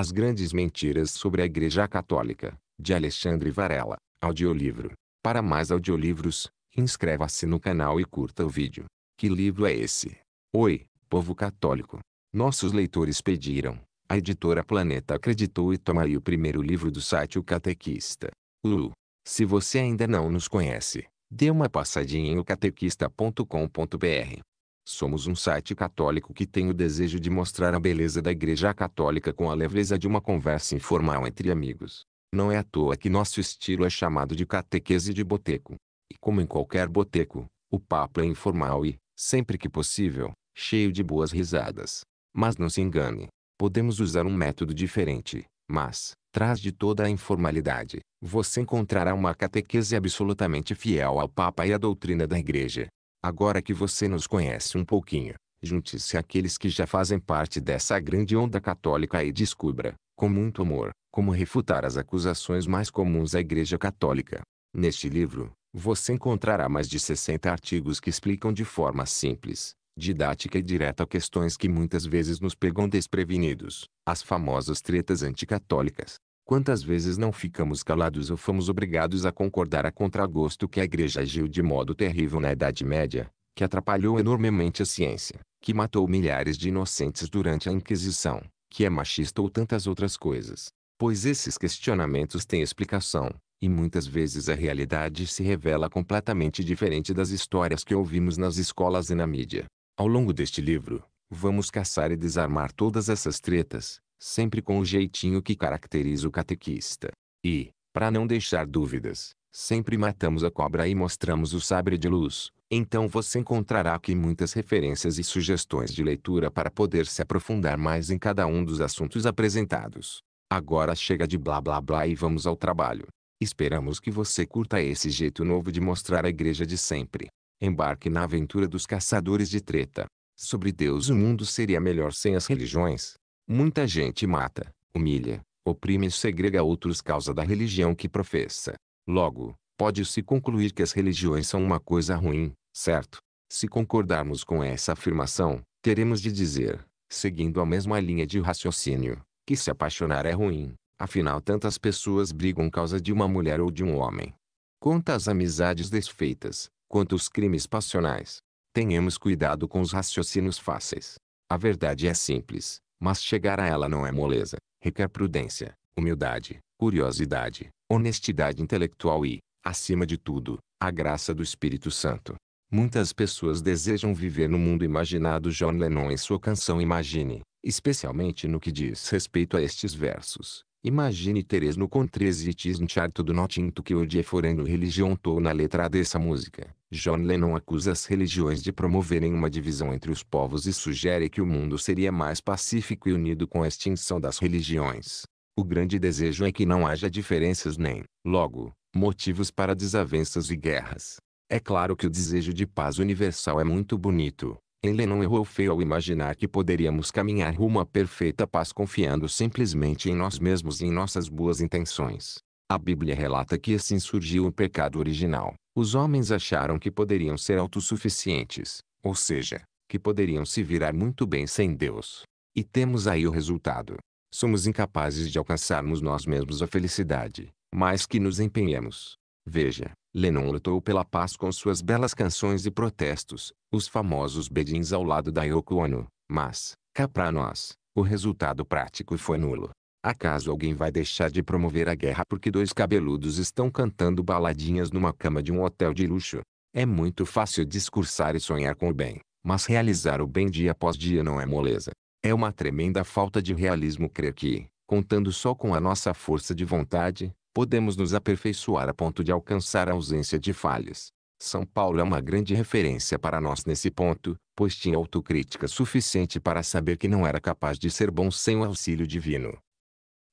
As Grandes Mentiras sobre a Igreja Católica, de Alexandre Varela, audiolivro. Para mais audiolivros, inscreva-se no canal e curta o vídeo. Que livro é esse? Oi, povo católico. Nossos leitores pediram. A editora Planeta acreditou e toma aí o primeiro livro do site O Catequista. Lulu, se você ainda não nos conhece, dê uma passadinha em ocatequista.com.br. Somos um site católico que tem o desejo de mostrar a beleza da Igreja Católica com a leveza de uma conversa informal entre amigos. Não é à toa que nosso estilo é chamado de catequese de boteco. E como em qualquer boteco, o papo é informal e, sempre que possível, cheio de boas risadas. Mas não se engane, podemos usar um método diferente, mas, trás de toda a informalidade, você encontrará uma catequese absolutamente fiel ao Papa e à doutrina da Igreja. Agora que você nos conhece um pouquinho, junte-se àqueles que já fazem parte dessa grande onda católica e descubra, com muito amor, como refutar as acusações mais comuns à Igreja Católica. Neste livro, você encontrará mais de 60 artigos que explicam de forma simples, didática e direta questões que muitas vezes nos pegam desprevenidos, as famosas tretas anticatólicas. Quantas vezes não ficamos calados ou fomos obrigados a concordar a contragosto que a igreja agiu de modo terrível na Idade Média, que atrapalhou enormemente a ciência, que matou milhares de inocentes durante a Inquisição, que é machista ou tantas outras coisas. Pois esses questionamentos têm explicação, e muitas vezes a realidade se revela completamente diferente das histórias que ouvimos nas escolas e na mídia. Ao longo deste livro, vamos caçar e desarmar todas essas tretas, sempre com o jeitinho que caracteriza o catequista. E, para não deixar dúvidas, sempre matamos a cobra e mostramos o sabre de luz. Então você encontrará aqui muitas referências e sugestões de leitura para poder se aprofundar mais em cada um dos assuntos apresentados. Agora chega de blá blá blá e vamos ao trabalho. Esperamos que você curta esse jeito novo de mostrar a igreja de sempre. Embarque na aventura dos caçadores de treta. Sobre Deus o mundo seria melhor sem as religiões. Muita gente mata, humilha, oprime e segrega outros causa da religião que professa. Logo, pode-se concluir que as religiões são uma coisa ruim, certo? Se concordarmos com essa afirmação, teremos de dizer, seguindo a mesma linha de raciocínio, que se apaixonar é ruim, afinal tantas pessoas brigam causa de uma mulher ou de um homem. Quantas amizades desfeitas, quantos crimes passionais. Tenhamos cuidado com os raciocínios fáceis. A verdade é simples. Mas chegar a ela não é moleza, requer prudência, humildade, curiosidade, honestidade intelectual e, acima de tudo, a graça do Espírito Santo. Muitas pessoas desejam viver no mundo imaginado John Lennon em sua canção Imagine, especialmente no que diz respeito a estes versos. Imagine teres com 13 tis incharto do notinto que hoje é forano religião tou na letra dessa música. John Lennon acusa as religiões de promoverem uma divisão entre os povos e sugere que o mundo seria mais pacífico e unido com a extinção das religiões. O grande desejo é que não haja diferenças nem, logo, motivos para desavenças e guerras. É claro que o desejo de paz universal é muito bonito, ele não errou feio ao imaginar que poderíamos caminhar rumo à perfeita paz confiando simplesmente em nós mesmos e em nossas boas intenções. A Bíblia relata que assim surgiu o pecado original. Os homens acharam que poderiam ser autossuficientes, ou seja, que poderiam se virar muito bem sem Deus. E temos aí o resultado. Somos incapazes de alcançarmos nós mesmos a felicidade, mas que nos empenhemos. Veja, Lennon lutou pela paz com suas belas canções e protestos, os famosos bedins ao lado da Yoko Ono, mas, cá pra nós, o resultado prático foi nulo. Acaso alguém vai deixar de promover a guerra porque dois cabeludos estão cantando baladinhas numa cama de um hotel de luxo? É muito fácil discursar e sonhar com o bem, mas realizar o bem dia após dia não é moleza. É uma tremenda falta de realismo crer que, contando só com a nossa força de vontade, podemos nos aperfeiçoar a ponto de alcançar a ausência de falhas. São Paulo é uma grande referência para nós nesse ponto, pois tinha autocrítica suficiente para saber que não era capaz de ser bom sem o auxílio divino.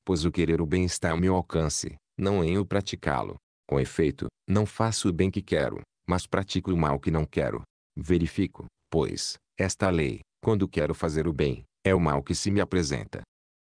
Pois o querer o bem está ao meu alcance, não em o praticá-lo. Com efeito, não faço o bem que quero, mas pratico o mal que não quero. Verifico, pois, esta lei, quando quero fazer o bem, é o mal que se me apresenta.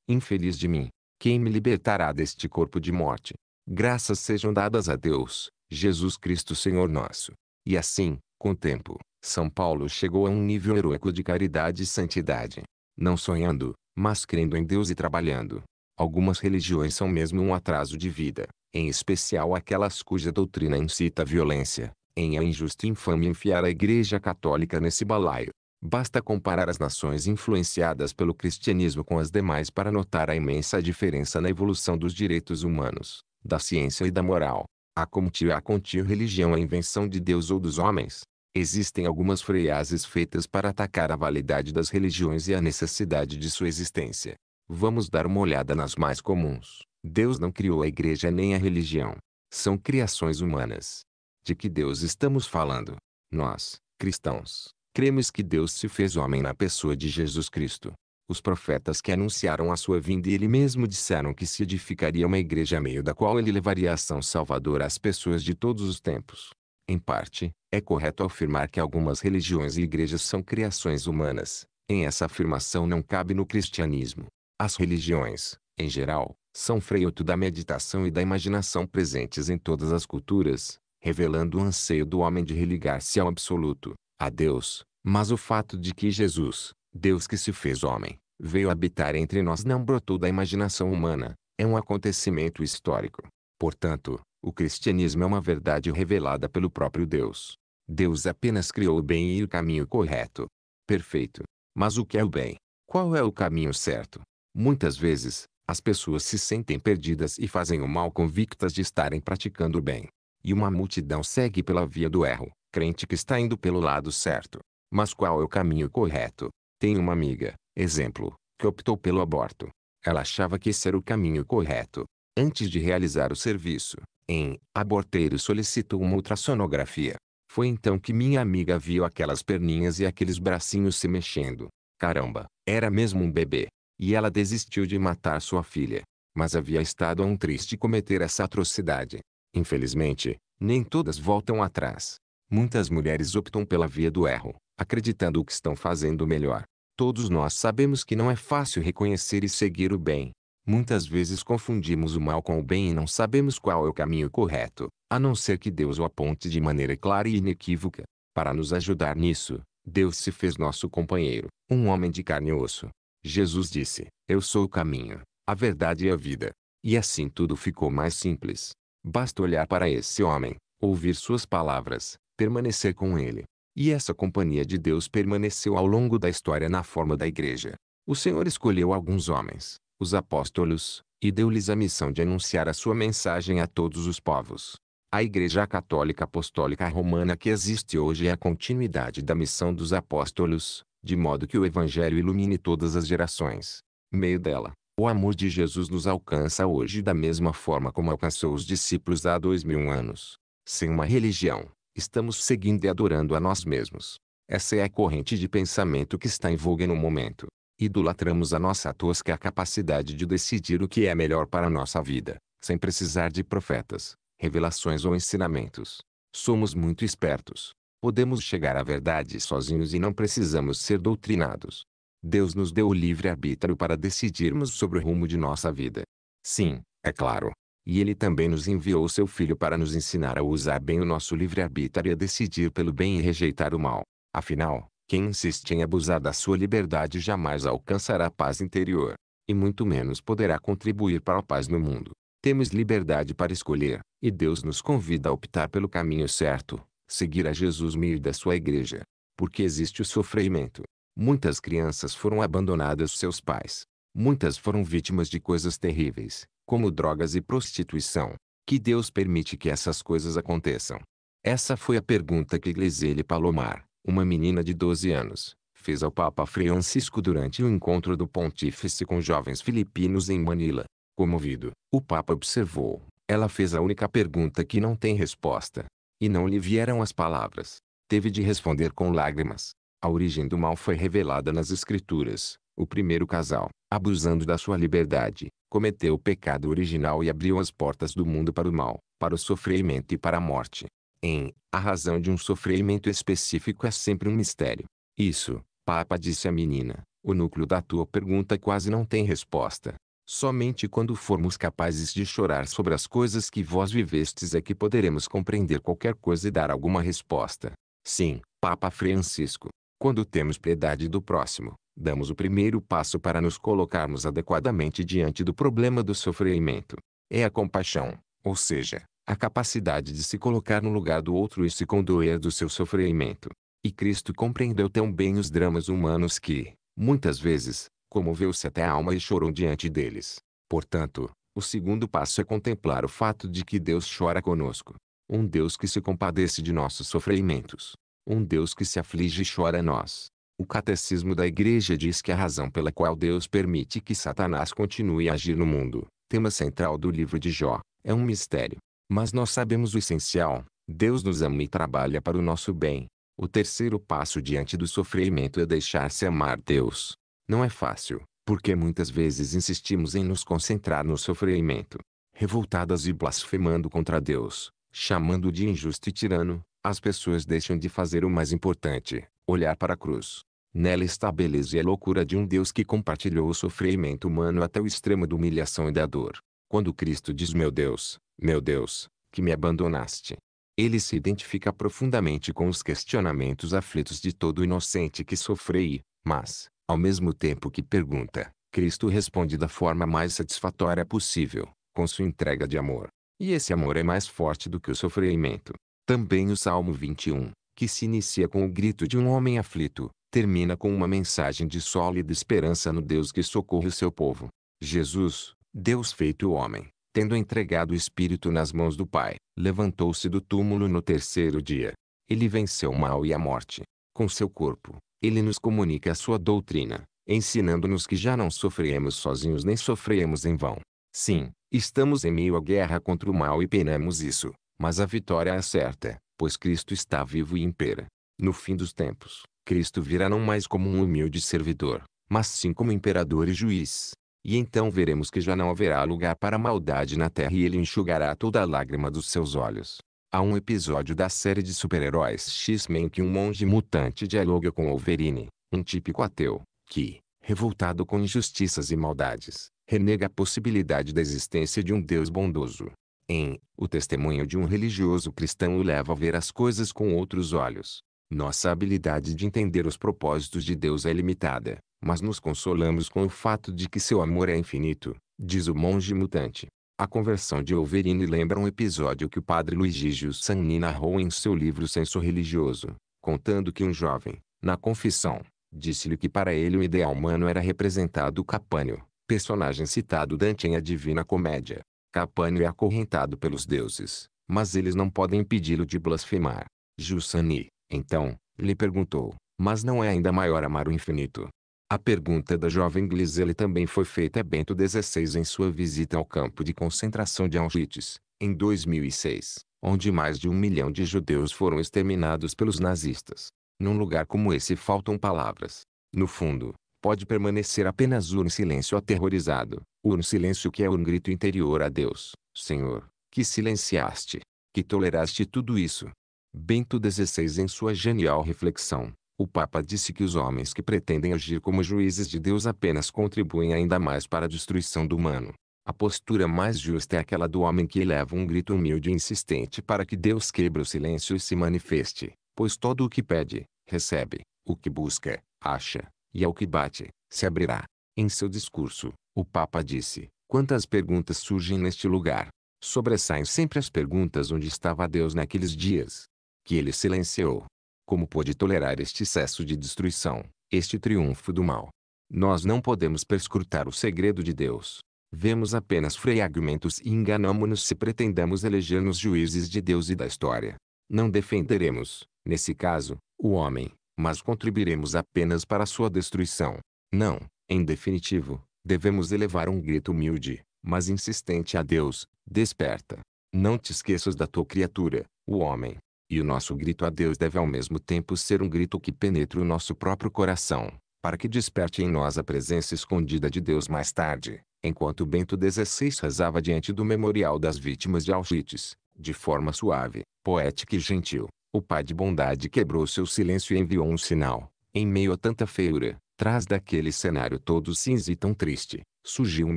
Infeliz de mim, quem me libertará deste corpo de morte? Graças sejam dadas a Deus, Jesus Cristo Senhor nosso. E assim, com o tempo, São Paulo chegou a um nível heróico de caridade e santidade. Não sonhando, mas crendo em Deus e trabalhando. Algumas religiões são mesmo um atraso de vida, em especial aquelas cuja doutrina incita violência, em a injusta e infame enfiar a Igreja Católica nesse balaio. Basta comparar as nações influenciadas pelo cristianismo com as demais para notar a imensa diferença na evolução dos direitos humanos, da ciência e da moral. A contio a contio religião é invenção de Deus ou dos homens. Existem algumas freiases feitas para atacar a validade das religiões e a necessidade de sua existência. Vamos dar uma olhada nas mais comuns. Deus não criou a igreja nem a religião. São criações humanas. De que Deus estamos falando? Nós, cristãos, cremos que Deus se fez homem na pessoa de Jesus Cristo. Os profetas que anunciaram a sua vinda e ele mesmo disseram que se edificaria uma igreja a meio da qual ele levaria a ação salvadora às pessoas de todos os tempos. Em parte, é correto afirmar que algumas religiões e igrejas são criações humanas. Em essa afirmação não cabe no cristianismo. As religiões, em geral, são freio da meditação e da imaginação presentes em todas as culturas, revelando o anseio do homem de religar-se ao absoluto a Deus, mas o fato de que Jesus, Deus que se fez homem, veio habitar entre nós não brotou da imaginação humana, é um acontecimento histórico. Portanto, o cristianismo é uma verdade revelada pelo próprio Deus. Deus apenas criou o bem e o caminho correto. Perfeito. Mas o que é o bem? Qual é o caminho certo? Muitas vezes, as pessoas se sentem perdidas e fazem o mal convictas de estarem praticando o bem. E uma multidão segue pela via do erro, crente que está indo pelo lado certo. Mas qual é o caminho correto? Tem uma amiga, exemplo, que optou pelo aborto. Ela achava que esse era o caminho correto. Antes de realizar o serviço, em aborteiro solicitou uma ultrassonografia. Foi então que minha amiga viu aquelas perninhas e aqueles bracinhos se mexendo. Caramba, era mesmo um bebê. E ela desistiu de matar sua filha. Mas havia estado a um triste cometer essa atrocidade. Infelizmente, nem todas voltam atrás. Muitas mulheres optam pela via do erro, acreditando que estão fazendo o melhor. Todos nós sabemos que não é fácil reconhecer e seguir o bem. Muitas vezes confundimos o mal com o bem e não sabemos qual é o caminho correto, a não ser que Deus o aponte de maneira clara e inequívoca. Para nos ajudar nisso, Deus se fez nosso companheiro, um homem de carne e osso. Jesus disse: Eu sou o caminho, a verdade e a vida. E assim tudo ficou mais simples. Basta olhar para esse homem, ouvir suas palavras, permanecer com ele. E essa companhia de Deus permaneceu ao longo da história na forma da igreja. O Senhor escolheu alguns homens, os apóstolos, e deu-lhes a missão de anunciar a sua mensagem a todos os povos. A Igreja Católica Apostólica Romana que existe hoje é a continuidade da missão dos apóstolos, de modo que o Evangelho ilumine todas as gerações. Meio dela, o amor de Jesus nos alcança hoje da mesma forma como alcançou os discípulos há dois mil anos. Sem uma religião, estamos seguindo e adorando a nós mesmos. Essa é a corrente de pensamento que está em voga no momento. Idolatramos a nossa tosca capacidade de decidir o que é melhor para a nossa vida, sem precisar de profetas, revelações ou ensinamentos. Somos muito espertos. Podemos chegar à verdade sozinhos e não precisamos ser doutrinados. Deus nos deu o livre arbítrio para decidirmos sobre o rumo de nossa vida. Sim, é claro, e ele também nos enviou seu Filho para nos ensinar a usar bem o nosso livre-arbítrio e a decidir pelo bem e rejeitar o mal. Afinal, quem insiste em abusar da sua liberdade jamais alcançará a paz interior, e muito menos poderá contribuir para a paz no mundo. Temos liberdade para escolher, e Deus nos convida a optar pelo caminho certo, seguir a Jesus meio da sua igreja. Porque existe o sofrimento. Muitas crianças foram abandonadas seus pais, Muitas foram vítimas de coisas terríveis, como drogas e prostituição. Que Deus permite que essas coisas aconteçam? Essa foi a pergunta que Glisele Palomar, uma menina de 12 anos, fez ao Papa Francisco durante o encontro do pontífice com jovens filipinos em Manila. Comovido, o Papa observou: ela fez a única pergunta que não tem resposta. E não lhe vieram as palavras. Teve de responder com lágrimas. A origem do mal foi revelada nas Escrituras, o primeiro casal, abusando da sua liberdade, cometeu o pecado original e abriu as portas do mundo para o mal, para o sofrimento e para a morte. Em A razão de um sofrimento específico é sempre um mistério. Isso, Papa disse à menina, o núcleo da tua pergunta quase não tem resposta. Somente quando formos capazes de chorar sobre as coisas que vós vivestes é que poderemos compreender qualquer coisa e dar alguma resposta. Sim, Papa Francisco, quando temos piedade do próximo, damos o primeiro passo para nos colocarmos adequadamente diante do problema do sofrimento. É a compaixão, ou seja, a capacidade de se colocar no lugar do outro e se condoer do seu sofrimento. E Cristo compreendeu tão bem os dramas humanos que, muitas vezes, comoveu-se até a alma e chorou diante deles. Portanto, o segundo passo é contemplar o fato de que Deus chora conosco. Um Deus que se compadece de nossos sofrimentos. Um Deus que se aflige e chora a nós. O Catecismo da Igreja diz que a razão pela qual Deus permite que Satanás continue a agir no mundo, tema central do livro de Jó, é um mistério. Mas nós sabemos o essencial: Deus nos ama e trabalha para o nosso bem. O terceiro passo diante do sofrimento é deixar-se amar Deus. Não é fácil, porque muitas vezes insistimos em nos concentrar no sofrimento, revoltadas e blasfemando contra Deus, chamando de injusto e tirano, as pessoas deixam de fazer o mais importante, olhar para a cruz. Nela estabelece a loucura de um Deus que compartilhou o sofrimento humano até o extremo da humilhação e da dor. Quando Cristo diz meu Deus, meu Deus, que me abandonaste. Ele se identifica profundamente com os questionamentos aflitos de todo inocente que sofrei, mas, ao mesmo tempo que pergunta, Cristo responde da forma mais satisfatória possível, com sua entrega de amor. E esse amor é mais forte do que o sofrimento. Também o Salmo 21, que se inicia com o grito de um homem aflito, termina com uma mensagem de sólida esperança no Deus que socorre o seu povo. Jesus, Deus feito homem, tendo entregado o Espírito nas mãos do Pai, levantou-se do túmulo no terceiro dia. Ele venceu o mal e a morte. Com seu corpo, ele nos comunica a sua doutrina, ensinando-nos que já não sofremos sozinhos nem sofremos em vão. Sim, estamos em meio à guerra contra o mal e penamos isso, mas a vitória é certa, pois Cristo está vivo e impera. No fim dos tempos, Cristo virá não mais como um humilde servidor, mas sim como imperador e juiz. E então veremos que já não haverá lugar para maldade na terra e ele enxugará toda a lágrima dos seus olhos. Há um episódio da série de super-heróis X-Men que um monge mutante dialoga com Wolverine, um típico ateu, que, revoltado com injustiças e maldades, renega a possibilidade da existência de um Deus bondoso. Em O Testemunho de um Religioso Cristão o leva a ver as coisas com outros olhos, nossa habilidade de entender os propósitos de Deus é limitada, mas nos consolamos com o fato de que seu amor é infinito, diz o monge mutante. A conversão de Overine lembra um episódio que o padre Luigi Giussani narrou em seu livro Senso Religioso, contando que um jovem, na confissão, disse-lhe que para ele o ideal humano era representado Capânio, personagem citado Dante em A Divina Comédia. Capânio é acorrentado pelos deuses, mas eles não podem impedi-lo de blasfemar. Giussani. Então, lhe perguntou, mas não é ainda maior amar o infinito? A pergunta da jovem Glisele também foi feita a Bento XVI em sua visita ao campo de concentração de Auschwitz, em 2006, onde mais de um milhão de judeus foram exterminados pelos nazistas. Num lugar como esse faltam palavras. No fundo, pode permanecer apenas um silêncio aterrorizado, um silêncio que é um grito interior a Deus, Senhor, que silenciaste, que toleraste tudo isso, Bento XVI em sua genial reflexão, o Papa disse que os homens que pretendem agir como juízes de Deus apenas contribuem ainda mais para a destruição do humano. A postura mais justa é aquela do homem que eleva um grito humilde e insistente para que Deus quebre o silêncio e se manifeste, pois todo o que pede, recebe, o que busca, acha, e ao que bate, se abrirá. Em seu discurso, o Papa disse: Quantas perguntas surgem neste lugar? Sobressaem sempre as perguntas onde estava Deus naqueles dias, que ele silenciou. Como pôde tolerar este excesso de destruição, este triunfo do mal? Nós não podemos perscrutar o segredo de Deus. Vemos apenas fragmentos e enganamos-nos se pretendamos eleger-nos juízes de Deus e da história. Não defenderemos, nesse caso, o homem, mas contribuiremos apenas para sua destruição. Não, em definitivo, devemos elevar um grito humilde, mas insistente a Deus, desperta. Não te esqueças da tua criatura, o homem. E o nosso grito a Deus deve ao mesmo tempo ser um grito que penetre o nosso próprio coração, para que desperte em nós a presença escondida de Deus mais tarde, enquanto Bento XVI rezava diante do memorial das vítimas de Auschwitz, de forma suave, poética e gentil. O Pai de Bondade quebrou seu silêncio e enviou um sinal. Em meio a tanta feiura, trás daquele cenário todo cinza e tão triste, surgiu um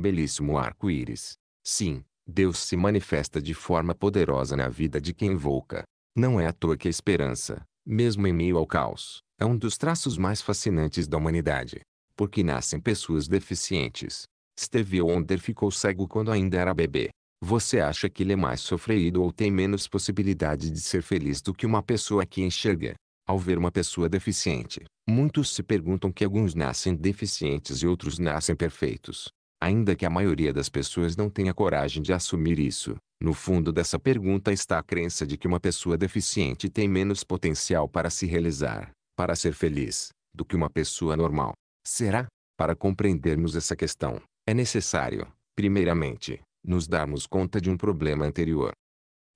belíssimo arco-íris. Sim, Deus se manifesta de forma poderosa na vida de quem invoca, não é à toa que a esperança, mesmo em meio ao caos, é um dos traços mais fascinantes da humanidade. Porque nascem pessoas deficientes. Stevie Wonder ficou cego quando ainda era bebê. Você acha que ele é mais sofrido ou tem menos possibilidade de ser feliz do que uma pessoa que enxerga? Ao ver uma pessoa deficiente, muitos se perguntam que alguns nascem deficientes e outros nascem perfeitos. Ainda que a maioria das pessoas não tenha coragem de assumir isso, no fundo dessa pergunta está a crença de que uma pessoa deficiente tem menos potencial para se realizar, para ser feliz, do que uma pessoa normal. Será? Para compreendermos essa questão, é necessário, primeiramente, nos darmos conta de um problema anterior.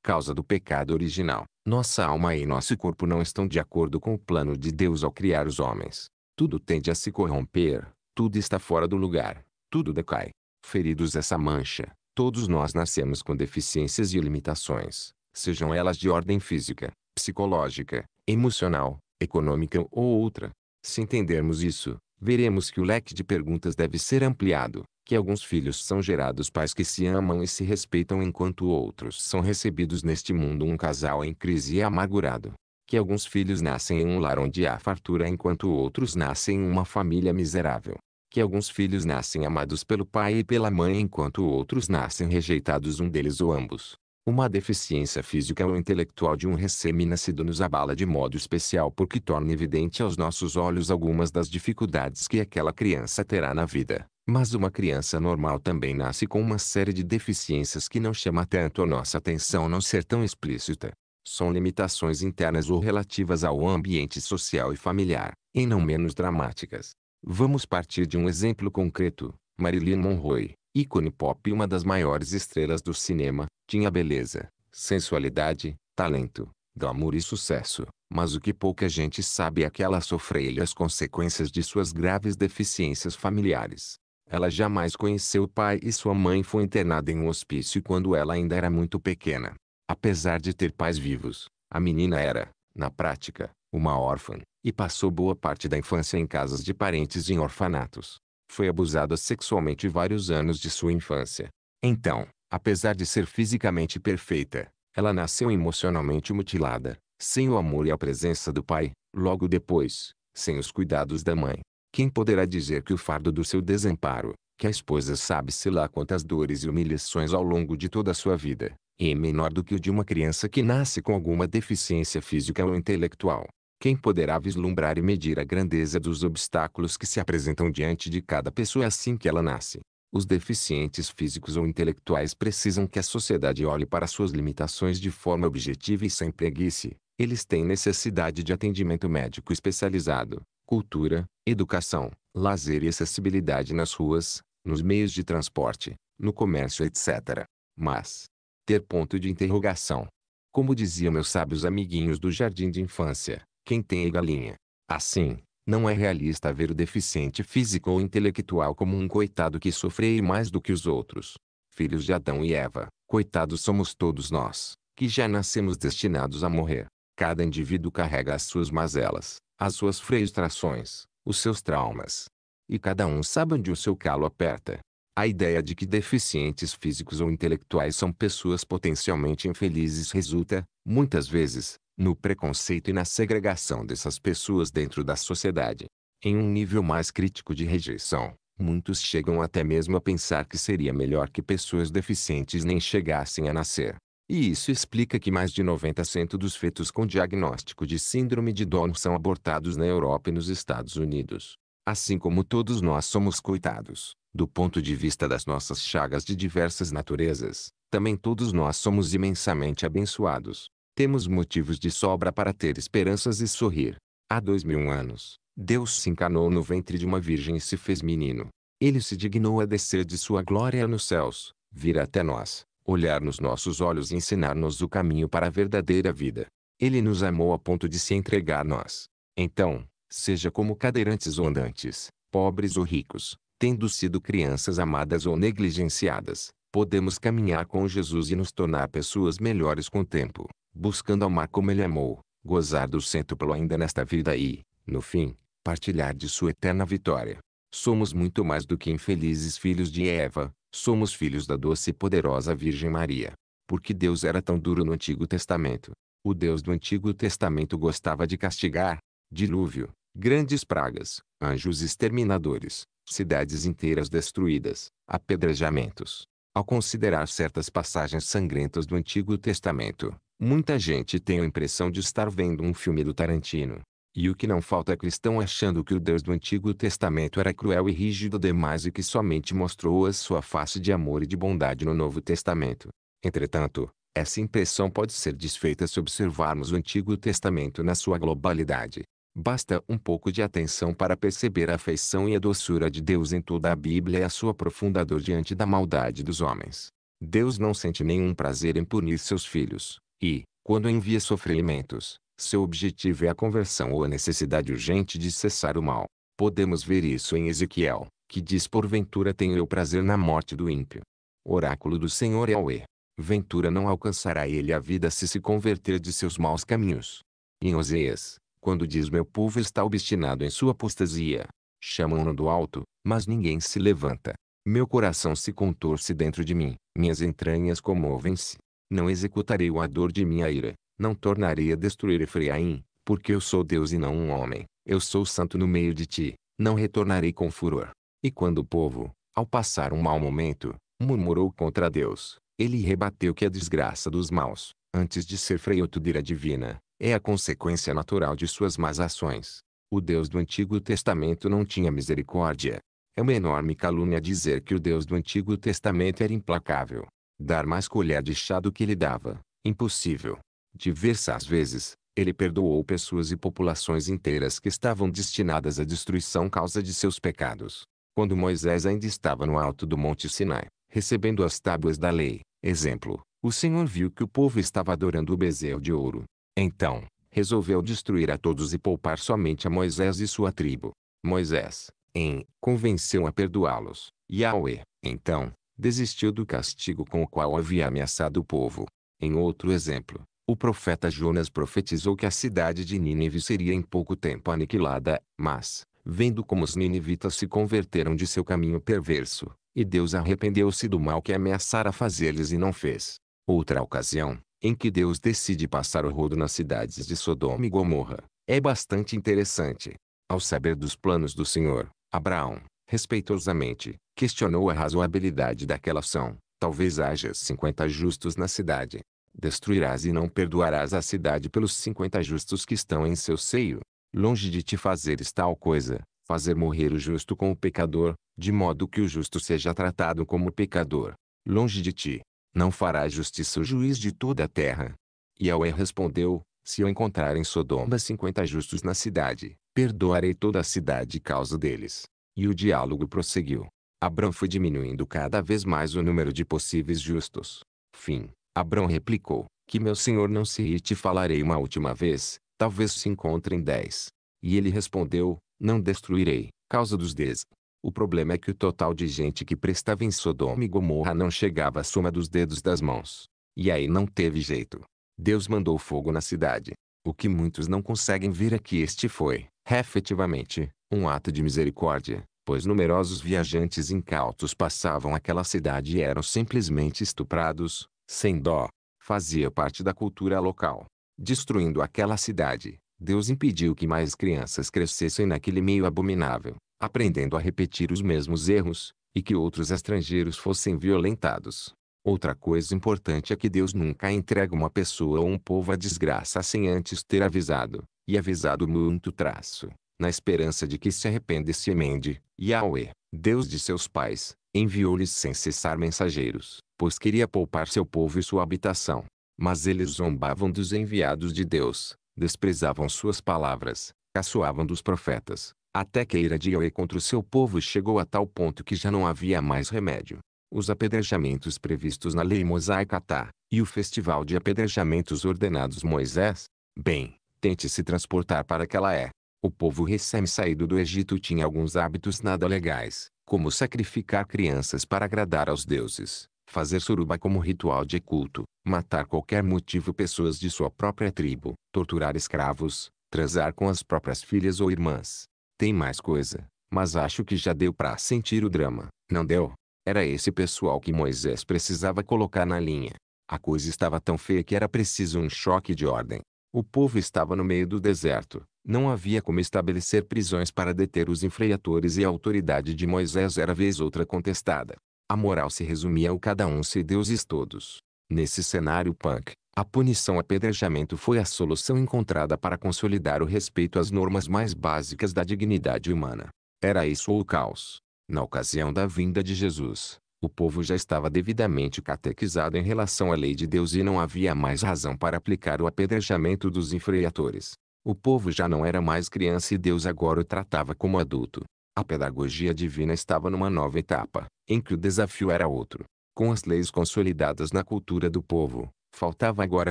Causa do pecado original. Nossa alma e nosso corpo não estão de acordo com o plano de Deus ao criar os homens. Tudo tende a se corromper, tudo está fora do lugar tudo decai. Feridos essa mancha, todos nós nascemos com deficiências e limitações, sejam elas de ordem física, psicológica, emocional, econômica ou outra. Se entendermos isso, veremos que o leque de perguntas deve ser ampliado, que alguns filhos são gerados pais que se amam e se respeitam enquanto outros são recebidos neste mundo um casal em crise e é amargurado, que alguns filhos nascem em um lar onde há fartura enquanto outros nascem em uma família miserável, que alguns filhos nascem amados pelo pai e pela mãe enquanto outros nascem rejeitados um deles ou ambos. Uma deficiência física ou intelectual de um recém-nascido nos abala de modo especial porque torna evidente aos nossos olhos algumas das dificuldades que aquela criança terá na vida. Mas uma criança normal também nasce com uma série de deficiências que não chama tanto a nossa atenção não ser tão explícita. São limitações internas ou relativas ao ambiente social e familiar, e não menos dramáticas. Vamos partir de um exemplo concreto. Marilyn Monroe, ícone pop e uma das maiores estrelas do cinema, tinha beleza, sensualidade, talento, glamour e sucesso. Mas o que pouca gente sabe é que ela sofreu as consequências de suas graves deficiências familiares. Ela jamais conheceu o pai e sua mãe foi internada em um hospício quando ela ainda era muito pequena. Apesar de ter pais vivos, a menina era, na prática, uma órfã e passou boa parte da infância em casas de parentes e em orfanatos. Foi abusada sexualmente vários anos de sua infância. Então, apesar de ser fisicamente perfeita, ela nasceu emocionalmente mutilada, sem o amor e a presença do pai, logo depois, sem os cuidados da mãe. Quem poderá dizer que o fardo do seu desamparo, que a esposa sabe-se lá quantas dores e humilhações ao longo de toda a sua vida, é menor do que o de uma criança que nasce com alguma deficiência física ou intelectual. Quem poderá vislumbrar e medir a grandeza dos obstáculos que se apresentam diante de cada pessoa assim que ela nasce? Os deficientes físicos ou intelectuais precisam que a sociedade olhe para suas limitações de forma objetiva e sem preguiça. Eles têm necessidade de atendimento médico especializado, cultura, educação, lazer e acessibilidade nas ruas, nos meios de transporte, no comércio, etc. Mas, ter ponto de interrogação. Como diziam meus sábios amiguinhos do jardim de infância, quem tem a galinha. Assim, não é realista ver o deficiente físico ou intelectual como um coitado que sofre mais do que os outros. Filhos de Adão e Eva, coitados somos todos nós, que já nascemos destinados a morrer. Cada indivíduo carrega as suas mazelas, as suas frustrações, os seus traumas. E cada um sabe onde o seu calo aperta. A ideia de que deficientes físicos ou intelectuais são pessoas potencialmente infelizes resulta, muitas vezes, no preconceito e na segregação dessas pessoas dentro da sociedade. Em um nível mais crítico de rejeição, muitos chegam até mesmo a pensar que seria melhor que pessoas deficientes nem chegassem a nascer. E isso explica que mais de 90% dos fetos com diagnóstico de síndrome de Down são abortados na Europa e nos Estados Unidos. Assim como todos nós somos coitados, do ponto de vista das nossas chagas de diversas naturezas, também todos nós somos imensamente abençoados temos motivos de sobra para ter esperanças e sorrir. Há dois mil anos, Deus se encarnou no ventre de uma virgem e se fez menino. Ele se dignou a descer de sua glória nos céus, vir até nós, olhar nos nossos olhos e ensinar-nos o caminho para a verdadeira vida. Ele nos amou a ponto de se entregar a nós. Então, seja como cadeirantes ou andantes, pobres ou ricos, tendo sido crianças amadas ou negligenciadas, podemos caminhar com Jesus e nos tornar pessoas melhores com o tempo buscando amar como ele amou, gozar do centuplo ainda nesta vida e, no fim, partilhar de sua eterna vitória. Somos muito mais do que infelizes filhos de Eva, somos filhos da doce e poderosa Virgem Maria. Porque Deus era tão duro no Antigo Testamento. O Deus do Antigo Testamento gostava de castigar, dilúvio, grandes pragas, anjos exterminadores, cidades inteiras destruídas, apedrejamentos. Ao considerar certas passagens sangrentas do Antigo Testamento, Muita gente tem a impressão de estar vendo um filme do Tarantino. E o que não falta é cristão achando que o Deus do Antigo Testamento era cruel e rígido demais e que somente mostrou a sua face de amor e de bondade no Novo Testamento. Entretanto, essa impressão pode ser desfeita se observarmos o Antigo Testamento na sua globalidade. Basta um pouco de atenção para perceber a afeição e a doçura de Deus em toda a Bíblia e a sua profunda dor diante da maldade dos homens. Deus não sente nenhum prazer em punir seus filhos. E, quando envia sofrimentos, seu objetivo é a conversão ou a necessidade urgente de cessar o mal. Podemos ver isso em Ezequiel, que diz porventura tenho eu prazer na morte do ímpio. Oráculo do Senhor é o E. Ventura não alcançará ele a vida se se converter de seus maus caminhos. Em Oseias, quando diz meu povo está obstinado em sua apostasia, chamam-no do alto, mas ninguém se levanta. Meu coração se contorce dentro de mim, minhas entranhas comovem-se. Não executarei o ardor de minha ira, não tornarei a destruir Efraim, porque eu sou Deus e não um homem, eu sou santo no meio de ti, não retornarei com furor. E quando o povo, ao passar um mau momento, murmurou contra Deus, ele rebateu que a é desgraça dos maus, antes de ser freiotudira divina, é a consequência natural de suas más ações. O Deus do Antigo Testamento não tinha misericórdia. É uma enorme calúnia dizer que o Deus do Antigo Testamento era implacável. Dar mais colher de chá do que ele dava, impossível. Diversas vezes, ele perdoou pessoas e populações inteiras que estavam destinadas à destruição causa de seus pecados. Quando Moisés ainda estava no alto do Monte Sinai, recebendo as tábuas da lei, exemplo, o Senhor viu que o povo estava adorando o bezerro de ouro. Então, resolveu destruir a todos e poupar somente a Moisés e sua tribo. Moisés, em, convenceu a perdoá-los. Yahweh, então, desistiu do castigo com o qual havia ameaçado o povo. Em outro exemplo, o profeta Jonas profetizou que a cidade de Nínive seria em pouco tempo aniquilada, mas, vendo como os ninivitas se converteram de seu caminho perverso, e Deus arrependeu-se do mal que ameaçara fazer-lhes e não fez. Outra ocasião, em que Deus decide passar o rodo nas cidades de Sodoma e Gomorra, é bastante interessante. Ao saber dos planos do Senhor, Abraão, respeitosamente, questionou a razoabilidade daquela ação. Talvez haja cinquenta justos na cidade. Destruirás e não perdoarás a cidade pelos cinquenta justos que estão em seu seio. Longe de te fazeres tal coisa, fazer morrer o justo com o pecador, de modo que o justo seja tratado como pecador. Longe de ti, não fará justiça o juiz de toda a terra. E Yahweh respondeu, se eu encontrar em Sodoma cinquenta justos na cidade, perdoarei toda a cidade causa deles. E o diálogo prosseguiu. Abrão foi diminuindo cada vez mais o número de possíveis justos. Fim. Abrão replicou, que meu senhor não se irrite falarei uma última vez, talvez se encontrem dez. E ele respondeu, não destruirei, causa dos dez. O problema é que o total de gente que prestava em Sodoma e Gomorra não chegava à soma dos dedos das mãos. E aí não teve jeito. Deus mandou fogo na cidade. O que muitos não conseguem ver é que este foi, efetivamente, um ato de misericórdia, pois numerosos viajantes incautos passavam aquela cidade e eram simplesmente estuprados, sem dó. Fazia parte da cultura local. Destruindo aquela cidade, Deus impediu que mais crianças crescessem naquele meio abominável, aprendendo a repetir os mesmos erros, e que outros estrangeiros fossem violentados. Outra coisa importante é que Deus nunca entrega uma pessoa ou um povo à desgraça sem antes ter avisado, e avisado muito traço na esperança de que se arrependa e se emende. Yahweh, Deus de seus pais, enviou-lhes sem cessar mensageiros, pois queria poupar seu povo e sua habitação. Mas eles zombavam dos enviados de Deus, desprezavam suas palavras, caçoavam dos profetas, até que a ira de Yahweh contra o seu povo chegou a tal ponto que já não havia mais remédio. Os apedrejamentos previstos na lei mosaica tá, e o festival de apedrejamentos ordenados Moisés, bem, tente se transportar para aquela é o povo recém-saído do Egito tinha alguns hábitos nada legais, como sacrificar crianças para agradar aos deuses, fazer suruba como ritual de culto, matar qualquer motivo pessoas de sua própria tribo, torturar escravos, transar com as próprias filhas ou irmãs. Tem mais coisa, mas acho que já deu para sentir o drama, não deu? Era esse pessoal que Moisés precisava colocar na linha. A coisa estava tão feia que era preciso um choque de ordem. O povo estava no meio do deserto, não havia como estabelecer prisões para deter os infreatores e a autoridade de Moisés era vez outra contestada. A moral se resumia ao cada um se Deus e todos. Nesse cenário punk, a punição apedrejamento foi a solução encontrada para consolidar o respeito às normas mais básicas da dignidade humana. Era isso ou o caos. Na ocasião da vinda de Jesus, o povo já estava devidamente catequizado em relação à lei de Deus e não havia mais razão para aplicar o apedrejamento dos infreatores. O povo já não era mais criança e Deus agora o tratava como adulto. A pedagogia divina estava numa nova etapa, em que o desafio era outro. Com as leis consolidadas na cultura do povo, faltava agora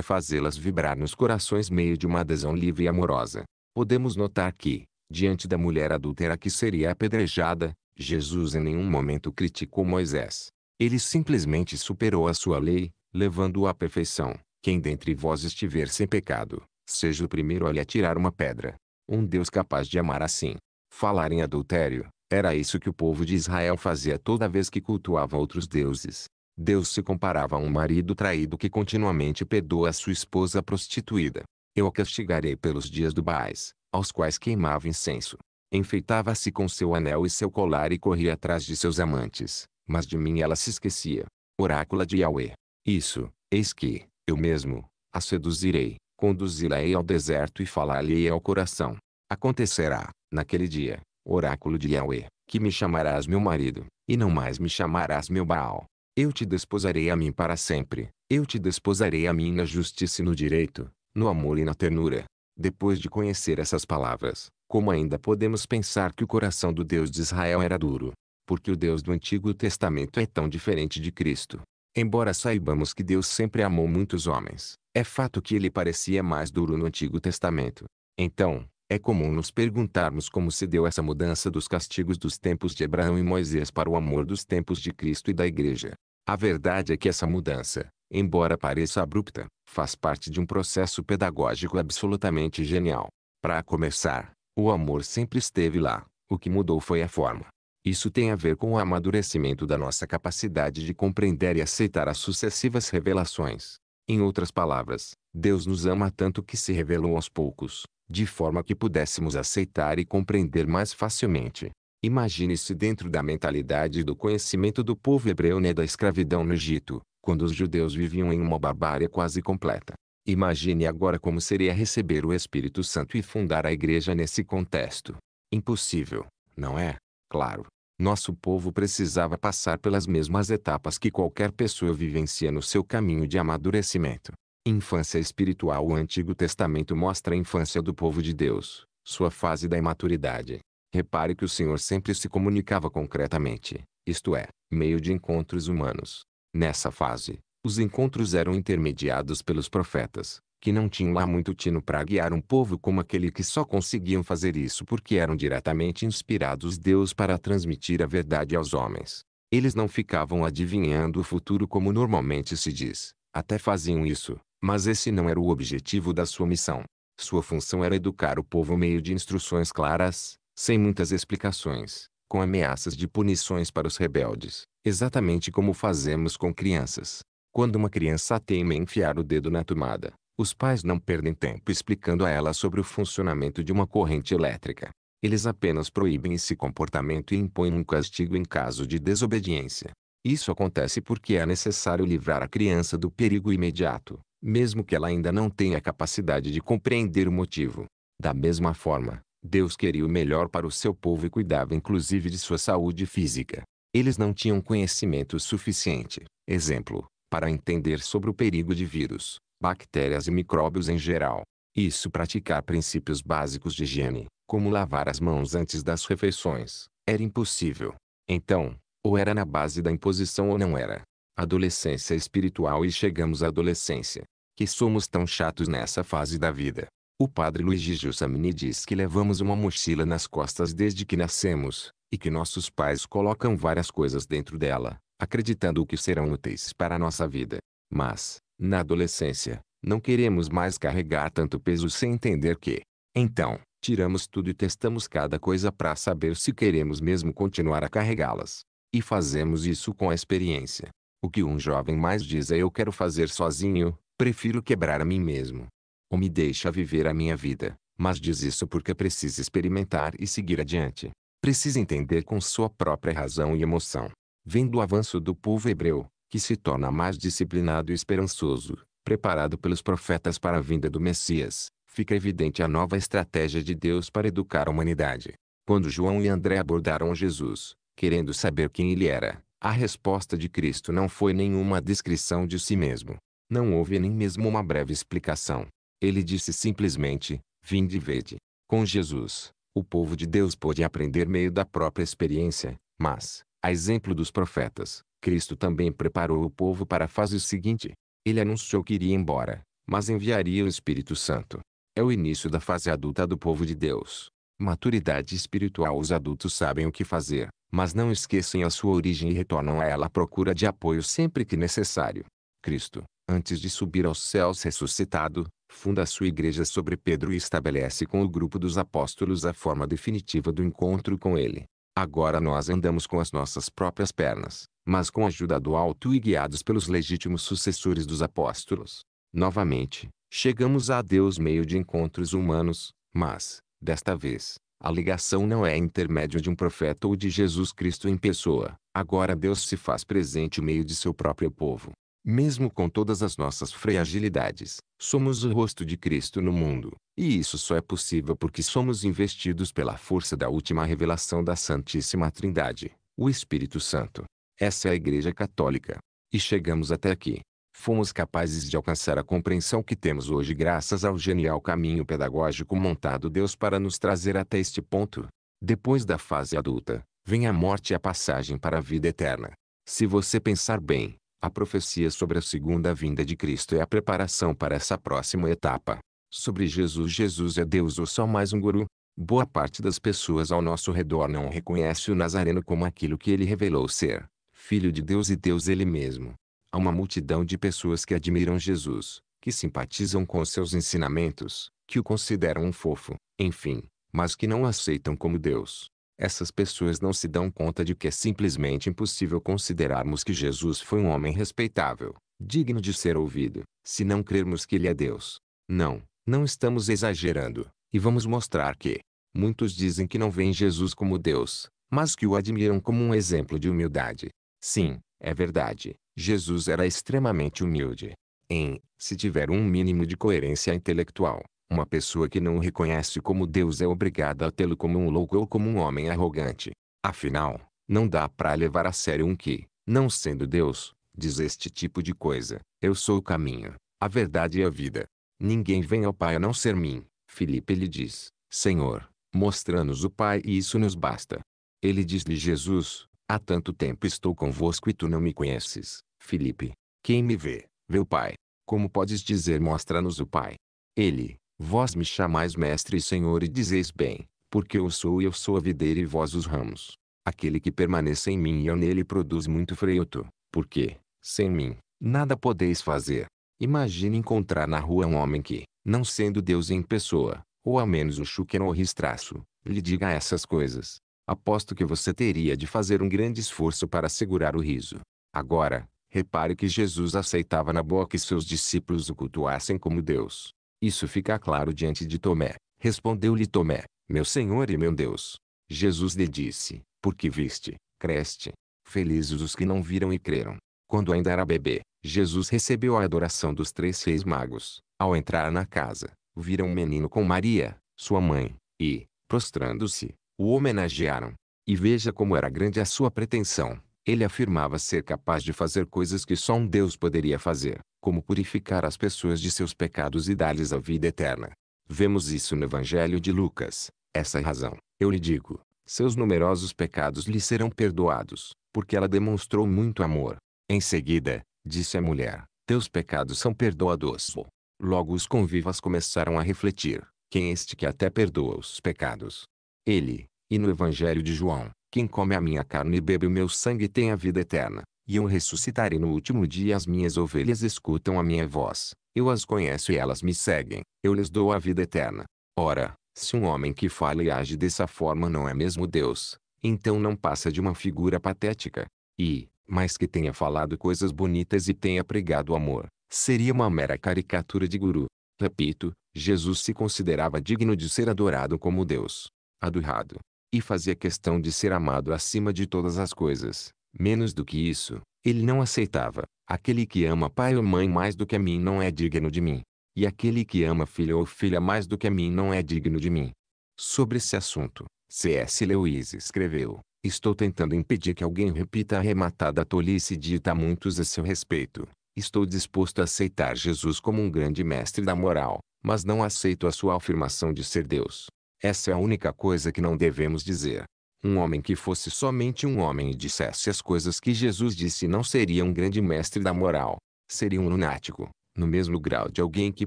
fazê-las vibrar nos corações meio de uma adesão livre e amorosa. Podemos notar que, diante da mulher adúltera que seria apedrejada, Jesus em nenhum momento criticou Moisés. Ele simplesmente superou a sua lei, levando-o à perfeição. Quem dentre vós estiver sem pecado, seja o primeiro a lhe atirar uma pedra. Um Deus capaz de amar assim. Falar em adultério, era isso que o povo de Israel fazia toda vez que cultuava outros deuses. Deus se comparava a um marido traído que continuamente perdoa sua esposa prostituída. Eu a castigarei pelos dias do Baais, aos quais queimava incenso. Enfeitava-se com seu anel e seu colar e corria atrás de seus amantes, mas de mim ela se esquecia. Orácula de Yahweh. Isso, eis que, eu mesmo, a seduzirei, conduzi-la-ei ao deserto e falar-lhe ei ao coração. Acontecerá, naquele dia, oráculo de Yahweh, que me chamarás meu marido, e não mais me chamarás meu Baal. Eu te desposarei a mim para sempre, eu te desposarei a mim na justiça e no direito, no amor e na ternura. Depois de conhecer essas palavras, como ainda podemos pensar que o coração do Deus de Israel era duro? Porque o Deus do Antigo Testamento é tão diferente de Cristo. Embora saibamos que Deus sempre amou muitos homens, é fato que ele parecia mais duro no Antigo Testamento. Então, é comum nos perguntarmos como se deu essa mudança dos castigos dos tempos de Abraão e Moisés para o amor dos tempos de Cristo e da Igreja. A verdade é que essa mudança, embora pareça abrupta, faz parte de um processo pedagógico absolutamente genial. Para começar, o amor sempre esteve lá, o que mudou foi a forma. Isso tem a ver com o amadurecimento da nossa capacidade de compreender e aceitar as sucessivas revelações, em outras palavras, Deus nos ama tanto que se revelou aos poucos, de forma que pudéssemos aceitar e compreender mais facilmente. Imagine-se dentro da mentalidade e do conhecimento do povo hebreu né da escravidão no Egito, quando os judeus viviam em uma barbárie quase completa. Imagine agora como seria receber o Espírito Santo e fundar a igreja nesse contexto. Impossível, não é? Claro, nosso povo precisava passar pelas mesmas etapas que qualquer pessoa vivencia no seu caminho de amadurecimento. Infância espiritual O Antigo Testamento mostra a infância do povo de Deus, sua fase da imaturidade. Repare que o Senhor sempre se comunicava concretamente, isto é, meio de encontros humanos. Nessa fase, os encontros eram intermediados pelos profetas, que não tinham lá muito tino para guiar um povo como aquele que só conseguiam fazer isso porque eram diretamente inspirados Deus para transmitir a verdade aos homens. Eles não ficavam adivinhando o futuro como normalmente se diz. Até faziam isso, mas esse não era o objetivo da sua missão. Sua função era educar o povo meio de instruções claras, sem muitas explicações, com ameaças de punições para os rebeldes, exatamente como fazemos com crianças. Quando uma criança teima enfiar o dedo na tomada, os pais não perdem tempo explicando a ela sobre o funcionamento de uma corrente elétrica. Eles apenas proíbem esse comportamento e impõem um castigo em caso de desobediência. Isso acontece porque é necessário livrar a criança do perigo imediato, mesmo que ela ainda não tenha capacidade de compreender o motivo. Da mesma forma, Deus queria o melhor para o seu povo e cuidava inclusive de sua saúde física. Eles não tinham conhecimento suficiente, exemplo, para entender sobre o perigo de vírus, bactérias e micróbios em geral. Isso praticar princípios básicos de higiene, como lavar as mãos antes das refeições, era impossível. Então, ou era na base da imposição ou não era. Adolescência espiritual e chegamos à adolescência. Que somos tão chatos nessa fase da vida. O padre Luigi Giussamini diz que levamos uma mochila nas costas desde que nascemos, e que nossos pais colocam várias coisas dentro dela, acreditando que serão úteis para a nossa vida. Mas, na adolescência, não queremos mais carregar tanto peso sem entender que, então, tiramos tudo e testamos cada coisa para saber se queremos mesmo continuar a carregá-las. E fazemos isso com a experiência. O que um jovem mais diz é eu quero fazer sozinho, prefiro quebrar a mim mesmo. Ou me deixa viver a minha vida, mas diz isso porque precisa experimentar e seguir adiante. Precisa entender com sua própria razão e emoção. Vendo o avanço do povo hebreu, que se torna mais disciplinado e esperançoso, preparado pelos profetas para a vinda do Messias, fica evidente a nova estratégia de Deus para educar a humanidade. Quando João e André abordaram Jesus, querendo saber quem ele era, a resposta de Cristo não foi nenhuma descrição de si mesmo. Não houve nem mesmo uma breve explicação. Ele disse simplesmente: Vinde e vede. Com Jesus, o povo de Deus pôde aprender meio da própria experiência, mas, a exemplo dos profetas, Cristo também preparou o povo para a fase seguinte. Ele anunciou que iria embora, mas enviaria o Espírito Santo. É o início da fase adulta do povo de Deus. Maturidade espiritual Os adultos sabem o que fazer, mas não esquecem a sua origem e retornam a ela à procura de apoio sempre que necessário. Cristo, antes de subir aos céus ressuscitado, funda a sua igreja sobre Pedro e estabelece com o grupo dos apóstolos a forma definitiva do encontro com ele. Agora nós andamos com as nossas próprias pernas, mas com a ajuda do alto e guiados pelos legítimos sucessores dos apóstolos. Novamente, chegamos a Deus meio de encontros humanos, mas, desta vez, a ligação não é intermédio de um profeta ou de Jesus Cristo em pessoa. Agora Deus se faz presente meio de seu próprio povo. Mesmo com todas as nossas fragilidades, somos o rosto de Cristo no mundo. E isso só é possível porque somos investidos pela força da última revelação da Santíssima Trindade, o Espírito Santo. Essa é a Igreja Católica. E chegamos até aqui. Fomos capazes de alcançar a compreensão que temos hoje graças ao genial caminho pedagógico montado Deus para nos trazer até este ponto. Depois da fase adulta, vem a morte e a passagem para a vida eterna. Se você pensar bem, a profecia sobre a segunda vinda de Cristo é a preparação para essa próxima etapa. Sobre Jesus, Jesus é Deus ou só mais um guru? Boa parte das pessoas ao nosso redor não reconhece o Nazareno como aquilo que ele revelou ser, Filho de Deus e Deus ele mesmo. Há uma multidão de pessoas que admiram Jesus, que simpatizam com seus ensinamentos, que o consideram um fofo, enfim, mas que não aceitam como Deus. Essas pessoas não se dão conta de que é simplesmente impossível considerarmos que Jesus foi um homem respeitável, digno de ser ouvido, se não crermos que ele é Deus. Não, não estamos exagerando, e vamos mostrar que muitos dizem que não veem Jesus como Deus, mas que o admiram como um exemplo de humildade. Sim, é verdade, Jesus era extremamente humilde. Em, se tiver um mínimo de coerência intelectual, uma pessoa que não o reconhece como Deus é obrigada a tê-lo como um louco ou como um homem arrogante. Afinal, não dá para levar a sério um que, não sendo Deus, diz este tipo de coisa: Eu sou o caminho, a verdade e a vida. Ninguém vem ao Pai a não ser mim. Filipe lhe diz: Senhor, mostra-nos o Pai e isso nos basta. Ele diz-lhe Jesus: Há tanto tempo estou convosco e tu não me conheces, Filipe. Quem me vê, vê o Pai. Como podes dizer mostra-nos o Pai? Ele, Vós me chamais mestre e senhor e dizeis bem, porque eu sou e eu sou a videira e vós os ramos. Aquele que permanece em mim e eu nele produz muito fruto, porque, sem mim, nada podeis fazer. Imagine encontrar na rua um homem que, não sendo Deus em pessoa, ou ao menos o Shuken ou Ristraço, lhe diga essas coisas. Aposto que você teria de fazer um grande esforço para segurar o riso. Agora, repare que Jesus aceitava na boa que seus discípulos o cultuassem como Deus. Isso fica claro diante de Tomé. Respondeu-lhe Tomé, meu Senhor e meu Deus. Jesus lhe disse, porque viste, creste. Felizes os que não viram e creram. Quando ainda era bebê, Jesus recebeu a adoração dos três reis magos. Ao entrar na casa, viram um menino com Maria, sua mãe, e, prostrando-se, o homenagearam. E veja como era grande a sua pretensão. Ele afirmava ser capaz de fazer coisas que só um Deus poderia fazer como purificar as pessoas de seus pecados e dar-lhes a vida eterna. Vemos isso no Evangelho de Lucas. Essa é razão, eu lhe digo, seus numerosos pecados lhe serão perdoados, porque ela demonstrou muito amor. Em seguida, disse a mulher, teus pecados são perdoados. Logo os convivas começaram a refletir, quem é este que até perdoa os pecados? Ele, e no Evangelho de João, quem come a minha carne e bebe o meu sangue tem a vida eterna, e eu ressuscitarei no último dia as minhas ovelhas escutam a minha voz. Eu as conheço e elas me seguem. Eu lhes dou a vida eterna. Ora, se um homem que fala e age dessa forma não é mesmo Deus, então não passa de uma figura patética. E, mais que tenha falado coisas bonitas e tenha pregado amor, seria uma mera caricatura de guru. Repito, Jesus se considerava digno de ser adorado como Deus, adorado, e fazia questão de ser amado acima de todas as coisas, Menos do que isso, ele não aceitava. Aquele que ama pai ou mãe mais do que a mim não é digno de mim. E aquele que ama filho ou filha mais do que a mim não é digno de mim. Sobre esse assunto, C.S. Lewis escreveu: Estou tentando impedir que alguém repita a arrematada tolice dita a muitos a seu respeito. Estou disposto a aceitar Jesus como um grande mestre da moral, mas não aceito a sua afirmação de ser Deus. Essa é a única coisa que não devemos dizer. Um homem que fosse somente um homem e dissesse as coisas que Jesus disse não seria um grande mestre da moral. Seria um lunático, no mesmo grau de alguém que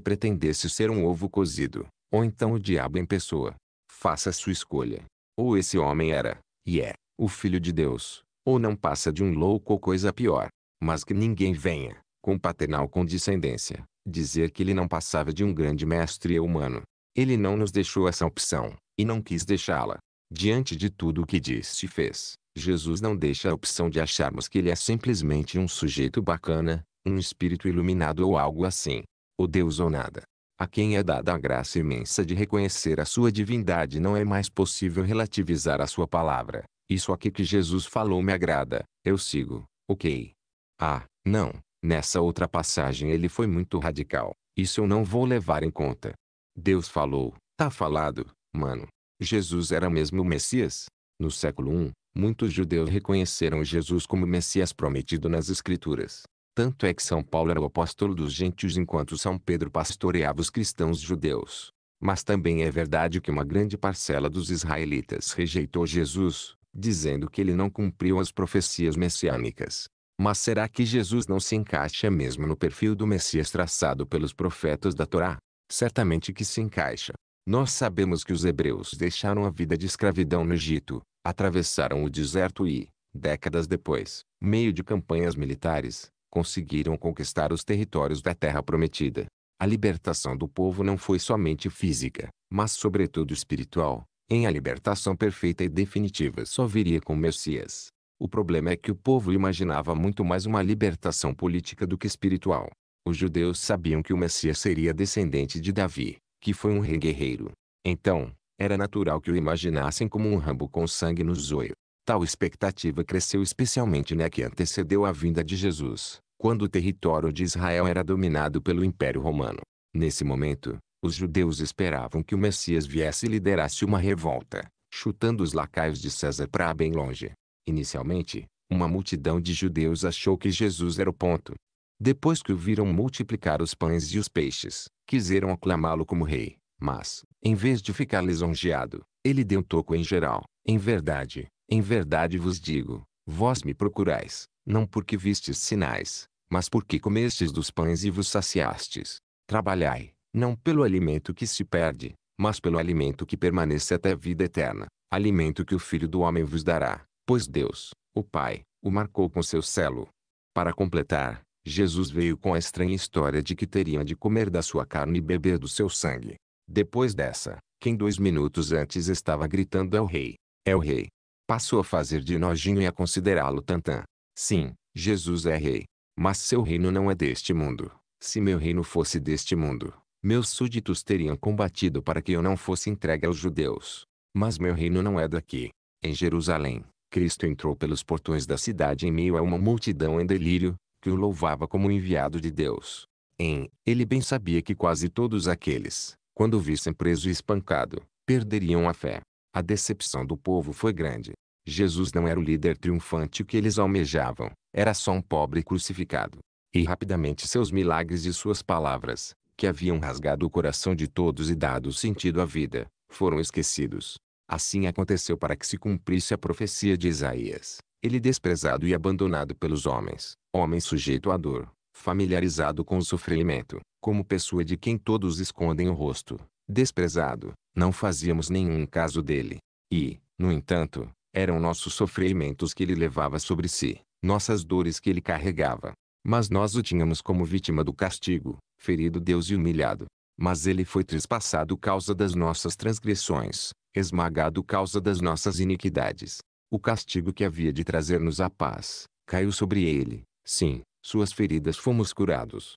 pretendesse ser um ovo cozido, ou então o diabo em pessoa. Faça sua escolha. Ou esse homem era, e é, o Filho de Deus, ou não passa de um louco ou coisa pior. Mas que ninguém venha, com paternal condescendência, dizer que ele não passava de um grande mestre humano. Ele não nos deixou essa opção, e não quis deixá-la. Diante de tudo o que disse e fez, Jesus não deixa a opção de acharmos que ele é simplesmente um sujeito bacana, um espírito iluminado ou algo assim. O Deus ou nada. A quem é dada a graça imensa de reconhecer a sua divindade não é mais possível relativizar a sua palavra. Isso aqui que Jesus falou me agrada, eu sigo, ok. Ah, não, nessa outra passagem ele foi muito radical, isso eu não vou levar em conta. Deus falou, tá falado, mano. Jesus era mesmo o Messias. No século I, muitos judeus reconheceram Jesus como Messias prometido nas Escrituras. Tanto é que São Paulo era o apóstolo dos gentios enquanto São Pedro pastoreava os cristãos judeus. Mas também é verdade que uma grande parcela dos israelitas rejeitou Jesus, dizendo que ele não cumpriu as profecias messiânicas. Mas será que Jesus não se encaixa mesmo no perfil do Messias traçado pelos profetas da Torá? Certamente que se encaixa. Nós sabemos que os hebreus deixaram a vida de escravidão no Egito, atravessaram o deserto e, décadas depois, meio de campanhas militares, conseguiram conquistar os territórios da Terra Prometida. A libertação do povo não foi somente física, mas sobretudo espiritual. Em a libertação perfeita e definitiva só viria com o Messias. O problema é que o povo imaginava muito mais uma libertação política do que espiritual. Os judeus sabiam que o Messias seria descendente de Davi, que foi um rei guerreiro. Então, era natural que o imaginassem como um rambo com sangue no zoio. Tal expectativa cresceu especialmente na que antecedeu a vinda de Jesus, quando o território de Israel era dominado pelo Império Romano. Nesse momento, os judeus esperavam que o Messias viesse e liderasse uma revolta, chutando os lacaios de César para bem longe. Inicialmente, uma multidão de judeus achou que Jesus era o ponto. Depois que o viram multiplicar os pães e os peixes, quiseram aclamá-lo como rei. Mas, em vez de ficar lisonjeado, ele deu toco em geral. Em verdade, em verdade vos digo, vós me procurais, não porque vistes sinais, mas porque comestes dos pães e vos saciastes. Trabalhai, não pelo alimento que se perde, mas pelo alimento que permanece até a vida eterna, alimento que o Filho do Homem vos dará, pois Deus, o Pai, o marcou com seu selo. Para completar, Jesus veio com a estranha história de que teriam de comer da sua carne e beber do seu sangue. Depois dessa, quem dois minutos antes estava gritando é o rei, é o rei, passou a fazer de nojinho e a considerá-lo tantã. Sim, Jesus é rei. Mas seu reino não é deste mundo. Se meu reino fosse deste mundo, meus súditos teriam combatido para que eu não fosse entregue aos judeus. Mas meu reino não é daqui. Em Jerusalém, Cristo entrou pelos portões da cidade em meio a uma multidão em delírio, que o louvava como enviado de Deus. Em, ele bem sabia que quase todos aqueles, quando o vissem preso e espancado, perderiam a fé. A decepção do povo foi grande. Jesus não era o líder triunfante que eles almejavam, era só um pobre crucificado. E rapidamente seus milagres e suas palavras, que haviam rasgado o coração de todos e dado sentido à vida, foram esquecidos. Assim aconteceu para que se cumprisse a profecia de Isaías ele desprezado e abandonado pelos homens, homem sujeito à dor, familiarizado com o sofrimento, como pessoa de quem todos escondem o rosto, desprezado, não fazíamos nenhum caso dele. E, no entanto, eram nossos sofrimentos que ele levava sobre si, nossas dores que ele carregava. Mas nós o tínhamos como vítima do castigo, ferido Deus e humilhado. Mas ele foi trespassado causa das nossas transgressões, esmagado causa das nossas iniquidades. O castigo que havia de trazer-nos a paz, caiu sobre ele. Sim, suas feridas fomos curados.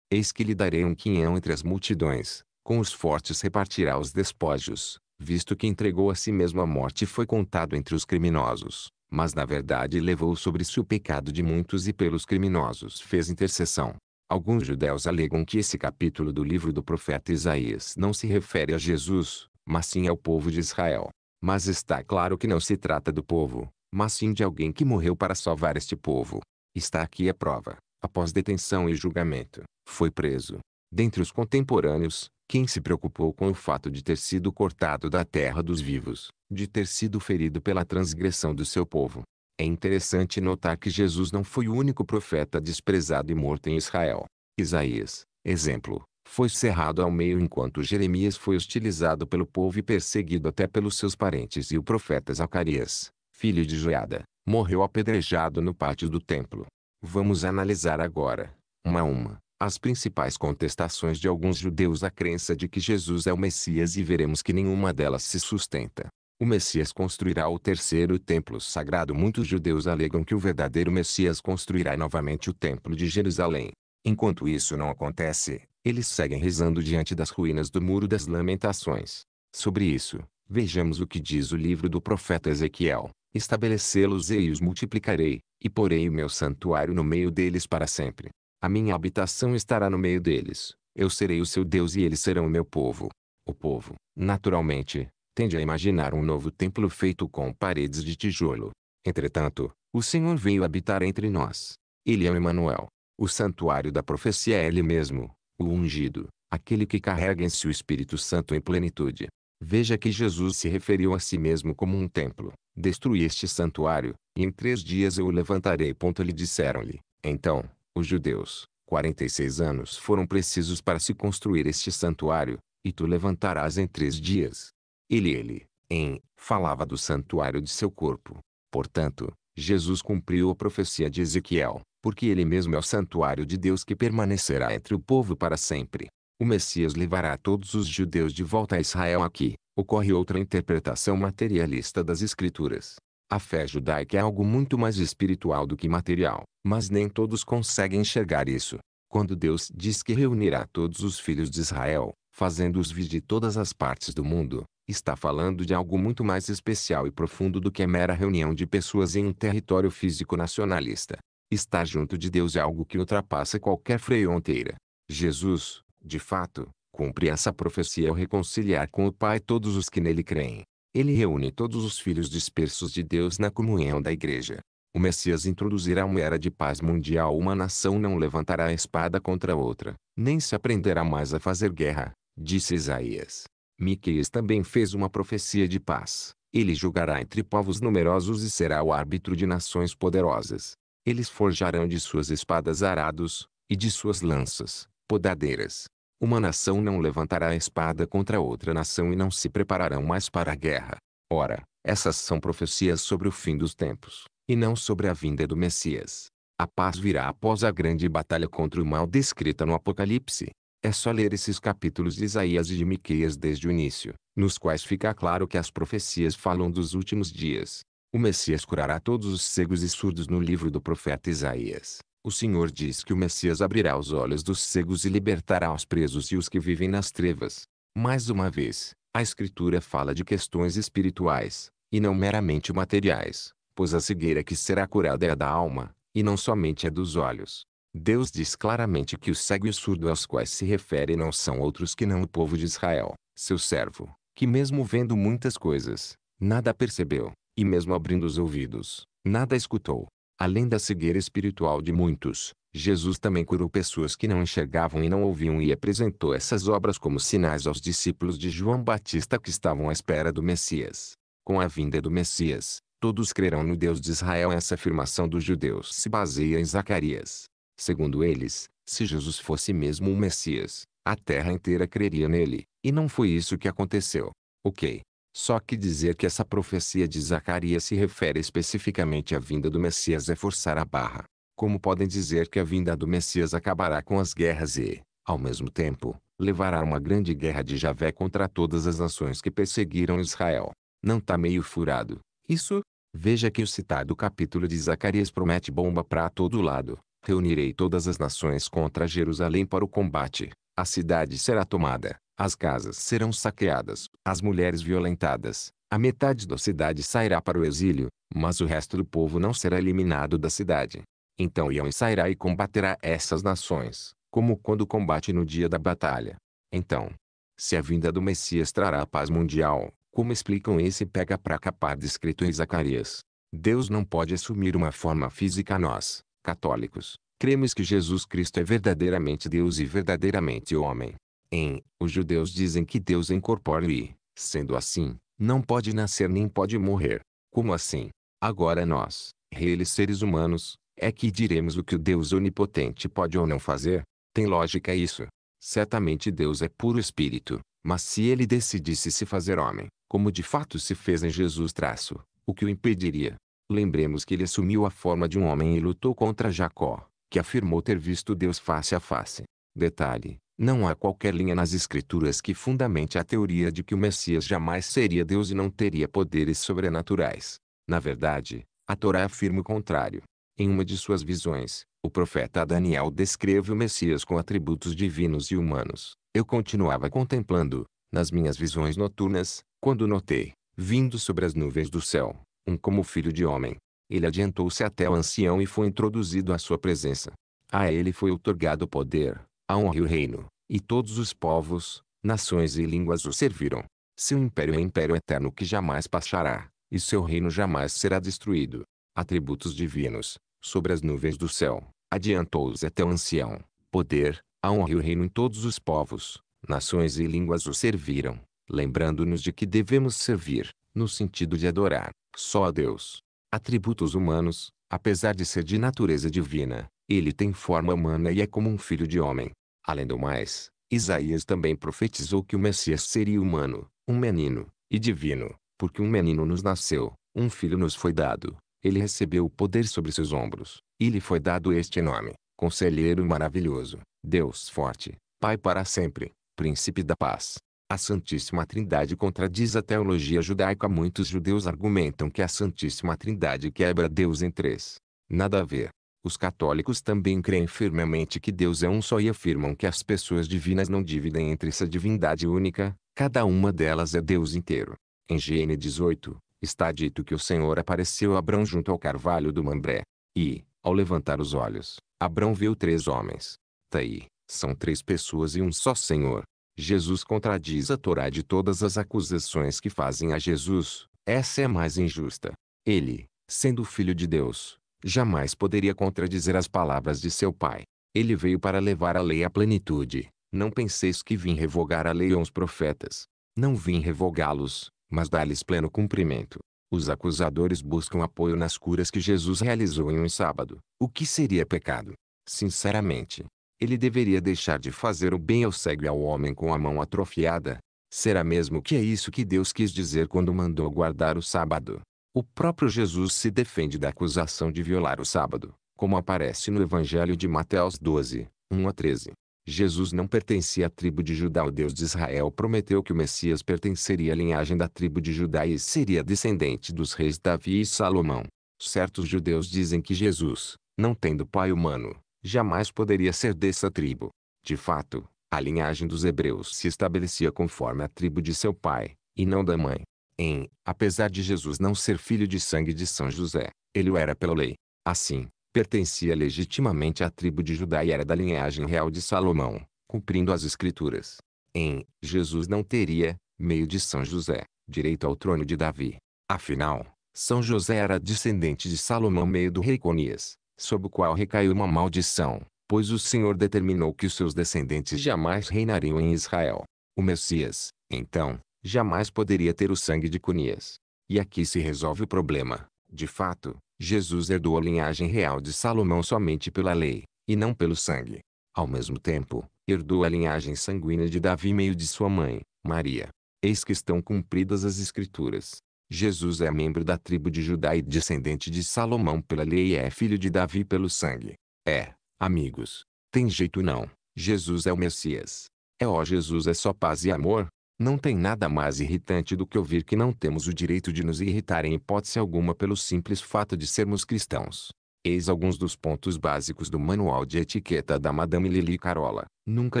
Eis que lhe darei um quinhão entre as multidões, com os fortes repartirá os despojos, visto que entregou a si mesmo a morte e foi contado entre os criminosos, mas na verdade levou sobre si o pecado de muitos e pelos criminosos fez intercessão. Alguns judeus alegam que esse capítulo do livro do profeta Isaías não se refere a Jesus, mas sim ao povo de Israel. Mas está claro que não se trata do povo, mas sim de alguém que morreu para salvar este povo. Está aqui a prova. Após detenção e julgamento, foi preso. Dentre os contemporâneos, quem se preocupou com o fato de ter sido cortado da terra dos vivos, de ter sido ferido pela transgressão do seu povo. É interessante notar que Jesus não foi o único profeta desprezado e morto em Israel. Isaías, exemplo, foi cerrado ao meio enquanto Jeremias foi hostilizado pelo povo e perseguido até pelos seus parentes e o profeta Zacarias, filho de Joiada, morreu apedrejado no pátio do templo. Vamos analisar agora, uma a uma, as principais contestações de alguns judeus à crença de que Jesus é o Messias e veremos que nenhuma delas se sustenta. O Messias construirá o terceiro templo sagrado. Muitos judeus alegam que o verdadeiro Messias construirá novamente o templo de Jerusalém. Enquanto isso não acontece, eles seguem rezando diante das ruínas do Muro das Lamentações. Sobre isso, vejamos o que diz o livro do profeta Ezequiel. estabelecê los e os multiplicarei, e porei o meu santuário no meio deles para sempre. A minha habitação estará no meio deles, eu serei o seu Deus e eles serão o meu povo. O povo, naturalmente, tende a imaginar um novo templo feito com paredes de tijolo. Entretanto, o Senhor veio habitar entre nós. Ele é o Emmanuel. O santuário da profecia é ele mesmo, o ungido, aquele que carrega em si o Espírito Santo em plenitude. Veja que Jesus se referiu a si mesmo como um templo. Destruí este santuário, e em três dias eu o levantarei. Ponto lhe disseram-lhe. Então, os judeus, 46 anos foram precisos para se construir este santuário, e tu levantarás em três dias. Ele ele, em, falava do santuário de seu corpo. Portanto, Jesus cumpriu a profecia de Ezequiel, porque ele mesmo é o santuário de Deus que permanecerá entre o povo para sempre. O Messias levará todos os judeus de volta a Israel aqui. Ocorre outra interpretação materialista das Escrituras. A fé judaica é algo muito mais espiritual do que material, mas nem todos conseguem enxergar isso. Quando Deus diz que reunirá todos os filhos de Israel, fazendo-os vir de todas as partes do mundo, está falando de algo muito mais especial e profundo do que a mera reunião de pessoas em um território físico nacionalista. Estar junto de Deus é algo que ultrapassa qualquer freonteira. Jesus, de fato, cumpre essa profecia ao reconciliar com o Pai todos os que nele creem. Ele reúne todos os filhos dispersos de Deus na comunhão da igreja. O Messias introduzirá uma era de paz mundial. Uma nação não levantará a espada contra outra, nem se aprenderá mais a fazer guerra, disse Isaías. Miqueias também fez uma profecia de paz. Ele julgará entre povos numerosos e será o árbitro de nações poderosas. Eles forjarão de suas espadas arados, e de suas lanças, podadeiras. Uma nação não levantará a espada contra outra nação e não se prepararão mais para a guerra. Ora, essas são profecias sobre o fim dos tempos, e não sobre a vinda do Messias. A paz virá após a grande batalha contra o mal descrita no Apocalipse. É só ler esses capítulos de Isaías e de Miqueias desde o início, nos quais fica claro que as profecias falam dos últimos dias. O Messias curará todos os cegos e surdos no livro do profeta Isaías. O Senhor diz que o Messias abrirá os olhos dos cegos e libertará os presos e os que vivem nas trevas. Mais uma vez, a Escritura fala de questões espirituais, e não meramente materiais, pois a cegueira que será curada é a da alma, e não somente a dos olhos. Deus diz claramente que o cego e o surdo aos quais se refere não são outros que não o povo de Israel, seu servo, que mesmo vendo muitas coisas, nada percebeu, e mesmo abrindo os ouvidos, nada escutou. Além da cegueira espiritual de muitos, Jesus também curou pessoas que não enxergavam e não ouviam e apresentou essas obras como sinais aos discípulos de João Batista que estavam à espera do Messias. Com a vinda do Messias, todos crerão no Deus de Israel. Essa afirmação dos judeus se baseia em Zacarias. Segundo eles, se Jesus fosse mesmo o Messias, a terra inteira creria nele, e não foi isso que aconteceu. Ok, só que dizer que essa profecia de Zacarias se refere especificamente à vinda do Messias é forçar a barra. Como podem dizer que a vinda do Messias acabará com as guerras e, ao mesmo tempo, levará uma grande guerra de Javé contra todas as nações que perseguiram Israel? Não está meio furado. Isso? Veja que o citado capítulo de Zacarias promete bomba para todo lado. Reunirei todas as nações contra Jerusalém para o combate. A cidade será tomada as casas serão saqueadas, as mulheres violentadas, a metade da cidade sairá para o exílio, mas o resto do povo não será eliminado da cidade. Então Ião sairá e combaterá essas nações, como quando combate no dia da batalha. Então, se a vinda do Messias trará a paz mundial, como explicam esse pega para capar descrito em Zacarias. Deus não pode assumir uma forma física nós, católicos, cremos que Jesus Cristo é verdadeiramente Deus e verdadeiramente homem. Em, os judeus dizem que Deus é incorpóreo e, sendo assim, não pode nascer nem pode morrer. Como assim? Agora nós, reis seres humanos, é que diremos o que o Deus onipotente pode ou não fazer? Tem lógica isso. Certamente Deus é puro espírito, mas se ele decidisse se fazer homem, como de fato se fez em Jesus traço, o que o impediria? Lembremos que ele assumiu a forma de um homem e lutou contra Jacó, que afirmou ter visto Deus face a face. Detalhe, não há qualquer linha nas Escrituras que fundamente a teoria de que o Messias jamais seria Deus e não teria poderes sobrenaturais. Na verdade, a Torá afirma o contrário. Em uma de suas visões, o profeta Daniel descreve o Messias com atributos divinos e humanos. Eu continuava contemplando, nas minhas visões noturnas, quando notei, vindo sobre as nuvens do céu, um como filho de homem. Ele adiantou-se até o ancião e foi introduzido à sua presença. A ele foi otorgado o poder, a honra e o reino, e todos os povos, nações e línguas o serviram. Seu império é império eterno que jamais passará, e seu reino jamais será destruído. Atributos divinos, sobre as nuvens do céu, adiantou-os até o ancião. Poder, a honra e o reino em todos os povos, nações e línguas o serviram, lembrando-nos de que devemos servir, no sentido de adorar, só a Deus. Atributos humanos, apesar de ser de natureza divina, ele tem forma humana e é como um filho de homem. Além do mais, Isaías também profetizou que o Messias seria humano, um menino, e divino, porque um menino nos nasceu, um filho nos foi dado. Ele recebeu o poder sobre seus ombros, e lhe foi dado este nome: Conselheiro Maravilhoso, Deus Forte, Pai para sempre, Príncipe da Paz. A Santíssima Trindade contradiz a teologia judaica. Muitos judeus argumentam que a Santíssima Trindade quebra Deus em três. Nada a ver. Os católicos também creem firmemente que Deus é um só e afirmam que as pessoas divinas não dividem entre essa divindade única, cada uma delas é Deus inteiro. Em Gênesis 18, está dito que o Senhor apareceu a Abrão junto ao carvalho do Mambré. E, ao levantar os olhos, Abrão viu três homens. Taí, tá são três pessoas e um só Senhor. Jesus contradiz a Torá de todas as acusações que fazem a Jesus, essa é a mais injusta. Ele, sendo filho de Deus, jamais poderia contradizer as palavras de seu pai. Ele veio para levar a lei à plenitude. Não penseis que vim revogar a lei ou os profetas. Não vim revogá-los, mas dar-lhes pleno cumprimento. Os acusadores buscam apoio nas curas que Jesus realizou em um sábado, o que seria pecado. Sinceramente, ele deveria deixar de fazer o bem ao cego e ao homem com a mão atrofiada. Será mesmo que é isso que Deus quis dizer quando mandou guardar o sábado? O próprio Jesus se defende da acusação de violar o sábado, como aparece no Evangelho de Mateus 12, 1 a 13. Jesus não pertencia à tribo de Judá. O Deus de Israel prometeu que o Messias pertenceria à linhagem da tribo de Judá e seria descendente dos reis Davi e Salomão. Certos judeus dizem que Jesus, não tendo pai humano, jamais poderia ser dessa tribo. De fato, a linhagem dos hebreus se estabelecia conforme a tribo de seu pai, e não da mãe em, apesar de Jesus não ser filho de sangue de São José, ele o era pela lei. Assim, pertencia legitimamente à tribo de Judá e era da linhagem real de Salomão, cumprindo as escrituras. Em, Jesus não teria, meio de São José, direito ao trono de Davi. Afinal, São José era descendente de Salomão meio do rei Conias, sob o qual recaiu uma maldição, pois o Senhor determinou que os seus descendentes jamais reinariam em Israel. O Messias, então, jamais poderia ter o sangue de Cunias. E aqui se resolve o problema. De fato, Jesus herdou a linhagem real de Salomão somente pela lei, e não pelo sangue. Ao mesmo tempo, herdou a linhagem sanguínea de Davi meio de sua mãe, Maria. Eis que estão cumpridas as escrituras. Jesus é membro da tribo de Judá e descendente de Salomão pela lei e é filho de Davi pelo sangue. É, amigos. Tem jeito não. Jesus é o Messias. É ó Jesus é só paz e amor, não tem nada mais irritante do que ouvir que não temos o direito de nos irritar em hipótese alguma pelo simples fato de sermos cristãos. Eis alguns dos pontos básicos do manual de etiqueta da Madame Lili Carola. Nunca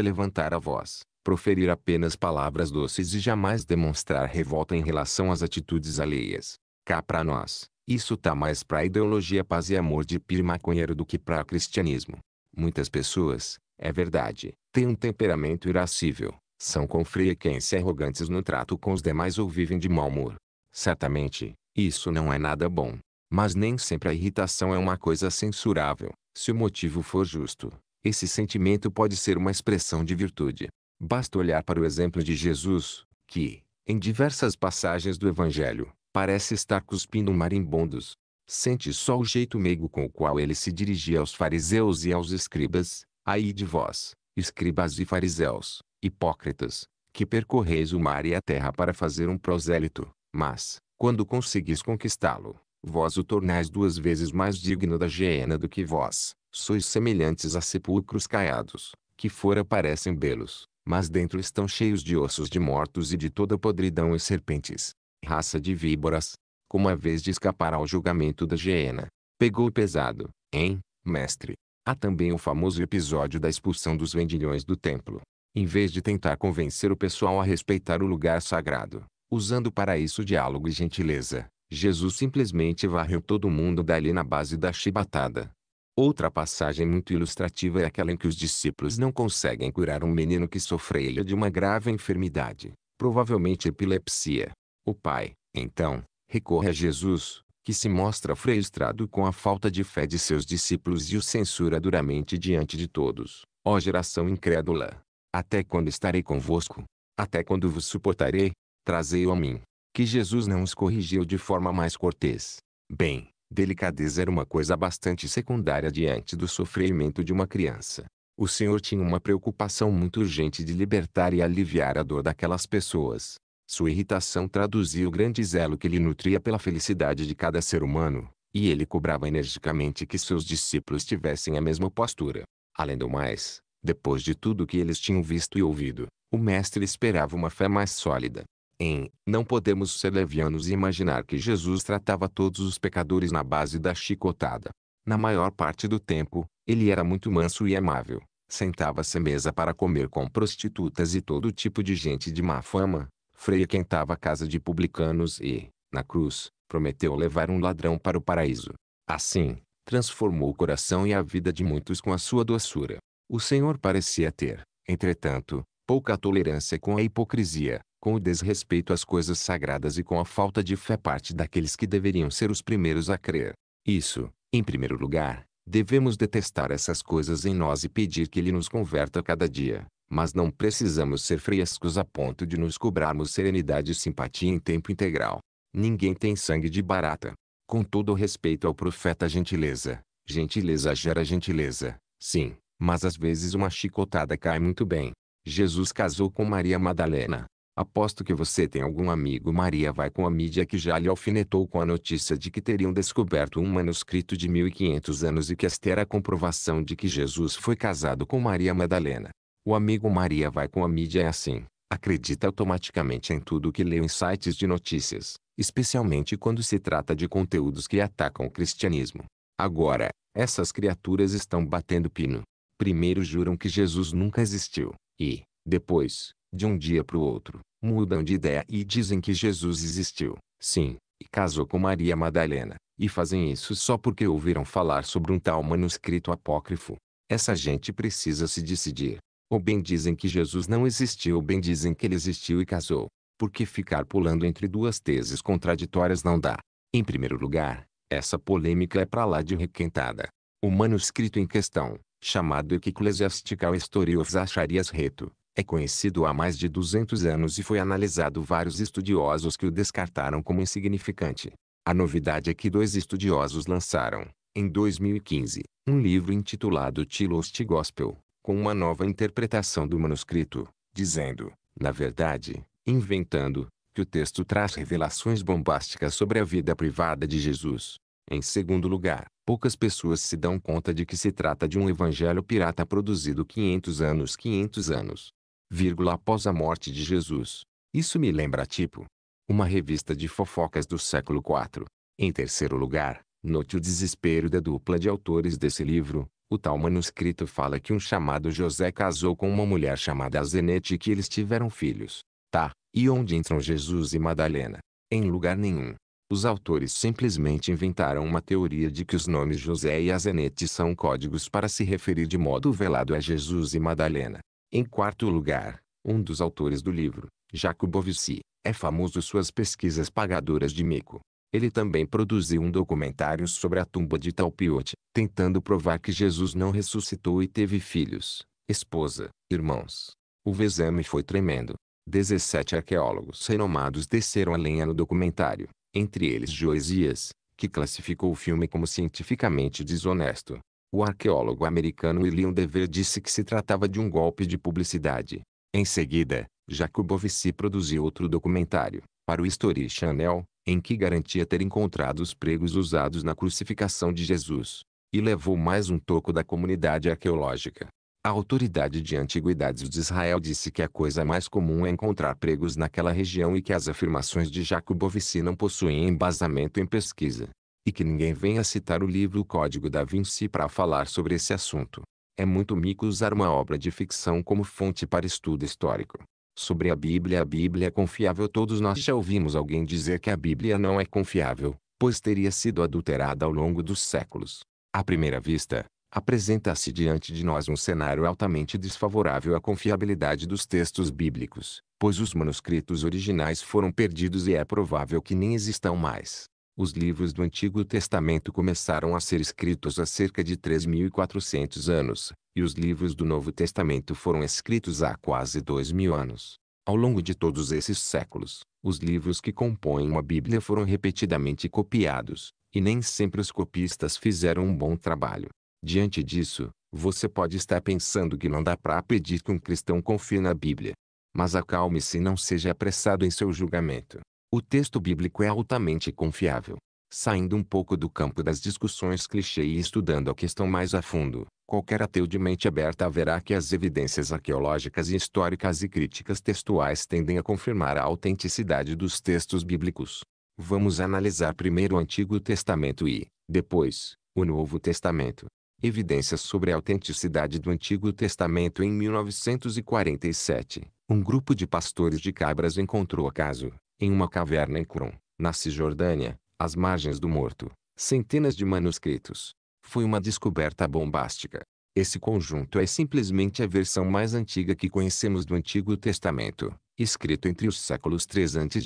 levantar a voz, proferir apenas palavras doces e jamais demonstrar revolta em relação às atitudes alheias. Cá para nós, isso tá mais pra ideologia paz e amor de pir maconheiro do que pra cristianismo. Muitas pessoas, é verdade, têm um temperamento irascível, são frequência arrogantes no trato com os demais ou vivem de mau humor. Certamente, isso não é nada bom. Mas nem sempre a irritação é uma coisa censurável. Se o motivo for justo, esse sentimento pode ser uma expressão de virtude. Basta olhar para o exemplo de Jesus, que, em diversas passagens do Evangelho, parece estar cuspindo marimbondos. Sente só o jeito meigo com o qual ele se dirigia aos fariseus e aos escribas, aí de vós, escribas e fariseus, hipócritas, que percorreis o mar e a terra para fazer um prosélito, mas, quando conseguis conquistá-lo, vós o tornais duas vezes mais digno da hiena do que vós, sois semelhantes a sepulcros caiados, que fora parecem belos, mas dentro estão cheios de ossos de mortos e de toda podridão e serpentes. Raça de víboras, como a vez de escapar ao julgamento da hiena. Pegou pesado, hein, mestre? Há também o famoso episódio da expulsão dos vendilhões do templo, em vez de tentar convencer o pessoal a respeitar o lugar sagrado, usando para isso diálogo e gentileza, Jesus simplesmente varreu todo mundo dali na base da chibatada. Outra passagem muito ilustrativa é aquela em que os discípulos não conseguem curar um menino que sofreu de uma grave enfermidade, provavelmente epilepsia. O pai, então, recorre a Jesus, que se mostra frustrado com a falta de fé de seus discípulos e o censura duramente diante de todos. Ó geração incrédula, até quando estarei convosco? Até quando vos suportarei? Trazei-o a mim. Que Jesus não os corrigiu de forma mais cortês. Bem, delicadeza era uma coisa bastante secundária diante do sofrimento de uma criança. O Senhor tinha uma preocupação muito urgente de libertar e aliviar a dor daquelas pessoas. Sua irritação traduzia o grande zelo que ele nutria pela felicidade de cada ser humano, e ele cobrava energicamente que seus discípulos tivessem a mesma postura. Além do mais, depois de tudo o que eles tinham visto e ouvido, o mestre esperava uma fé mais sólida. Em Não podemos ser levianos e imaginar que Jesus tratava todos os pecadores na base da chicotada. Na maior parte do tempo, ele era muito manso e amável. Sentava-se à mesa para comer com prostitutas e todo tipo de gente de má fama. Freia quentava a casa de publicanos e, na cruz, prometeu levar um ladrão para o paraíso. Assim, transformou o coração e a vida de muitos com a sua doçura. O Senhor parecia ter, entretanto, pouca tolerância com a hipocrisia, com o desrespeito às coisas sagradas e com a falta de fé parte daqueles que deveriam ser os primeiros a crer. Isso, em primeiro lugar, devemos detestar essas coisas em nós e pedir que Ele nos converta cada dia. Mas não precisamos ser frescos a ponto de nos cobrarmos serenidade e simpatia em tempo integral. Ninguém tem sangue de barata. Com todo o respeito ao profeta gentileza, gentileza gera gentileza. Sim, mas às vezes uma chicotada cai muito bem. Jesus casou com Maria Madalena. Aposto que você tem algum amigo Maria vai com a mídia que já lhe alfinetou com a notícia de que teriam descoberto um manuscrito de 1500 anos e que esta era a comprovação de que Jesus foi casado com Maria Madalena. O amigo Maria vai com a mídia é assim. Acredita automaticamente em tudo que leu em sites de notícias, especialmente quando se trata de conteúdos que atacam o cristianismo. Agora, essas criaturas estão batendo pino. Primeiro juram que Jesus nunca existiu, e, depois, de um dia para o outro, mudam de ideia e dizem que Jesus existiu, sim, e casou com Maria Madalena, e fazem isso só porque ouviram falar sobre um tal manuscrito apócrifo. Essa gente precisa se decidir. Ou bem dizem que Jesus não existiu ou bem dizem que ele existiu e casou. Porque ficar pulando entre duas teses contraditórias não dá. Em primeiro lugar, essa polêmica é para lá de requentada. O manuscrito em questão, chamado Ecclesiastical History of Zacharias Reto, é conhecido há mais de 200 anos e foi analisado vários estudiosos que o descartaram como insignificante. A novidade é que dois estudiosos lançaram, em 2015, um livro intitulado The Lost Gospel, com uma nova interpretação do manuscrito, dizendo, na verdade, inventando, que o texto traz revelações bombásticas sobre a vida privada de Jesus, em segundo lugar, poucas pessoas se dão conta de que se trata de um evangelho pirata produzido 500 anos 500 anos, vírgula, após a morte de Jesus. Isso me lembra tipo uma revista de fofocas do século IV. Em terceiro lugar, note o desespero da dupla de autores desse livro. O tal manuscrito fala que um chamado José casou com uma mulher chamada Zenete e que eles tiveram filhos. Tá, e onde entram Jesus e Madalena? Em lugar nenhum. Os autores simplesmente inventaram uma teoria de que os nomes José e Azenete são códigos para se referir de modo velado a Jesus e Madalena. Em quarto lugar, um dos autores do livro, Jacobovici, é famoso suas pesquisas pagadoras de mico. Ele também produziu um documentário sobre a tumba de Talpiote, tentando provar que Jesus não ressuscitou e teve filhos, esposa, irmãos. O exame foi tremendo. 17 arqueólogos renomados desceram a lenha no documentário, entre eles Joesias, que classificou o filme como cientificamente desonesto. O arqueólogo americano William Dever disse que se tratava de um golpe de publicidade. Em seguida, Jacobovici produziu outro documentário, para o History Channel, em que garantia ter encontrado os pregos usados na crucificação de Jesus. E levou mais um toco da comunidade arqueológica. A autoridade de antiguidades de Israel disse que a coisa mais comum é encontrar pregos naquela região e que as afirmações de Jacobovici não possuem embasamento em pesquisa. E que ninguém venha citar o livro o Código da Vinci para falar sobre esse assunto. É muito mico usar uma obra de ficção como fonte para estudo histórico. Sobre a Bíblia, a Bíblia é confiável. Todos nós já ouvimos alguém dizer que a Bíblia não é confiável, pois teria sido adulterada ao longo dos séculos. À primeira vista, apresenta-se diante de nós um cenário altamente desfavorável à confiabilidade dos textos bíblicos, pois os manuscritos originais foram perdidos e é provável que nem existam mais. Os livros do Antigo Testamento começaram a ser escritos há cerca de 3.400 anos, e os livros do Novo Testamento foram escritos há quase 2.000 anos. Ao longo de todos esses séculos, os livros que compõem a Bíblia foram repetidamente copiados, e nem sempre os copistas fizeram um bom trabalho. Diante disso, você pode estar pensando que não dá para pedir que um cristão confie na Bíblia. Mas acalme-se e não seja apressado em seu julgamento. O texto bíblico é altamente confiável. Saindo um pouco do campo das discussões clichê e estudando a questão mais a fundo, qualquer ateu de mente aberta verá que as evidências arqueológicas e históricas e críticas textuais tendem a confirmar a autenticidade dos textos bíblicos. Vamos analisar primeiro o Antigo Testamento e, depois, o Novo Testamento. Evidências sobre a autenticidade do Antigo Testamento em 1947. Um grupo de pastores de cabras encontrou acaso, em uma caverna em Qumran, na Cisjordânia, às margens do Morto, centenas de manuscritos. Foi uma descoberta bombástica. Esse conjunto é simplesmente a versão mais antiga que conhecemos do Antigo Testamento, escrito entre os séculos 3 a.C.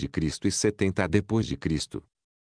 e 70 d.C.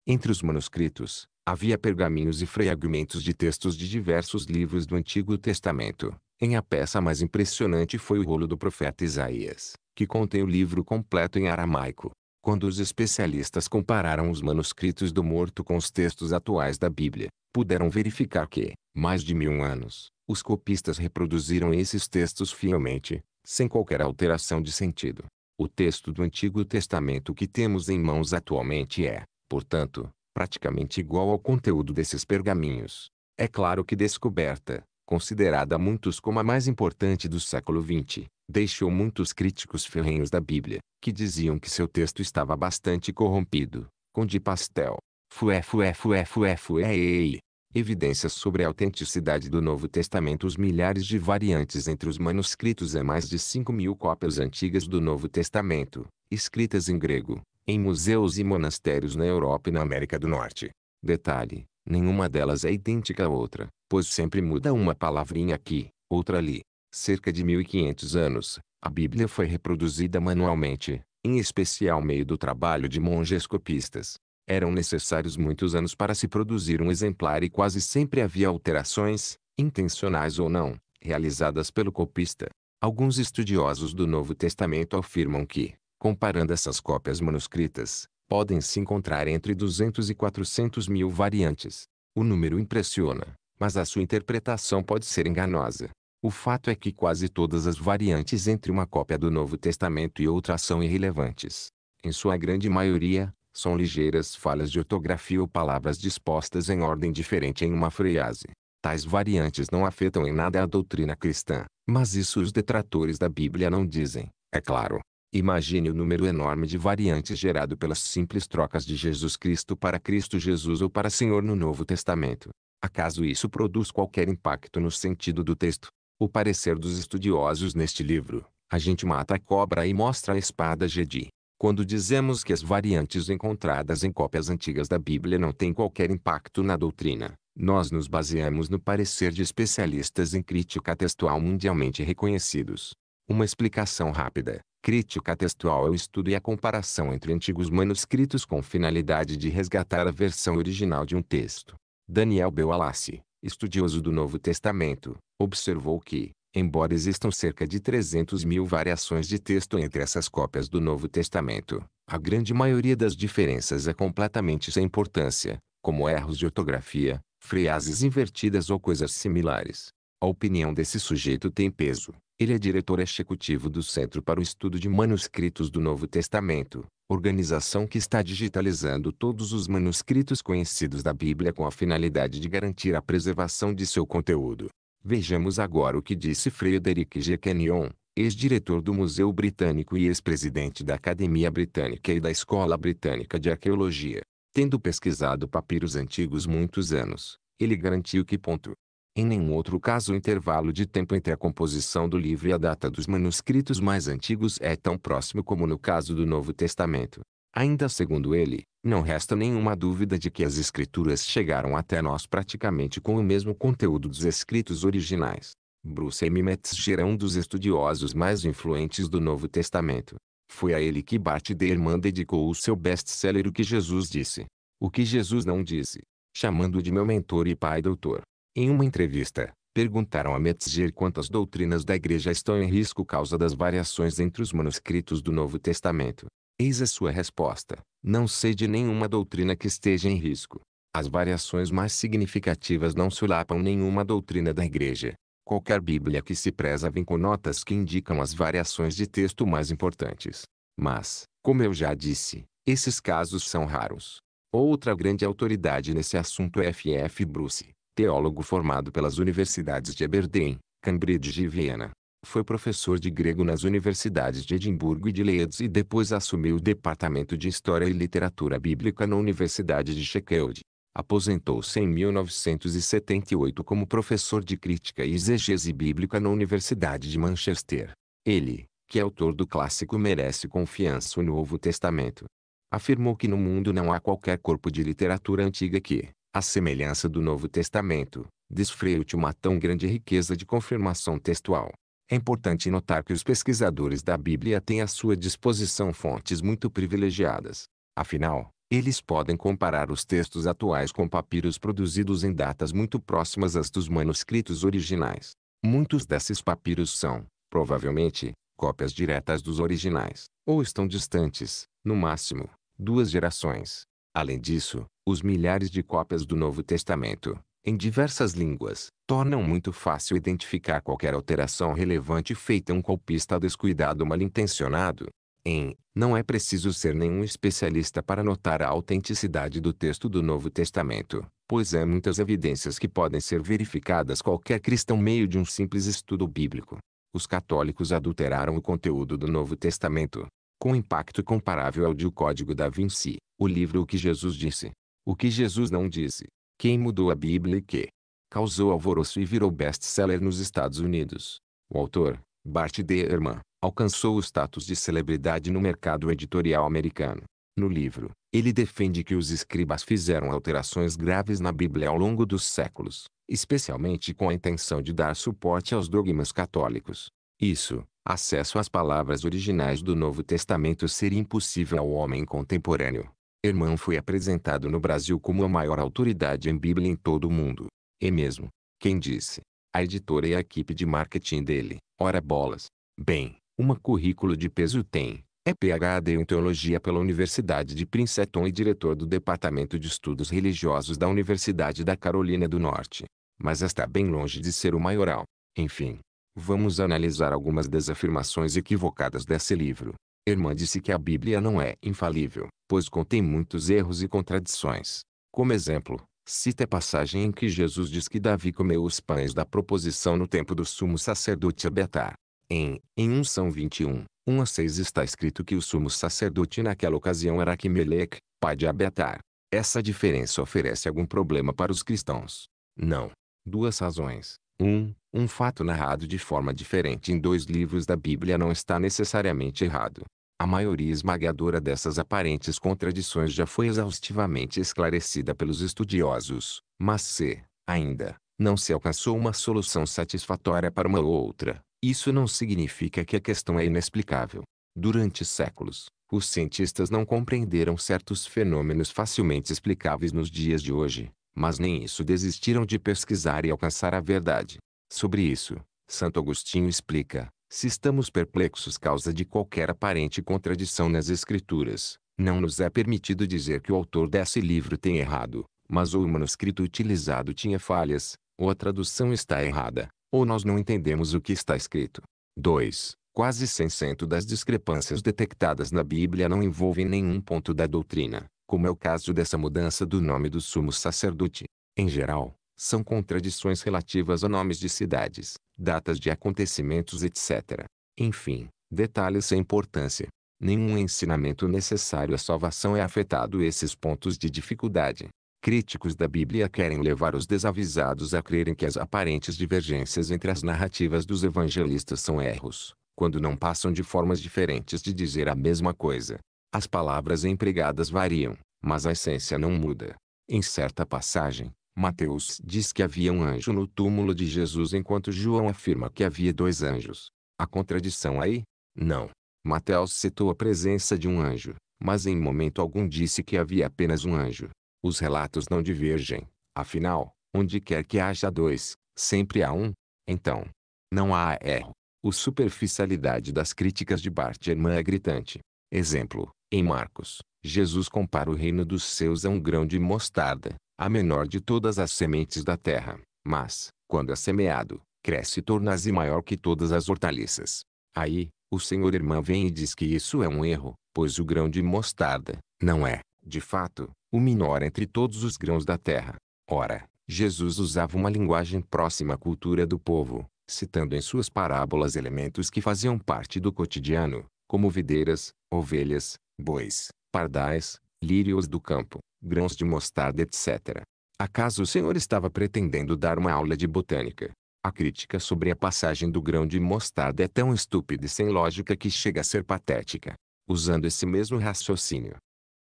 Entre os manuscritos, havia pergaminhos e fragmentos de textos de diversos livros do Antigo Testamento. Em a peça mais impressionante foi o rolo do profeta Isaías, que contém o livro completo em aramaico. Quando os especialistas compararam os manuscritos do morto com os textos atuais da Bíblia, puderam verificar que, mais de mil anos, os copistas reproduziram esses textos fielmente, sem qualquer alteração de sentido. O texto do Antigo Testamento que temos em mãos atualmente é, portanto, praticamente igual ao conteúdo desses pergaminhos. É claro que descoberta, considerada muitos como a mais importante do século XX, deixou muitos críticos ferrenhos da Bíblia, que diziam que seu texto estava bastante corrompido, com de pastel. Fué fué fué fué fué ei. Evidências sobre a autenticidade do Novo Testamento Os milhares de variantes entre os manuscritos e é mais de 5 mil cópias antigas do Novo Testamento, escritas em grego, em museus e monastérios na Europa e na América do Norte. Detalhe, nenhuma delas é idêntica à outra, pois sempre muda uma palavrinha aqui, outra ali. Cerca de 1500 anos, a Bíblia foi reproduzida manualmente, em especial meio do trabalho de monges copistas. Eram necessários muitos anos para se produzir um exemplar e quase sempre havia alterações, intencionais ou não, realizadas pelo copista. Alguns estudiosos do Novo Testamento afirmam que, Comparando essas cópias manuscritas, podem-se encontrar entre 200 e 400 mil variantes. O número impressiona, mas a sua interpretação pode ser enganosa. O fato é que quase todas as variantes entre uma cópia do Novo Testamento e outra são irrelevantes. Em sua grande maioria, são ligeiras falhas de ortografia ou palavras dispostas em ordem diferente em uma frase. Tais variantes não afetam em nada a doutrina cristã, mas isso os detratores da Bíblia não dizem, é claro. Imagine o número enorme de variantes gerado pelas simples trocas de Jesus Cristo para Cristo Jesus ou para Senhor no Novo Testamento. Acaso isso produz qualquer impacto no sentido do texto? O parecer dos estudiosos neste livro, a gente mata a cobra e mostra a espada Gedi. Quando dizemos que as variantes encontradas em cópias antigas da Bíblia não têm qualquer impacto na doutrina, nós nos baseamos no parecer de especialistas em crítica textual mundialmente reconhecidos. Uma explicação rápida. Crítica textual é o estudo e a comparação entre antigos manuscritos com finalidade de resgatar a versão original de um texto. Daniel Bewalassi, estudioso do Novo Testamento, observou que, embora existam cerca de 300 mil variações de texto entre essas cópias do Novo Testamento, a grande maioria das diferenças é completamente sem importância, como erros de ortografia, frases invertidas ou coisas similares. A opinião desse sujeito tem peso, ele é diretor executivo do Centro para o Estudo de Manuscritos do Novo Testamento, organização que está digitalizando todos os manuscritos conhecidos da Bíblia com a finalidade de garantir a preservação de seu conteúdo. Vejamos agora o que disse Frederick G. Kenyon, ex-diretor do Museu Britânico e ex-presidente da Academia Britânica e da Escola Britânica de Arqueologia. Tendo pesquisado papiros antigos muitos anos, ele garantiu que ponto em nenhum outro caso o intervalo de tempo entre a composição do livro e a data dos manuscritos mais antigos é tão próximo como no caso do Novo Testamento. Ainda segundo ele, não resta nenhuma dúvida de que as escrituras chegaram até nós praticamente com o mesmo conteúdo dos escritos originais. Bruce M. Metzger é um dos estudiosos mais influentes do Novo Testamento. Foi a ele que Bart Ehrman dedicou o seu best-seller O que Jesus Disse. O que Jesus Não Disse, chamando de meu mentor e pai doutor. Em uma entrevista, perguntaram a Metzger quantas doutrinas da igreja estão em risco causa das variações entre os manuscritos do Novo Testamento. Eis a sua resposta. Não sei de nenhuma doutrina que esteja em risco. As variações mais significativas não solapam nenhuma doutrina da igreja. Qualquer Bíblia que se preza vem com notas que indicam as variações de texto mais importantes. Mas, como eu já disse, esses casos são raros. Outra grande autoridade nesse assunto é F.F. Bruce, teólogo formado pelas universidades de Aberdeen, Cambridge e Viena. Foi professor de grego nas universidades de Edimburgo e de Leeds e depois assumiu o departamento de História e Literatura Bíblica na Universidade de Sheffield. Aposentou-se em 1978 como professor de crítica e exegese bíblica na Universidade de Manchester. Ele, que é autor do clássico merece confiança o Novo Testamento. Afirmou que no mundo não há qualquer corpo de literatura antiga que, a semelhança do Novo Testamento, desfreio-te uma tão grande riqueza de confirmação textual. É importante notar que os pesquisadores da Bíblia têm à sua disposição fontes muito privilegiadas. Afinal, eles podem comparar os textos atuais com papiros produzidos em datas muito próximas às dos manuscritos originais. Muitos desses papiros são, provavelmente, cópias diretas dos originais, ou estão distantes, no máximo, duas gerações. Além disso, os milhares de cópias do Novo Testamento, em diversas línguas, tornam muito fácil identificar qualquer alteração relevante feita a um golpista descuidado mal intencionado. Em, não é preciso ser nenhum especialista para notar a autenticidade do texto do Novo Testamento, pois há muitas evidências que podem ser verificadas qualquer cristão meio de um simples estudo bíblico. Os católicos adulteraram o conteúdo do Novo Testamento, com impacto comparável ao de O Código da Vinci, o livro O que Jesus Disse. O que Jesus não disse. Quem mudou a Bíblia e que causou alvoroço e virou best-seller nos Estados Unidos. O autor, Bart D. Ehrman, alcançou o status de celebridade no mercado editorial americano. No livro, ele defende que os escribas fizeram alterações graves na Bíblia ao longo dos séculos, especialmente com a intenção de dar suporte aos dogmas católicos. Isso, acesso às palavras originais do Novo Testamento seria impossível ao homem contemporâneo. Hermann foi apresentado no Brasil como a maior autoridade em Bíblia em todo o mundo. E mesmo, quem disse? A editora e a equipe de marketing dele, ora bolas. Bem, uma currículo de peso tem. É PhD em Teologia pela Universidade de Princeton e diretor do Departamento de Estudos Religiosos da Universidade da Carolina do Norte. Mas está bem longe de ser o maioral. Enfim, Vamos analisar algumas das afirmações equivocadas desse livro. Irmã disse que a Bíblia não é infalível, pois contém muitos erros e contradições. Como exemplo, cita a passagem em que Jesus diz que Davi comeu os pães da proposição no tempo do sumo sacerdote Abiatar. Em, em 1 São 21, 1 a 6 está escrito que o sumo sacerdote naquela ocasião era Aquimelec, pai de Abiatar. Essa diferença oferece algum problema para os cristãos? Não. Duas razões. 1. Um, um fato narrado de forma diferente em dois livros da Bíblia não está necessariamente errado. A maioria esmagadora dessas aparentes contradições já foi exaustivamente esclarecida pelos estudiosos, mas se, ainda, não se alcançou uma solução satisfatória para uma ou outra, isso não significa que a questão é inexplicável. Durante séculos, os cientistas não compreenderam certos fenômenos facilmente explicáveis nos dias de hoje, mas nem isso desistiram de pesquisar e alcançar a verdade. Sobre isso, Santo Agostinho explica: se estamos perplexos causa de qualquer aparente contradição nas Escrituras, não nos é permitido dizer que o autor desse livro tem errado, mas ou o manuscrito utilizado tinha falhas, ou a tradução está errada, ou nós não entendemos o que está escrito. 2. Quase 100% das discrepâncias detectadas na Bíblia não envolvem nenhum ponto da doutrina, como é o caso dessa mudança do nome do sumo sacerdote. Em geral, são contradições relativas a nomes de cidades, datas de acontecimentos etc. Enfim, detalhes sem importância. Nenhum ensinamento necessário à salvação é afetado esses pontos de dificuldade. Críticos da Bíblia querem levar os desavisados a crerem que as aparentes divergências entre as narrativas dos evangelistas são erros, quando não passam de formas diferentes de dizer a mesma coisa. As palavras empregadas variam, mas a essência não muda. Em certa passagem, Mateus diz que havia um anjo no túmulo de Jesus enquanto João afirma que havia dois anjos. A contradição aí? Não. Mateus citou a presença de um anjo, mas em momento algum disse que havia apenas um anjo. Os relatos não divergem. Afinal, onde quer que haja dois, sempre há um. Então, não há erro. É. O superficialidade das críticas de Barthelman é gritante. Exemplo, em Marcos, Jesus compara o reino dos seus a um grão de mostarda a menor de todas as sementes da terra, mas, quando é semeado, cresce e torna-se maior que todas as hortaliças. Aí, o senhor irmão vem e diz que isso é um erro, pois o grão de mostarda, não é, de fato, o menor entre todos os grãos da terra. Ora, Jesus usava uma linguagem próxima à cultura do povo, citando em suas parábolas elementos que faziam parte do cotidiano, como videiras, ovelhas, bois, pardais, lírios do campo, grãos de mostarda etc. Acaso o senhor estava pretendendo dar uma aula de botânica? A crítica sobre a passagem do grão de mostarda é tão estúpida e sem lógica que chega a ser patética. Usando esse mesmo raciocínio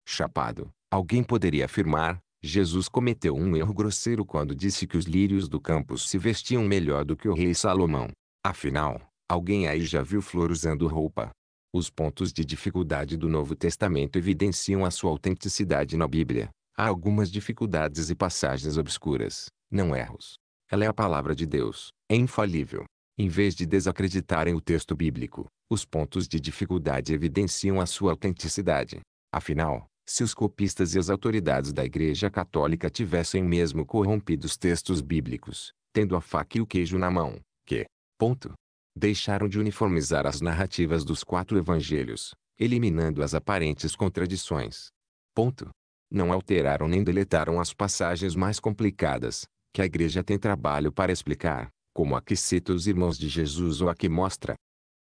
chapado, alguém poderia afirmar, Jesus cometeu um erro grosseiro quando disse que os lírios do campo se vestiam melhor do que o rei Salomão. Afinal, alguém aí já viu flor usando roupa, os pontos de dificuldade do Novo Testamento evidenciam a sua autenticidade na Bíblia. Há algumas dificuldades e passagens obscuras, não erros. Ela é a palavra de Deus, é infalível. Em vez de desacreditarem o texto bíblico, os pontos de dificuldade evidenciam a sua autenticidade. Afinal, se os copistas e as autoridades da Igreja Católica tivessem mesmo corrompido os textos bíblicos, tendo a faca e o queijo na mão, que, ponto, deixaram de uniformizar as narrativas dos quatro evangelhos, eliminando as aparentes contradições. Ponto. Não alteraram nem deletaram as passagens mais complicadas, que a igreja tem trabalho para explicar, como a que cita os irmãos de Jesus ou a que mostra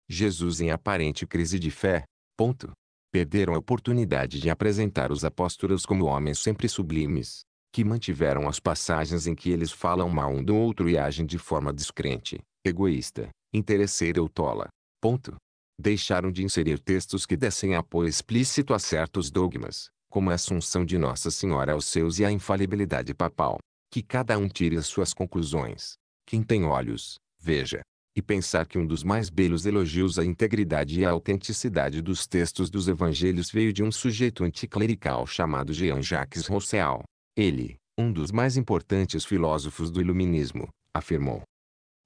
Jesus em aparente crise de fé. Ponto. Perderam a oportunidade de apresentar os apóstolos como homens sempre sublimes, que mantiveram as passagens em que eles falam mal um do outro e agem de forma descrente, egoísta, interesseira ou tola. Ponto. Deixaram de inserir textos que dessem apoio explícito a certos dogmas, como a assunção de Nossa Senhora aos seus e a infalibilidade papal. Que cada um tire as suas conclusões. Quem tem olhos, veja. E pensar que um dos mais belos elogios à integridade e à autenticidade dos textos dos evangelhos veio de um sujeito anticlerical chamado Jean-Jacques Rousseau. Ele, um dos mais importantes filósofos do iluminismo, afirmou: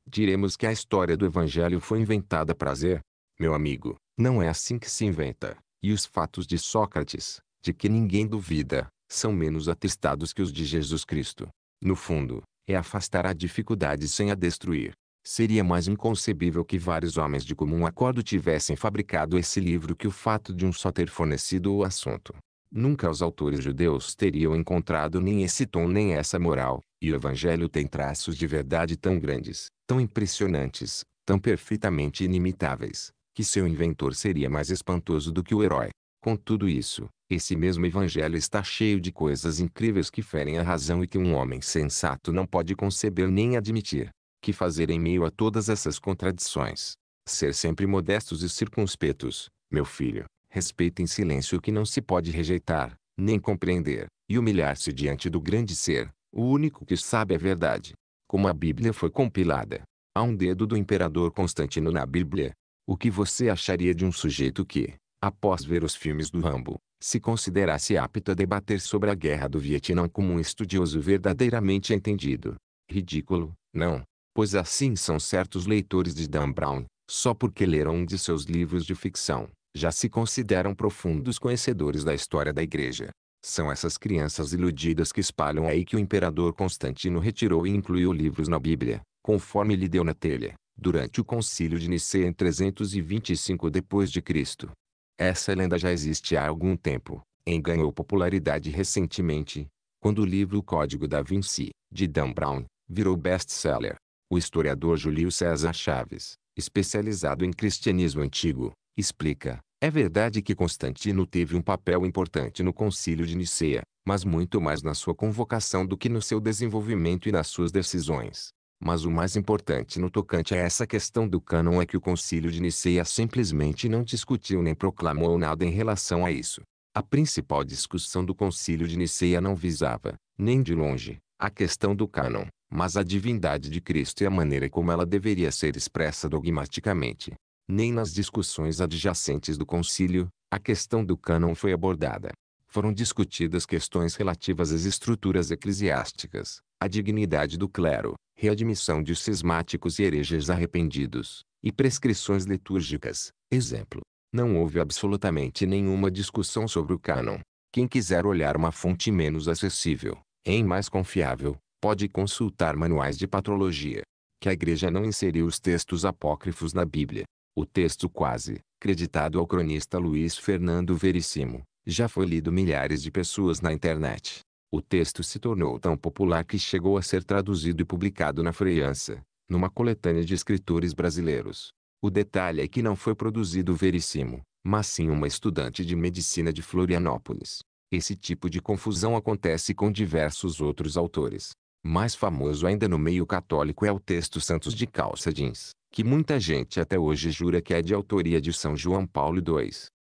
diremos que a história do Evangelho foi inventada a prazer? Meu amigo, não é assim que se inventa. E os fatos de Sócrates, de que ninguém duvida, são menos atestados que os de Jesus Cristo. No fundo, é afastar a dificuldade sem a destruir. Seria mais inconcebível que vários homens de comum acordo tivessem fabricado esse livro que o fato de um só ter fornecido o assunto. Nunca os autores judeus teriam encontrado nem esse tom nem essa moral, e o Evangelho tem traços de verdade tão grandes, tão impressionantes, tão perfeitamente inimitáveis, que seu inventor seria mais espantoso do que o herói. Com tudo isso, esse mesmo Evangelho está cheio de coisas incríveis que ferem a razão e que um homem sensato não pode conceber nem admitir. Que fazer em meio a todas essas contradições? Ser sempre modestos e circunspetos, meu filho. Respeita em silêncio o que não se pode rejeitar, nem compreender, e humilhar-se diante do grande ser, o único que sabe a verdade. Como a Bíblia foi compilada, há um dedo do imperador Constantino na Bíblia. O que você acharia de um sujeito que, após ver os filmes do Rambo, se considerasse apto a debater sobre a guerra do Vietnã como um estudioso verdadeiramente entendido? Ridículo, não? Pois assim são certos leitores de Dan Brown, só porque leram um de seus livros de ficção, já se consideram profundos conhecedores da história da igreja. São essas crianças iludidas que espalham aí que o imperador Constantino retirou e incluiu livros na Bíblia, conforme lhe deu na telha, durante o concílio de Nicea em 325 d.C. Essa lenda já existe há algum tempo, em ganhou popularidade recentemente, quando o livro Código da Vinci, de Dan Brown, virou best-seller. O historiador Julio César Chaves, especializado em cristianismo antigo, explica, é verdade que Constantino teve um papel importante no concílio de Nicea, mas muito mais na sua convocação do que no seu desenvolvimento e nas suas decisões. Mas o mais importante no tocante a essa questão do cânon é que o concílio de Nicea simplesmente não discutiu nem proclamou nada em relação a isso. A principal discussão do concílio de Nicea não visava, nem de longe, a questão do cânon, mas a divindade de Cristo e a maneira como ela deveria ser expressa dogmaticamente nem nas discussões adjacentes do concílio, a questão do cânon foi abordada. Foram discutidas questões relativas às estruturas eclesiásticas, à dignidade do clero, readmissão de cismáticos e hereges arrependidos, e prescrições litúrgicas, exemplo. Não houve absolutamente nenhuma discussão sobre o cânon. Quem quiser olhar uma fonte menos acessível, em mais confiável, pode consultar manuais de patrologia. Que a igreja não inseriu os textos apócrifos na Bíblia, o texto quase, creditado ao cronista Luiz Fernando Veríssimo, já foi lido milhares de pessoas na internet. O texto se tornou tão popular que chegou a ser traduzido e publicado na França, numa coletânea de escritores brasileiros. O detalhe é que não foi produzido Veríssimo, mas sim uma estudante de medicina de Florianópolis. Esse tipo de confusão acontece com diversos outros autores. Mais famoso ainda no meio católico é o texto Santos de Calça Jeans, que muita gente até hoje jura que é de autoria de São João Paulo II.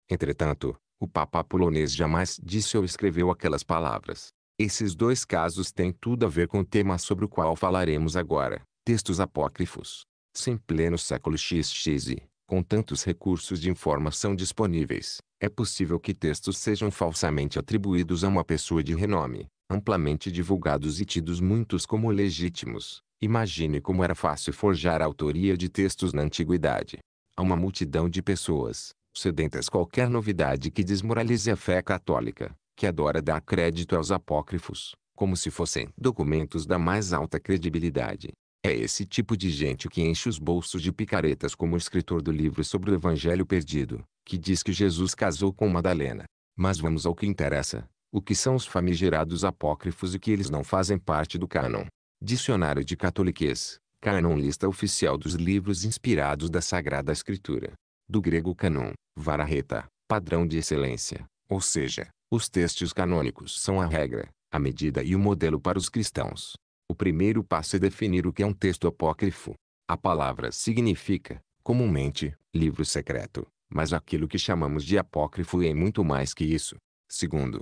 Entretanto, o Papa polonês jamais disse ou escreveu aquelas palavras. Esses dois casos têm tudo a ver com o tema sobre o qual falaremos agora, textos apócrifos. Sem pleno século XXI, com tantos recursos de informação disponíveis, é possível que textos sejam falsamente atribuídos a uma pessoa de renome, amplamente divulgados e tidos muitos como legítimos. Imagine como era fácil forjar a autoria de textos na antiguidade. Há uma multidão de pessoas, sedentas qualquer novidade que desmoralize a fé católica, que adora dar crédito aos apócrifos, como se fossem documentos da mais alta credibilidade. É esse tipo de gente que enche os bolsos de picaretas como o escritor do livro sobre o Evangelho Perdido, que diz que Jesus casou com Madalena. Mas vamos ao que interessa o que são os famigerados apócrifos e que eles não fazem parte do cânon. Dicionário de Catoliquez, cânon lista oficial dos livros inspirados da Sagrada Escritura. Do grego canon, varareta, padrão de excelência, ou seja, os textos canônicos são a regra, a medida e o modelo para os cristãos. O primeiro passo é definir o que é um texto apócrifo. A palavra significa, comumente, livro secreto, mas aquilo que chamamos de apócrifo é muito mais que isso. Segundo,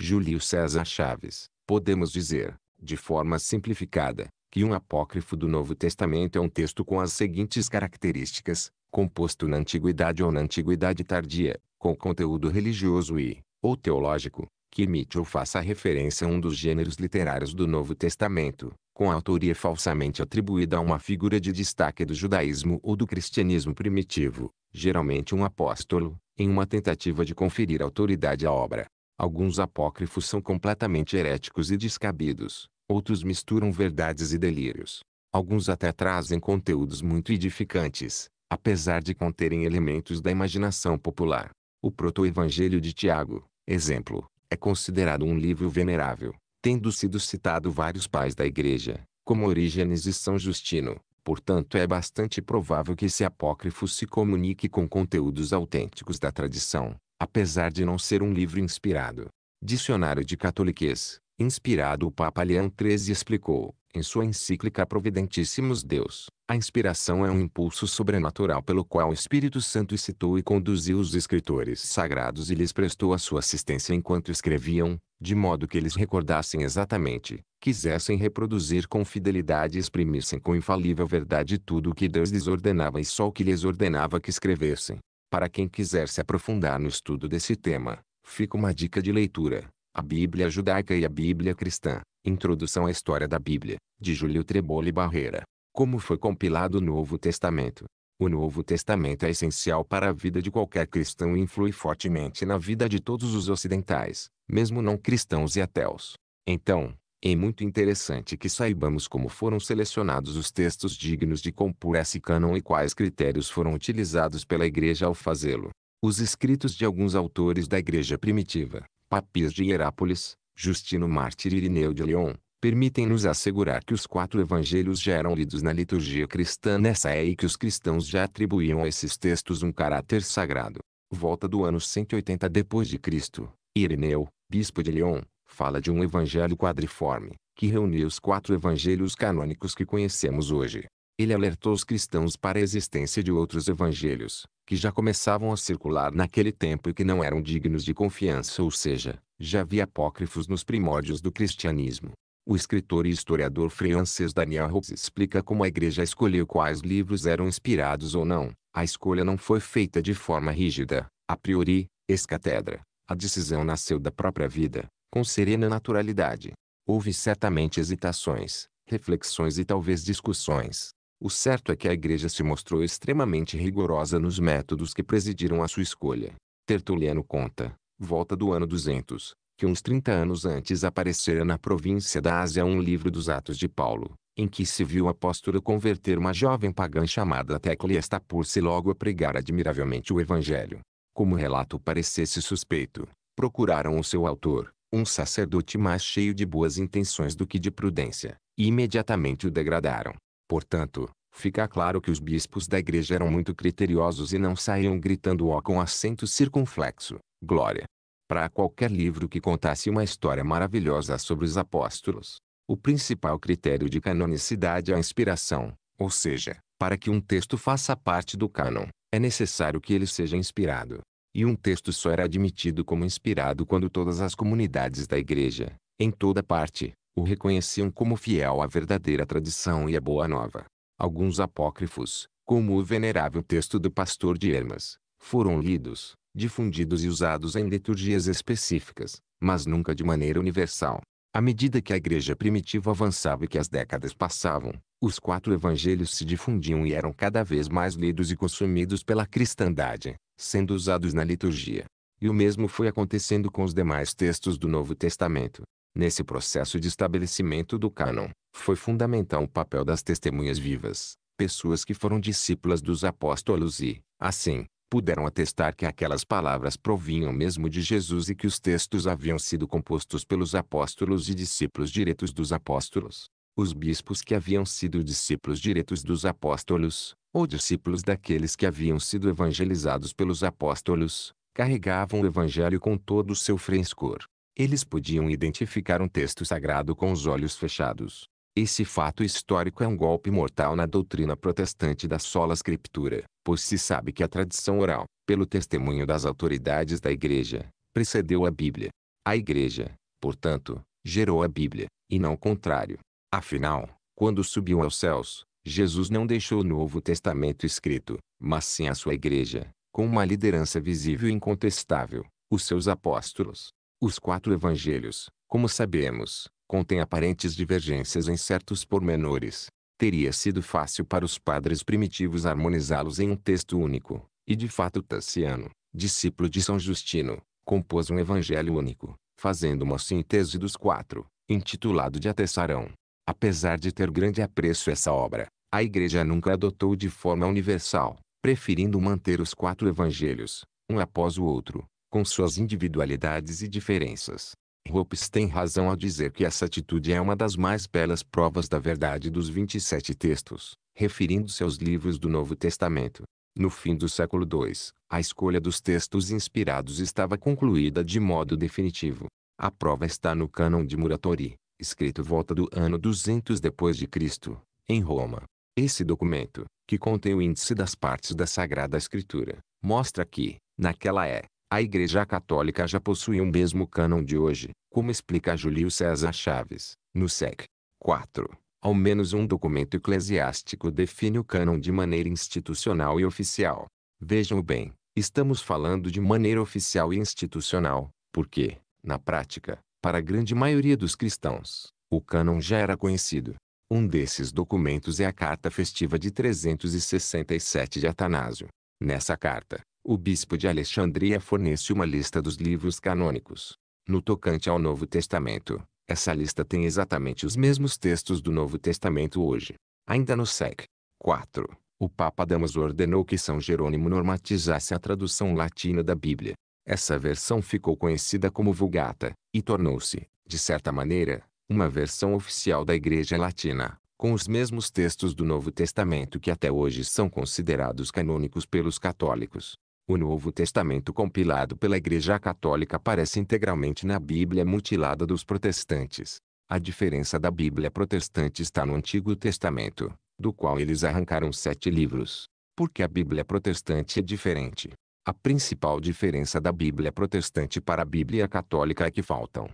Júlio César Chaves, podemos dizer, de forma simplificada, que um apócrifo do Novo Testamento é um texto com as seguintes características, composto na antiguidade ou na antiguidade tardia, com conteúdo religioso e, ou teológico, que emite ou faça referência a um dos gêneros literários do Novo Testamento, com a autoria falsamente atribuída a uma figura de destaque do judaísmo ou do cristianismo primitivo, geralmente um apóstolo, em uma tentativa de conferir autoridade à obra. Alguns apócrifos são completamente heréticos e descabidos, outros misturam verdades e delírios. Alguns até trazem conteúdos muito edificantes, apesar de conterem elementos da imaginação popular. O Protoevangelho de Tiago, exemplo, é considerado um livro venerável, tendo sido citado vários pais da Igreja, como Orígenes e São Justino. Portanto, é bastante provável que esse apócrifo se comunique com conteúdos autênticos da tradição, apesar de não ser um livro inspirado. Dicionário de Catoliquez, inspirado o Papa Leão XIII explicou, em sua encíclica Providentíssimos Deus, a inspiração é um impulso sobrenatural pelo qual o Espírito Santo excitou e conduziu os escritores sagrados e lhes prestou a sua assistência enquanto escreviam, de modo que eles recordassem exatamente, quisessem reproduzir com fidelidade e exprimissem com infalível verdade tudo o que Deus lhes ordenava e só o que lhes ordenava que escrevessem. Para quem quiser se aprofundar no estudo desse tema, fica uma dica de leitura. A Bíblia Judaica e a Bíblia Cristã. Introdução à História da Bíblia, de Júlio Treboli Barreira. Como foi compilado o Novo Testamento. O Novo Testamento é essencial para a vida de qualquer cristão e influi fortemente na vida de todos os ocidentais, mesmo não cristãos e ateus. Então, é muito interessante que saibamos como foram selecionados os textos dignos de compor esse cânon e quais critérios foram utilizados pela Igreja ao fazê-lo. Os escritos de alguns autores da Igreja primitiva, Papias de Hierápolis, Justino Mártir e Irineu de Lyon, permitem-nos assegurar que os quatro evangelhos já eram lidos na liturgia cristã nessa é e que os cristãos já atribuíam a esses textos um caráter sagrado. Volta do ano 180 d.C., Irineu, bispo de Lyon, fala de um evangelho quadriforme, que reuniu os quatro evangelhos canônicos que conhecemos hoje. Ele alertou os cristãos para a existência de outros evangelhos, que já começavam a circular naquele tempo e que não eram dignos de confiança, ou seja, já havia apócrifos nos primórdios do cristianismo. O escritor e historiador francês Daniel Hobbes explica como a igreja escolheu quais livros eram inspirados ou não. A escolha não foi feita de forma rígida, a priori, ex-catedra. A decisão nasceu da própria vida, com serena naturalidade. Houve certamente hesitações, reflexões e talvez discussões. O certo é que a Igreja se mostrou extremamente rigorosa nos métodos que presidiram a sua escolha. Tertuliano conta, volta do ano 200, que uns 30 anos antes aparecera na província da Ásia um livro dos Atos de Paulo, em que se viu a apóstolo converter uma jovem pagã chamada Tecla e esta pôr-se logo a pregar admiravelmente o Evangelho. Como o relato parecesse suspeito, procuraram o seu autor, um sacerdote mais cheio de boas intenções do que de prudência, e imediatamente o degradaram. Portanto, fica claro que os bispos da igreja eram muito criteriosos e não saíam gritando ó com acento circunflexo, glória. Para qualquer livro que contasse uma história maravilhosa sobre os apóstolos, o principal critério de canonicidade é a inspiração, ou seja, para que um texto faça parte do cânon, é necessário que ele seja inspirado. E um texto só era admitido como inspirado quando todas as comunidades da igreja, em toda parte, o reconheciam como fiel à verdadeira tradição e à boa nova. Alguns apócrifos, como o venerável texto do pastor de Hermas, foram lidos, difundidos e usados em liturgias específicas, mas nunca de maneira universal. À medida que a igreja primitiva avançava e que as décadas passavam, os quatro evangelhos se difundiam e eram cada vez mais lidos e consumidos pela cristandade sendo usados na liturgia. E o mesmo foi acontecendo com os demais textos do Novo Testamento. Nesse processo de estabelecimento do cânon, foi fundamental o papel das testemunhas vivas, pessoas que foram discípulas dos apóstolos e, assim, puderam atestar que aquelas palavras provinham mesmo de Jesus e que os textos haviam sido compostos pelos apóstolos e discípulos diretos dos apóstolos. Os bispos que haviam sido discípulos diretos dos apóstolos, ou discípulos daqueles que haviam sido evangelizados pelos apóstolos, carregavam o evangelho com todo o seu frescor. Eles podiam identificar um texto sagrado com os olhos fechados. Esse fato histórico é um golpe mortal na doutrina protestante da sola escritura, pois se sabe que a tradição oral, pelo testemunho das autoridades da Igreja, precedeu a Bíblia. A Igreja, portanto, gerou a Bíblia, e não o contrário. Afinal, quando subiu aos céus, Jesus não deixou o Novo Testamento escrito, mas sim a sua igreja, com uma liderança visível e incontestável, os seus apóstolos. Os quatro evangelhos, como sabemos, contêm aparentes divergências em certos pormenores. Teria sido fácil para os padres primitivos harmonizá-los em um texto único, e de fato Tassiano, discípulo de São Justino, compôs um evangelho único, fazendo uma síntese dos quatro, intitulado de Atessarão. Apesar de ter grande apreço essa obra, a Igreja nunca adotou de forma universal, preferindo manter os quatro evangelhos, um após o outro, com suas individualidades e diferenças. Ropes tem razão ao dizer que essa atitude é uma das mais belas provas da verdade dos 27 textos, referindo-se aos livros do Novo Testamento. No fim do século II, a escolha dos textos inspirados estava concluída de modo definitivo. A prova está no Cânon de Muratori, escrito volta do ano 200 depois de Cristo, em Roma. Esse documento, que contém o índice das partes da Sagrada Escritura, mostra que, naquela é, a Igreja Católica já possui o um mesmo cânon de hoje, como explica Julio César Chaves, no SEC. 4. Ao menos um documento eclesiástico define o cânon de maneira institucional e oficial. Vejam bem, estamos falando de maneira oficial e institucional, porque, na prática, para a grande maioria dos cristãos, o cânon já era conhecido, um desses documentos é a Carta Festiva de 367 de Atanásio. Nessa carta, o bispo de Alexandria fornece uma lista dos livros canônicos. No tocante ao Novo Testamento, essa lista tem exatamente os mesmos textos do Novo Testamento hoje. Ainda no sec. 4, o Papa Damaso ordenou que São Jerônimo normatizasse a tradução latina da Bíblia. Essa versão ficou conhecida como Vulgata, e tornou-se, de certa maneira, uma versão oficial da Igreja Latina, com os mesmos textos do Novo Testamento que até hoje são considerados canônicos pelos católicos. O Novo Testamento compilado pela Igreja Católica aparece integralmente na Bíblia mutilada dos protestantes. A diferença da Bíblia protestante está no Antigo Testamento, do qual eles arrancaram sete livros. Porque a Bíblia protestante é diferente. A principal diferença da Bíblia protestante para a Bíblia católica é que faltam,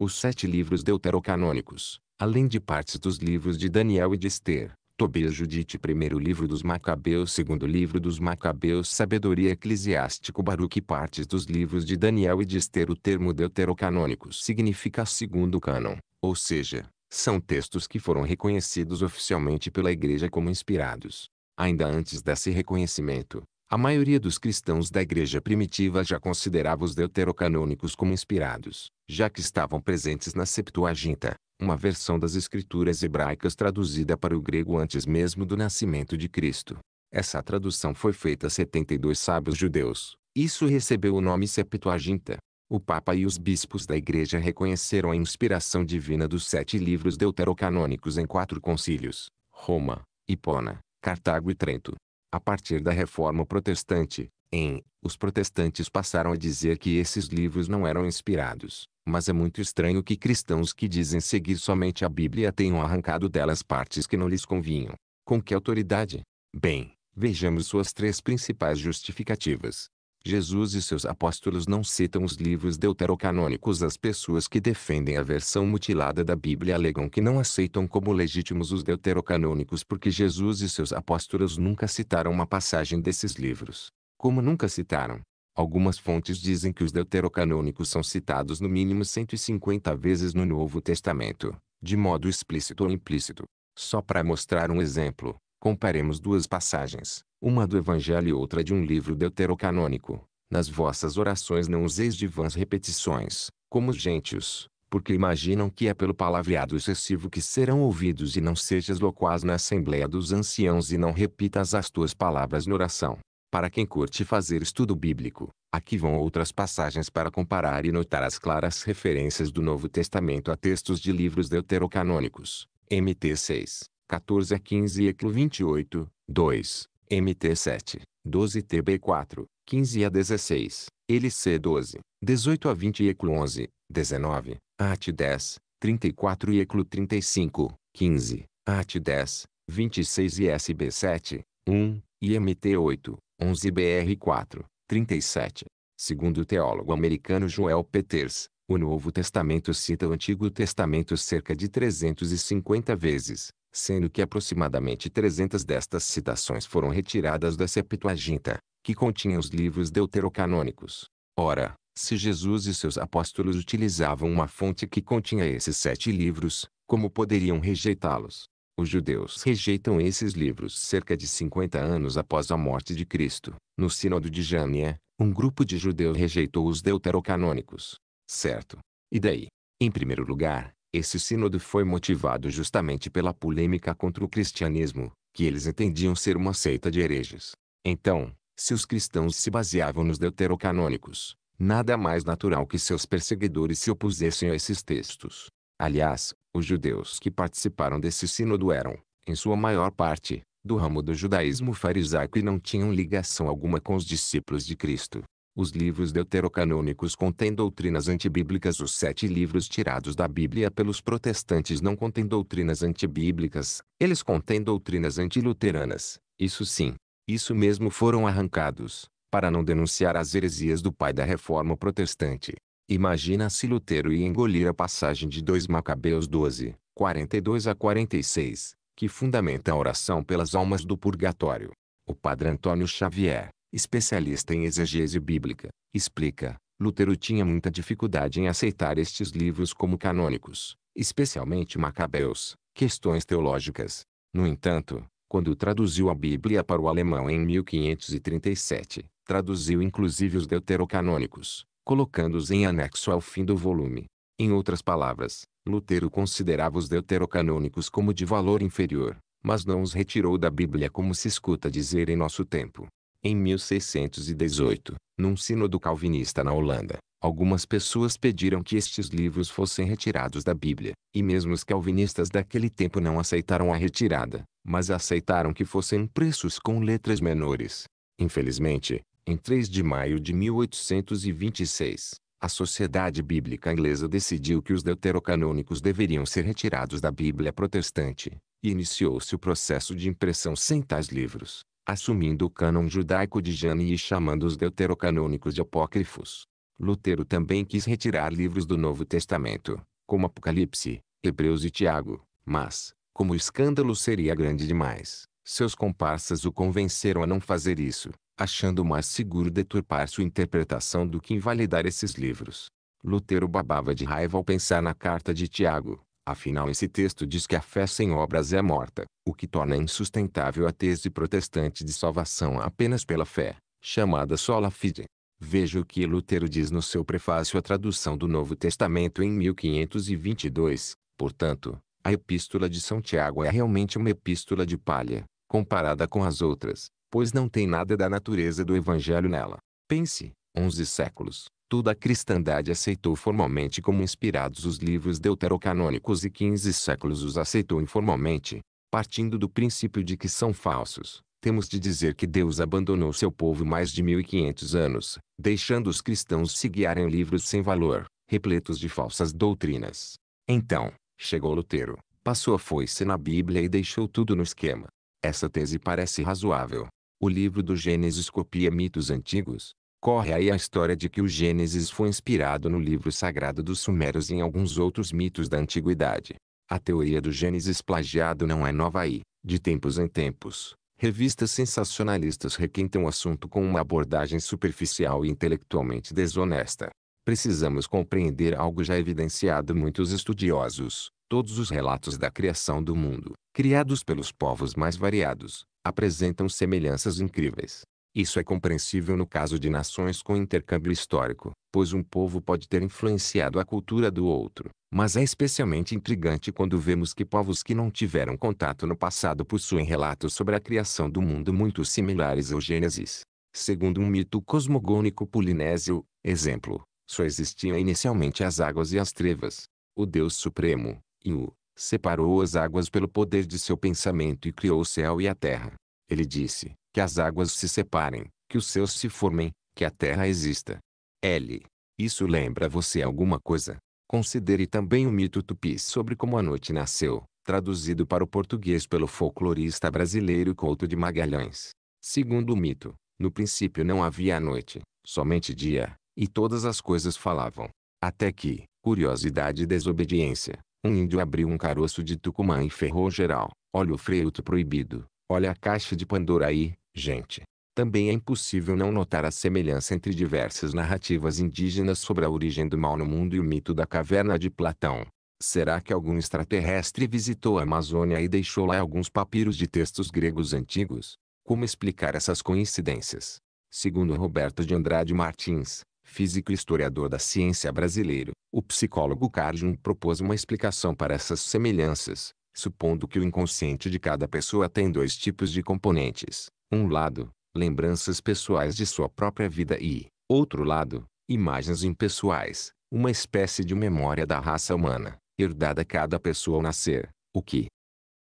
os sete livros deuterocanônicos, além de partes dos livros de Daniel e de Esther, Tobias Judite primeiro livro dos Macabeus segundo livro dos Macabeus Sabedoria Eclesiástico Baruque partes dos livros de Daniel e de Esther o termo deuterocanônicos significa segundo cânon, ou seja, são textos que foram reconhecidos oficialmente pela igreja como inspirados. Ainda antes desse reconhecimento, a maioria dos cristãos da igreja primitiva já considerava os deuterocanônicos como inspirados, já que estavam presentes na Septuaginta, uma versão das escrituras hebraicas traduzida para o grego antes mesmo do nascimento de Cristo. Essa tradução foi feita a 72 sábios judeus. Isso recebeu o nome Septuaginta. O Papa e os bispos da igreja reconheceram a inspiração divina dos sete livros deuterocanônicos em quatro concílios, Roma, Hipona, Cartago e Trento. A partir da reforma protestante, em, os protestantes passaram a dizer que esses livros não eram inspirados, mas é muito estranho que cristãos que dizem seguir somente a Bíblia tenham arrancado delas partes que não lhes convinham. Com que autoridade? Bem, vejamos suas três principais justificativas. Jesus e seus apóstolos não citam os livros deuterocanônicos as pessoas que defendem a versão mutilada da Bíblia alegam que não aceitam como legítimos os deuterocanônicos porque Jesus e seus apóstolos nunca citaram uma passagem desses livros. Como nunca citaram, Algumas fontes dizem que os deuterocanônicos são citados no mínimo 150 vezes no Novo Testamento, de modo explícito ou implícito. Só para mostrar um exemplo, Comparemos duas passagens, uma do Evangelho e outra de um livro deuterocanônico. Nas vossas orações não useis de vãs repetições, como os gentios, porque imaginam que é pelo palavreado excessivo que serão ouvidos e não sejas loquaz na assembleia dos anciãos e não repitas as tuas palavras na oração. Para quem curte fazer estudo bíblico, aqui vão outras passagens para comparar e notar as claras referências do Novo Testamento a textos de livros deuterocanônicos. MT 6. 14 a 15 ECLO 28, 2, MT7, 12 TB4, 15 a 16, LC12, 18 a 20 ECLO 11, 19, AT10, 34 e ECLO 35, 15, AT10, 26 e SB7, 1, e MT8, 11 BR4, 37. Segundo o teólogo americano Joel Peters, o Novo Testamento cita o Antigo Testamento cerca de 350 vezes, sendo que aproximadamente 300 destas citações foram retiradas da Septuaginta, que continha os livros deuterocanônicos. Ora, se Jesus e seus apóstolos utilizavam uma fonte que continha esses sete livros, como poderiam rejeitá-los? Os judeus rejeitam esses livros cerca de 50 anos após a morte de Cristo. No Sínodo de Jânia, um grupo de judeus rejeitou os deuterocanônicos. Certo. E daí? Em primeiro lugar, esse sínodo foi motivado justamente pela polêmica contra o cristianismo, que eles entendiam ser uma seita de hereges. Então, se os cristãos se baseavam nos deuterocanônicos, nada mais natural que seus perseguidores se opusessem a esses textos. Aliás, os judeus que participaram desse sínodo eram, em sua maior parte, do ramo do judaísmo farisaico e não tinham ligação alguma com os discípulos de Cristo. Os livros deuterocanônicos contêm doutrinas antibíblicas. Os sete livros tirados da Bíblia pelos protestantes não contêm doutrinas antibíblicas, eles contêm doutrinas antiluteranas. Isso sim, isso mesmo foram arrancados, para não denunciar as heresias do pai da reforma protestante. Imagina se Lutero ia engolir a passagem de 2 Macabeus 12, 42 a 46, que fundamenta a oração pelas almas do purgatório. O padre Antônio Xavier, especialista em exegese bíblica, explica: Lutero tinha muita dificuldade em aceitar estes livros como canônicos, especialmente Macabeus, questões teológicas. No entanto, quando traduziu a Bíblia para o alemão em 1537, traduziu inclusive os deuterocanônicos, colocando-os em anexo ao fim do volume. Em outras palavras, Lutero considerava os deuterocanônicos como de valor inferior, mas não os retirou da Bíblia como se escuta dizer em nosso tempo. Em 1618, num sínodo calvinista na Holanda, algumas pessoas pediram que estes livros fossem retirados da Bíblia, e mesmo os calvinistas daquele tempo não aceitaram a retirada, mas aceitaram que fossem impressos com letras menores. Infelizmente, em 3 de maio de 1826, a Sociedade Bíblica Inglesa decidiu que os deuterocanônicos deveriam ser retirados da Bíblia protestante, e iniciou-se o processo de impressão sem tais livros assumindo o cânon judaico de Jane e chamando os deuterocanônicos de apócrifos. Lutero também quis retirar livros do Novo Testamento, como Apocalipse, Hebreus e Tiago, mas, como o escândalo seria grande demais, seus comparsas o convenceram a não fazer isso, achando mais seguro deturpar sua interpretação do que invalidar esses livros. Lutero babava de raiva ao pensar na carta de Tiago, Afinal esse texto diz que a fé sem obras é morta, o que torna insustentável a tese protestante de salvação apenas pela fé, chamada sola fide. Veja o que Lutero diz no seu prefácio à tradução do Novo Testamento em 1522. Portanto, a epístola de São Tiago é realmente uma epístola de palha, comparada com as outras, pois não tem nada da natureza do Evangelho nela. Pense, onze séculos, toda a cristandade aceitou formalmente como inspirados os livros deuterocanônicos e 15 séculos os aceitou informalmente, partindo do princípio de que são falsos. Temos de dizer que Deus abandonou seu povo mais de 1500 anos, deixando os cristãos se guiarem livros sem valor, repletos de falsas doutrinas. Então, chegou Lutero, passou a foice na Bíblia e deixou tudo no esquema. Essa tese parece razoável. O livro do Gênesis copia mitos antigos, Corre aí a história de que o Gênesis foi inspirado no livro sagrado dos Sumérios e em alguns outros mitos da antiguidade. A teoria do Gênesis plagiado não é nova aí. De tempos em tempos, revistas sensacionalistas requentam o assunto com uma abordagem superficial e intelectualmente desonesta. Precisamos compreender algo já evidenciado muitos estudiosos. Todos os relatos da criação do mundo, criados pelos povos mais variados, apresentam semelhanças incríveis. Isso é compreensível no caso de nações com intercâmbio histórico, pois um povo pode ter influenciado a cultura do outro, mas é especialmente intrigante quando vemos que povos que não tiveram contato no passado possuem relatos sobre a criação do mundo muito similares ao Gênesis. Segundo um mito cosmogônico polinésio, exemplo, só existiam inicialmente as águas e as trevas. O Deus Supremo, Yu, separou as águas pelo poder de seu pensamento e criou o céu e a terra. Ele disse: que as águas se separem, que os céus se formem, que a terra exista. L. Isso lembra você alguma coisa? Considere também o mito tupi sobre como a noite nasceu, traduzido para o português pelo folclorista brasileiro Couto de Magalhães. Segundo o mito, no princípio não havia noite, somente dia, e todas as coisas falavam. Até que, curiosidade e desobediência, um índio abriu um caroço de Tucumã e ferrou geral. Olha o proibido. Olha a caixa de Pandora aí, gente. Também é impossível não notar a semelhança entre diversas narrativas indígenas sobre a origem do mal no mundo e o mito da caverna de Platão. Será que algum extraterrestre visitou a Amazônia e deixou lá alguns papiros de textos gregos antigos? Como explicar essas coincidências? Segundo Roberto de Andrade Martins, físico e historiador da ciência brasileiro, o psicólogo Carl Jung propôs uma explicação para essas semelhanças, supondo que o inconsciente de cada pessoa tem dois tipos de componentes. Um lado, lembranças pessoais de sua própria vida e, outro lado, imagens impessoais, uma espécie de memória da raça humana, herdada a cada pessoa ao nascer, o que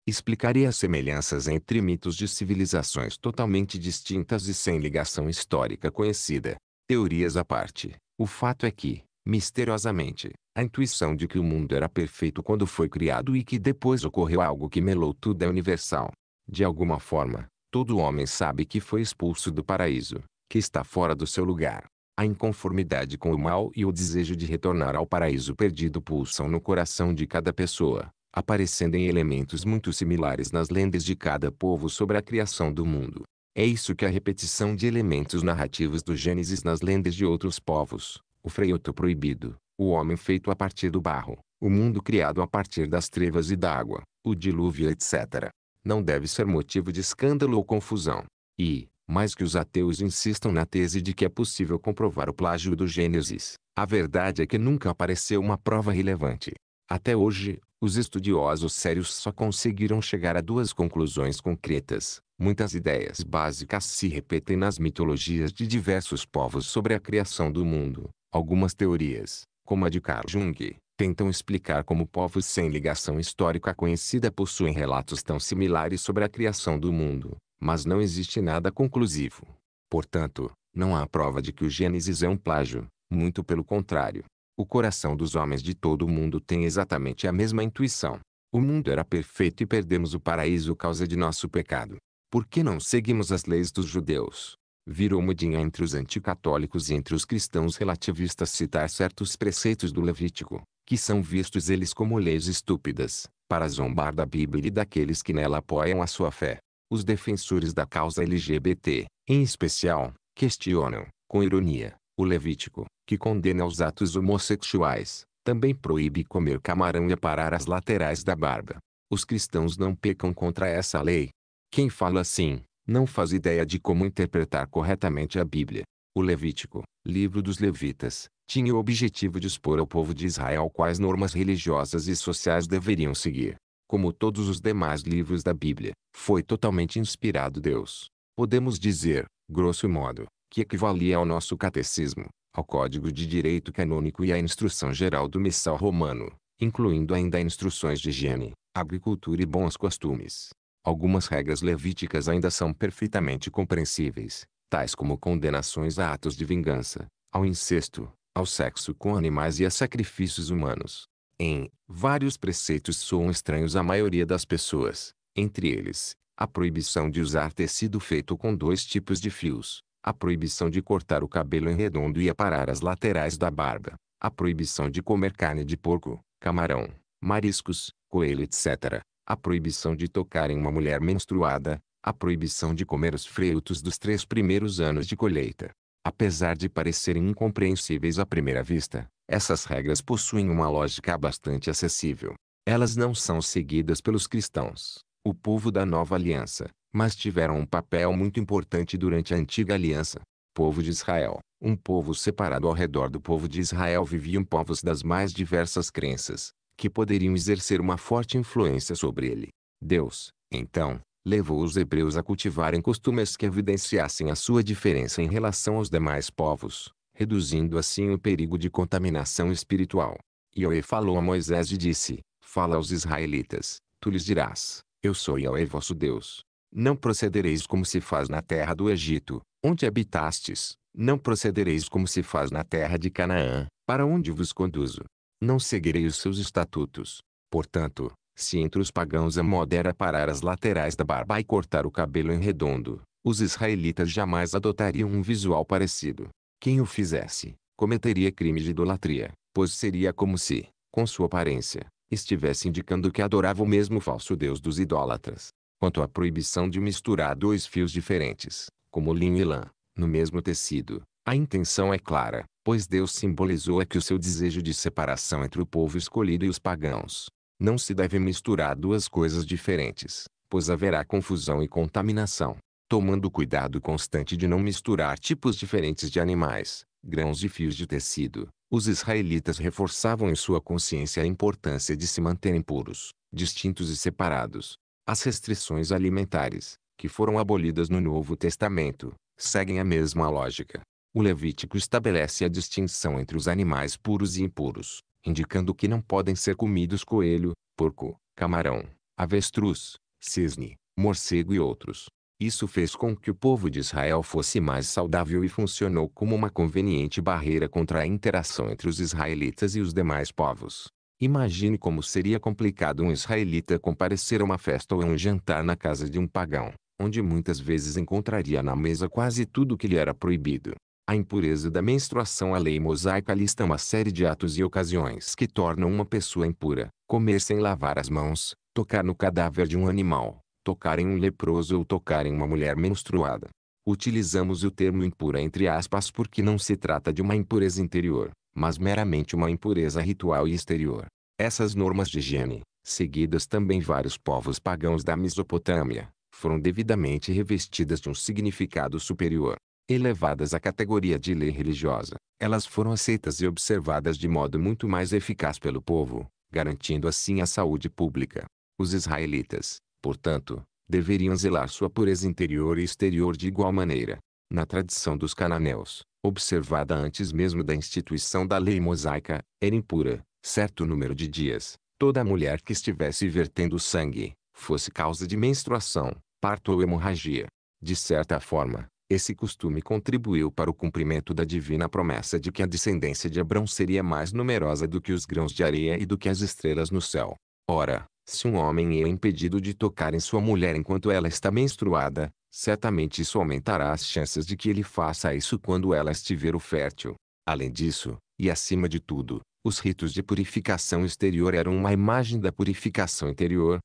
explicaria as semelhanças entre mitos de civilizações totalmente distintas e sem ligação histórica conhecida. Teorias à parte, o fato é que, misteriosamente, a intuição de que o mundo era perfeito quando foi criado e que depois ocorreu algo que melou tudo é universal. De alguma forma, todo homem sabe que foi expulso do paraíso, que está fora do seu lugar. A inconformidade com o mal e o desejo de retornar ao paraíso perdido pulsam no coração de cada pessoa, aparecendo em elementos muito similares nas lendas de cada povo sobre a criação do mundo. É isso que a repetição de elementos narrativos do Gênesis nas lendas de outros povos, o freioto proibido, o homem feito a partir do barro, o mundo criado a partir das trevas e da água, o dilúvio etc. Não deve ser motivo de escândalo ou confusão. E, mais que os ateus insistam na tese de que é possível comprovar o plágio do Gênesis, a verdade é que nunca apareceu uma prova relevante. Até hoje, os estudiosos sérios só conseguiram chegar a duas conclusões concretas. Muitas ideias básicas se repetem nas mitologias de diversos povos sobre a criação do mundo. Algumas teorias, como a de Carl Jung, tentam explicar como povos sem ligação histórica conhecida possuem relatos tão similares sobre a criação do mundo, mas não existe nada conclusivo. Portanto, não há prova de que o Gênesis é um plágio, muito pelo contrário. O coração dos homens de todo o mundo tem exatamente a mesma intuição. O mundo era perfeito e perdemos o paraíso causa de nosso pecado. Por que não seguimos as leis dos judeus? virou modinha entre os anticatólicos e entre os cristãos relativistas citar certos preceitos do Levítico, que são vistos eles como leis estúpidas, para zombar da Bíblia e daqueles que nela apoiam a sua fé. Os defensores da causa LGBT, em especial, questionam, com ironia, o Levítico, que condena os atos homossexuais, também proíbe comer camarão e aparar as laterais da barba. Os cristãos não pecam contra essa lei. Quem fala assim, não faz ideia de como interpretar corretamente a Bíblia. O Levítico, livro dos Levitas, tinha o objetivo de expor ao povo de Israel quais normas religiosas e sociais deveriam seguir. Como todos os demais livros da Bíblia, foi totalmente inspirado Deus. Podemos dizer, grosso modo, que equivalia ao nosso catecismo, ao Código de Direito Canônico e à Instrução Geral do Missal Romano, incluindo ainda instruções de higiene, agricultura e bons costumes. Algumas regras levíticas ainda são perfeitamente compreensíveis, tais como condenações a atos de vingança, ao incesto, ao sexo com animais e a sacrifícios humanos. Em vários preceitos soam estranhos à maioria das pessoas, entre eles, a proibição de usar tecido feito com dois tipos de fios, a proibição de cortar o cabelo em redondo e aparar as laterais da barba, a proibição de comer carne de porco, camarão, mariscos, coelho, etc a proibição de tocar em uma mulher menstruada, a proibição de comer os frutos dos três primeiros anos de colheita. Apesar de parecerem incompreensíveis à primeira vista, essas regras possuem uma lógica bastante acessível. Elas não são seguidas pelos cristãos, o povo da nova aliança, mas tiveram um papel muito importante durante a antiga aliança. Povo de Israel, um povo separado ao redor do povo de Israel viviam povos das mais diversas crenças, que poderiam exercer uma forte influência sobre ele. Deus, então, levou os hebreus a cultivarem costumes que evidenciassem a sua diferença em relação aos demais povos, reduzindo assim o perigo de contaminação espiritual. Yahweh falou a Moisés e disse, Fala aos israelitas, tu lhes dirás, Eu sou Yahweh vosso Deus. Não procedereis como se faz na terra do Egito, onde habitastes, não procedereis como se faz na terra de Canaã, para onde vos conduzo não seguirei os seus estatutos. Portanto, se entre os pagãos a moda era parar as laterais da barba e cortar o cabelo em redondo, os israelitas jamais adotariam um visual parecido. Quem o fizesse, cometeria crime de idolatria, pois seria como se, com sua aparência, estivesse indicando que adorava o mesmo falso deus dos idólatras. Quanto à proibição de misturar dois fios diferentes, como linho e lã, no mesmo tecido, a intenção é clara, pois Deus simbolizou aqui é o seu desejo de separação entre o povo escolhido e os pagãos. Não se deve misturar duas coisas diferentes, pois haverá confusão e contaminação. Tomando cuidado constante de não misturar tipos diferentes de animais, grãos e fios de tecido, os israelitas reforçavam em sua consciência a importância de se manterem puros, distintos e separados. As restrições alimentares, que foram abolidas no Novo Testamento, seguem a mesma lógica. O Levítico estabelece a distinção entre os animais puros e impuros, indicando que não podem ser comidos coelho, porco, camarão, avestruz, cisne, morcego e outros. Isso fez com que o povo de Israel fosse mais saudável e funcionou como uma conveniente barreira contra a interação entre os israelitas e os demais povos. Imagine como seria complicado um israelita comparecer a uma festa ou a um jantar na casa de um pagão, onde muitas vezes encontraria na mesa quase tudo o que lhe era proibido. A impureza da menstruação A lei mosaica lista uma série de atos e ocasiões que tornam uma pessoa impura. Comer sem lavar as mãos, tocar no cadáver de um animal, tocar em um leproso ou tocar em uma mulher menstruada. Utilizamos o termo impura entre aspas porque não se trata de uma impureza interior, mas meramente uma impureza ritual e exterior. Essas normas de higiene, seguidas também vários povos pagãos da Mesopotâmia, foram devidamente revestidas de um significado superior elevadas à categoria de lei religiosa, elas foram aceitas e observadas de modo muito mais eficaz pelo povo, garantindo assim a saúde pública. Os israelitas, portanto, deveriam zelar sua pureza interior e exterior de igual maneira. Na tradição dos cananeus, observada antes mesmo da instituição da lei mosaica, era impura, certo número de dias, toda mulher que estivesse vertendo sangue, fosse causa de menstruação, parto ou hemorragia. De certa forma, esse costume contribuiu para o cumprimento da divina promessa de que a descendência de Abrão seria mais numerosa do que os grãos de areia e do que as estrelas no céu. Ora, se um homem é impedido de tocar em sua mulher enquanto ela está menstruada, certamente isso aumentará as chances de que ele faça isso quando ela estiver fértil. Além disso, e acima de tudo, os ritos de purificação exterior eram uma imagem da purificação interior,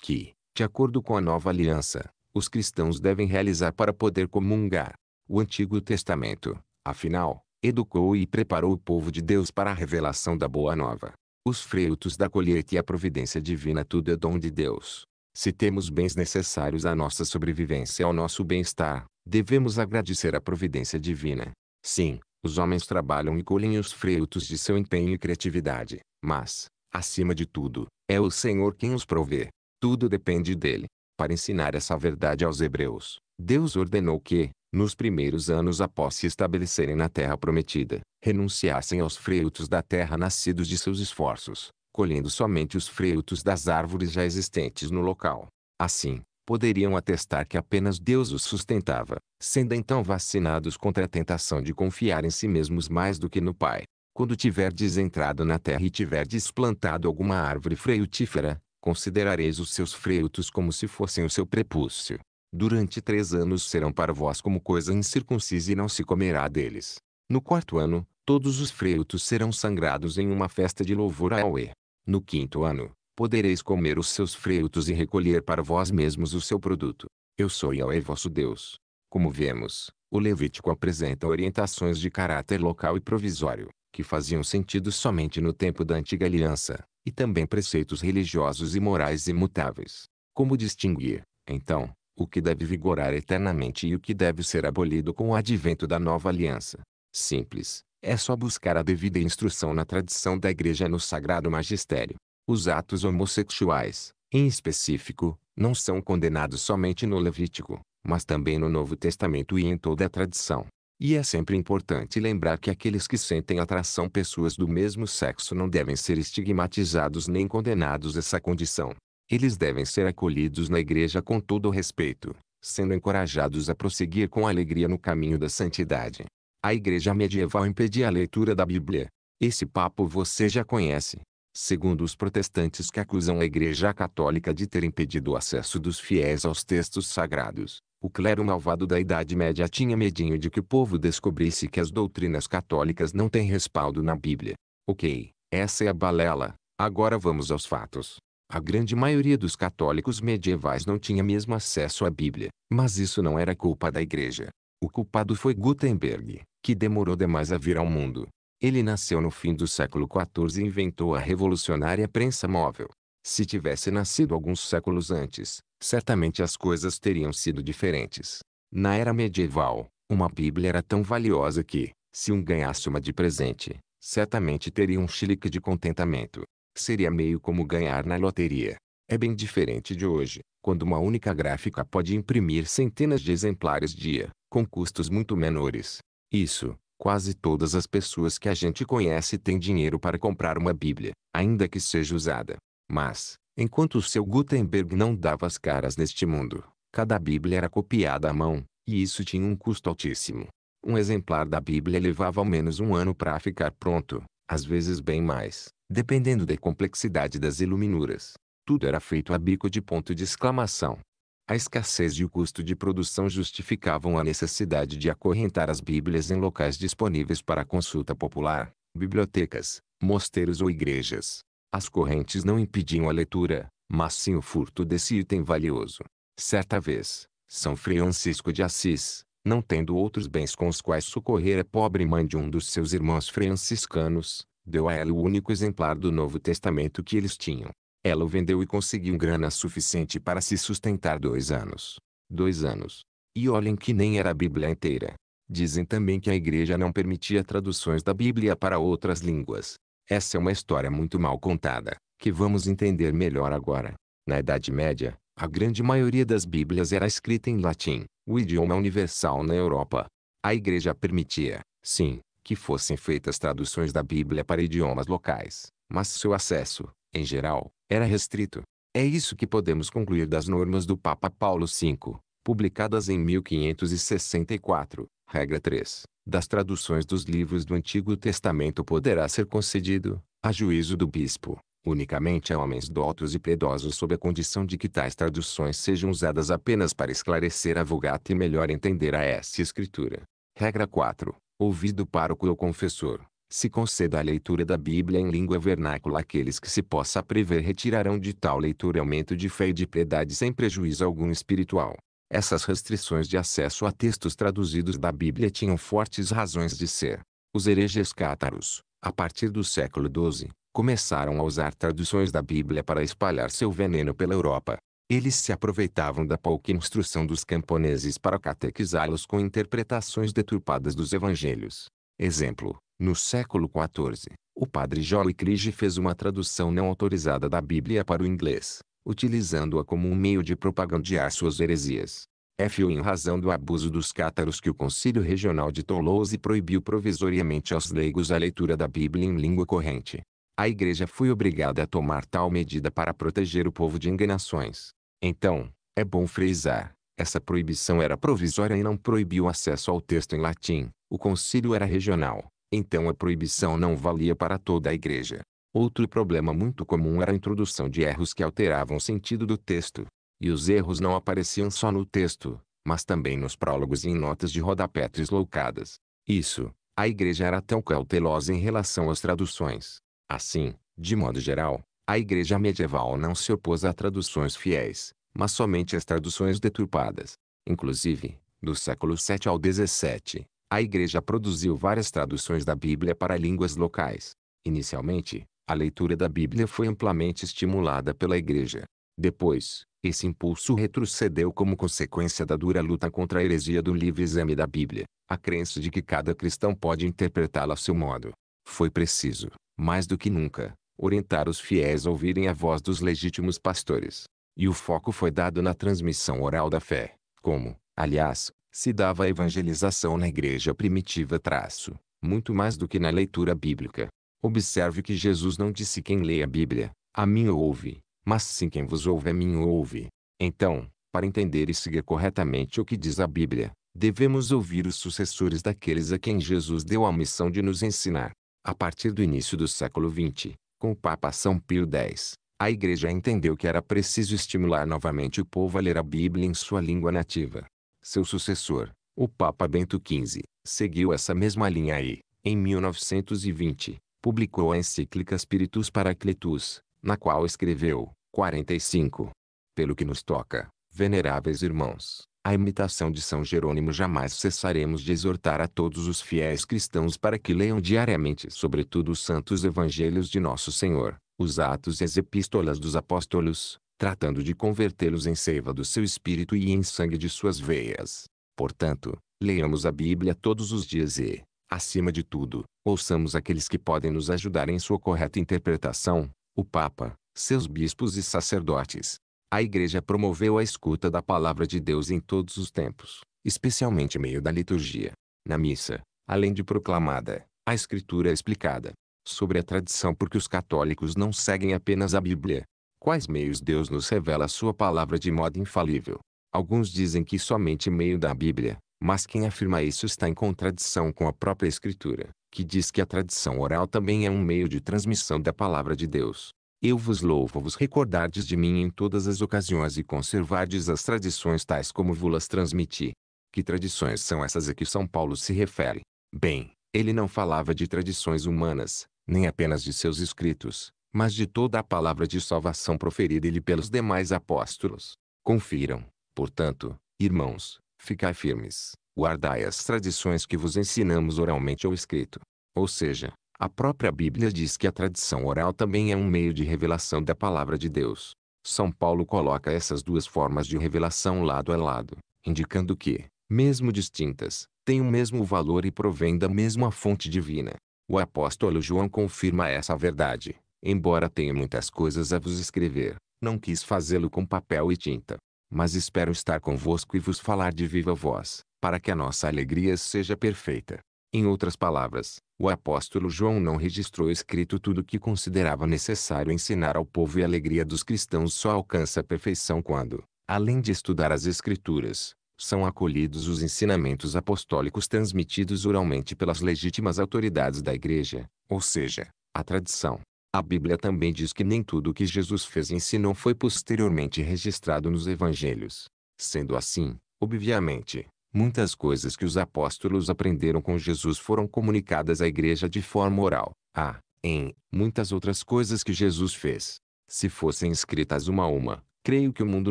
que, de acordo com a nova aliança, os cristãos devem realizar para poder comungar. O Antigo Testamento, afinal, educou e preparou o povo de Deus para a revelação da Boa Nova. Os frutos da colheita e a providência divina tudo é dom de Deus. Se temos bens necessários à nossa sobrevivência e ao nosso bem-estar, devemos agradecer a providência divina. Sim, os homens trabalham e colhem os frutos de seu empenho e criatividade, mas, acima de tudo, é o Senhor quem os provê. Tudo depende dele para ensinar essa verdade aos hebreus. Deus ordenou que, nos primeiros anos após se estabelecerem na terra prometida, renunciassem aos frutos da terra nascidos de seus esforços, colhendo somente os frutos das árvores já existentes no local. Assim, poderiam atestar que apenas Deus os sustentava, sendo então vacinados contra a tentação de confiar em si mesmos mais do que no Pai. Quando tiverdes entrado na terra e tiverdes plantado alguma árvore frutífera, Considerareis os seus frutos como se fossem o seu prepúcio. Durante três anos serão para vós como coisa incircuncisa e não se comerá deles. No quarto ano, todos os frutos serão sangrados em uma festa de louvor a Yahweh. No quinto ano, podereis comer os seus frutos e recolher para vós mesmos o seu produto. Eu sou Yahweh vosso Deus. Como vemos, o Levítico apresenta orientações de caráter local e provisório, que faziam sentido somente no tempo da antiga aliança e também preceitos religiosos e morais imutáveis. Como distinguir, então, o que deve vigorar eternamente e o que deve ser abolido com o advento da nova aliança? Simples, é só buscar a devida instrução na tradição da Igreja no Sagrado Magistério. Os atos homossexuais, em específico, não são condenados somente no Levítico, mas também no Novo Testamento e em toda a tradição. E é sempre importante lembrar que aqueles que sentem atração pessoas do mesmo sexo não devem ser estigmatizados nem condenados a essa condição. Eles devem ser acolhidos na igreja com todo o respeito, sendo encorajados a prosseguir com alegria no caminho da santidade. A igreja medieval impedia a leitura da Bíblia. Esse papo você já conhece. Segundo os protestantes que acusam a Igreja Católica de ter impedido o acesso dos fiéis aos textos sagrados, o clero malvado da Idade Média tinha medinho de que o povo descobrisse que as doutrinas católicas não têm respaldo na Bíblia. Ok, essa é a balela. Agora vamos aos fatos. A grande maioria dos católicos medievais não tinha mesmo acesso à Bíblia, mas isso não era culpa da igreja. O culpado foi Gutenberg, que demorou demais a vir ao mundo. Ele nasceu no fim do século XIV e inventou a revolucionária prensa móvel. Se tivesse nascido alguns séculos antes, certamente as coisas teriam sido diferentes. Na era medieval, uma Bíblia era tão valiosa que, se um ganhasse uma de presente, certamente teria um chilique de contentamento. Seria meio como ganhar na loteria. É bem diferente de hoje, quando uma única gráfica pode imprimir centenas de exemplares dia, com custos muito menores. Isso, quase todas as pessoas que a gente conhece têm dinheiro para comprar uma Bíblia, ainda que seja usada. Mas, Enquanto o seu Gutenberg não dava as caras neste mundo, cada Bíblia era copiada à mão, e isso tinha um custo altíssimo. Um exemplar da Bíblia levava ao menos um ano para ficar pronto, às vezes bem mais, dependendo da complexidade das iluminuras. Tudo era feito a bico de ponto de exclamação. A escassez e o custo de produção justificavam a necessidade de acorrentar as Bíblias em locais disponíveis para consulta popular, bibliotecas, mosteiros ou igrejas. As correntes não impediam a leitura, mas sim o furto desse item valioso. Certa vez, São Francisco de Assis, não tendo outros bens com os quais socorrer a pobre mãe de um dos seus irmãos franciscanos, deu a ela o único exemplar do Novo Testamento que eles tinham. Ela o vendeu e conseguiu grana suficiente para se sustentar dois anos. Dois anos. E olhem que nem era a Bíblia inteira. Dizem também que a igreja não permitia traduções da Bíblia para outras línguas. Essa é uma história muito mal contada, que vamos entender melhor agora. Na Idade Média, a grande maioria das Bíblias era escrita em latim, o idioma universal na Europa. A Igreja permitia, sim, que fossem feitas traduções da Bíblia para idiomas locais, mas seu acesso, em geral, era restrito. É isso que podemos concluir das normas do Papa Paulo V, publicadas em 1564, Regra 3. Das traduções dos livros do Antigo Testamento poderá ser concedido, a juízo do bispo, unicamente a homens dotos e piedosos sob a condição de que tais traduções sejam usadas apenas para esclarecer a Vulgata e melhor entender a essa escritura. Regra 4. Ouvido pároco ou confessor, se conceda a leitura da Bíblia em língua vernácula àqueles que se possa prever retirarão de tal leitura aumento de fé e de piedade sem prejuízo algum espiritual. Essas restrições de acesso a textos traduzidos da Bíblia tinham fortes razões de ser. Os hereges cátaros, a partir do século XII, começaram a usar traduções da Bíblia para espalhar seu veneno pela Europa. Eles se aproveitavam da pouca instrução dos camponeses para catequizá-los com interpretações deturpadas dos evangelhos. Exemplo, no século XIV, o padre Joey Krige fez uma tradução não autorizada da Bíblia para o inglês utilizando-a como um meio de propagandear suas heresias. F.O. em razão do abuso dos cátaros que o Concílio Regional de Toulouse proibiu provisoriamente aos leigos a leitura da Bíblia em língua corrente. A igreja foi obrigada a tomar tal medida para proteger o povo de enganações. Então, é bom frisar, essa proibição era provisória e não proibiu o acesso ao texto em latim. O concílio era regional, então a proibição não valia para toda a igreja. Outro problema muito comum era a introdução de erros que alteravam o sentido do texto. E os erros não apareciam só no texto, mas também nos prólogos e em notas de rodapé trisloucadas. Isso, a igreja era tão cautelosa em relação às traduções. Assim, de modo geral, a igreja medieval não se opôs a traduções fiéis, mas somente às traduções deturpadas. Inclusive, do século VII ao XVII, a igreja produziu várias traduções da Bíblia para línguas locais. Inicialmente, a leitura da Bíblia foi amplamente estimulada pela Igreja. Depois, esse impulso retrocedeu como consequência da dura luta contra a heresia do livre exame da Bíblia, a crença de que cada cristão pode interpretá-la a seu modo. Foi preciso, mais do que nunca, orientar os fiéis a ouvirem a voz dos legítimos pastores. E o foco foi dado na transmissão oral da fé, como, aliás, se dava a evangelização na igreja primitiva traço, muito mais do que na leitura bíblica. Observe que Jesus não disse quem lê a Bíblia, a mim ouve, mas sim quem vos ouve a mim ouve. Então, para entender e seguir corretamente o que diz a Bíblia, devemos ouvir os sucessores daqueles a quem Jesus deu a missão de nos ensinar. A partir do início do século XX, com o Papa São Pio X, a Igreja entendeu que era preciso estimular novamente o povo a ler a Bíblia em sua língua nativa. Seu sucessor, o Papa Bento XV, seguiu essa mesma linha e, em 1920, publicou a encíclica Spiritus Paracletus, na qual escreveu, 45. Pelo que nos toca, veneráveis irmãos, a imitação de São Jerônimo jamais cessaremos de exortar a todos os fiéis cristãos para que leiam diariamente sobretudo os santos evangelhos de Nosso Senhor, os atos e as epístolas dos apóstolos, tratando de convertê-los em seiva do seu espírito e em sangue de suas veias. Portanto, leiamos a Bíblia todos os dias e, Acima de tudo, ouçamos aqueles que podem nos ajudar em sua correta interpretação, o Papa, seus bispos e sacerdotes. A Igreja promoveu a escuta da palavra de Deus em todos os tempos, especialmente em meio da liturgia. Na missa, além de proclamada, a Escritura é explicada. Sobre a tradição porque os católicos não seguem apenas a Bíblia. Quais meios Deus nos revela a sua palavra de modo infalível? Alguns dizem que somente meio da Bíblia, mas quem afirma isso está em contradição com a própria Escritura, que diz que a tradição oral também é um meio de transmissão da palavra de Deus. Eu vos louvo vos recordardes de mim em todas as ocasiões e conservardes as tradições tais como vos transmiti. Que tradições são essas a que São Paulo se refere? Bem, ele não falava de tradições humanas, nem apenas de seus escritos, mas de toda a palavra de salvação proferida lhe pelos demais apóstolos. Confiram, portanto, irmãos, Ficai firmes, guardai as tradições que vos ensinamos oralmente ou escrito. Ou seja, a própria Bíblia diz que a tradição oral também é um meio de revelação da palavra de Deus. São Paulo coloca essas duas formas de revelação lado a lado, indicando que, mesmo distintas, têm o mesmo valor e provém da mesma fonte divina. O apóstolo João confirma essa verdade. Embora tenha muitas coisas a vos escrever, não quis fazê-lo com papel e tinta, mas espero estar convosco e vos falar de viva voz, para que a nossa alegria seja perfeita. Em outras palavras, o apóstolo João não registrou escrito tudo o que considerava necessário ensinar ao povo e a alegria dos cristãos só alcança a perfeição quando, além de estudar as escrituras, são acolhidos os ensinamentos apostólicos transmitidos oralmente pelas legítimas autoridades da igreja, ou seja, a tradição. A Bíblia também diz que nem tudo o que Jesus fez e ensinou foi posteriormente registrado nos evangelhos. Sendo assim, obviamente, muitas coisas que os apóstolos aprenderam com Jesus foram comunicadas à igreja de forma oral. Há, em muitas outras coisas que Jesus fez. Se fossem escritas uma a uma, creio que o mundo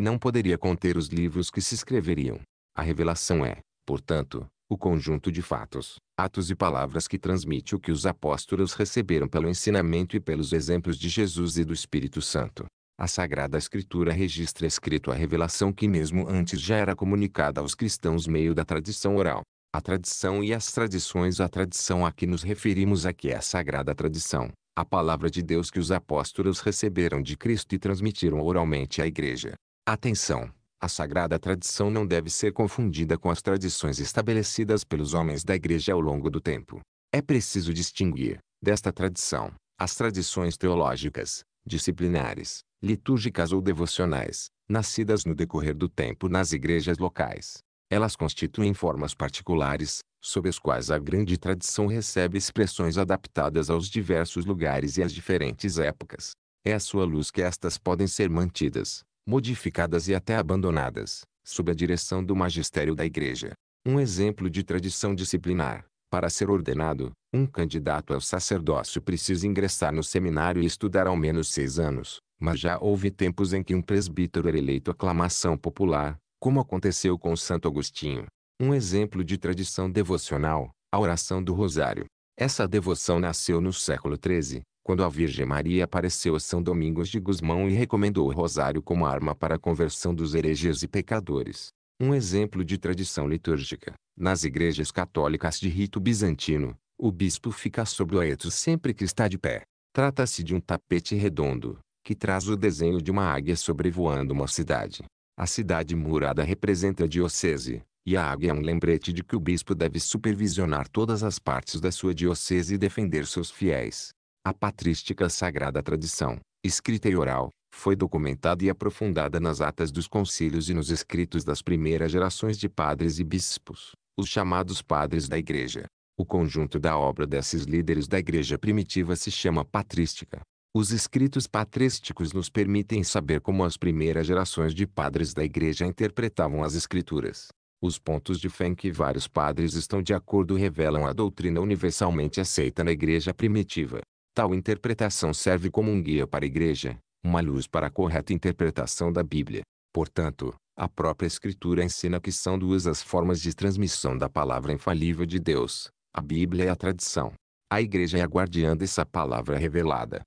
não poderia conter os livros que se escreveriam. A revelação é, portanto, o conjunto de fatos, atos e palavras que transmite o que os apóstolos receberam pelo ensinamento e pelos exemplos de Jesus e do Espírito Santo. A Sagrada Escritura registra escrito a revelação que mesmo antes já era comunicada aos cristãos meio da tradição oral. A tradição e as tradições A tradição a que nos referimos aqui é a Sagrada Tradição, a palavra de Deus que os apóstolos receberam de Cristo e transmitiram oralmente à Igreja. Atenção! A sagrada tradição não deve ser confundida com as tradições estabelecidas pelos homens da igreja ao longo do tempo. É preciso distinguir, desta tradição, as tradições teológicas, disciplinares, litúrgicas ou devocionais, nascidas no decorrer do tempo nas igrejas locais. Elas constituem formas particulares, sob as quais a grande tradição recebe expressões adaptadas aos diversos lugares e às diferentes épocas. É à sua luz que estas podem ser mantidas, modificadas e até abandonadas, sob a direção do magistério da Igreja. Um exemplo de tradição disciplinar. Para ser ordenado, um candidato ao sacerdócio precisa ingressar no seminário e estudar ao menos seis anos, mas já houve tempos em que um presbítero era eleito aclamação popular, como aconteceu com Santo Agostinho. Um exemplo de tradição devocional, a oração do Rosário. Essa devoção nasceu no século XIII, quando a Virgem Maria apareceu a São Domingos de Gusmão e recomendou o rosário como arma para a conversão dos hereges e pecadores. Um exemplo de tradição litúrgica. Nas igrejas católicas de rito bizantino, o bispo fica sobre o aeto sempre que está de pé. Trata-se de um tapete redondo, que traz o desenho de uma águia sobrevoando uma cidade. A cidade murada representa a diocese, e a águia é um lembrete de que o bispo deve supervisionar todas as partes da sua diocese e defender seus fiéis. A patrística sagrada tradição, escrita e oral, foi documentada e aprofundada nas atas dos concílios e nos escritos das primeiras gerações de padres e bispos, os chamados padres da igreja. O conjunto da obra desses líderes da igreja primitiva se chama patrística. Os escritos patrísticos nos permitem saber como as primeiras gerações de padres da igreja interpretavam as escrituras. Os pontos de fé em que vários padres estão de acordo revelam a doutrina universalmente aceita na igreja primitiva. Tal interpretação serve como um guia para a igreja, uma luz para a correta interpretação da Bíblia. Portanto, a própria Escritura ensina que são duas as formas de transmissão da palavra infalível de Deus, a Bíblia e a tradição. A igreja é a guardiã dessa palavra revelada.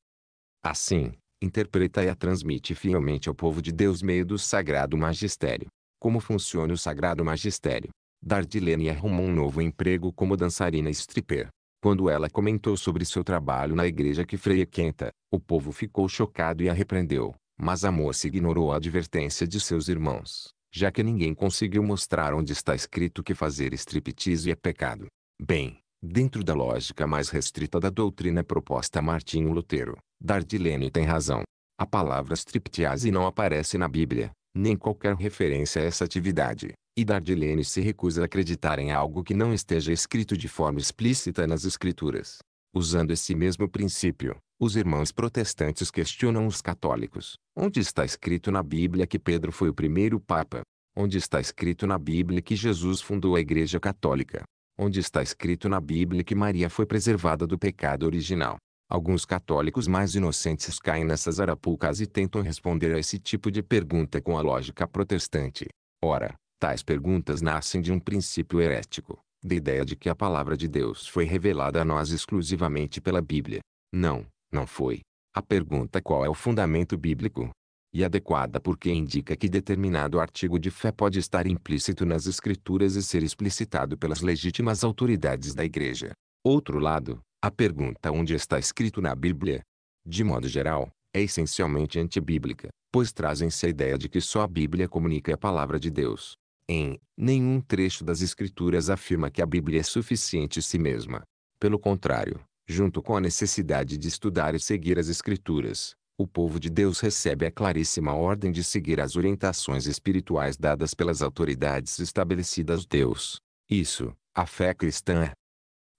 Assim, interpreta e a transmite fielmente ao povo de Deus meio do Sagrado Magistério. Como funciona o Sagrado Magistério? Dardilene arrumou um novo emprego como dançarina stripper. Quando ela comentou sobre seu trabalho na igreja que Frei Quenta, o povo ficou chocado e a repreendeu, mas a moça ignorou a advertência de seus irmãos, já que ninguém conseguiu mostrar onde está escrito que fazer striptease é pecado. Bem, dentro da lógica mais restrita da doutrina proposta a Martinho Lutero, Dardilene tem razão. A palavra striptease não aparece na Bíblia, nem qualquer referência a essa atividade, e Dardilene se recusa a acreditar em algo que não esteja escrito de forma explícita nas escrituras. Usando esse mesmo princípio, os irmãos protestantes questionam os católicos. Onde está escrito na Bíblia que Pedro foi o primeiro papa? Onde está escrito na Bíblia que Jesus fundou a Igreja Católica? Onde está escrito na Bíblia que Maria foi preservada do pecado original? Alguns católicos mais inocentes caem nessas arapucas e tentam responder a esse tipo de pergunta com a lógica protestante. Ora, tais perguntas nascem de um princípio herético, da ideia de que a palavra de Deus foi revelada a nós exclusivamente pela Bíblia. Não, não foi. A pergunta qual é o fundamento bíblico? E adequada porque indica que determinado artigo de fé pode estar implícito nas Escrituras e ser explicitado pelas legítimas autoridades da Igreja. Outro lado, a pergunta onde está escrito na Bíblia, de modo geral, é essencialmente antibíblica, pois trazem-se a ideia de que só a Bíblia comunica a palavra de Deus. Em nenhum trecho das Escrituras afirma que a Bíblia é suficiente em si mesma. Pelo contrário, junto com a necessidade de estudar e seguir as Escrituras, o povo de Deus recebe a claríssima ordem de seguir as orientações espirituais dadas pelas autoridades estabelecidas Deus. Isso, a fé cristã é,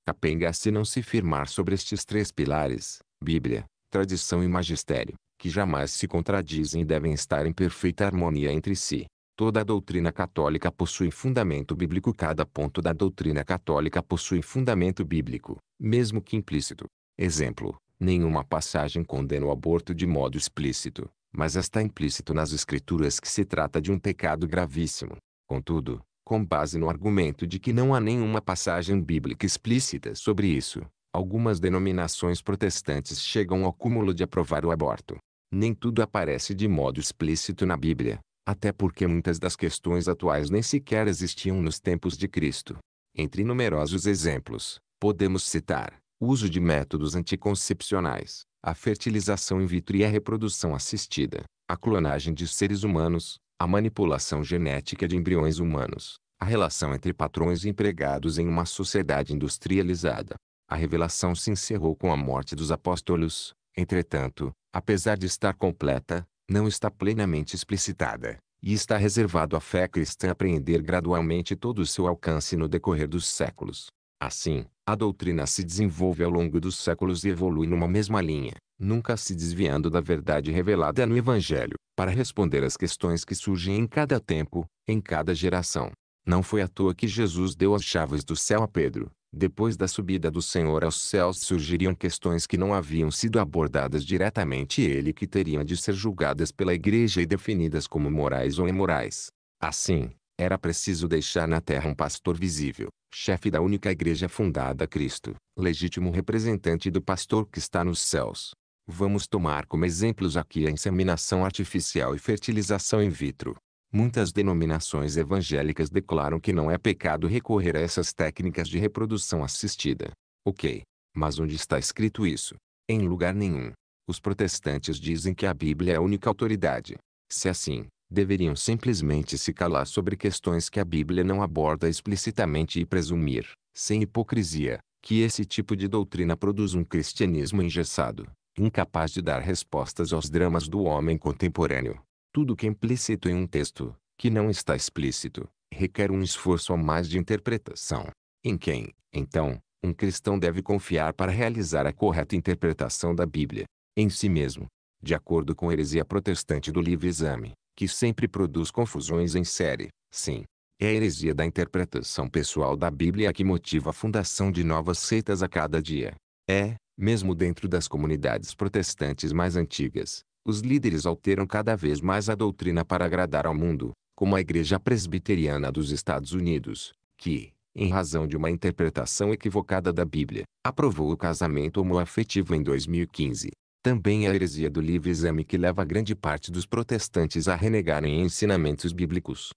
Capenga se não se firmar sobre estes três pilares, Bíblia, tradição e magistério, que jamais se contradizem e devem estar em perfeita harmonia entre si. Toda a doutrina católica possui fundamento bíblico, cada ponto da doutrina católica possui fundamento bíblico, mesmo que implícito. Exemplo: nenhuma passagem condena o aborto de modo explícito, mas está implícito nas Escrituras que se trata de um pecado gravíssimo. Contudo, com base no argumento de que não há nenhuma passagem bíblica explícita sobre isso, algumas denominações protestantes chegam ao cúmulo de aprovar o aborto. Nem tudo aparece de modo explícito na Bíblia, até porque muitas das questões atuais nem sequer existiam nos tempos de Cristo. Entre numerosos exemplos, podemos citar o uso de métodos anticoncepcionais, a fertilização in vitro e a reprodução assistida, a clonagem de seres humanos, a manipulação genética de embriões humanos, a relação entre patrões e empregados em uma sociedade industrializada. A revelação se encerrou com a morte dos apóstolos, entretanto, apesar de estar completa, não está plenamente explicitada, e está reservado à fé cristã apreender gradualmente todo o seu alcance no decorrer dos séculos. Assim, a doutrina se desenvolve ao longo dos séculos e evolui numa mesma linha, nunca se desviando da verdade revelada no Evangelho para responder às questões que surgem em cada tempo, em cada geração. Não foi à toa que Jesus deu as chaves do céu a Pedro. Depois da subida do Senhor aos céus surgiriam questões que não haviam sido abordadas diretamente ele que teriam de ser julgadas pela igreja e definidas como morais ou imorais. Assim, era preciso deixar na terra um pastor visível, chefe da única igreja fundada a Cristo, legítimo representante do pastor que está nos céus, Vamos tomar como exemplos aqui a inseminação artificial e fertilização in vitro. Muitas denominações evangélicas declaram que não é pecado recorrer a essas técnicas de reprodução assistida. Ok, mas onde está escrito isso? Em lugar nenhum. Os protestantes dizem que a Bíblia é a única autoridade. Se assim, deveriam simplesmente se calar sobre questões que a Bíblia não aborda explicitamente e presumir, sem hipocrisia, que esse tipo de doutrina produz um cristianismo engessado, incapaz de dar respostas aos dramas do homem contemporâneo. Tudo que é implícito em um texto, que não está explícito, requer um esforço a mais de interpretação. Em quem, então, um cristão deve confiar para realizar a correta interpretação da Bíblia, em si mesmo, de acordo com a heresia protestante do livre-exame, que sempre produz confusões em série, sim. É a heresia da interpretação pessoal da Bíblia que motiva a fundação de novas seitas a cada dia. É, mesmo dentro das comunidades protestantes mais antigas, os líderes alteram cada vez mais a doutrina para agradar ao mundo, como a Igreja Presbiteriana dos Estados Unidos, que, em razão de uma interpretação equivocada da Bíblia, aprovou o casamento homoafetivo em 2015. Também a heresia do livre-exame que leva grande parte dos protestantes a renegarem ensinamentos bíblicos.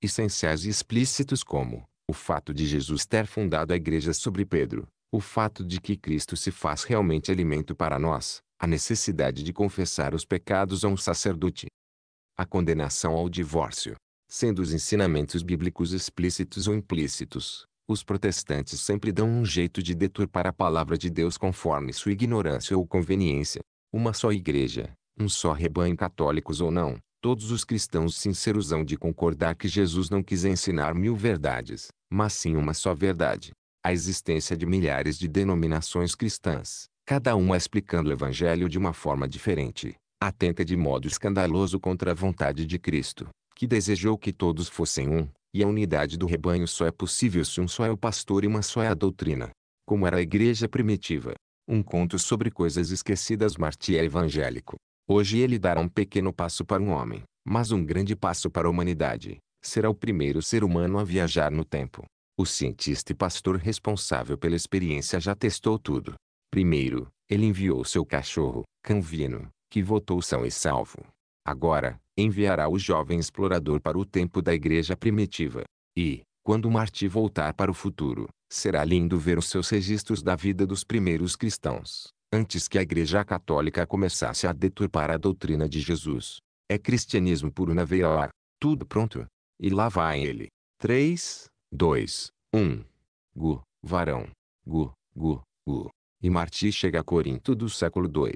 Essenciais e explícitos como o fato de Jesus ter fundado a igreja sobre Pedro, o fato de que Cristo se faz realmente alimento para nós, a necessidade de confessar os pecados a um sacerdote, a condenação ao divórcio. Sendo os ensinamentos bíblicos explícitos ou implícitos, os protestantes sempre dão um jeito de deturpar a palavra de Deus conforme sua ignorância ou conveniência. Uma só igreja, um só rebanho católicos ou não, todos os cristãos sinceros hão de concordar que Jesus não quis ensinar mil verdades, mas sim uma só verdade, a existência de milhares de denominações cristãs, cada uma explicando o Evangelho de uma forma diferente, atenta de modo escandaloso contra a vontade de Cristo, que desejou que todos fossem um, e a unidade do rebanho só é possível se um só é o pastor e uma só é a doutrina. Como era a igreja primitiva. Um conto sobre coisas esquecidas Marti é evangélico. Hoje ele dará um pequeno passo para um homem, mas um grande passo para a humanidade. Será o primeiro ser humano a viajar no tempo, o cientista e pastor responsável pela experiência já testou tudo. Primeiro, ele enviou seu cachorro, Canvino, que votou são e salvo. Agora, enviará o jovem explorador para o tempo da igreja primitiva. E, quando Marti voltar para o futuro, será lindo ver os seus registros da vida dos primeiros cristãos, antes que a igreja católica começasse a deturpar a doutrina de Jesus. É cristianismo puro na veia. Tudo pronto. E lá vai ele. 3. 2, 1. Gu, varão. Gu, gu, gu. E Marti chega a Corinto do século II.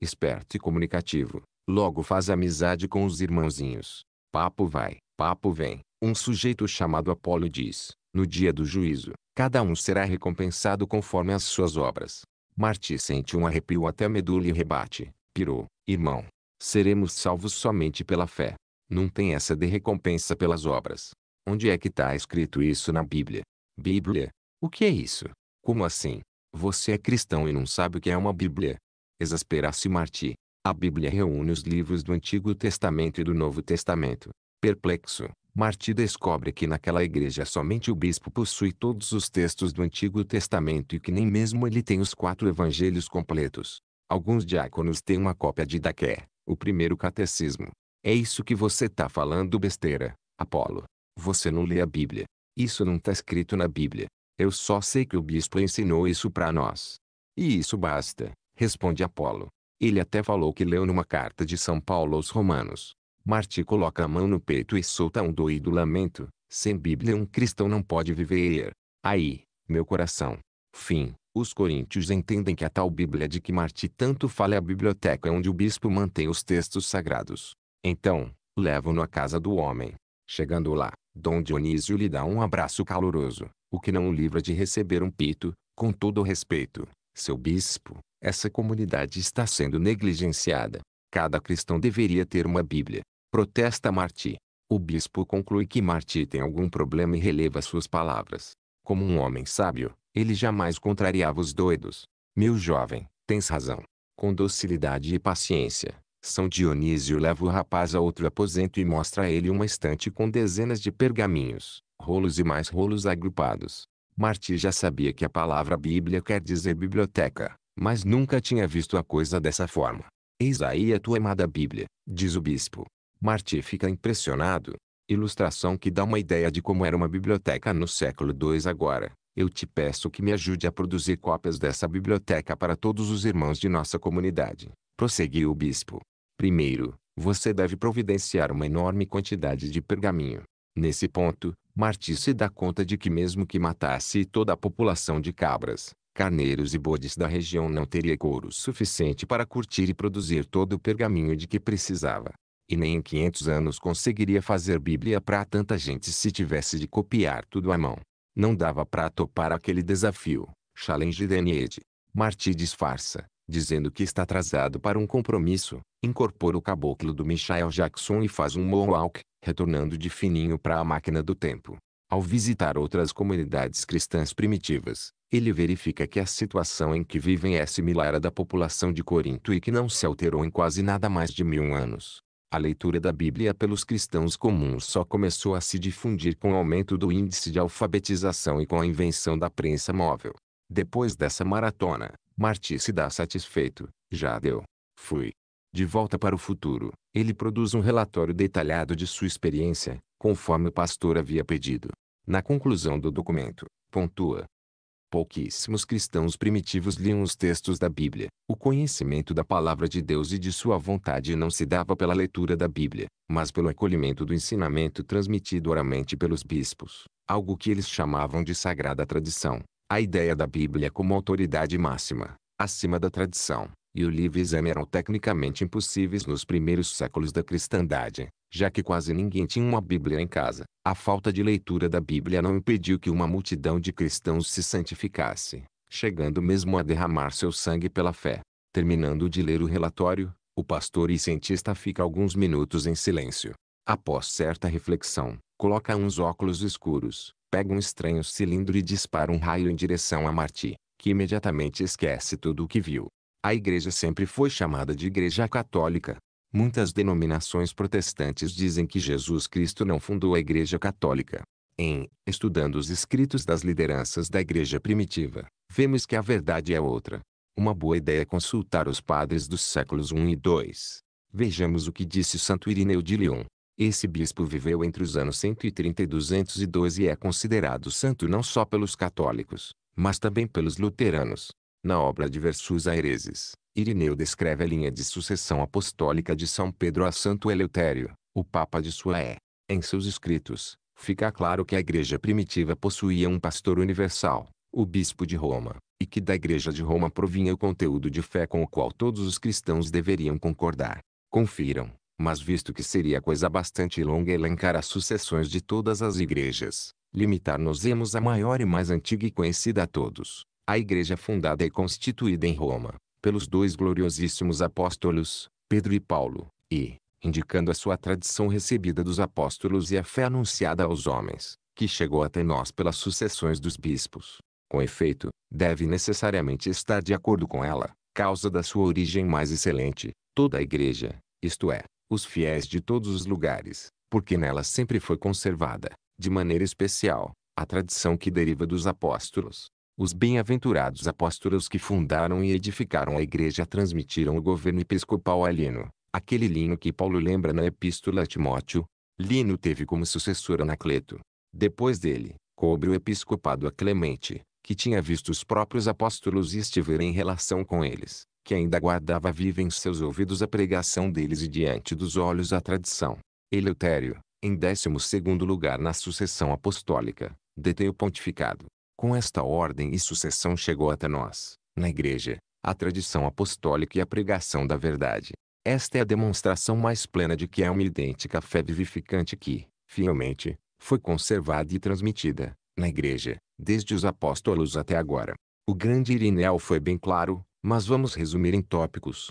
Esperto e comunicativo, logo faz amizade com os irmãozinhos. Papo vai, papo vem. Um sujeito chamado Apolo diz: No dia do juízo, cada um será recompensado conforme as suas obras. Marti sente um arrepio até a medula e rebate: Pirou, irmão. Seremos salvos somente pela fé. Não tem essa de recompensa pelas obras. Onde é que está escrito isso na Bíblia? Bíblia? O que é isso? Como assim? Você é cristão e não sabe o que é uma Bíblia? exaspera se Marti. A Bíblia reúne os livros do Antigo Testamento e do Novo Testamento. Perplexo, Marti descobre que naquela igreja somente o bispo possui todos os textos do Antigo Testamento e que nem mesmo ele tem os quatro evangelhos completos. Alguns diáconos têm uma cópia de Daqué, o primeiro catecismo. É isso que você está falando besteira, Apolo. Você não lê a Bíblia. Isso não está escrito na Bíblia. Eu só sei que o bispo ensinou isso para nós. E isso basta, responde Apolo. Ele até falou que leu numa carta de São Paulo aos Romanos. Marti coloca a mão no peito e solta um doído lamento. Sem Bíblia um cristão não pode viver. Aí, meu coração. Fim. Os coríntios entendem que a tal Bíblia de que Marti tanto fala é a biblioteca onde o bispo mantém os textos sagrados. Então, levam-no à casa do homem. Chegando lá, Dom Dionísio lhe dá um abraço caloroso, o que não o livra de receber um pito, com todo o respeito. Seu bispo, essa comunidade está sendo negligenciada. Cada cristão deveria ter uma Bíblia. Protesta Marti. O bispo conclui que Marti tem algum problema e releva suas palavras. Como um homem sábio, ele jamais contrariava os doidos. Meu jovem, tens razão. Com docilidade e paciência, são Dionísio leva o rapaz a outro aposento e mostra a ele uma estante com dezenas de pergaminhos, rolos e mais rolos agrupados. Marti já sabia que a palavra Bíblia quer dizer biblioteca, mas nunca tinha visto a coisa dessa forma. Eis aí a tua amada Bíblia, diz o bispo. Marti fica impressionado. Ilustração que dá uma ideia de como era uma biblioteca no século II agora. Eu te peço que me ajude a produzir cópias dessa biblioteca para todos os irmãos de nossa comunidade, prosseguiu o bispo. Primeiro, você deve providenciar uma enorme quantidade de pergaminho. Nesse ponto, Marti se dá conta de que mesmo que matasse toda a população de cabras, carneiros e bodes da região não teria couro suficiente para curtir e produzir todo o pergaminho de que precisava. E nem em 500 anos conseguiria fazer Bíblia para tanta gente se tivesse de copiar tudo à mão. Não dava para topar aquele desafio. Challenge Denied. Marti disfarça, dizendo que está atrasado para um compromisso, incorpora o caboclo do Michael Jackson e faz um moonwalk, retornando de fininho para a máquina do tempo. Ao visitar outras comunidades cristãs primitivas, ele verifica que a situação em que vivem é similar à da população de Corinto e que não se alterou em quase nada mais de mil anos. A leitura da Bíblia pelos cristãos comuns só começou a se difundir com o aumento do índice de alfabetização e com a invenção da prensa móvel. Depois dessa maratona, Marte se dá satisfeito, já deu. Fui. De volta para o futuro, ele produz um relatório detalhado de sua experiência, conforme o pastor havia pedido. Na conclusão do documento, pontua. Pouquíssimos cristãos primitivos liam os textos da Bíblia. O conhecimento da palavra de Deus e de sua vontade não se dava pela leitura da Bíblia, mas pelo acolhimento do ensinamento transmitido oralmente pelos bispos, algo que eles chamavam de sagrada tradição a ideia da Bíblia como autoridade máxima, acima da tradição, e o livre exame eram tecnicamente impossíveis nos primeiros séculos da cristandade, já que quase ninguém tinha uma Bíblia em casa. A falta de leitura da Bíblia não impediu que uma multidão de cristãos se santificasse, chegando mesmo a derramar seu sangue pela fé. Terminando de ler o relatório, o pastor e cientista fica alguns minutos em silêncio. Após certa reflexão, coloca uns óculos escuros, pega um estranho cilindro e dispara um raio em direção a Marti, que imediatamente esquece tudo o que viu. A igreja sempre foi chamada de Igreja Católica. Muitas denominações protestantes dizem que Jesus Cristo não fundou a Igreja Católica. Em Estudando os Escritos das Lideranças da Igreja Primitiva, vemos que a verdade é outra. Uma boa ideia é consultar os padres dos séculos I e II. Vejamos o que disse Santo Irineu de Lyon. Esse bispo viveu entre os anos 130 e 212 e é considerado santo não só pelos católicos, mas também pelos luteranos. Na obra de Versus Aereses, Irineu descreve a linha de sucessão apostólica de São Pedro a Santo Eleutério, o Papa de Sué. Em seus escritos, fica claro que a igreja primitiva possuía um pastor universal, o bispo de Roma, e que da igreja de Roma provinha o conteúdo de fé com o qual todos os cristãos deveriam concordar. Confiram, mas visto que seria coisa bastante longa elencar as sucessões de todas as igrejas, limitar-nos-emos à maior e mais antiga e conhecida a todos, a igreja fundada e constituída em Roma, pelos dois gloriosíssimos apóstolos, Pedro e Paulo, e, indicando a sua tradição recebida dos apóstolos e a fé anunciada aos homens, que chegou até nós pelas sucessões dos bispos. Com efeito, deve necessariamente estar de acordo com ela, causa da sua origem mais excelente, toda a igreja, isto é, os fiéis de todos os lugares, porque nela sempre foi conservada, de maneira especial, a tradição que deriva dos apóstolos. Os bem-aventurados apóstolos que fundaram e edificaram a igreja transmitiram o governo episcopal a Lino, aquele Lino que Paulo lembra na epístola a Timóteo. Lino teve como sucessor Anacleto. Depois dele, cobre o episcopado a Clemente, que tinha visto os próprios apóstolos e estivera em relação com eles que ainda guardava viva em seus ouvidos a pregação deles e diante dos olhos a tradição. Eleutério, em décimo segundo lugar na sucessão apostólica, detém o pontificado. Com esta ordem e sucessão chegou até nós, na Igreja, a tradição apostólica e a pregação da verdade. Esta é a demonstração mais plena de que é uma idêntica fé vivificante que, fielmente, foi conservada e transmitida, na Igreja, desde os apóstolos até agora. O grande Irineu foi bem claro, mas vamos resumir em tópicos.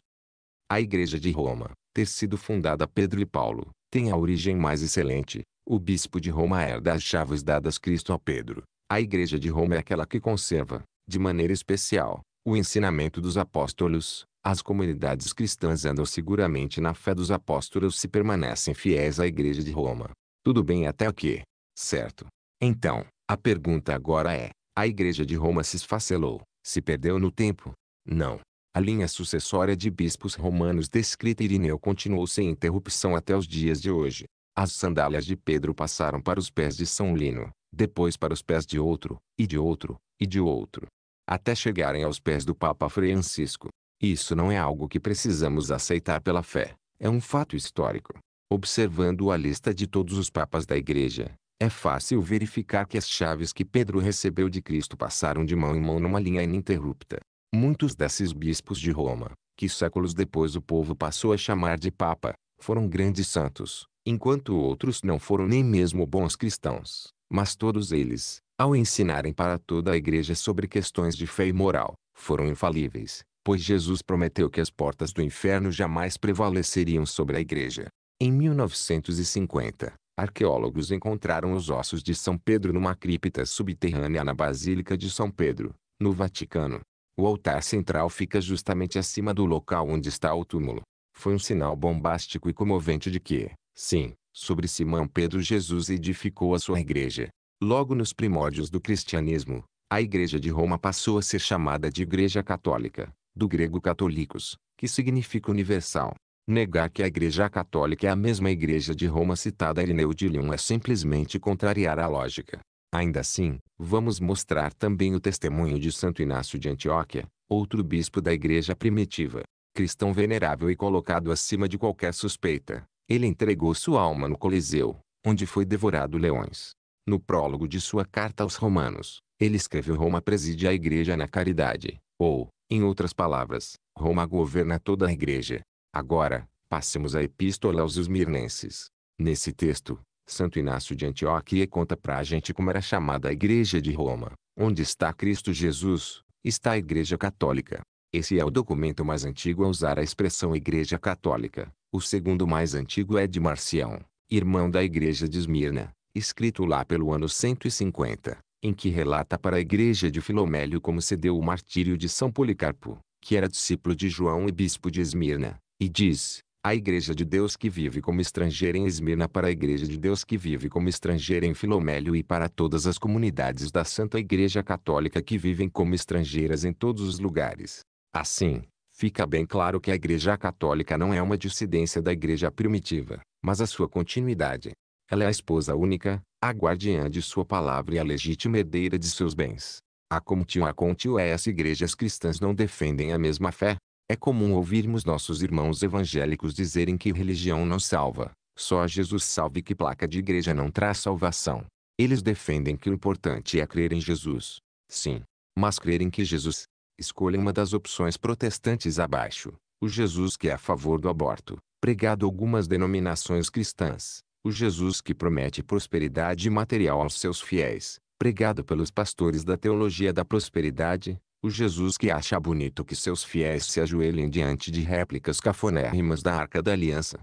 A Igreja de Roma, ter sido fundada Pedro e Paulo, tem a origem mais excelente. O bispo de Roma herda as chaves dadas Cristo a Pedro. A Igreja de Roma é aquela que conserva, de maneira especial, o ensinamento dos apóstolos. As comunidades cristãs andam seguramente na fé dos apóstolos se permanecem fiéis à Igreja de Roma. Tudo bem até aqui, certo? Então, a pergunta agora é: a Igreja de Roma se esfacelou, se perdeu no tempo, não. A linha sucessória de bispos romanos descrita Irineu continuou sem interrupção até os dias de hoje. As sandálias de Pedro passaram para os pés de São Lino, depois para os pés de outro, e de outro, e de outro, até chegarem aos pés do Papa Francisco. Isso não é algo que precisamos aceitar pela fé, é um fato histórico. Observando a lista de todos os papas da Igreja, é fácil verificar que as chaves que Pedro recebeu de Cristo passaram de mão em mão numa linha ininterrupta. Muitos desses bispos de Roma, que séculos depois o povo passou a chamar de Papa, foram grandes santos, enquanto outros não foram nem mesmo bons cristãos, mas todos eles, ao ensinarem para toda a igreja sobre questões de fé e moral, foram infalíveis, pois Jesus prometeu que as portas do inferno jamais prevaleceriam sobre a igreja. Em 1950, arqueólogos encontraram os ossos de São Pedro numa cripta subterrânea na Basílica de São Pedro, no Vaticano. O altar central fica justamente acima do local onde está o túmulo. Foi um sinal bombástico e comovente de que, sim, sobre Simão Pedro Jesus edificou a sua igreja. Logo nos primórdios do cristianismo, a igreja de Roma passou a ser chamada de Igreja Católica, do grego católicos, que significa universal. Negar que a Igreja Católica é a mesma Igreja de Roma citada a Irineu de Lyon é simplesmente contrariar a lógica. Ainda assim, vamos mostrar também o testemunho de Santo Inácio de Antioquia, outro bispo da igreja primitiva. Cristão venerável e colocado acima de qualquer suspeita, ele entregou sua alma no Coliseu, onde foi devorado leões. No prólogo de sua carta aos Romanos, ele escreveu Roma preside a igreja na caridade, ou, em outras palavras, Roma governa toda a igreja. Agora, passemos à epístola aos Esmirnenses. Nesse texto, Santo Inácio de Antioquia conta para a gente como era chamada a Igreja de Roma. Onde está Cristo Jesus, está a Igreja Católica. Esse é o documento mais antigo a usar a expressão Igreja Católica. O segundo mais antigo é de Marcião, irmão da Igreja de Esmirna, escrito lá pelo ano 150, em que relata para a Igreja de Filomélio como se deu o martírio de São Policarpo, que era discípulo de João e bispo de Esmirna, e diz: a Igreja de Deus que vive como estrangeira em Esmirna para a Igreja de Deus que vive como estrangeira em Filomélio e para todas as comunidades da Santa Igreja Católica que vivem como estrangeiras em todos os lugares. Assim, fica bem claro que a Igreja Católica não é uma dissidência da Igreja primitiva, mas a sua continuidade. Ela é a esposa única, a guardiã de sua palavra e a legítima herdeira de seus bens. A Comtio a Contio é as igrejas cristãs não defendem a mesma fé, é comum ouvirmos nossos irmãos evangélicos dizerem que religião não salva, só Jesus salve e que placa de igreja não traz salvação. Eles defendem que o importante é crer em Jesus. Sim, mas crer em que Jesus, escolha uma das opções protestantes abaixo, o Jesus que é a favor do aborto, pregado algumas denominações cristãs, o Jesus que promete prosperidade material aos seus fiéis, pregado pelos pastores da teologia da prosperidade, o Jesus que acha bonito que seus fiéis se ajoelhem diante de réplicas cafonérrimas da Arca da Aliança.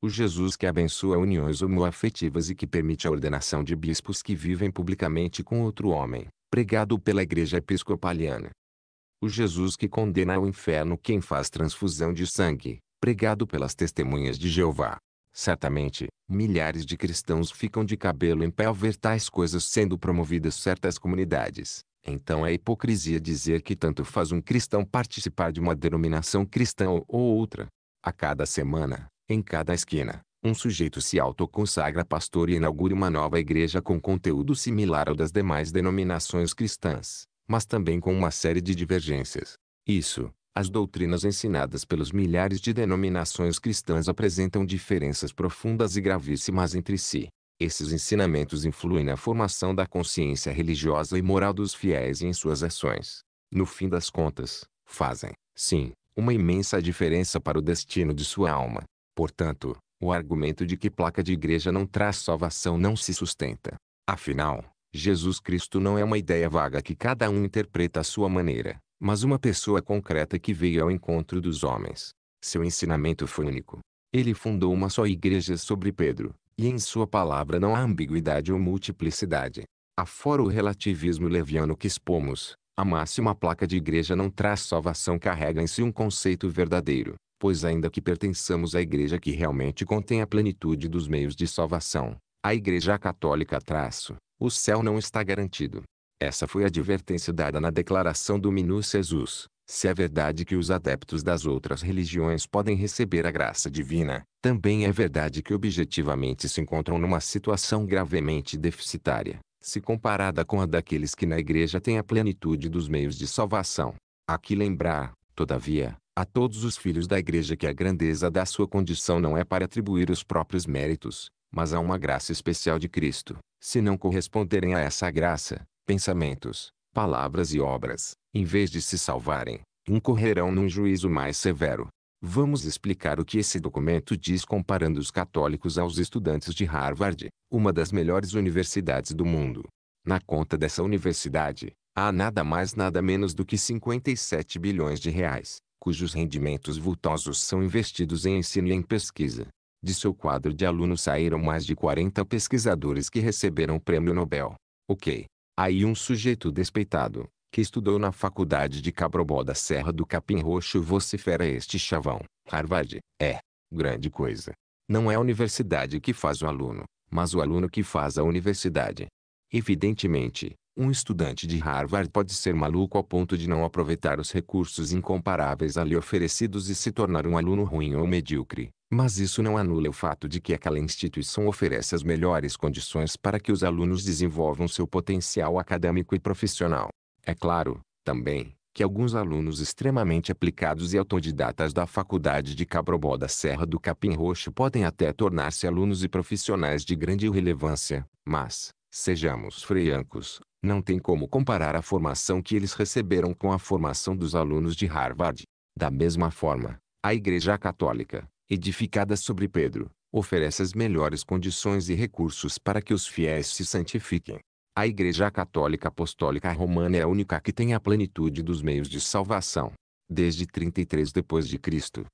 O Jesus que abençoa uniões homoafetivas e que permite a ordenação de bispos que vivem publicamente com outro homem, pregado pela Igreja Episcopaliana. O Jesus que condena ao inferno quem faz transfusão de sangue, pregado pelas testemunhas de Jeová. Certamente, milhares de cristãos ficam de cabelo em pé ao ver tais coisas sendo promovidas certas comunidades. Então é hipocrisia dizer que tanto faz um cristão participar de uma denominação cristã ou outra. A cada semana, em cada esquina, um sujeito se autoconsagra pastor e inaugura uma nova igreja com conteúdo similar ao das demais denominações cristãs, mas também com uma série de divergências. Isso, as doutrinas ensinadas pelos milhares de denominações cristãs apresentam diferenças profundas e gravíssimas entre si. Esses ensinamentos influem na formação da consciência religiosa e moral dos fiéis e em suas ações. No fim das contas, fazem, sim, uma imensa diferença para o destino de sua alma. Portanto, o argumento de que placa de igreja não traz salvação não se sustenta. Afinal, Jesus Cristo não é uma ideia vaga que cada um interpreta à sua maneira, mas uma pessoa concreta que veio ao encontro dos homens. Seu ensinamento foi único. Ele fundou uma só igreja sobre Pedro, e em sua palavra não há ambiguidade ou multiplicidade. Afora o relativismo leviano que expomos, a máxima placa de igreja não traz salvação carrega em si um conceito verdadeiro, pois ainda que pertençamos à igreja que realmente contém a plenitude dos meios de salvação, a igreja católica traço, o céu não está garantido. Essa foi a advertência dada na declaração do Minus Jesus, se é verdade que os adeptos das outras religiões podem receber a graça divina, também é verdade que objetivamente se encontram numa situação gravemente deficitária, se comparada com a daqueles que na igreja têm a plenitude dos meios de salvação. Aqui lembrar, todavia, a todos os filhos da igreja que a grandeza da sua condição não é para atribuir os próprios méritos, mas a uma graça especial de Cristo. Se não corresponderem a essa graça, pensamentos, palavras e obras, em vez de se salvarem, incorrerão num juízo mais severo. Vamos explicar o que esse documento diz comparando os católicos aos estudantes de Harvard, uma das melhores universidades do mundo. Na conta dessa universidade, há nada mais nada menos do que 57 bilhões de reais, cujos rendimentos vultosos são investidos em ensino e em pesquisa. De seu quadro de alunos saíram mais de 40 pesquisadores que receberam o prêmio Nobel. Ok, Aí um sujeito despeitado, que estudou na faculdade de Cabrobó da Serra do Capim Roxo vocifera este chavão. Harvard, é, grande coisa. Não é a universidade que faz o aluno, mas o aluno que faz a universidade. Evidentemente, um estudante de Harvard pode ser maluco ao ponto de não aproveitar os recursos incomparáveis ali oferecidos e se tornar um aluno ruim ou medíocre, mas isso não anula o fato de que aquela instituição oferece as melhores condições para que os alunos desenvolvam seu potencial acadêmico e profissional. É claro, também, que alguns alunos extremamente aplicados e autodidatas da Faculdade de Cabrobó da Serra do Capim Roxo podem até tornar-se alunos e profissionais de grande relevância, mas, sejamos freiancos, não tem como comparar a formação que eles receberam com a formação dos alunos de Harvard. Da mesma forma, a Igreja Católica, edificada sobre Pedro, oferece as melhores condições e recursos para que os fiéis se santifiquem. A Igreja Católica Apostólica Romana é a única que tem a plenitude dos meios de salvação. Desde 33 depois de Cristo,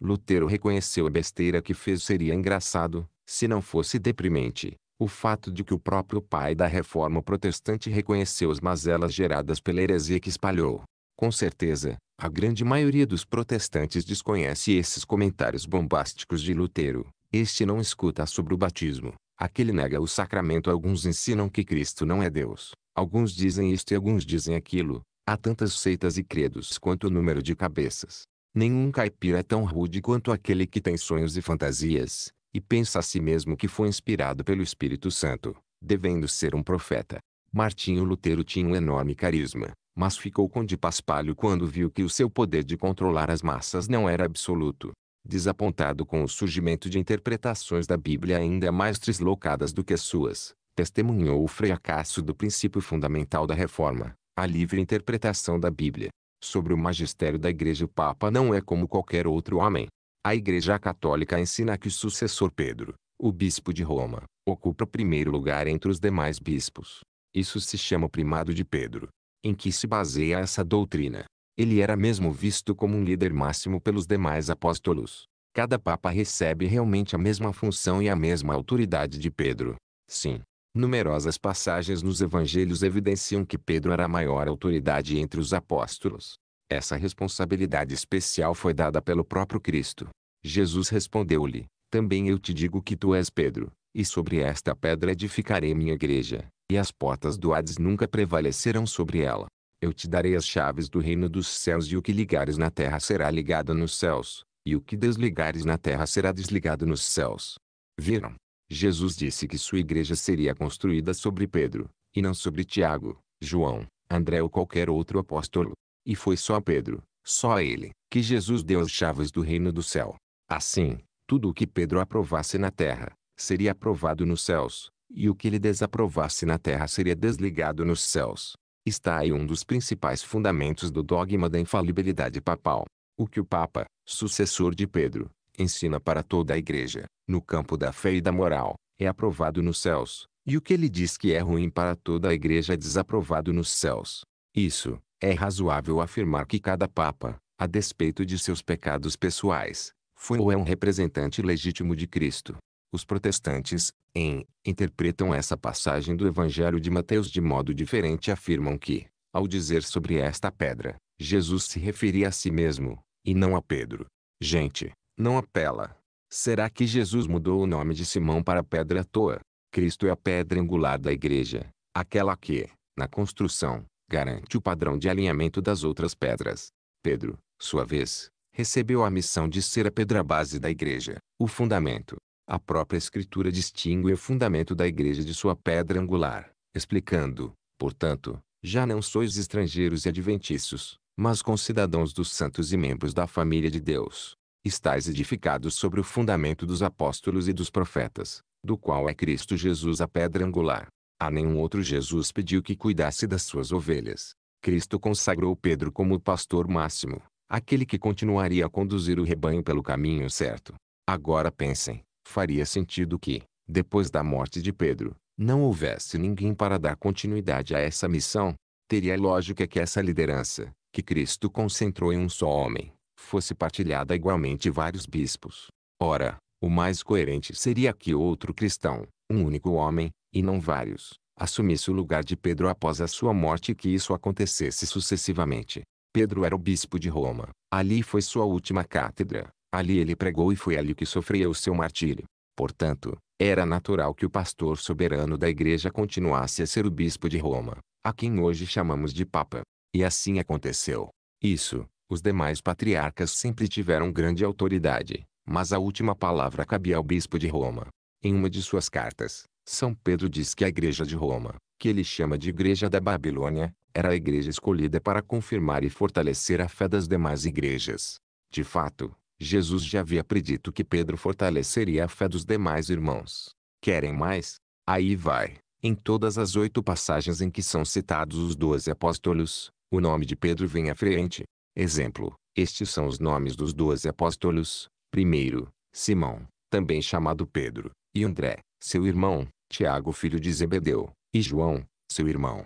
Lutero reconheceu a besteira que fez seria engraçado, se não fosse deprimente, o fato de que o próprio pai da reforma protestante reconheceu as mazelas geradas pela heresia que espalhou. Com certeza, a grande maioria dos protestantes desconhece esses comentários bombásticos de Lutero. Este não escuta sobre o batismo. Aquele nega o sacramento. Alguns ensinam que Cristo não é Deus. Alguns dizem isto e alguns dizem aquilo. Há tantas seitas e credos quanto o número de cabeças. Nenhum caipira é tão rude quanto aquele que tem sonhos e fantasias, e pensa a si mesmo que foi inspirado pelo Espírito Santo, devendo ser um profeta. Martinho Lutero tinha um enorme carisma mas ficou com de paspalho quando viu que o seu poder de controlar as massas não era absoluto. Desapontado com o surgimento de interpretações da Bíblia ainda mais trislocadas do que as suas, testemunhou o fracasso do princípio fundamental da reforma, a livre interpretação da Bíblia. Sobre o magistério da Igreja o Papa não é como qualquer outro homem. A Igreja Católica ensina que o sucessor Pedro, o bispo de Roma, ocupa o primeiro lugar entre os demais bispos. Isso se chama primado de Pedro em que se baseia essa doutrina. Ele era mesmo visto como um líder máximo pelos demais apóstolos. Cada papa recebe realmente a mesma função e a mesma autoridade de Pedro. Sim, numerosas passagens nos evangelhos evidenciam que Pedro era a maior autoridade entre os apóstolos. Essa responsabilidade especial foi dada pelo próprio Cristo. Jesus respondeu-lhe: Também eu te digo que tu és Pedro, e sobre esta pedra edificarei minha igreja, e as portas do Hades nunca prevalecerão sobre ela. Eu te darei as chaves do reino dos céus e o que ligares na terra será ligado nos céus, e o que desligares na terra será desligado nos céus. Viram? Jesus disse que sua igreja seria construída sobre Pedro, e não sobre Tiago, João, André ou qualquer outro apóstolo. E foi só Pedro, só ele, que Jesus deu as chaves do reino do céu. Assim, tudo o que Pedro aprovasse na terra, seria aprovado nos céus, e o que ele desaprovasse na terra seria desligado nos céus. Está aí um dos principais fundamentos do dogma da infalibilidade papal. O que o Papa, sucessor de Pedro, ensina para toda a Igreja, no campo da fé e da moral, é aprovado nos céus, e o que ele diz que é ruim para toda a Igreja é desaprovado nos céus. Isso, é razoável afirmar que cada Papa, a despeito de seus pecados pessoais, foi ou é um representante legítimo de Cristo. Os protestantes, em, interpretam essa passagem do Evangelho de Mateus de modo diferente e afirmam que, ao dizer sobre esta pedra, Jesus se referia a si mesmo, e não a Pedro. Gente, não apela. Será que Jesus mudou o nome de Simão para pedra à toa? Cristo é a pedra angular da igreja, aquela que, na construção, garante o padrão de alinhamento das outras pedras. Pedro, sua vez, recebeu a missão de ser a pedra base da igreja, o fundamento. A própria Escritura distingue o fundamento da igreja de sua pedra angular, explicando, portanto, já não sois estrangeiros e adventícios, mas concidadãos dos santos e membros da família de Deus. Estais edificados sobre o fundamento dos apóstolos e dos profetas, do qual é Cristo Jesus a pedra angular. A nenhum outro Jesus pediu que cuidasse das suas ovelhas. Cristo consagrou Pedro como o pastor máximo, aquele que continuaria a conduzir o rebanho pelo caminho certo. Agora pensem, faria sentido que, depois da morte de Pedro, não houvesse ninguém para dar continuidade a essa missão, teria lógica que essa liderança, que Cristo concentrou em um só homem, fosse partilhada igualmente vários bispos. Ora, o mais coerente seria que outro cristão, um único homem, e não vários, assumisse o lugar de Pedro após a sua morte e que isso acontecesse sucessivamente. Pedro era o bispo de Roma. Ali foi sua última cátedra, Ali ele pregou e foi ali que sofreu o seu martírio. Portanto, era natural que o pastor soberano da igreja continuasse a ser o bispo de Roma, a quem hoje chamamos de Papa. E assim aconteceu. Isso, os demais patriarcas sempre tiveram grande autoridade, mas a última palavra cabia ao bispo de Roma. Em uma de suas cartas, São Pedro diz que a igreja de Roma, que ele chama de Igreja da Babilônia, era a igreja escolhida para confirmar e fortalecer a fé das demais igrejas. De fato, Jesus já havia predito que Pedro fortaleceria a fé dos demais irmãos. Querem mais? Aí vai. Em todas as oito passagens em que são citados os doze apóstolos, o nome de Pedro vem à frente. Exemplo: estes são os nomes dos doze apóstolos. Primeiro, Simão, também chamado Pedro, e André, seu irmão, Tiago, filho de Zebedeu, e João, seu irmão.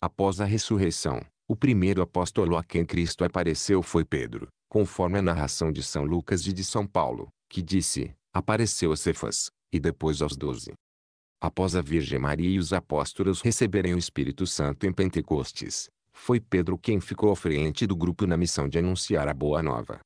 Após a ressurreição, o primeiro apóstolo a quem Cristo apareceu foi Pedro conforme a narração de São Lucas e de São Paulo, que disse, apareceu a Cefas, e depois aos doze. Após a Virgem Maria e os apóstolos receberem o Espírito Santo em Pentecostes, foi Pedro quem ficou à frente do grupo na missão de anunciar a Boa Nova.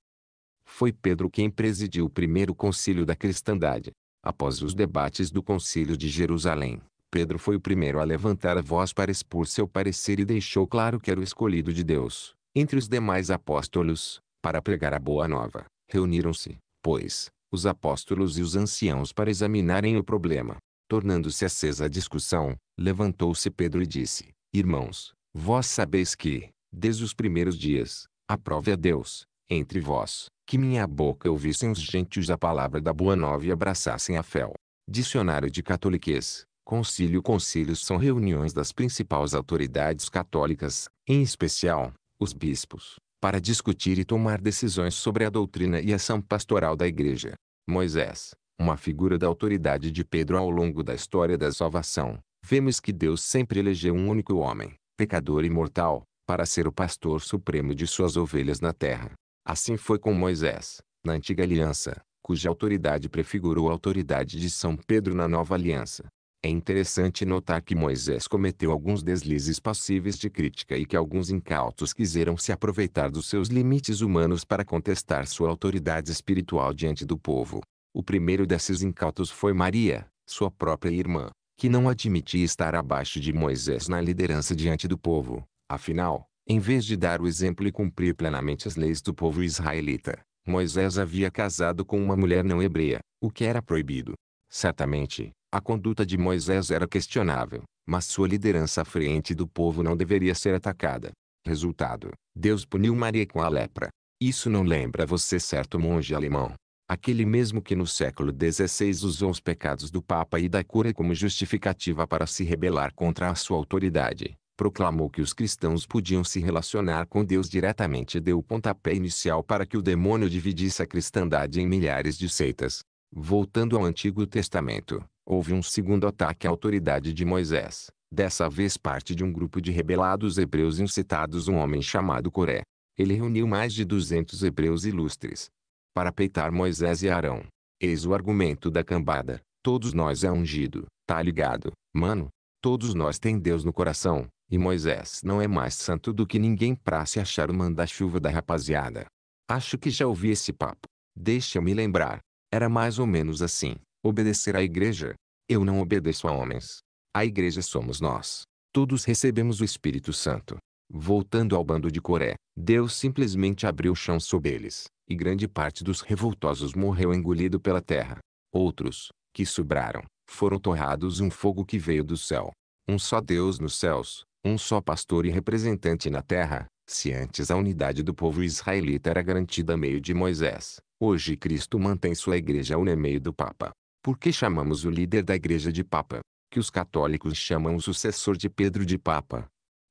Foi Pedro quem presidiu o primeiro concílio da cristandade. Após os debates do concílio de Jerusalém, Pedro foi o primeiro a levantar a voz para expor seu parecer e deixou claro que era o escolhido de Deus, entre os demais apóstolos, para pregar a boa nova. Reuniram-se, pois, os apóstolos e os anciãos para examinarem o problema. Tornando-se acesa a discussão, levantou-se Pedro e disse: Irmãos, vós sabeis que, desde os primeiros dias, aprove a é Deus, entre vós, que minha boca ouvissem os gentios a palavra da boa nova e abraçassem a fé. Dicionário de Catoliquez. Concílio Concílios são reuniões das principais autoridades católicas, em especial, os bispos, para discutir e tomar decisões sobre a doutrina e ação pastoral da Igreja. Moisés, uma figura da autoridade de Pedro ao longo da história da salvação, vemos que Deus sempre elegeu um único homem, pecador e mortal, para ser o pastor supremo de suas ovelhas na terra. Assim foi com Moisés, na antiga aliança, cuja autoridade prefigurou a autoridade de São Pedro na nova aliança. É interessante notar que Moisés cometeu alguns deslizes passíveis de crítica e que alguns incautos quiseram se aproveitar dos seus limites humanos para contestar sua autoridade espiritual diante do povo. O primeiro desses incautos foi Maria, sua própria irmã, que não admitia estar abaixo de Moisés na liderança diante do povo. Afinal, em vez de dar o exemplo e cumprir plenamente as leis do povo israelita, Moisés havia casado com uma mulher não hebreia, o que era proibido. Certamente, a conduta de Moisés era questionável, mas sua liderança à frente do povo não deveria ser atacada. Resultado: Deus puniu Maria com a lepra. Isso não lembra você certo monge alemão? Aquele mesmo que no século XVI usou os pecados do Papa e da cura como justificativa para se rebelar contra a sua autoridade, proclamou que os cristãos podiam se relacionar com Deus diretamente e deu o pontapé inicial para que o demônio dividisse a cristandade em milhares de seitas. Voltando ao Antigo Testamento, Houve um segundo ataque à autoridade de Moisés, dessa vez parte de um grupo de rebelados hebreus incitados um homem chamado Coré. Ele reuniu mais de 200 hebreus ilustres para peitar Moisés e Arão. Eis o argumento da cambada: todos nós é ungido, tá ligado, mano? Todos nós tem Deus no coração, e Moisés não é mais santo do que ninguém pra se achar o manda-chuva da rapaziada. Acho que já ouvi esse papo. Deixa eu me lembrar. Era mais ou menos assim obedecer à igreja. Eu não obedeço a homens. A igreja somos nós. Todos recebemos o Espírito Santo. Voltando ao bando de Coré, Deus simplesmente abriu o chão sob eles, e grande parte dos revoltosos morreu engolido pela terra. Outros, que sobraram, foram torrados um fogo que veio do céu. Um só Deus nos céus, um só pastor e representante na terra, se antes a unidade do povo israelita era garantida a meio de Moisés, hoje Cristo mantém sua igreja une a meio do Papa. Porque chamamos o líder da igreja de Papa, que os católicos chamam o sucessor de Pedro de Papa.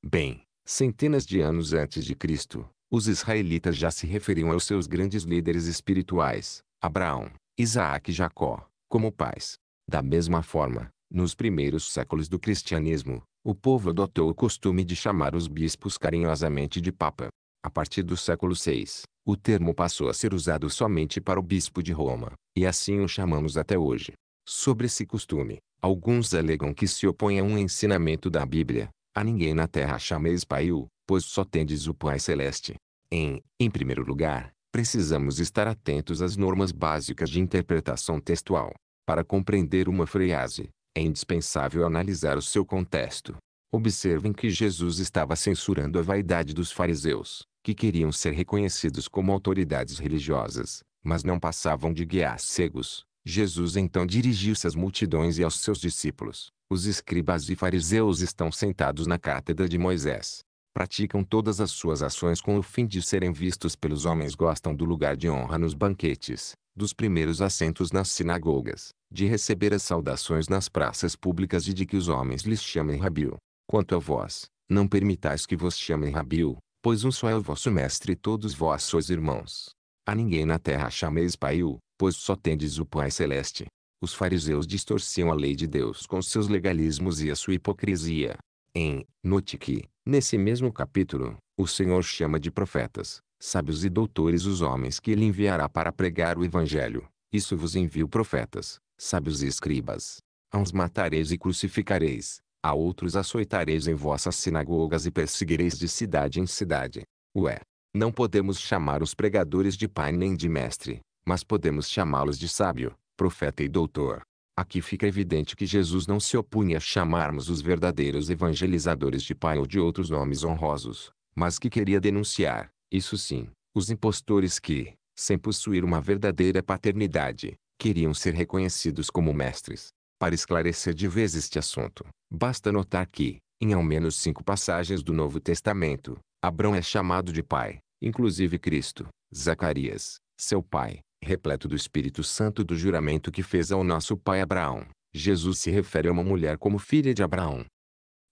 Bem, centenas de anos antes de Cristo, os israelitas já se referiam aos seus grandes líderes espirituais, Abraão, Isaac e Jacó, como pais. Da mesma forma, nos primeiros séculos do cristianismo, o povo adotou o costume de chamar os bispos carinhosamente de Papa. A partir do século VI, o termo passou a ser usado somente para o bispo de Roma, e assim o chamamos até hoje. Sobre esse costume, alguns alegam que se opõe a um ensinamento da Bíblia, a ninguém na terra chameis pai pois só tendes o Pai Celeste. Em, em primeiro lugar, precisamos estar atentos às normas básicas de interpretação textual. Para compreender uma frase, é indispensável analisar o seu contexto. Observem que Jesus estava censurando a vaidade dos fariseus, que queriam ser reconhecidos como autoridades religiosas, mas não passavam de guias cegos. Jesus então dirigiu-se às multidões e aos seus discípulos. Os escribas e fariseus estão sentados na cátedra de Moisés. Praticam todas as suas ações com o fim de serem vistos pelos homens. Gostam do lugar de honra nos banquetes, dos primeiros assentos nas sinagogas, de receber as saudações nas praças públicas e de que os homens lhes chamem Rabiu. Quanto a vós, não permitais que vos chamem Rabiu, pois um só é o vosso mestre e todos vós sois irmãos. A ninguém na terra chameis pai pois só tendes o Pai Celeste. Os fariseus distorciam a lei de Deus com seus legalismos e a sua hipocrisia. Em, note que, nesse mesmo capítulo, o Senhor chama de profetas, sábios e doutores os homens que ele enviará para pregar o evangelho. Isso vos envio profetas, sábios e escribas. A uns matareis e crucificareis, a outros açoitareis em vossas sinagogas e perseguireis de cidade em cidade. Ué, não podemos chamar os pregadores de pai nem de mestre, mas podemos chamá-los de sábio, profeta e doutor. Aqui fica evidente que Jesus não se opunha a chamarmos os verdadeiros evangelizadores de pai ou de outros nomes honrosos, mas que queria denunciar, isso sim, os impostores que, sem possuir uma verdadeira paternidade, queriam ser reconhecidos como mestres. Para esclarecer de vez este assunto, basta notar que, em ao menos cinco passagens do Novo Testamento, Abrão é chamado de pai, inclusive Cristo, Zacarias, seu pai, repleto do Espírito Santo do juramento que fez ao nosso pai Abraão. Jesus se refere a uma mulher como filha de Abraão.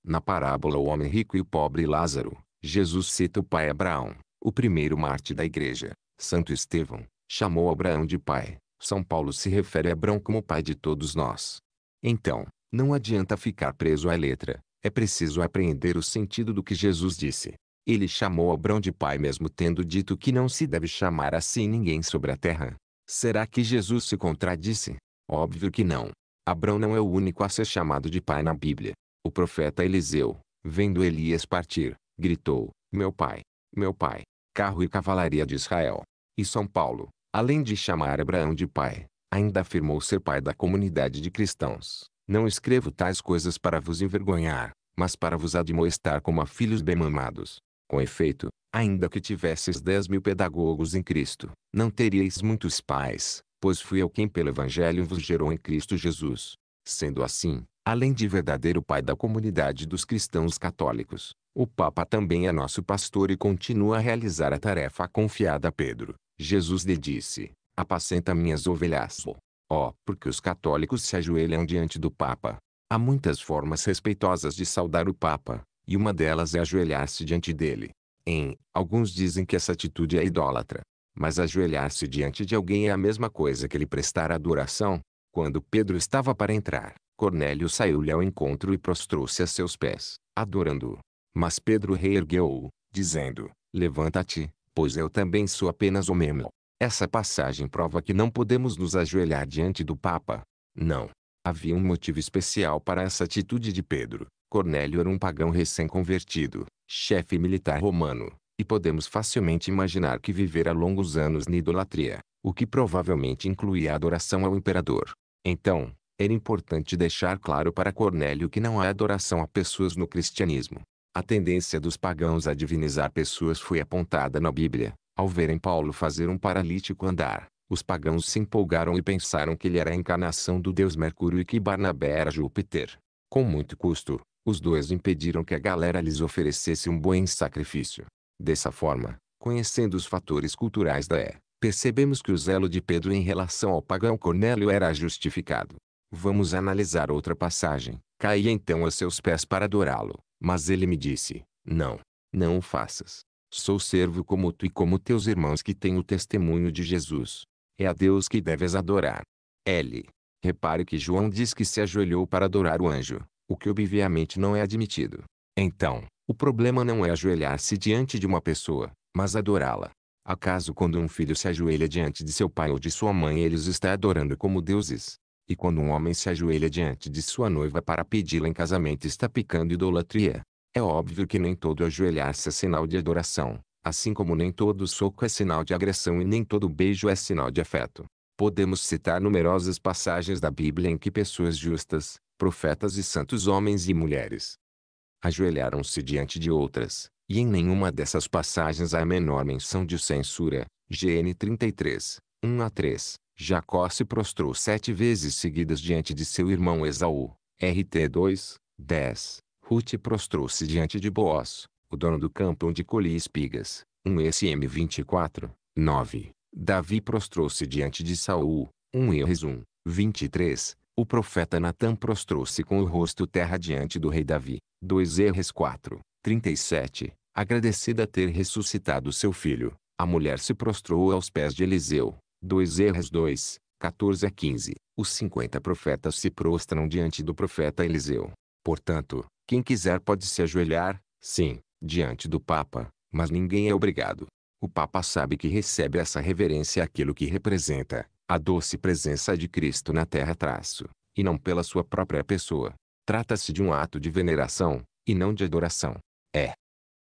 Na parábola O Homem Rico e o Pobre Lázaro, Jesus cita o pai Abraão, o primeiro mártir da igreja. Santo Estevão chamou Abraão de pai. São Paulo se refere a Abraão como pai de todos nós. Então, não adianta ficar preso à letra, é preciso apreender o sentido do que Jesus disse. Ele chamou Abrão de pai mesmo tendo dito que não se deve chamar assim ninguém sobre a terra. Será que Jesus se contradisse? Óbvio que não. Abrão não é o único a ser chamado de pai na Bíblia. O profeta Eliseu, vendo Elias partir, gritou: Meu pai, meu pai, carro e cavalaria de Israel. E São Paulo, além de chamar Abraão de pai, Ainda afirmou ser pai da comunidade de cristãos. Não escrevo tais coisas para vos envergonhar, mas para vos admoestar como a filhos bem-amados. Com efeito, ainda que tivesses dez mil pedagogos em Cristo, não teríeis muitos pais, pois fui eu quem pelo Evangelho vos gerou em Cristo Jesus. Sendo assim, além de verdadeiro pai da comunidade dos cristãos católicos, o Papa também é nosso pastor e continua a realizar a tarefa confiada a Pedro. Jesus lhe disse: apacenta minhas ovelhas. Ó, oh, porque os católicos se ajoelham diante do Papa. Há muitas formas respeitosas de saudar o Papa, e uma delas é ajoelhar-se diante dele. Em, alguns dizem que essa atitude é idólatra. Mas ajoelhar-se diante de alguém é a mesma coisa que lhe prestar adoração. Quando Pedro estava para entrar, Cornélio saiu-lhe ao encontro e prostrou-se a seus pés, adorando-o. Mas Pedro reergueu-o, dizendo, Levanta-te, pois eu também sou apenas o mesmo. Essa passagem prova que não podemos nos ajoelhar diante do Papa. Não. Havia um motivo especial para essa atitude de Pedro. Cornélio era um pagão recém-convertido, chefe militar romano, e podemos facilmente imaginar que vivera longos anos na idolatria, o que provavelmente incluía a adoração ao imperador. Então, era importante deixar claro para Cornélio que não há adoração a pessoas no cristianismo. A tendência dos pagãos a divinizar pessoas foi apontada na Bíblia, ao verem Paulo fazer um paralítico andar, os pagãos se empolgaram e pensaram que ele era a encarnação do deus Mercúrio e que Barnabé era Júpiter. Com muito custo, os dois impediram que a galera lhes oferecesse um bom sacrifício. Dessa forma, conhecendo os fatores culturais da E, percebemos que o zelo de Pedro em relação ao pagão Cornélio era justificado. Vamos analisar outra passagem. Caí então a seus pés para adorá-lo, mas ele me disse: Não, não o faças. Sou servo como tu e como teus irmãos que têm o testemunho de Jesus. É a Deus que deves adorar. L. Repare que João diz que se ajoelhou para adorar o anjo, o que obviamente não é admitido. Então, o problema não é ajoelhar-se diante de uma pessoa, mas adorá-la. Acaso quando um filho se ajoelha diante de seu pai ou de sua mãe ele os está adorando como deuses? E quando um homem se ajoelha diante de sua noiva para pedi-la em casamento está picando idolatria. É óbvio que nem todo ajoelhar-se é sinal de adoração, assim como nem todo soco é sinal de agressão e nem todo beijo é sinal de afeto. Podemos citar numerosas passagens da Bíblia em que pessoas justas, profetas e santos homens e mulheres ajoelharam-se diante de outras, e em nenhuma dessas passagens há a menor menção de censura. GN 33, 1 a 3. Jacó se prostrou sete vezes seguidas diante de seu irmão Esaú. RT 2, 10. Ruth prostrou-se diante de Boaz, o dono do campo onde colhia espigas. 1 SM 24, 9. Davi prostrou-se diante de Saul. 1 Erres 1, 23. O profeta Natan prostrou-se com o rosto terra diante do rei Davi. 2 Erres 4, 37. Agradecida a ter ressuscitado seu filho, a mulher se prostrou aos pés de Eliseu. 2 Erres 2, 14 a 15. Os 50 profetas se prostram diante do profeta Eliseu. Portanto, quem quiser pode se ajoelhar, sim, diante do Papa, mas ninguém é obrigado. O Papa sabe que recebe essa reverência aquilo que representa, a doce presença de Cristo na terra traço, e não pela sua própria pessoa. Trata-se de um ato de veneração, e não de adoração. É.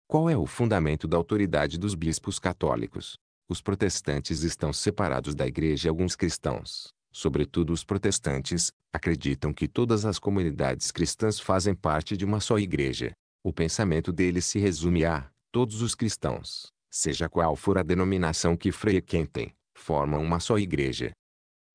Qual é o fundamento da autoridade dos bispos católicos? Os protestantes estão separados da igreja alguns cristãos, sobretudo os protestantes, acreditam que todas as comunidades cristãs fazem parte de uma só igreja. O pensamento deles se resume a: todos os cristãos, seja qual for a denominação que frequentem, formam uma só igreja.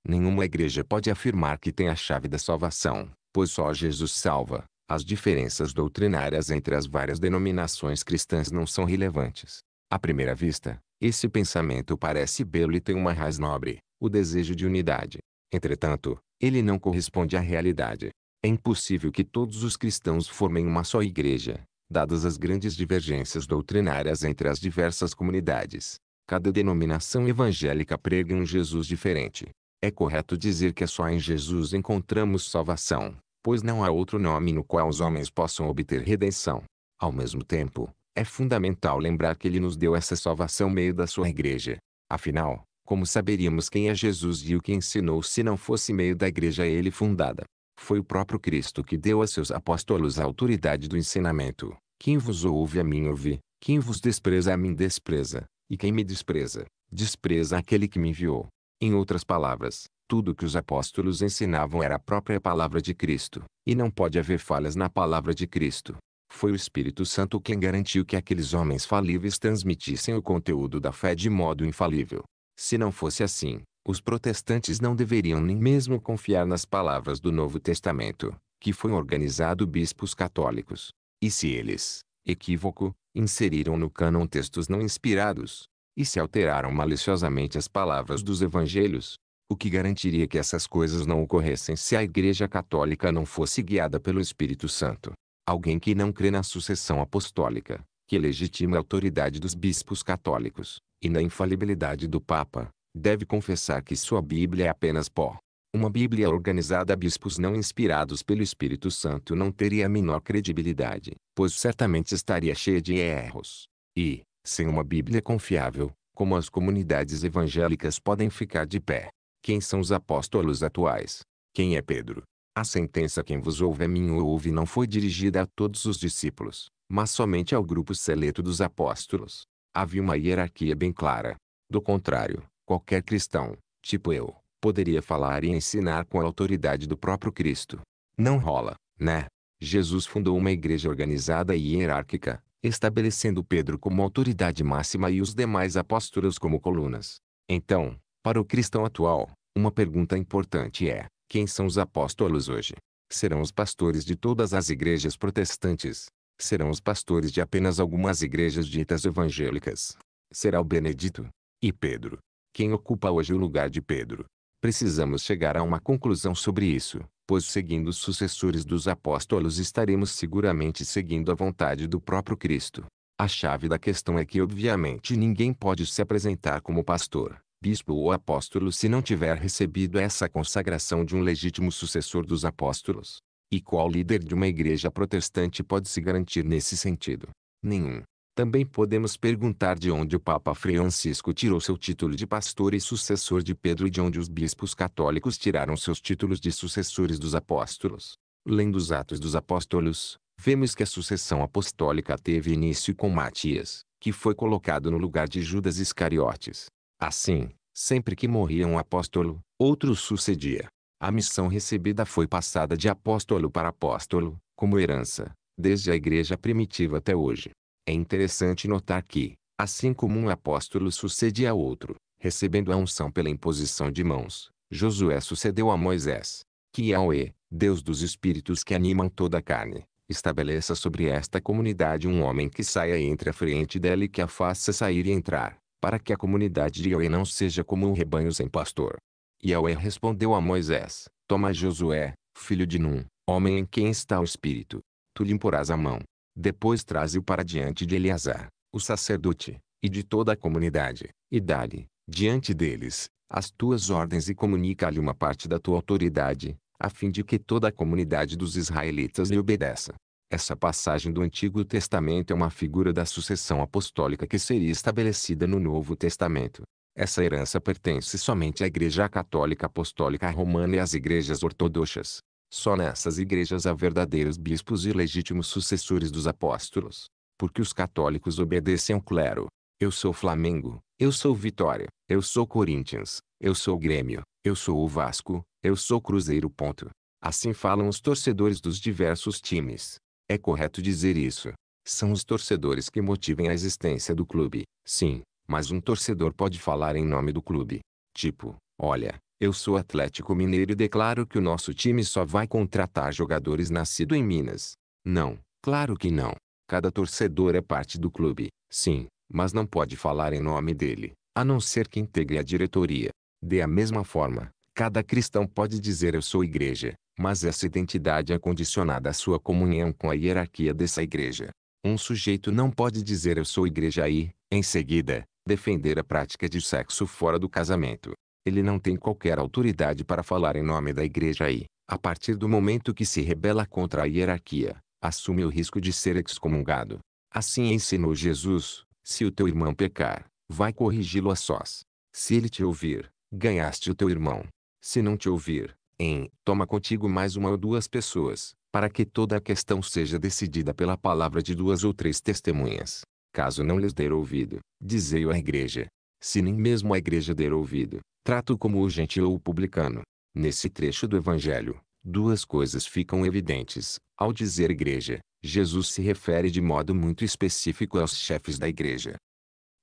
Nenhuma igreja pode afirmar que tem a chave da salvação, pois só Jesus salva. As diferenças doutrinárias entre as várias denominações cristãs não são relevantes. À primeira vista, esse pensamento parece belo e tem uma raiz nobre o desejo de unidade. Entretanto, ele não corresponde à realidade. É impossível que todos os cristãos formem uma só igreja, dadas as grandes divergências doutrinárias entre as diversas comunidades. Cada denominação evangélica prega um Jesus diferente. É correto dizer que só em Jesus encontramos salvação, pois não há outro nome no qual os homens possam obter redenção. Ao mesmo tempo, é fundamental lembrar que ele nos deu essa salvação meio da sua igreja. Afinal, como saberíamos quem é Jesus e o que ensinou se não fosse meio da igreja ele fundada? Foi o próprio Cristo que deu a seus apóstolos a autoridade do ensinamento. Quem vos ouve a mim ouve, quem vos despreza a mim despreza, e quem me despreza, despreza aquele que me enviou. Em outras palavras, tudo o que os apóstolos ensinavam era a própria palavra de Cristo, e não pode haver falhas na palavra de Cristo. Foi o Espírito Santo quem garantiu que aqueles homens falíveis transmitissem o conteúdo da fé de modo infalível. Se não fosse assim, os protestantes não deveriam nem mesmo confiar nas palavras do Novo Testamento, que foi organizado bispos católicos. E se eles, equívoco, inseriram no cânon textos não inspirados, e se alteraram maliciosamente as palavras dos evangelhos, o que garantiria que essas coisas não ocorressem se a Igreja Católica não fosse guiada pelo Espírito Santo? Alguém que não crê na sucessão apostólica, que legitima a autoridade dos bispos católicos, e na infalibilidade do Papa, deve confessar que sua Bíblia é apenas pó. Uma Bíblia organizada a bispos não inspirados pelo Espírito Santo não teria a menor credibilidade, pois certamente estaria cheia de erros. E, sem uma Bíblia confiável, como as comunidades evangélicas podem ficar de pé? Quem são os apóstolos atuais? Quem é Pedro? A sentença quem vos ouve é minha ouve não foi dirigida a todos os discípulos, mas somente ao grupo seleto dos apóstolos havia uma hierarquia bem clara. Do contrário, qualquer cristão, tipo eu, poderia falar e ensinar com a autoridade do próprio Cristo. Não rola, né? Jesus fundou uma igreja organizada e hierárquica, estabelecendo Pedro como autoridade máxima e os demais apóstolos como colunas. Então, para o cristão atual, uma pergunta importante é: quem são os apóstolos hoje? Serão os pastores de todas as igrejas protestantes, serão os pastores de apenas algumas igrejas ditas evangélicas. Será o Benedito e Pedro quem ocupa hoje o lugar de Pedro. Precisamos chegar a uma conclusão sobre isso, pois seguindo os sucessores dos apóstolos estaremos seguramente seguindo a vontade do próprio Cristo. A chave da questão é que obviamente ninguém pode se apresentar como pastor, bispo ou apóstolo se não tiver recebido essa consagração de um legítimo sucessor dos apóstolos. E qual líder de uma igreja protestante pode se garantir nesse sentido? Nenhum. Também podemos perguntar de onde o Papa Francisco tirou seu título de pastor e sucessor de Pedro e de onde os bispos católicos tiraram seus títulos de sucessores dos apóstolos. Lendo os Atos dos Apóstolos, vemos que a sucessão apostólica teve início com Matias, que foi colocado no lugar de Judas Iscariotes. Assim, sempre que morria um apóstolo, outro sucedia. A missão recebida foi passada de apóstolo para apóstolo, como herança, desde a igreja primitiva até hoje. É interessante notar que, assim como um apóstolo sucede a outro, recebendo a unção pela imposição de mãos, Josué sucedeu a Moisés. Que Yahweh, é Deus dos espíritos que animam toda a carne, estabeleça sobre esta comunidade um homem que saia entre a frente dela e que a faça sair e entrar, para que a comunidade de Yahweh não seja como um rebanho sem pastor, e Yahweh respondeu a Moisés, Toma Josué, filho de Num, homem em quem está o Espírito. Tu lhe imporás a mão. Depois traze-o para diante de Eleazar, o sacerdote, e de toda a comunidade, e dá-lhe, diante deles, as tuas ordens e comunica-lhe uma parte da tua autoridade, a fim de que toda a comunidade dos israelitas lhe obedeça. Essa passagem do Antigo Testamento é uma figura da sucessão apostólica que seria estabelecida no Novo Testamento. Essa herança pertence somente à Igreja Católica Apostólica Romana e às igrejas ortodoxas. Só nessas igrejas há verdadeiros bispos e legítimos sucessores dos apóstolos. Porque os católicos obedecem ao clero. Eu sou Flamengo, eu sou Vitória, eu sou Corinthians, eu sou Grêmio, eu sou o Vasco, eu sou Cruzeiro. Ponto. Assim falam os torcedores dos diversos times. É correto dizer isso. São os torcedores que motivem a existência do clube, sim, mas um torcedor pode falar em nome do clube. Tipo, olha, eu sou Atlético Mineiro e declaro que o nosso time só vai contratar jogadores nascidos em Minas. Não, claro que não. Cada torcedor é parte do clube, sim, mas não pode falar em nome dele, a não ser que integre a diretoria. De a mesma forma, cada cristão pode dizer eu sou igreja, mas essa identidade é condicionada à sua comunhão com a hierarquia dessa igreja. Um sujeito não pode dizer eu sou igreja e, em seguida, defender a prática de sexo fora do casamento. Ele não tem qualquer autoridade para falar em nome da igreja e, a partir do momento que se rebela contra a hierarquia, assume o risco de ser excomungado. Assim ensinou Jesus: se o teu irmão pecar, vai corrigi-lo a sós. Se ele te ouvir, ganhaste o teu irmão. Se não te ouvir, em, toma contigo mais uma ou duas pessoas, para que toda a questão seja decidida pela palavra de duas ou três testemunhas caso não lhes der ouvido, dizei-o à igreja. Se nem mesmo a igreja der ouvido, trato como o gentil ou o publicano. Nesse trecho do Evangelho, duas coisas ficam evidentes. Ao dizer igreja, Jesus se refere de modo muito específico aos chefes da igreja.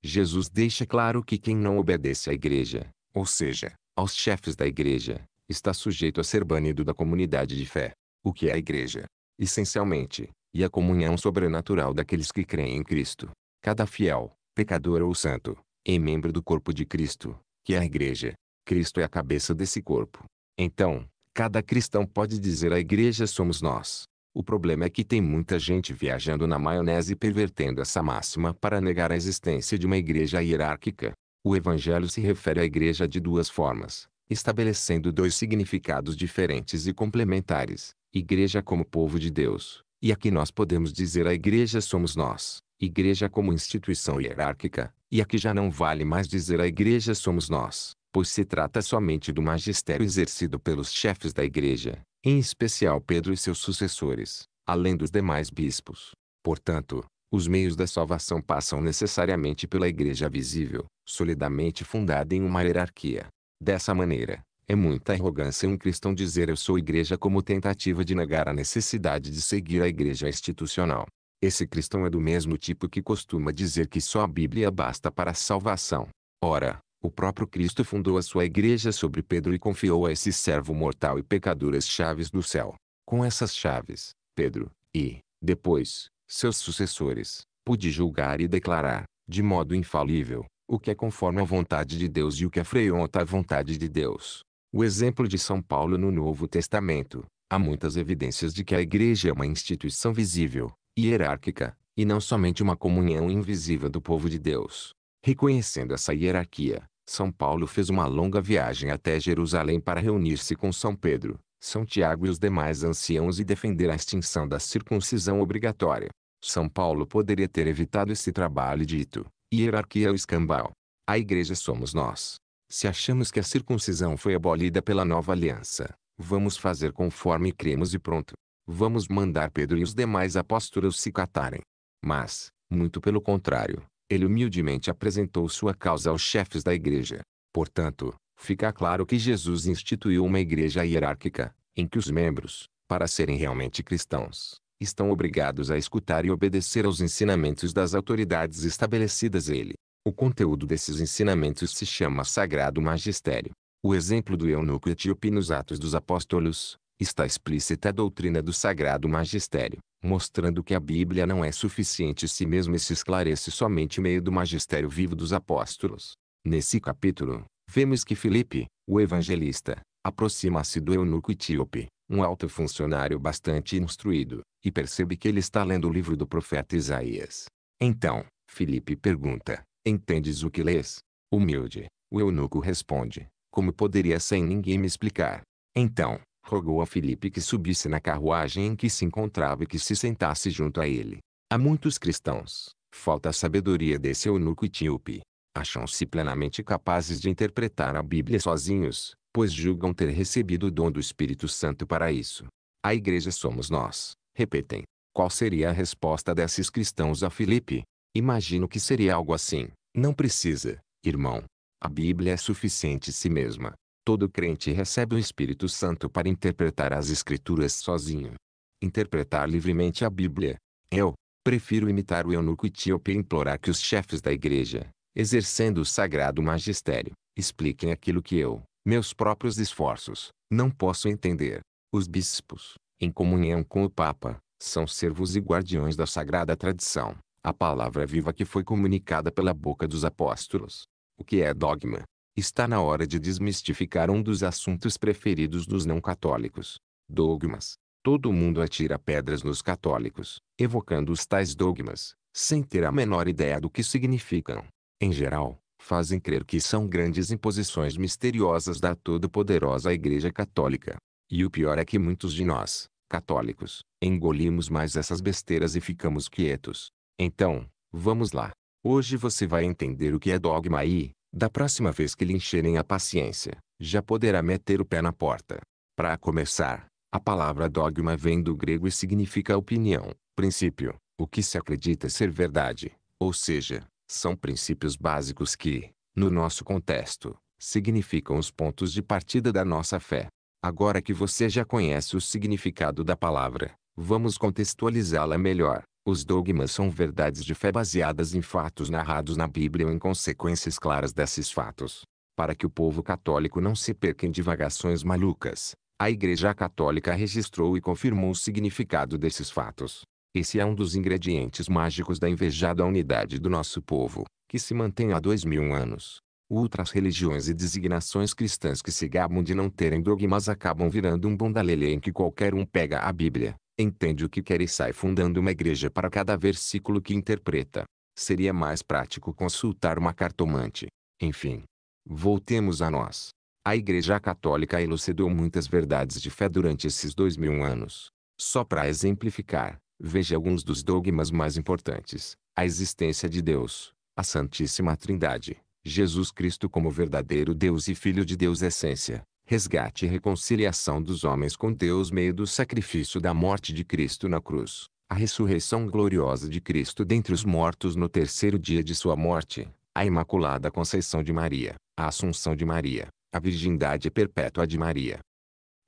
Jesus deixa claro que quem não obedece à igreja, ou seja, aos chefes da igreja, está sujeito a ser banido da comunidade de fé. O que é a igreja? Essencialmente, e a comunhão sobrenatural daqueles que creem em Cristo. Cada fiel, pecador ou santo, é membro do corpo de Cristo, que é a igreja. Cristo é a cabeça desse corpo. Então, cada cristão pode dizer a igreja somos nós. O problema é que tem muita gente viajando na maionese e pervertendo essa máxima para negar a existência de uma igreja hierárquica. O evangelho se refere à igreja de duas formas, estabelecendo dois significados diferentes e complementares: igreja como povo de Deus, e a que nós podemos dizer a igreja somos nós. Igreja como instituição hierárquica, e aqui já não vale mais dizer a igreja somos nós, pois se trata somente do magistério exercido pelos chefes da igreja, em especial Pedro e seus sucessores, além dos demais bispos. Portanto, os meios da salvação passam necessariamente pela igreja visível, solidamente fundada em uma hierarquia. Dessa maneira, é muita arrogância um cristão dizer eu sou igreja como tentativa de negar a necessidade de seguir a igreja institucional. Esse cristão é do mesmo tipo que costuma dizer que só a Bíblia basta para a salvação. Ora, o próprio Cristo fundou a sua igreja sobre Pedro e confiou a esse servo mortal e pecador as chaves do céu. Com essas chaves, Pedro, e, depois, seus sucessores, pude julgar e declarar, de modo infalível, o que é conforme à vontade de Deus e o que é afronta à vontade de Deus. O exemplo de São Paulo no Novo Testamento, há muitas evidências de que a igreja é uma instituição visível, e hierárquica, e não somente uma comunhão invisível do povo de Deus. Reconhecendo essa hierarquia, São Paulo fez uma longa viagem até Jerusalém para reunir-se com São Pedro, São Tiago e os demais anciãos e defender a extinção da circuncisão obrigatória. São Paulo poderia ter evitado esse trabalho dito, hierarquia ou escambau. A igreja somos nós. Se achamos que a circuncisão foi abolida pela nova aliança, vamos fazer conforme cremos e pronto. Vamos mandar Pedro e os demais apóstolos se catarem. Mas, muito pelo contrário, ele humildemente apresentou sua causa aos chefes da igreja. Portanto, fica claro que Jesus instituiu uma igreja hierárquica, em que os membros, para serem realmente cristãos, estão obrigados a escutar e obedecer aos ensinamentos das autoridades estabelecidas ele. O conteúdo desses ensinamentos se chama Sagrado Magistério. O exemplo do eunuco etíope nos Atos dos Apóstolos, Está explícita a doutrina do Sagrado Magistério, mostrando que a Bíblia não é suficiente si mesma e se esclarece somente meio do magistério vivo dos apóstolos. Nesse capítulo, vemos que Filipe, o evangelista, aproxima-se do eunuco etíope, um alto funcionário bastante instruído, e percebe que ele está lendo o livro do profeta Isaías. Então, Filipe pergunta: Entendes o que lês? Humilde, o eunuco responde: Como poderia sem ninguém me explicar? Então, rogou a Felipe que subisse na carruagem em que se encontrava e que se sentasse junto a ele. Há muitos cristãos, falta a sabedoria desse eunuco etíope. Acham-se plenamente capazes de interpretar a Bíblia sozinhos, pois julgam ter recebido o dom do Espírito Santo para isso. A igreja somos nós, repetem. Qual seria a resposta desses cristãos a Felipe? Imagino que seria algo assim. Não precisa, irmão. A Bíblia é suficiente em si mesma. Todo crente recebe o Espírito Santo para interpretar as Escrituras sozinho. Interpretar livremente a Bíblia. Eu, prefiro imitar o eunuco etíope e implorar que os chefes da igreja, exercendo o sagrado magistério, expliquem aquilo que eu, meus próprios esforços, não posso entender. Os bispos, em comunhão com o Papa, são servos e guardiões da sagrada tradição, a palavra viva que foi comunicada pela boca dos apóstolos. O que é dogma, está na hora de desmistificar um dos assuntos preferidos dos não católicos: dogmas. Todo mundo atira pedras nos católicos, evocando os tais dogmas, sem ter a menor ideia do que significam. Em geral, fazem crer que são grandes imposições misteriosas da todo-poderosa Igreja Católica. E o pior é que muitos de nós, católicos, engolimos mais essas besteiras e ficamos quietos. Então, vamos lá. Hoje você vai entender o que é dogma e, da próxima vez que lhe encherem a paciência, já poderá meter o pé na porta. Para começar, a palavra dogma vem do grego e significa opinião, princípio, o que se acredita ser verdade, ou seja, são princípios básicos que, no nosso contexto, significam os pontos de partida da nossa fé. Agora que você já conhece o significado da palavra, vamos contextualizá-la melhor. Os dogmas são verdades de fé baseadas em fatos narrados na Bíblia ou em consequências claras desses fatos. Para que o povo católico não se perca em divagações malucas, a Igreja Católica registrou e confirmou o significado desses fatos. Esse é um dos ingredientes mágicos da invejada unidade do nosso povo, que se mantém há dois mil anos. Outras religiões e designações cristãs que se gabam de não terem dogmas acabam virando um bondalelê em que qualquer um pega a Bíblia, entende o que quer e sai fundando uma igreja para cada versículo que interpreta. Seria mais prático consultar uma cartomante. Enfim, voltemos a nós. A Igreja Católica elucidou muitas verdades de fé durante esses dois mil anos. Só para exemplificar, veja alguns dos dogmas mais importantes: a existência de Deus, a Santíssima Trindade, Jesus Cristo como verdadeiro Deus e Filho de Deus essência, resgate e reconciliação dos homens com Deus meio do sacrifício da morte de Cristo na cruz, a ressurreição gloriosa de Cristo dentre os mortos no terceiro dia de sua morte, a Imaculada Conceição de Maria, a Assunção de Maria, a Virgindade Perpétua de Maria.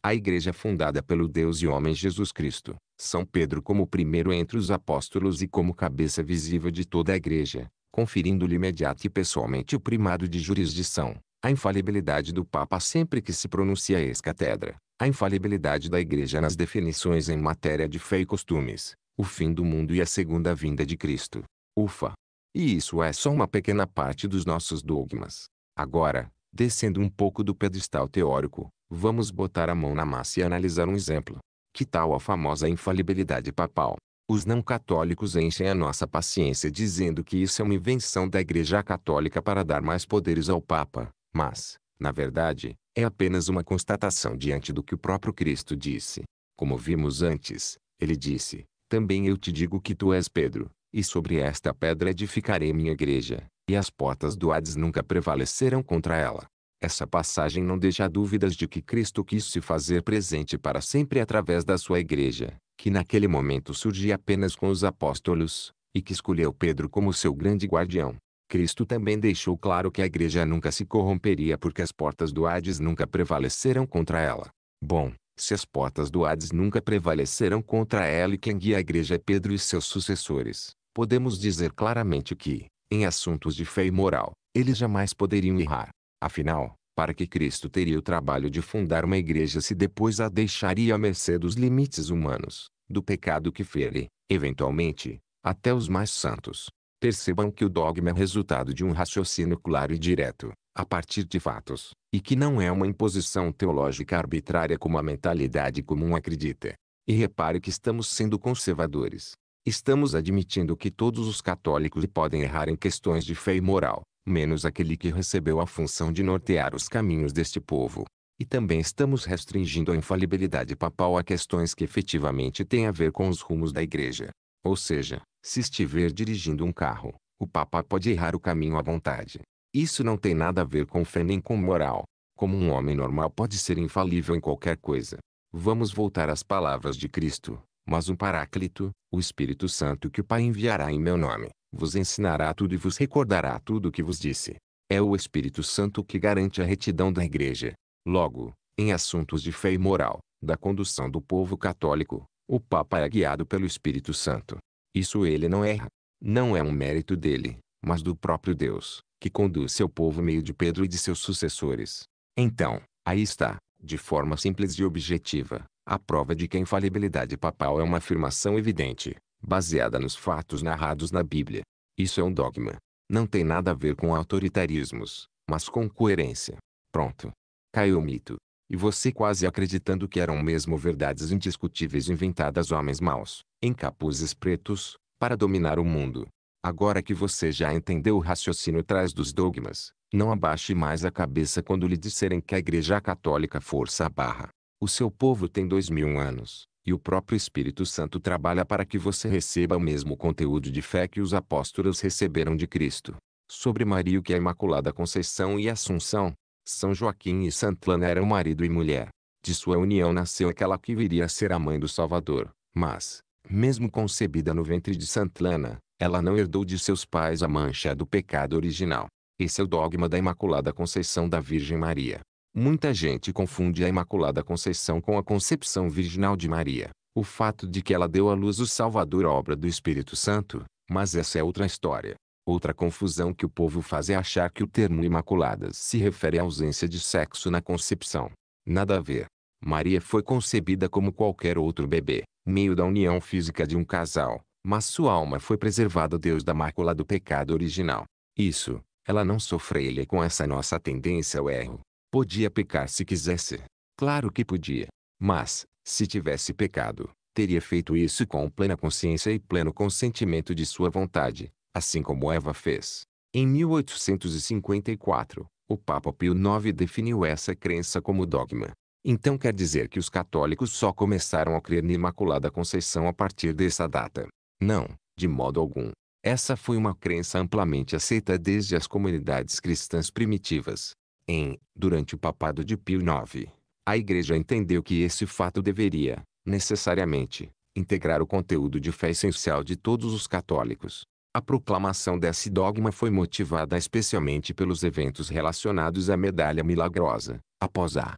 A Igreja fundada pelo Deus e homem Jesus Cristo, São Pedro como primeiro entre os apóstolos e como cabeça visível de toda a Igreja, conferindo-lhe imediata e pessoalmente o primado de jurisdição, a infalibilidade do Papa sempre que se pronuncia ex-catedra, a infalibilidade da Igreja nas definições em matéria de fé e costumes, o fim do mundo e a segunda vinda de Cristo. Ufa! E isso é só uma pequena parte dos nossos dogmas. Agora, descendo um pouco do pedestal teórico, vamos botar a mão na massa e analisar um exemplo. Que tal a famosa infalibilidade papal? Os não católicos enchem a nossa paciência dizendo que isso é uma invenção da Igreja Católica para dar mais poderes ao Papa. Mas, na verdade, é apenas uma constatação diante do que o próprio Cristo disse. Como vimos antes, ele disse: Também eu te digo que tu és Pedro, e sobre esta pedra edificarei minha igreja, e as portas do Hades nunca prevalecerão contra ela. Essa passagem não deixa dúvidas de que Cristo quis se fazer presente para sempre através da sua igreja, que naquele momento surgia apenas com os apóstolos, e que escolheu Pedro como seu grande guardião. Cristo também deixou claro que a igreja nunca se corromperia porque as portas do Hades nunca prevaleceram contra ela. Bom, se as portas do Hades nunca prevaleceram contra ela e quem guia a igreja é Pedro e seus sucessores, podemos dizer claramente que, em assuntos de fé e moral, eles jamais poderiam errar. Afinal, para que Cristo teria o trabalho de fundar uma igreja se depois a deixaria à mercê dos limites humanos, do pecado que fere, eventualmente, até os mais santos? Percebam que o dogma é resultado de um raciocínio claro e direto, a partir de fatos, e que não é uma imposição teológica arbitrária como a mentalidade comum acredita. E repare que estamos sendo conservadores. Estamos admitindo que todos os católicos podem errar em questões de fé e moral, menos aquele que recebeu a função de nortear os caminhos deste povo. E também estamos restringindo a infalibilidade papal a questões que efetivamente têm a ver com os rumos da Igreja. Ou seja, se estiver dirigindo um carro, o Papa pode errar o caminho à vontade. Isso não tem nada a ver com fé nem com moral. Como um homem normal pode ser infalível em qualquer coisa. Vamos voltar às palavras de Cristo. Mas um Paráclito, o Espírito Santo que o Pai enviará em meu nome, vos ensinará tudo e vos recordará tudo o que vos disse. É o Espírito Santo que garante a retidão da Igreja. Logo, em assuntos de fé e moral, da condução do povo católico, o Papa é guiado pelo Espírito Santo. Isso ele não erra. Não é um mérito dele, mas do próprio Deus, que conduz seu povo meio de Pedro e de seus sucessores. Então, aí está, de forma simples e objetiva, a prova de que a infalibilidade papal é uma afirmação evidente, baseada nos fatos narrados na Bíblia. Isso é um dogma. Não tem nada a ver com autoritarismos, mas com coerência. Pronto. Caiu o mito. E você quase acreditando que eram mesmo verdades indiscutíveis inventadas homens maus, em capuzes pretos, para dominar o mundo. Agora que você já entendeu o raciocínio atrás dos dogmas, não abaixe mais a cabeça quando lhe disserem que a Igreja Católica força a barra. O seu povo tem dois mil anos, e o próprio Espírito Santo trabalha para que você receba o mesmo conteúdo de fé que os apóstolos receberam de Cristo. Sobre Maria o que a Imaculada Conceição e Assunção, são Joaquim e Santana eram marido e mulher. De sua união nasceu aquela que viria a ser a mãe do Salvador, mas, mesmo concebida no ventre de Santana, ela não herdou de seus pais a mancha do pecado original. Esse é o dogma da Imaculada Conceição da Virgem Maria. Muita gente confunde a Imaculada Conceição com a concepção virginal de Maria. O fato de que ela deu à luz o Salvador obra do Espírito Santo, mas essa é outra história. Outra confusão que o povo faz é achar que o termo Imaculadas se refere à ausência de sexo na concepção. Nada a ver. Maria foi concebida como qualquer outro bebê, meio da união física de um casal, mas sua alma foi preservada Deus da mácula do pecado original. Isso, ela não sofreu com essa nossa tendência ao erro. Podia pecar se quisesse. Claro que podia. Mas, se tivesse pecado, teria feito isso com plena consciência e pleno consentimento de sua vontade, assim como Eva fez. Em 1854, o Papa Pio IX definiu essa crença como dogma. Então quer dizer que os católicos só começaram a crer na Imaculada Conceição a partir dessa data? Não, de modo algum. Essa foi uma crença amplamente aceita desde as comunidades cristãs primitivas. Em, durante o papado de Pio IX, a Igreja entendeu que esse fato deveria, necessariamente, integrar o conteúdo de fé essencial de todos os católicos. A proclamação desse dogma foi motivada especialmente pelos eventos relacionados à medalha milagrosa, após a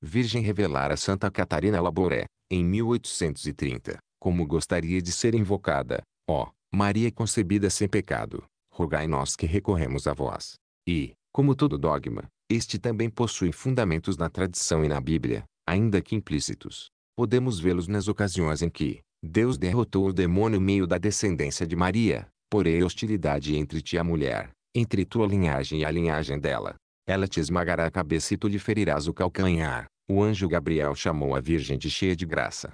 Virgem revelar a Santa Catarina Laboré, em 1830, como gostaria de ser invocada, ó, Maria concebida sem pecado, rogai nós que recorremos a vós. E, como todo dogma, este também possui fundamentos na tradição e na Bíblia, ainda que implícitos. Podemos vê-los nas ocasiões em que Deus derrotou o demônio meio da descendência de Maria, Porei hostilidade entre ti e a mulher, entre tua linhagem e a linhagem dela. Ela te esmagará a cabeça e tu lhe ferirás o calcanhar. O anjo Gabriel chamou a virgem de cheia de graça.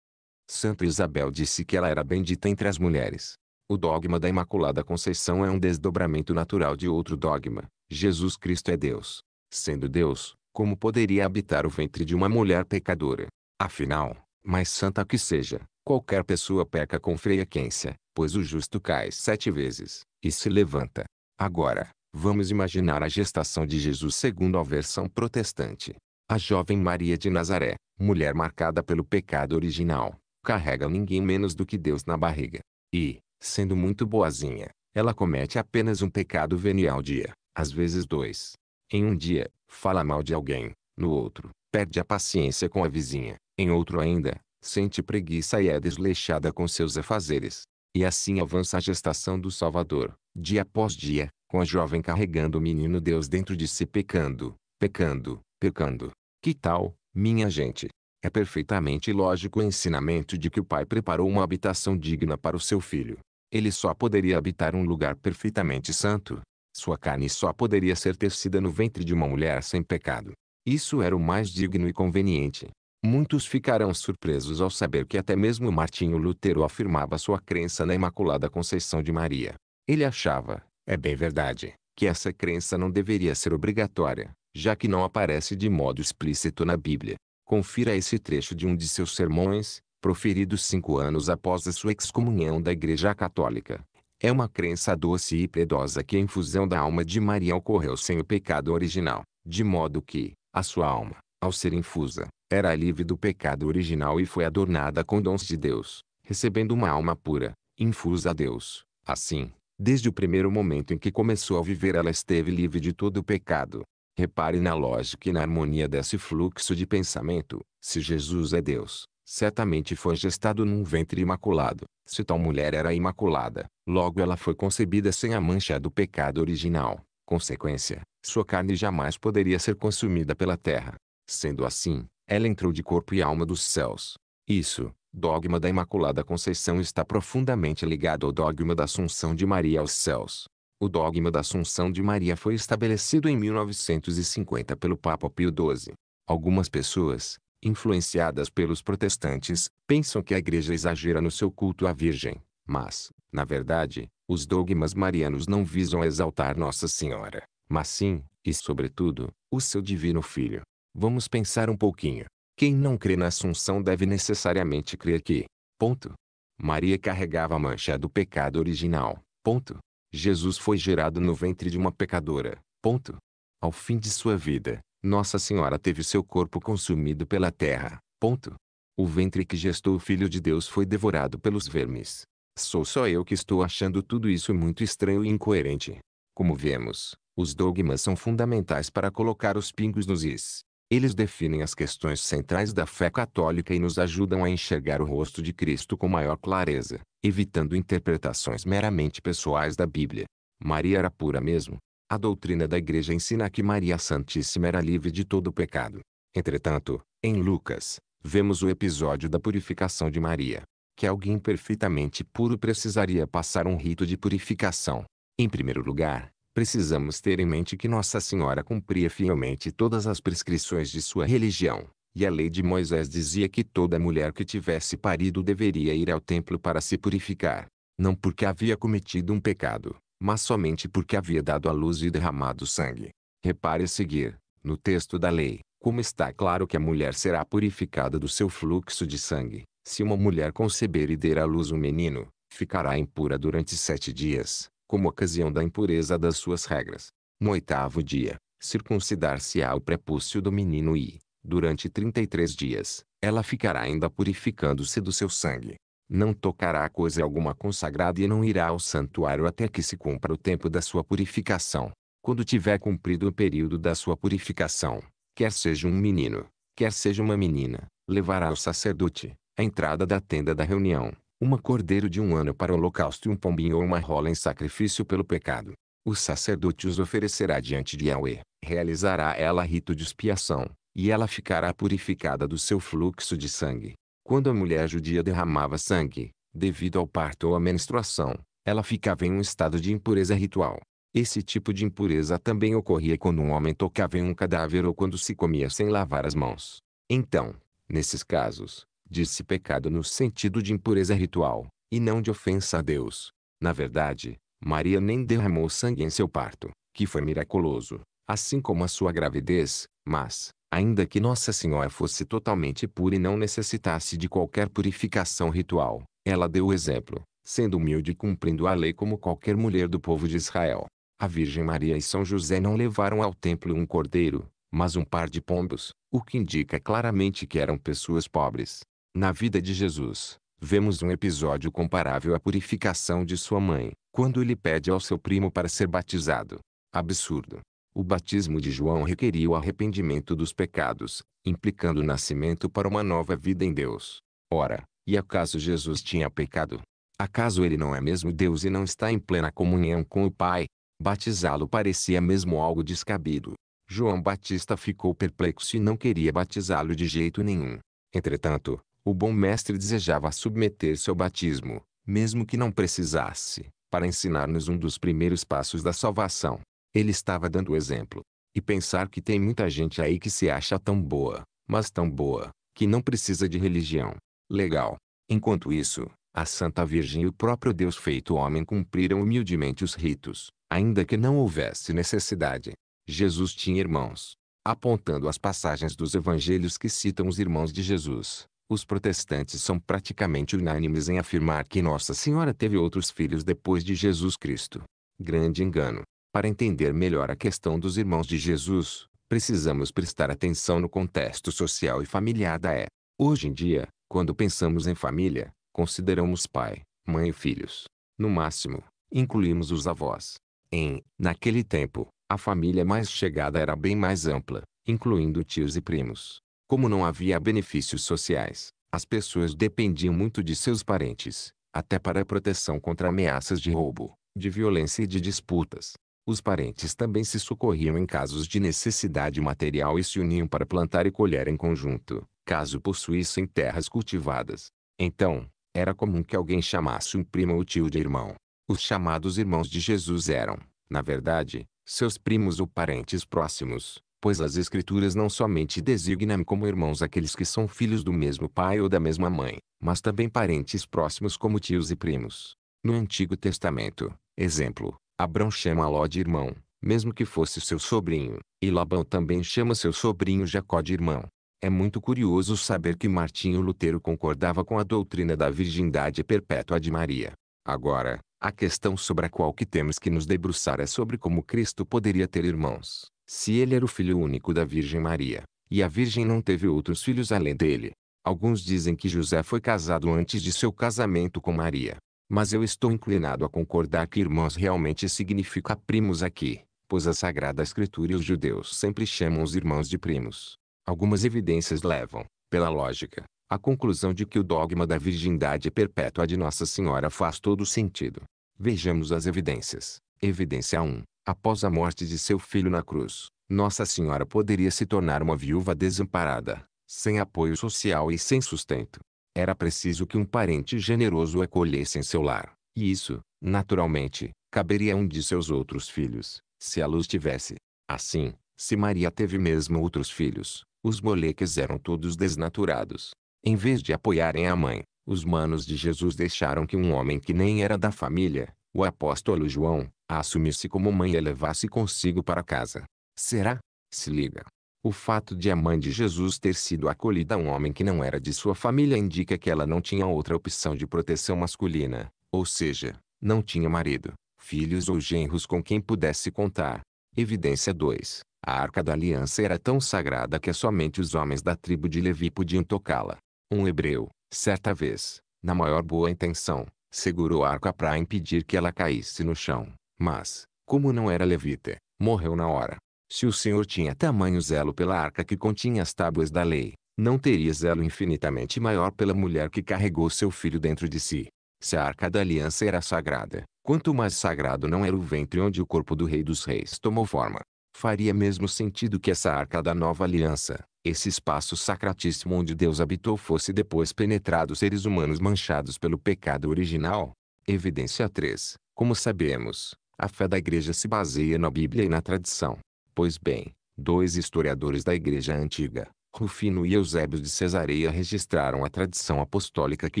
Santa Isabel disse que ela era bendita entre as mulheres. O dogma da Imaculada Conceição é um desdobramento natural de outro dogma. Jesus Cristo é Deus. Sendo Deus, como poderia habitar o ventre de uma mulher pecadora? Afinal, mais santa que seja, qualquer pessoa peca com frequência, pois o justo cai sete vezes, e se levanta. Agora, vamos imaginar a gestação de Jesus segundo a versão protestante. A jovem Maria de Nazaré, mulher marcada pelo pecado original, carrega ninguém menos do que Deus na barriga. E, sendo muito boazinha, ela comete apenas um pecado venial dia, às vezes dois. Em um dia, fala mal de alguém, no outro, perde a paciência com a vizinha, em outro ainda, sente preguiça e é desleixada com seus afazeres. E assim avança a gestação do Salvador, dia após dia, com a jovem carregando o menino Deus dentro de si pecando, pecando, pecando. Que tal, minha gente? É perfeitamente lógico o ensinamento de que o pai preparou uma habitação digna para o seu filho. Ele só poderia habitar um lugar perfeitamente santo. Sua carne só poderia ser tecida no ventre de uma mulher sem pecado. Isso era o mais digno e conveniente. Muitos ficarão surpresos ao saber que até mesmo Martinho Lutero afirmava sua crença na Imaculada Conceição de Maria. Ele achava, é bem verdade, que essa crença não deveria ser obrigatória, já que não aparece de modo explícito na Bíblia. Confira esse trecho de um de seus sermões, proferido cinco anos após a sua excomunhão da Igreja Católica. É uma crença doce e piedosa que a infusão da alma de Maria ocorreu sem o pecado original, de modo que, a sua alma, ao ser infusa, era livre do pecado original e foi adornada com dons de Deus, recebendo uma alma pura, infusa a Deus. Assim, desde o primeiro momento em que começou a viver ela esteve livre de todo o pecado. Repare na lógica e na harmonia desse fluxo de pensamento. Se Jesus é Deus, certamente foi gestado num ventre imaculado. Se tal mulher era imaculada, logo ela foi concebida sem a mancha do pecado original. Consequência, sua carne jamais poderia ser consumida pela terra. Sendo assim, ela entrou de corpo e alma dos céus. Isso, dogma da Imaculada Conceição está profundamente ligado ao dogma da Assunção de Maria aos céus. O dogma da Assunção de Maria foi estabelecido em 1950 pelo Papa Pio XII. Algumas pessoas, influenciadas pelos protestantes, pensam que a Igreja exagera no seu culto à Virgem, mas, na verdade, os dogmas marianos não visam exaltar Nossa Senhora, mas sim, e sobretudo, o seu Divino Filho. Vamos pensar um pouquinho. Quem não crê na Assunção deve necessariamente crer que. Ponto. Maria carregava a mancha do pecado original. Ponto. Jesus foi gerado no ventre de uma pecadora. Ponto. Ao fim de sua vida, Nossa Senhora teve seu corpo consumido pela terra. Ponto. O ventre que gestou o Filho de Deus foi devorado pelos vermes. Sou só eu que estou achando tudo isso muito estranho e incoerente. Como vemos, os dogmas são fundamentais para colocar os pingos nos is. Eles definem as questões centrais da fé católica e nos ajudam a enxergar o rosto de Cristo com maior clareza, evitando interpretações meramente pessoais da Bíblia. Maria era pura mesmo. A doutrina da Igreja ensina que Maria Santíssima era livre de todo pecado. Entretanto, em Lucas, vemos o episódio da purificação de Maria. Que alguém perfeitamente puro precisaria passar um rito de purificação. Em primeiro lugar, precisamos ter em mente que Nossa Senhora cumpria fielmente todas as prescrições de sua religião. E a lei de Moisés dizia que toda mulher que tivesse parido deveria ir ao templo para se purificar, não porque havia cometido um pecado, mas somente porque havia dado à luz e derramado sangue. Repare a seguir, no texto da lei, como está claro que a mulher será purificada do seu fluxo de sangue. Se uma mulher conceber e der à luz um menino, ficará impura durante sete dias como ocasião da impureza das suas regras. No oitavo dia, circuncidar-se-á o prepúcio do menino e, durante trinta e três dias, ela ficará ainda purificando-se do seu sangue. Não tocará coisa alguma consagrada e não irá ao santuário até que se cumpra o tempo da sua purificação. Quando tiver cumprido o período da sua purificação, quer seja um menino, quer seja uma menina, levará ao sacerdote, a entrada da tenda da reunião, uma cordeiro de um ano para o holocausto e um pombinho ou uma rola em sacrifício pelo pecado. O sacerdote os oferecerá diante de Yahweh, realizará ela rito de expiação, e ela ficará purificada do seu fluxo de sangue. Quando a mulher judia derramava sangue, devido ao parto ou à menstruação, ela ficava em um estado de impureza ritual. Esse tipo de impureza também ocorria quando um homem tocava em um cadáver ou quando se comia sem lavar as mãos. Então, nesses casos, Diz-se pecado no sentido de impureza ritual, e não de ofensa a Deus. Na verdade, Maria nem derramou sangue em seu parto, que foi miraculoso, assim como a sua gravidez, mas, ainda que Nossa Senhora fosse totalmente pura e não necessitasse de qualquer purificação ritual, ela deu o exemplo, sendo humilde e cumprindo a lei como qualquer mulher do povo de Israel. A Virgem Maria e São José não levaram ao templo um cordeiro, mas um par de pombos, o que indica claramente que eram pessoas pobres. Na vida de Jesus, vemos um episódio comparável à purificação de sua mãe, quando ele pede ao seu primo para ser batizado. Absurdo. O batismo de João requeria o arrependimento dos pecados, implicando o nascimento para uma nova vida em Deus. Ora, e acaso Jesus tinha pecado? Acaso ele não é mesmo Deus e não está em plena comunhão com o Pai? Batizá-lo parecia mesmo algo descabido. João Batista ficou perplexo e não queria batizá-lo de jeito nenhum. Entretanto, o bom mestre desejava submeter-se ao batismo, mesmo que não precisasse, para ensinar-nos um dos primeiros passos da salvação. Ele estava dando o exemplo. E pensar que tem muita gente aí que se acha tão boa, mas tão boa, que não precisa de religião. Legal. Enquanto isso, a Santa Virgem e o próprio Deus feito homem cumpriram humildemente os ritos, ainda que não houvesse necessidade. Jesus tinha irmãos. Apontando as passagens dos evangelhos que citam os irmãos de Jesus, os protestantes são praticamente unânimes em afirmar que Nossa Senhora teve outros filhos depois de Jesus Cristo. Grande engano. Para entender melhor a questão dos irmãos de Jesus, precisamos prestar atenção no contexto social e familiar da época. Hoje em dia, quando pensamos em família, consideramos pai, mãe e filhos. No máximo, incluímos os avós. Em, naquele tempo, a família mais chegada era bem mais ampla, incluindo tios e primos. Como não havia benefícios sociais, as pessoas dependiam muito de seus parentes, até para a proteção contra ameaças de roubo, de violência e de disputas. Os parentes também se socorriam em casos de necessidade material e se uniam para plantar e colher em conjunto, caso possuíssem terras cultivadas. Então, era comum que alguém chamasse um primo ou tio de irmão. Os chamados irmãos de Jesus eram, na verdade, seus primos ou parentes próximos, pois as Escrituras não somente designam como irmãos aqueles que são filhos do mesmo pai ou da mesma mãe, mas também parentes próximos como tios e primos. No Antigo Testamento, exemplo, Abrão chama Ló de irmão, mesmo que fosse seu sobrinho, e Labão também chama seu sobrinho Jacó de irmão. É muito curioso saber que Martinho Lutero concordava com a doutrina da virgindade perpétua de Maria. Agora, a questão sobre a qual que temos que nos debruçar é sobre como Cristo poderia ter irmãos se ele era o filho único da Virgem Maria, e a Virgem não teve outros filhos além dele. Alguns dizem que José foi casado antes de seu casamento com Maria. Mas eu estou inclinado a concordar que irmãos realmente significa primos aqui, pois a Sagrada Escritura e os judeus sempre chamam os irmãos de primos. Algumas evidências levam, pela lógica, à conclusão de que o dogma da virgindade perpétua de Nossa Senhora faz todo sentido. Vejamos as evidências. Evidência 1. Após a morte de seu filho na cruz, Nossa Senhora poderia se tornar uma viúva desamparada, sem apoio social e sem sustento. Era preciso que um parente generoso a acolhesse em seu lar, e isso, naturalmente, caberia a um de seus outros filhos, se a luz tivesse. Assim, se Maria teve mesmo outros filhos, os moleques eram todos desnaturados. Em vez de apoiarem a mãe, os manos de Jesus deixaram que um homem que nem era da família, o apóstolo João, a assumir-se como mãe e a se consigo para casa. Será? Se liga. O fato de a mãe de Jesus ter sido acolhida a um homem que não era de sua família indica que ela não tinha outra opção de proteção masculina, ou seja, não tinha marido, filhos ou genros com quem pudesse contar. Evidência 2. A arca da aliança era tão sagrada que somente os homens da tribo de Levi podiam tocá-la. Um hebreu, certa vez, na maior boa intenção, segurou a arca para impedir que ela caísse no chão. Mas, como não era levita, morreu na hora. Se o Senhor tinha tamanho zelo pela arca que continha as tábuas da lei, não teria zelo infinitamente maior pela mulher que carregou seu filho dentro de si. Se a arca da aliança era sagrada, quanto mais sagrado não era o ventre onde o corpo do Rei dos Reis tomou forma. Faria mesmo sentido que essa arca da nova aliança, esse espaço sacratíssimo onde Deus habitou fosse depois penetrado seres humanos manchados pelo pecado original? Evidência 3. Como sabemos, a fé da igreja se baseia na Bíblia e na tradição. Pois bem, dois historiadores da igreja antiga, Rufino e Eusébio de Cesareia registraram a tradição apostólica que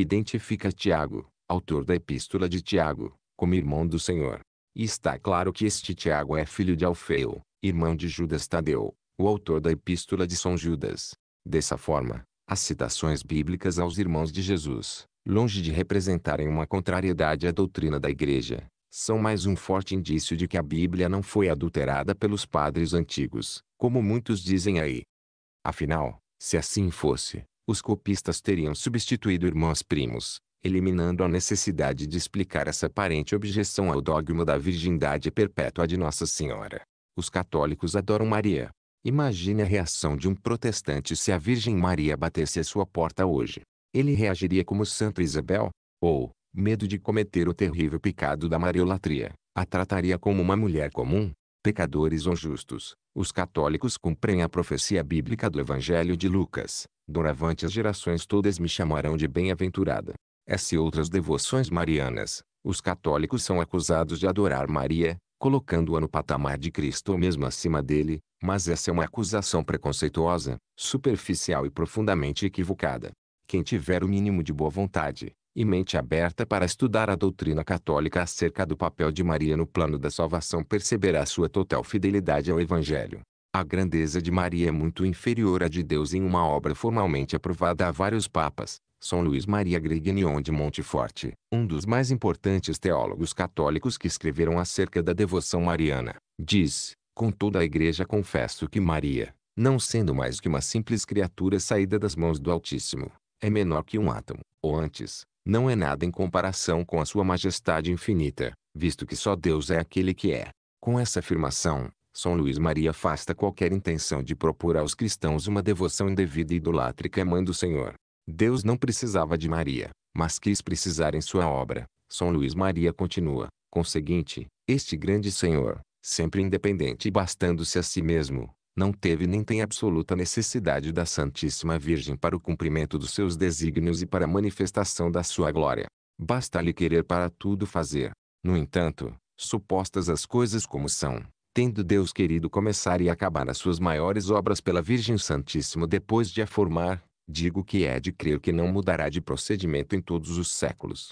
identifica Tiago, autor da epístola de Tiago, como irmão do Senhor. E está claro que este Tiago é filho de Alfeu, irmão de Judas Tadeu, o autor da epístola de São Judas. Dessa forma, as citações bíblicas aos irmãos de Jesus, longe de representarem uma contrariedade à doutrina da igreja, são mais um forte indício de que a Bíblia não foi adulterada pelos padres antigos, como muitos dizem aí. Afinal, se assim fosse, os copistas teriam substituído irmãos primos, eliminando a necessidade de explicar essa aparente objeção ao dogma da virgindade perpétua de Nossa Senhora. Os católicos adoram Maria. Imagine a reação de um protestante se a Virgem Maria batesse a sua porta hoje. Ele reagiria como Santa Isabel? Ou, medo de cometer o terrível pecado da mariolatria, a trataria como uma mulher comum. Pecadores ou justos, os católicos cumprem a profecia bíblica do Evangelho de Lucas, doravante as gerações todas me chamarão de bem-aventurada. Essa e outras devoções marianas, os católicos são acusados de adorar Maria, colocando-a no patamar de Cristo ou mesmo acima dele, mas essa é uma acusação preconceituosa, superficial e profundamente equivocada. Quem tiver o mínimo de boa vontade, e mente aberta para estudar a doutrina católica acerca do papel de Maria no plano da salvação perceberá sua total fidelidade ao Evangelho. A grandeza de Maria é muito inferior à de Deus em uma obra formalmente aprovada a vários papas. São Luís Maria Grignion de Monteforte, um dos mais importantes teólogos católicos que escreveram acerca da devoção mariana, diz: Com toda a Igreja confesso que Maria, não sendo mais que uma simples criatura saída das mãos do Altíssimo, é menor que um átomo, ou antes, não é nada em comparação com a sua majestade infinita, visto que só Deus é aquele que é. Com essa afirmação, São Luís Maria afasta qualquer intenção de propor aos cristãos uma devoção indevida e idolátrica à mãe do Senhor. Deus não precisava de Maria, mas quis precisar em sua obra. São Luís Maria continua, conseguinte, este grande Senhor, sempre independente e bastando-se a si mesmo, não teve nem tem absoluta necessidade da Santíssima Virgem para o cumprimento dos seus desígnios e para a manifestação da sua glória. Basta-lhe querer para tudo fazer. No entanto, supostas as coisas como são, tendo Deus querido começar e acabar as suas maiores obras pela Virgem Santíssima depois de a formar, digo que é de crer que não mudará de procedimento em todos os séculos.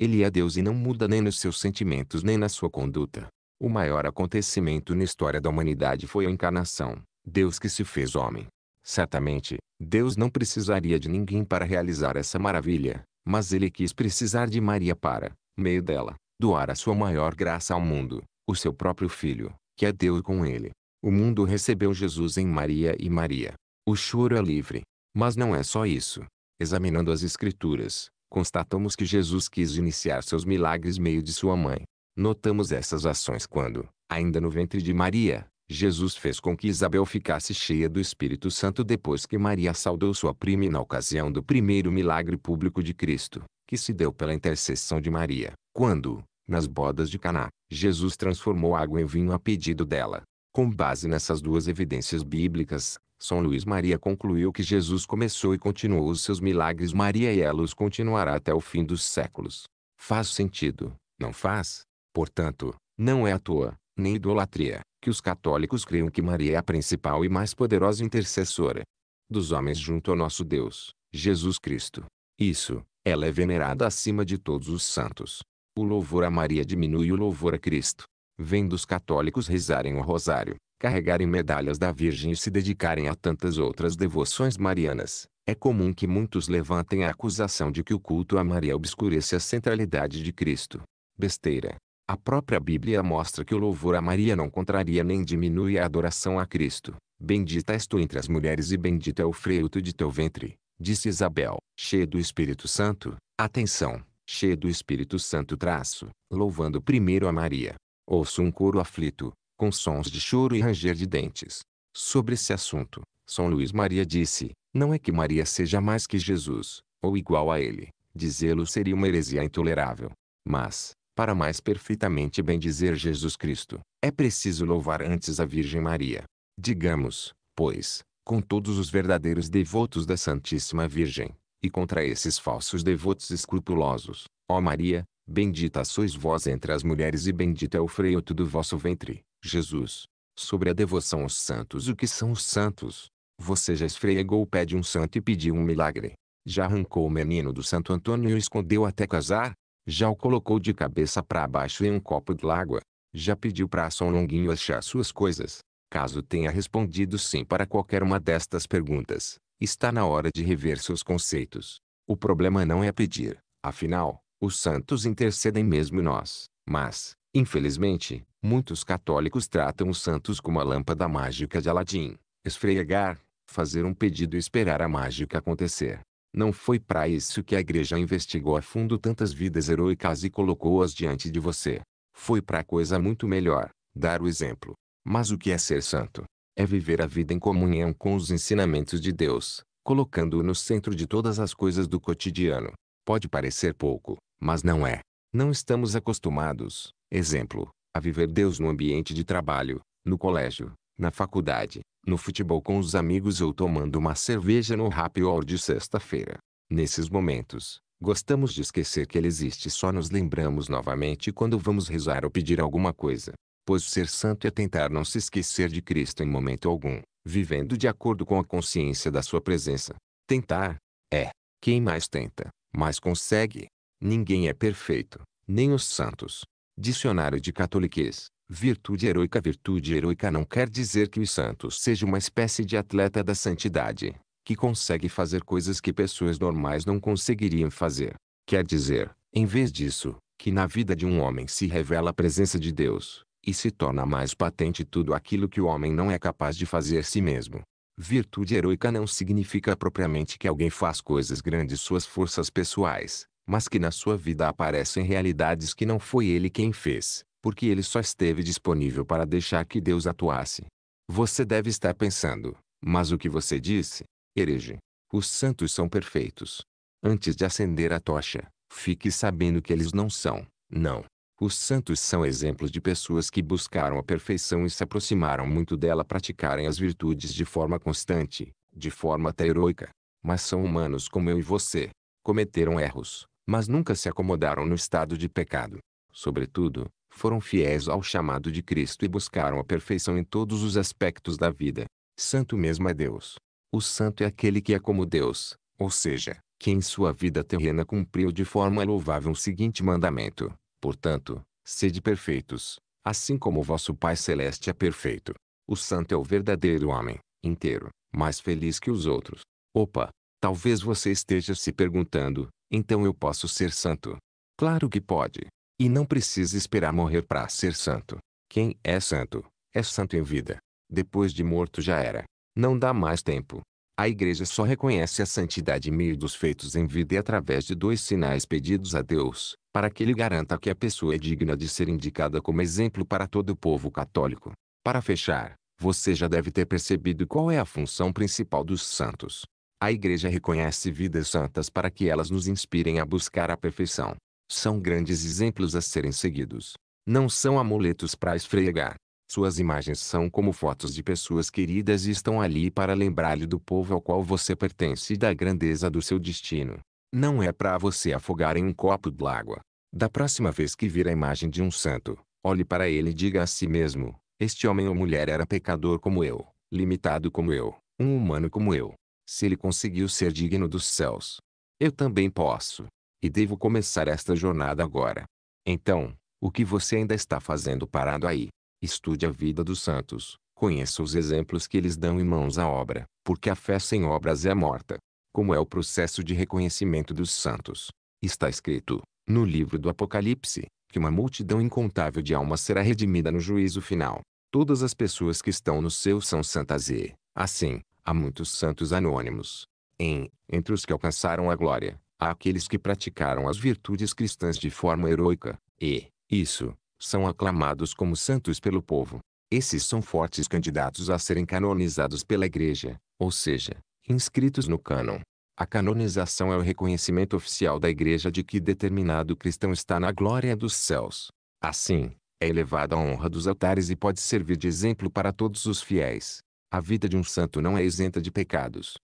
Ele é Deus e não muda nem nos seus sentimentos nem na sua conduta. O maior acontecimento na história da humanidade foi a encarnação, Deus que se fez homem. Certamente, Deus não precisaria de ninguém para realizar essa maravilha, mas ele quis precisar de Maria para, meio dela, doar a sua maior graça ao mundo, o seu próprio filho, que é Deus com ele. O mundo recebeu Jesus em Maria e Maria. O choro é livre. Mas não é só isso. Examinando as Escrituras, constatamos que Jesus quis iniciar seus milagres meio de sua mãe. Notamos essas ações quando, ainda no ventre de Maria, Jesus fez com que Isabel ficasse cheia do Espírito Santo depois que Maria saudou sua prima na ocasião do primeiro milagre público de Cristo, que se deu pela intercessão de Maria, quando, nas bodas de Caná, Jesus transformou água em vinho a pedido dela. Com base nessas duas evidências bíblicas, São Luís Maria concluiu que Jesus começou e continuou os seus milagres Maria e ela os continuará até o fim dos séculos. Faz sentido, não faz? Portanto, não é à toa, nem idolatria, que os católicos creiam que Maria é a principal e mais poderosa intercessora dos homens junto ao nosso Deus, Jesus Cristo. Isso, ela é venerada acima de todos os santos. O louvor a Maria diminui o louvor a Cristo. Vem dos católicos rezarem o rosário, carregarem medalhas da Virgem e se dedicarem a tantas outras devoções marianas. É comum que muitos levantem a acusação de que o culto a Maria obscurece a centralidade de Cristo. Besteira. A própria Bíblia mostra que o louvor a Maria não contraria nem diminui a adoração a Cristo. Bendita és tu entre as mulheres e bendito é o fruto de teu ventre, disse Isabel, cheia do Espírito Santo. Atenção, cheia do Espírito Santo traço, louvando primeiro a Maria. Ouço um coro aflito, com sons de choro e ranger de dentes. Sobre esse assunto, São Luís Maria disse, não é que Maria seja mais que Jesus, ou igual a ele. Dizê-lo seria uma heresia intolerável. Mas, para mais perfeitamente bendizer Jesus Cristo, é preciso louvar antes a Virgem Maria. Digamos, pois, com todos os verdadeiros devotos da Santíssima Virgem, e contra esses falsos devotos escrupulosos, ó Maria, bendita sois vós entre as mulheres e bendito é o freio do vosso ventre, Jesus. Sobre a devoção aos santos o que são os santos? Você já esfregou o pé de um santo e pediu um milagre. Já arrancou o menino do Santo Antônio e o escondeu até casar? Já o colocou de cabeça para baixo em um copo de água. Já pediu para São Longuinho achar suas coisas. Caso tenha respondido sim para qualquer uma destas perguntas, está na hora de rever seus conceitos. O problema não é pedir, afinal, os santos intercedem mesmo nós, mas, infelizmente, muitos católicos tratam os santos como a lâmpada mágica de Aladim, esfregar, fazer um pedido e esperar a mágica acontecer. Não foi para isso que a igreja investigou a fundo tantas vidas heroicas e colocou-as diante de você. Foi para coisa muito melhor, dar o exemplo. Mas o que é ser santo? É viver a vida em comunhão com os ensinamentos de Deus, colocando-o no centro de todas as coisas do cotidiano. Pode parecer pouco, mas não é. Não estamos acostumados, exemplo, a viver Deus no ambiente de trabalho, no colégio, na faculdade, no futebol com os amigos ou tomando uma cerveja no happy hour de sexta-feira. Nesses momentos, gostamos de esquecer que ele existe e só nos lembramos novamente quando vamos rezar ou pedir alguma coisa. Pois ser santo é tentar não se esquecer de Cristo em momento algum, vivendo de acordo com a consciência da sua presença. Tentar é quem mais tenta, mais consegue. Ninguém é perfeito, nem os santos. Dicionário de Catoliquez. Virtude heroica Virtude heroica não quer dizer que o santo seja uma espécie de atleta da santidade, que consegue fazer coisas que pessoas normais não conseguiriam fazer. Quer dizer, em vez disso, que na vida de um homem se revela a presença de Deus, e se torna mais patente tudo aquilo que o homem não é capaz de fazer si mesmo. Virtude heroica não significa propriamente que alguém faz coisas grandes suas forças pessoais, mas que na sua vida aparecem realidades que não foi ele quem fez, porque ele só esteve disponível para deixar que Deus atuasse. Você deve estar pensando, mas o que você disse, herege. Os santos são perfeitos. Antes de acender a tocha, fique sabendo que eles não são, não. Os santos são exemplos de pessoas que buscaram a perfeição e se aproximaram muito dela praticarem as virtudes de forma constante, de forma até heroica. Mas são humanos como eu e você. Cometeram erros, mas nunca se acomodaram no estado de pecado. Sobretudo, foram fiéis ao chamado de Cristo e buscaram a perfeição em todos os aspectos da vida. Santo mesmo é Deus. O santo é aquele que é como Deus, ou seja, que em sua vida terrena cumpriu de forma louvável o seguinte mandamento: Portanto, sede perfeitos, assim como vosso Pai Celeste é perfeito. O santo é o verdadeiro homem, inteiro, mais feliz que os outros. Opa! Talvez você esteja se perguntando, então eu posso ser santo? Claro que pode. E não precisa esperar morrer para ser santo. Quem é santo, é santo em vida. Depois de morto já era. Não dá mais tempo. A igreja só reconhece a santidade em meio dos feitos em vida e através de dois sinais pedidos a Deus, para que ele garanta que a pessoa é digna de ser indicada como exemplo para todo o povo católico. Para fechar, você já deve ter percebido qual é a função principal dos santos. A igreja reconhece vidas santas para que elas nos inspirem a buscar a perfeição. São grandes exemplos a serem seguidos. Não são amuletos para esfregar. Suas imagens são como fotos de pessoas queridas e estão ali para lembrar-lhe do povo ao qual você pertence e da grandeza do seu destino. Não é para você afogar em um copo d'água. Da próxima vez que vir a imagem de um santo, olhe para ele e diga a si mesmo: Este homem ou mulher era pecador como eu, limitado como eu, um humano como eu. Se ele conseguiu ser digno dos céus, eu também posso. E devo começar esta jornada agora. Então, o que você ainda está fazendo parado aí? Estude a vida dos santos, conheça os exemplos que eles dão em mãos à obra, porque a fé sem obras é morta. Como é o processo de reconhecimento dos santos? Está escrito, no livro do Apocalipse, que uma multidão incontável de almas será redimida no juízo final. Todas as pessoas que estão no céu são santas e, assim, há muitos santos anônimos. Em, entre os que alcançaram a glória, àqueles que praticaram as virtudes cristãs de forma heroica, e, isso, são aclamados como santos pelo povo. Esses são fortes candidatos a serem canonizados pela Igreja, ou seja, inscritos no cânon. A canonização é o reconhecimento oficial da Igreja de que determinado cristão está na glória dos céus. Assim, é elevado à honra dos altares e pode servir de exemplo para todos os fiéis. A vida de um santo não é isenta de pecados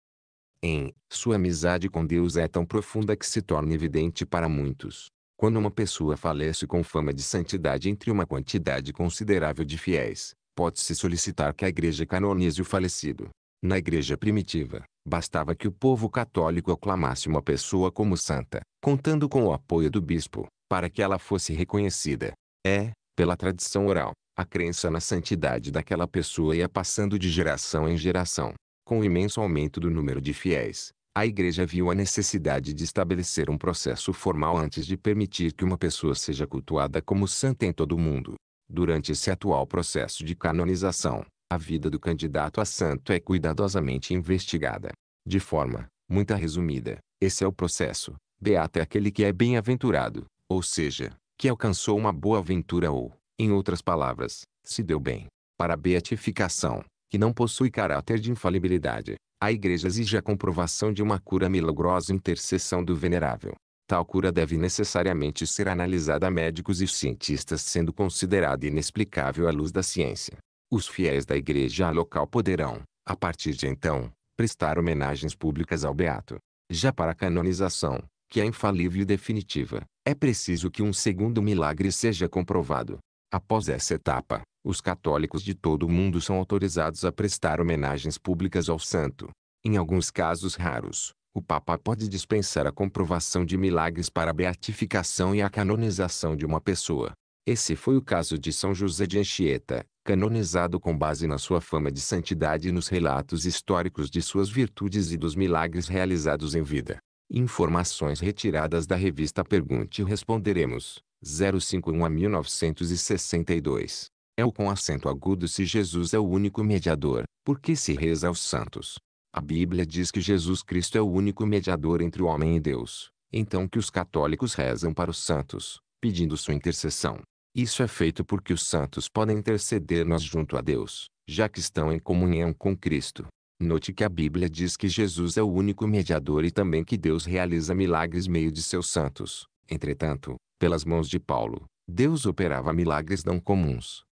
em sua amizade com Deus é tão profunda que se torna evidente para muitos. Quando uma pessoa falece com fama de santidade entre uma quantidade considerável de fiéis, pode-se solicitar que a igreja canonize o falecido. Na igreja primitiva, bastava que o povo católico aclamasse uma pessoa como santa, contando com o apoio do bispo, para que ela fosse reconhecida. É, pela tradição oral, a crença na santidade daquela pessoa ia passando de geração em geração. Com o imenso aumento do número de fiéis, a Igreja viu a necessidade de estabelecer um processo formal antes de permitir que uma pessoa seja cultuada como santa em todo o mundo. Durante esse atual processo de canonização, a vida do candidato a santo é cuidadosamente investigada. De forma, muito resumida, esse é o processo. Beato é aquele que é bem-aventurado, ou seja, que alcançou uma boa aventura ou, em outras palavras, se deu bem. Para a beatificação, que não possui caráter de infalibilidade, a Igreja exige a comprovação de uma cura milagrosa intercessão do venerável. Tal cura deve necessariamente ser analisada a médicos e cientistas sendo considerada inexplicável à luz da ciência. Os fiéis da igreja local poderão, a partir de então, prestar homenagens públicas ao beato. Já para a canonização, que é infalível e definitiva, é preciso que um segundo milagre seja comprovado, Após essa etapa, os católicos de todo o mundo são autorizados a prestar homenagens públicas ao santo. Em alguns casos raros, o Papa pode dispensar a comprovação de milagres para a beatificação e a canonização de uma pessoa. Esse foi o caso de São José de Anchieta, canonizado com base na sua fama de santidade e nos relatos históricos de suas virtudes e dos milagres realizados em vida. Informações retiradas da revista Pergunte e Responderemos. 051 a 1962. É o com acento agudo se Jesus é o único mediador, porque se reza aos santos. A Bíblia diz que Jesus Cristo é o único mediador entre o homem e Deus, então que os católicos rezam para os santos, pedindo sua intercessão. Isso é feito porque os santos podem interceder nós junto a Deus, já que estão em comunhão com Cristo. Note que a Bíblia diz que Jesus é o único mediador e também que Deus realiza milagres meio de seus santos. Entretanto, pelas mãos de Paulo, Deus operava milagres não comuns.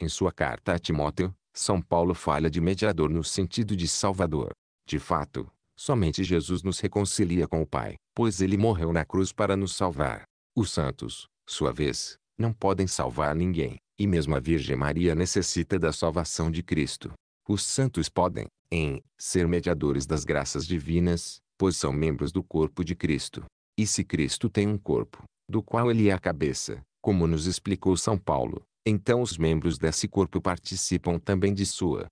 Em sua carta a Timóteo, São Paulo falha de mediador no sentido de Salvador. De fato, somente Jesus nos reconcilia com o Pai, pois ele morreu na cruz para nos salvar. Os santos, sua vez, não podem salvar ninguém, e mesmo a Virgem Maria necessita da salvação de Cristo. Os santos podem, em, ser mediadores das graças divinas, pois são membros do corpo de Cristo. E se Cristo tem um corpo, do qual ele é a cabeça, como nos explicou São Paulo, então os membros desse corpo participam também de sua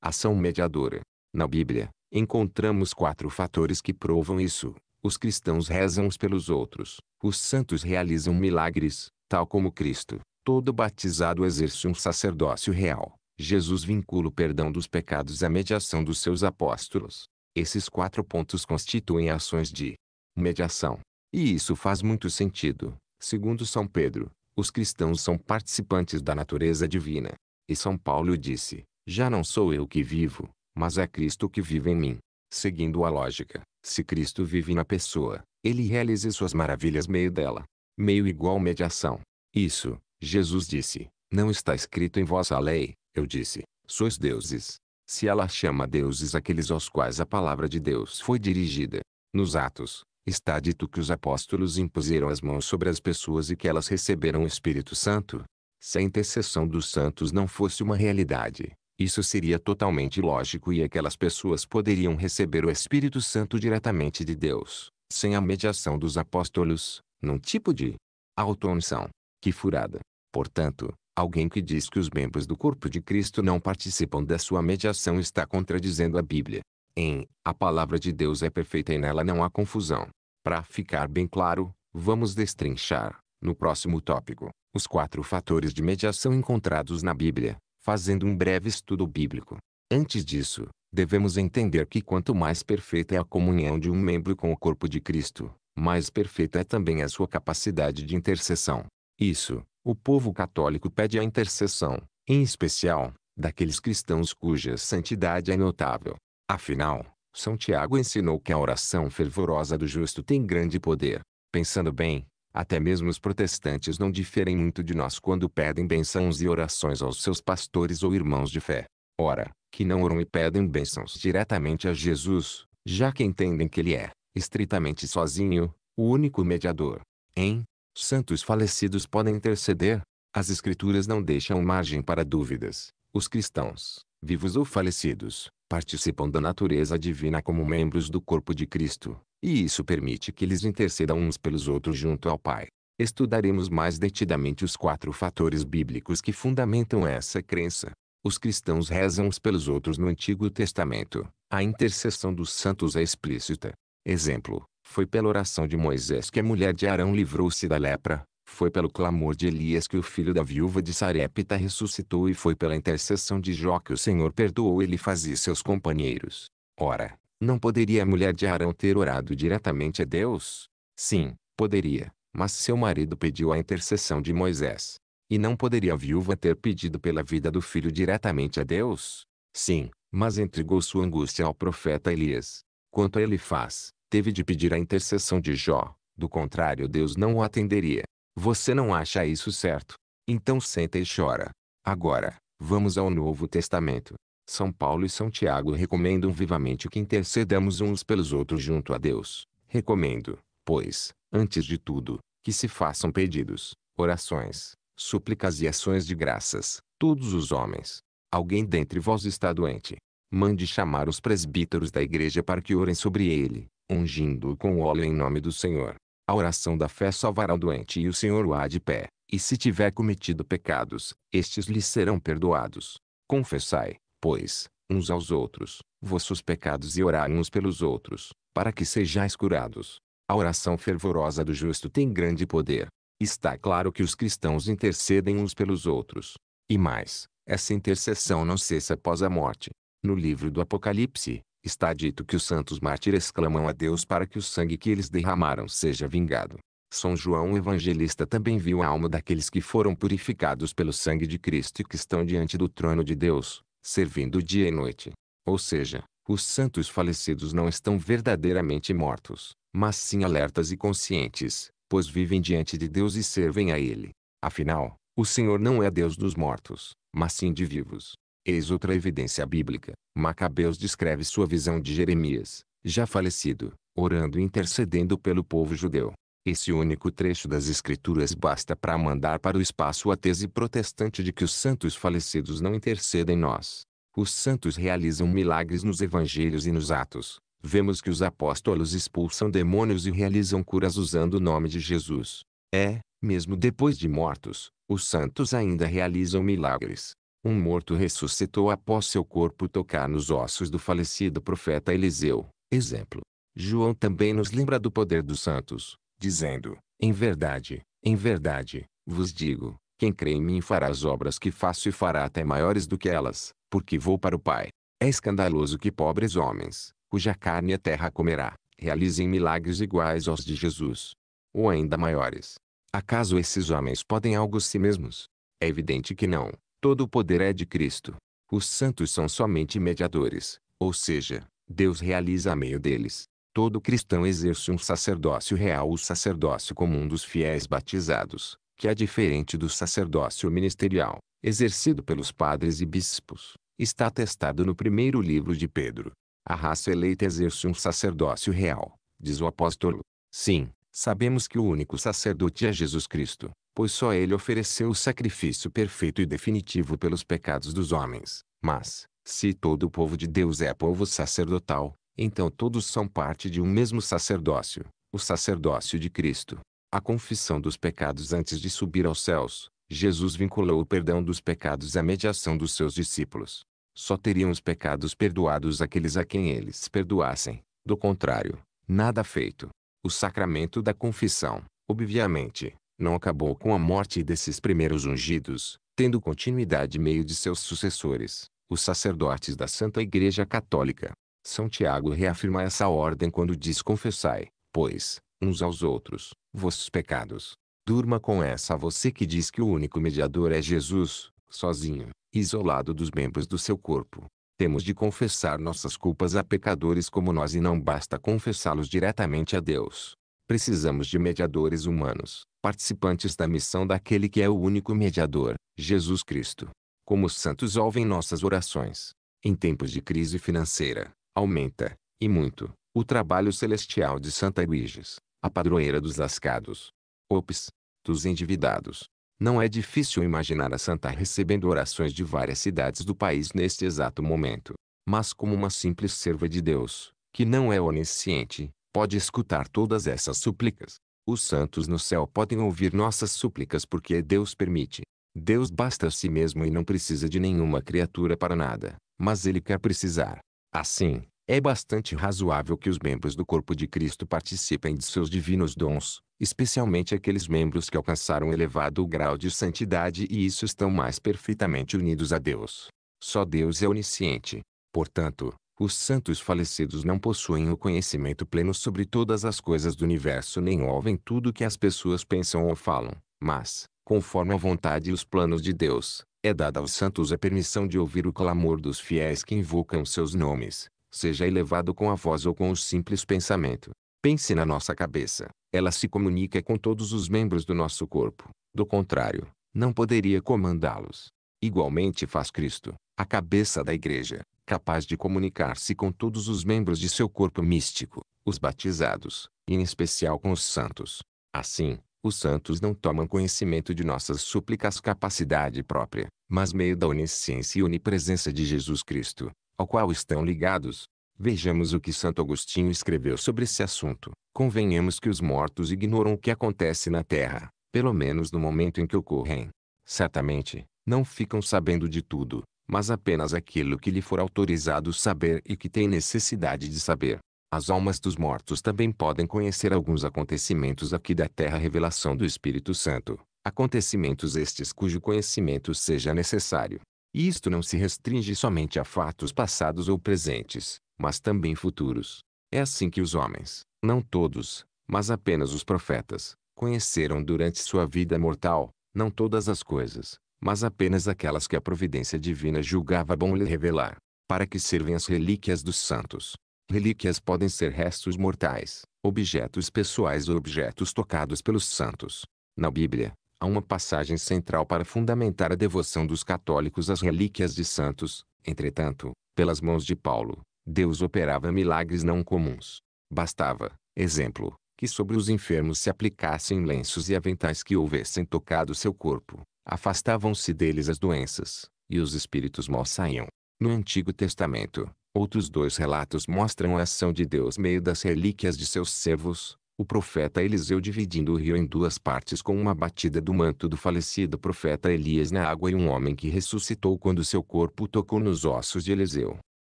ação mediadora. Na Bíblia, encontramos quatro fatores que provam isso. Os cristãos rezam uns pelos outros, os santos realizam milagres, tal como Cristo, todo batizado exerce um sacerdócio real. Jesus vincula o perdão dos pecados à mediação dos seus apóstolos. Esses quatro pontos constituem ações de mediação. E isso faz muito sentido. Segundo São Pedro, os cristãos são participantes da natureza divina. E São Paulo disse: Já não sou eu que vivo, mas é Cristo que vive em mim. Seguindo a lógica, se Cristo vive na pessoa, ele realiza suas maravilhas meio dela. Meio igual mediação. Isso, Jesus disse, não está escrito em vossa lei, eu disse, sois deuses. Se ela chama deuses aqueles aos quais a palavra de Deus foi dirigida. Nos Atos, está dito que os apóstolos impuseram as mãos sobre as pessoas e que elas receberam o Espírito Santo. Se a intercessão dos santos não fosse uma realidade, isso seria totalmente lógico e aquelas pessoas poderiam receber o Espírito Santo diretamente de Deus, sem a mediação dos apóstolos, num tipo de auto-unção. Que furada! Portanto, alguém que diz que os membros do corpo de Cristo não participam da sua mediação está contradizendo a Bíblia em A palavra de Deus é perfeita e nela não há confusão. Para ficar bem claro, vamos destrinchar, no próximo tópico, os quatro fatores de mediação encontrados na Bíblia, fazendo um breve estudo bíblico. Antes disso, devemos entender que quanto mais perfeita é a comunhão de um membro com o corpo de Cristo, mais perfeita é também a sua capacidade de intercessão. Isso, o povo católico pede a intercessão, em especial, daqueles cristãos cuja santidade é notável. Afinal, São Tiago ensinou que a oração fervorosa do justo tem grande poder. Pensando bem, até mesmo os protestantes não diferem muito de nós quando pedem bênçãos e orações aos seus pastores ou irmãos de fé. Ora, que não oram e pedem bênçãos diretamente a Jesus, já que entendem que ele é, estritamente sozinho, o único mediador. Em santos falecidos podem interceder? As escrituras não deixam margem para dúvidas. Os cristãos, vivos ou falecidos, participam da natureza divina como membros do corpo de Cristo, e isso permite que eles intercedam uns pelos outros junto ao Pai. Estudaremos mais detidamente os quatro fatores bíblicos que fundamentam essa crença. Os cristãos rezam uns pelos outros no Antigo Testamento. A intercessão dos santos é explícita. Exemplo, foi pela oração de Moisés que a mulher de Arão livrou-se da lepra, foi pelo clamor de Elias que o filho da viúva de Sarepta ressuscitou e foi pela intercessão de Jó que o Senhor perdoou ele e seus companheiros. Ora, não poderia a mulher de Arão ter orado diretamente a Deus? Sim, poderia, mas seu marido pediu a intercessão de Moisés. E não poderia a viúva ter pedido pela vida do filho diretamente a Deus? Sim, mas entregou sua angústia ao profeta Elias. Quanto a ele faz, teve de pedir a intercessão de Jó, do contrário Deus não o atenderia. Você não acha isso certo? Então senta e chora. Agora, vamos ao Novo Testamento. São Paulo e São Tiago recomendam vivamente que intercedamos uns pelos outros junto a Deus. Recomendo, pois, antes de tudo, que se façam pedidos, orações, súplicas e ações de graças, todos os homens. Alguém dentre vós está doente. Mande chamar os presbíteros da igreja para que orem sobre ele, ungindo-o com óleo em nome do Senhor. A oração da fé salvará o doente e o Senhor o há de pé. E se tiver cometido pecados, estes lhe serão perdoados. Confessai, pois, uns aos outros, vossos pecados e orai uns pelos outros, para que sejais curados. A oração fervorosa do justo tem grande poder. Está claro que os cristãos intercedem uns pelos outros. E mais, essa intercessão não cessa após a morte. No livro do Apocalipse, está dito que os santos mártires clamam a Deus para que o sangue que eles derramaram seja vingado. São João Evangelista também viu a alma daqueles que foram purificados pelo sangue de Cristo e que estão diante do trono de Deus, servindo dia e noite. Ou seja, os santos falecidos não estão verdadeiramente mortos, mas sim alertas e conscientes, pois vivem diante de Deus e servem a Ele. Afinal, o Senhor não é Deus dos mortos, mas sim de vivos. Eis outra evidência bíblica. Macabeus descreve sua visão de Jeremias, já falecido, orando e intercedendo pelo povo judeu. Esse único trecho das Escrituras basta para mandar para o espaço a tese protestante de que os santos falecidos não intercedem nós. Os santos realizam milagres nos evangelhos e nos atos. Vemos que os apóstolos expulsam demônios e realizam curas usando o nome de Jesus. É, mesmo depois de mortos, os santos ainda realizam milagres. Um morto ressuscitou após seu corpo tocar nos ossos do falecido profeta Eliseu. Exemplo. João também nos lembra do poder dos santos, dizendo: Em verdade, em verdade, vos digo, quem crê em mim fará as obras que faço e fará até maiores do que elas, porque vou para o Pai. É escandaloso que pobres homens, cuja carne a terra comerá, realizem milagres iguais aos de Jesus. Ou ainda maiores. Acaso esses homens podem algo si mesmos? É evidente que não. Todo o poder é de Cristo. Os santos são somente mediadores, ou seja, Deus realiza a meio deles. Todo cristão exerce um sacerdócio real o sacerdócio comum dos fiéis batizados, que é diferente do sacerdócio ministerial, exercido pelos padres e bispos. Está atestado no primeiro livro de Pedro. A raça eleita exerce um sacerdócio real, diz o apóstolo. Sim, sabemos que o único sacerdote é Jesus Cristo, pois só ele ofereceu o sacrifício perfeito e definitivo pelos pecados dos homens. Mas, se todo o povo de Deus é povo sacerdotal, então todos são parte de um mesmo sacerdócio, o sacerdócio de Cristo. A confissão dos pecados antes de subir aos céus, Jesus vinculou o perdão dos pecados à mediação dos seus discípulos. Só teriam os pecados perdoados aqueles a quem eles perdoassem, do contrário, nada feito. O sacramento da confissão, obviamente, não acabou com a morte desses primeiros ungidos, tendo continuidade meio de seus sucessores, os sacerdotes da Santa Igreja Católica. São Tiago reafirma essa ordem quando diz confessai, pois, uns aos outros, vossos pecados. Durma com essa você que diz que o único mediador é Jesus, sozinho, isolado dos membros do seu corpo. Temos de confessar nossas culpas a pecadores como nós e não basta confessá-los diretamente a Deus. Precisamos de mediadores humanos, participantes da missão daquele que é o único mediador, Jesus Cristo. Como os santos ouvem nossas orações. Em tempos de crise financeira, aumenta, e muito, o trabalho celestial de Santa Luíges, a padroeira dos lascados. Ops, dos endividados. Não é difícil imaginar a santa recebendo orações de várias cidades do país neste exato momento. Mas como uma simples serva de Deus, que não é onisciente, pode escutar todas essas súplicas. Os santos no céu podem ouvir nossas súplicas porque Deus permite. Deus basta a si mesmo e não precisa de nenhuma criatura para nada, mas ele quer precisar. Assim, é bastante razoável que os membros do corpo de Cristo participem de seus divinos dons, especialmente aqueles membros que alcançaram elevado grau de santidade e isso estão mais perfeitamente unidos a Deus. Só Deus é onisciente. Portanto, os santos falecidos não possuem o conhecimento pleno sobre todas as coisas do universo nem ouvem tudo que as pessoas pensam ou falam, mas, conforme a vontade e os planos de Deus, é dada aos santos a permissão de ouvir o clamor dos fiéis que invocam seus nomes, seja elevado com a voz ou com o simples pensamento. Pense na nossa cabeça, ela se comunica com todos os membros do nosso corpo, do contrário, não poderia comandá-los. Igualmente faz Cristo, a cabeça da igreja, capaz de comunicar-se com todos os membros de seu corpo místico, os batizados, e em especial com os santos. Assim, os santos não tomam conhecimento de nossas súplicas capacidade própria, mas meio da onisciência e onipresença de Jesus Cristo, ao qual estão ligados. Vejamos o que Santo Agostinho escreveu sobre esse assunto. Convenhamos que os mortos ignoram o que acontece na terra, pelo menos no momento em que ocorrem. Certamente, não ficam sabendo de tudo, mas apenas aquilo que lhe for autorizado saber e que tem necessidade de saber. As almas dos mortos também podem conhecer alguns acontecimentos aqui da terra revelação do Espírito Santo, acontecimentos estes cujo conhecimento seja necessário. E isto não se restringe somente a fatos passados ou presentes, mas também futuros. É assim que os homens, não todos, mas apenas os profetas, conheceram durante sua vida mortal, não todas as coisas, mas apenas aquelas que a providência divina julgava bom lhe revelar, para que servem as relíquias dos santos. Relíquias podem ser restos mortais, objetos pessoais ou objetos tocados pelos santos. Na Bíblia, há uma passagem central para fundamentar a devoção dos católicos às relíquias de santos. Entretanto, pelas mãos de Paulo, Deus operava milagres não comuns. Bastava, exemplo, que sobre os enfermos se aplicassem lenços e aventais que houvessem tocado seu corpo, Afastavam-se deles as doenças, e os espíritos maus saíam. No Antigo Testamento, outros dois relatos mostram a ação de Deus meio das relíquias de seus servos, o profeta Eliseu dividindo o rio em duas partes com uma batida do manto do falecido profeta Elias na água e um homem que ressuscitou quando seu corpo tocou nos ossos de Eliseu.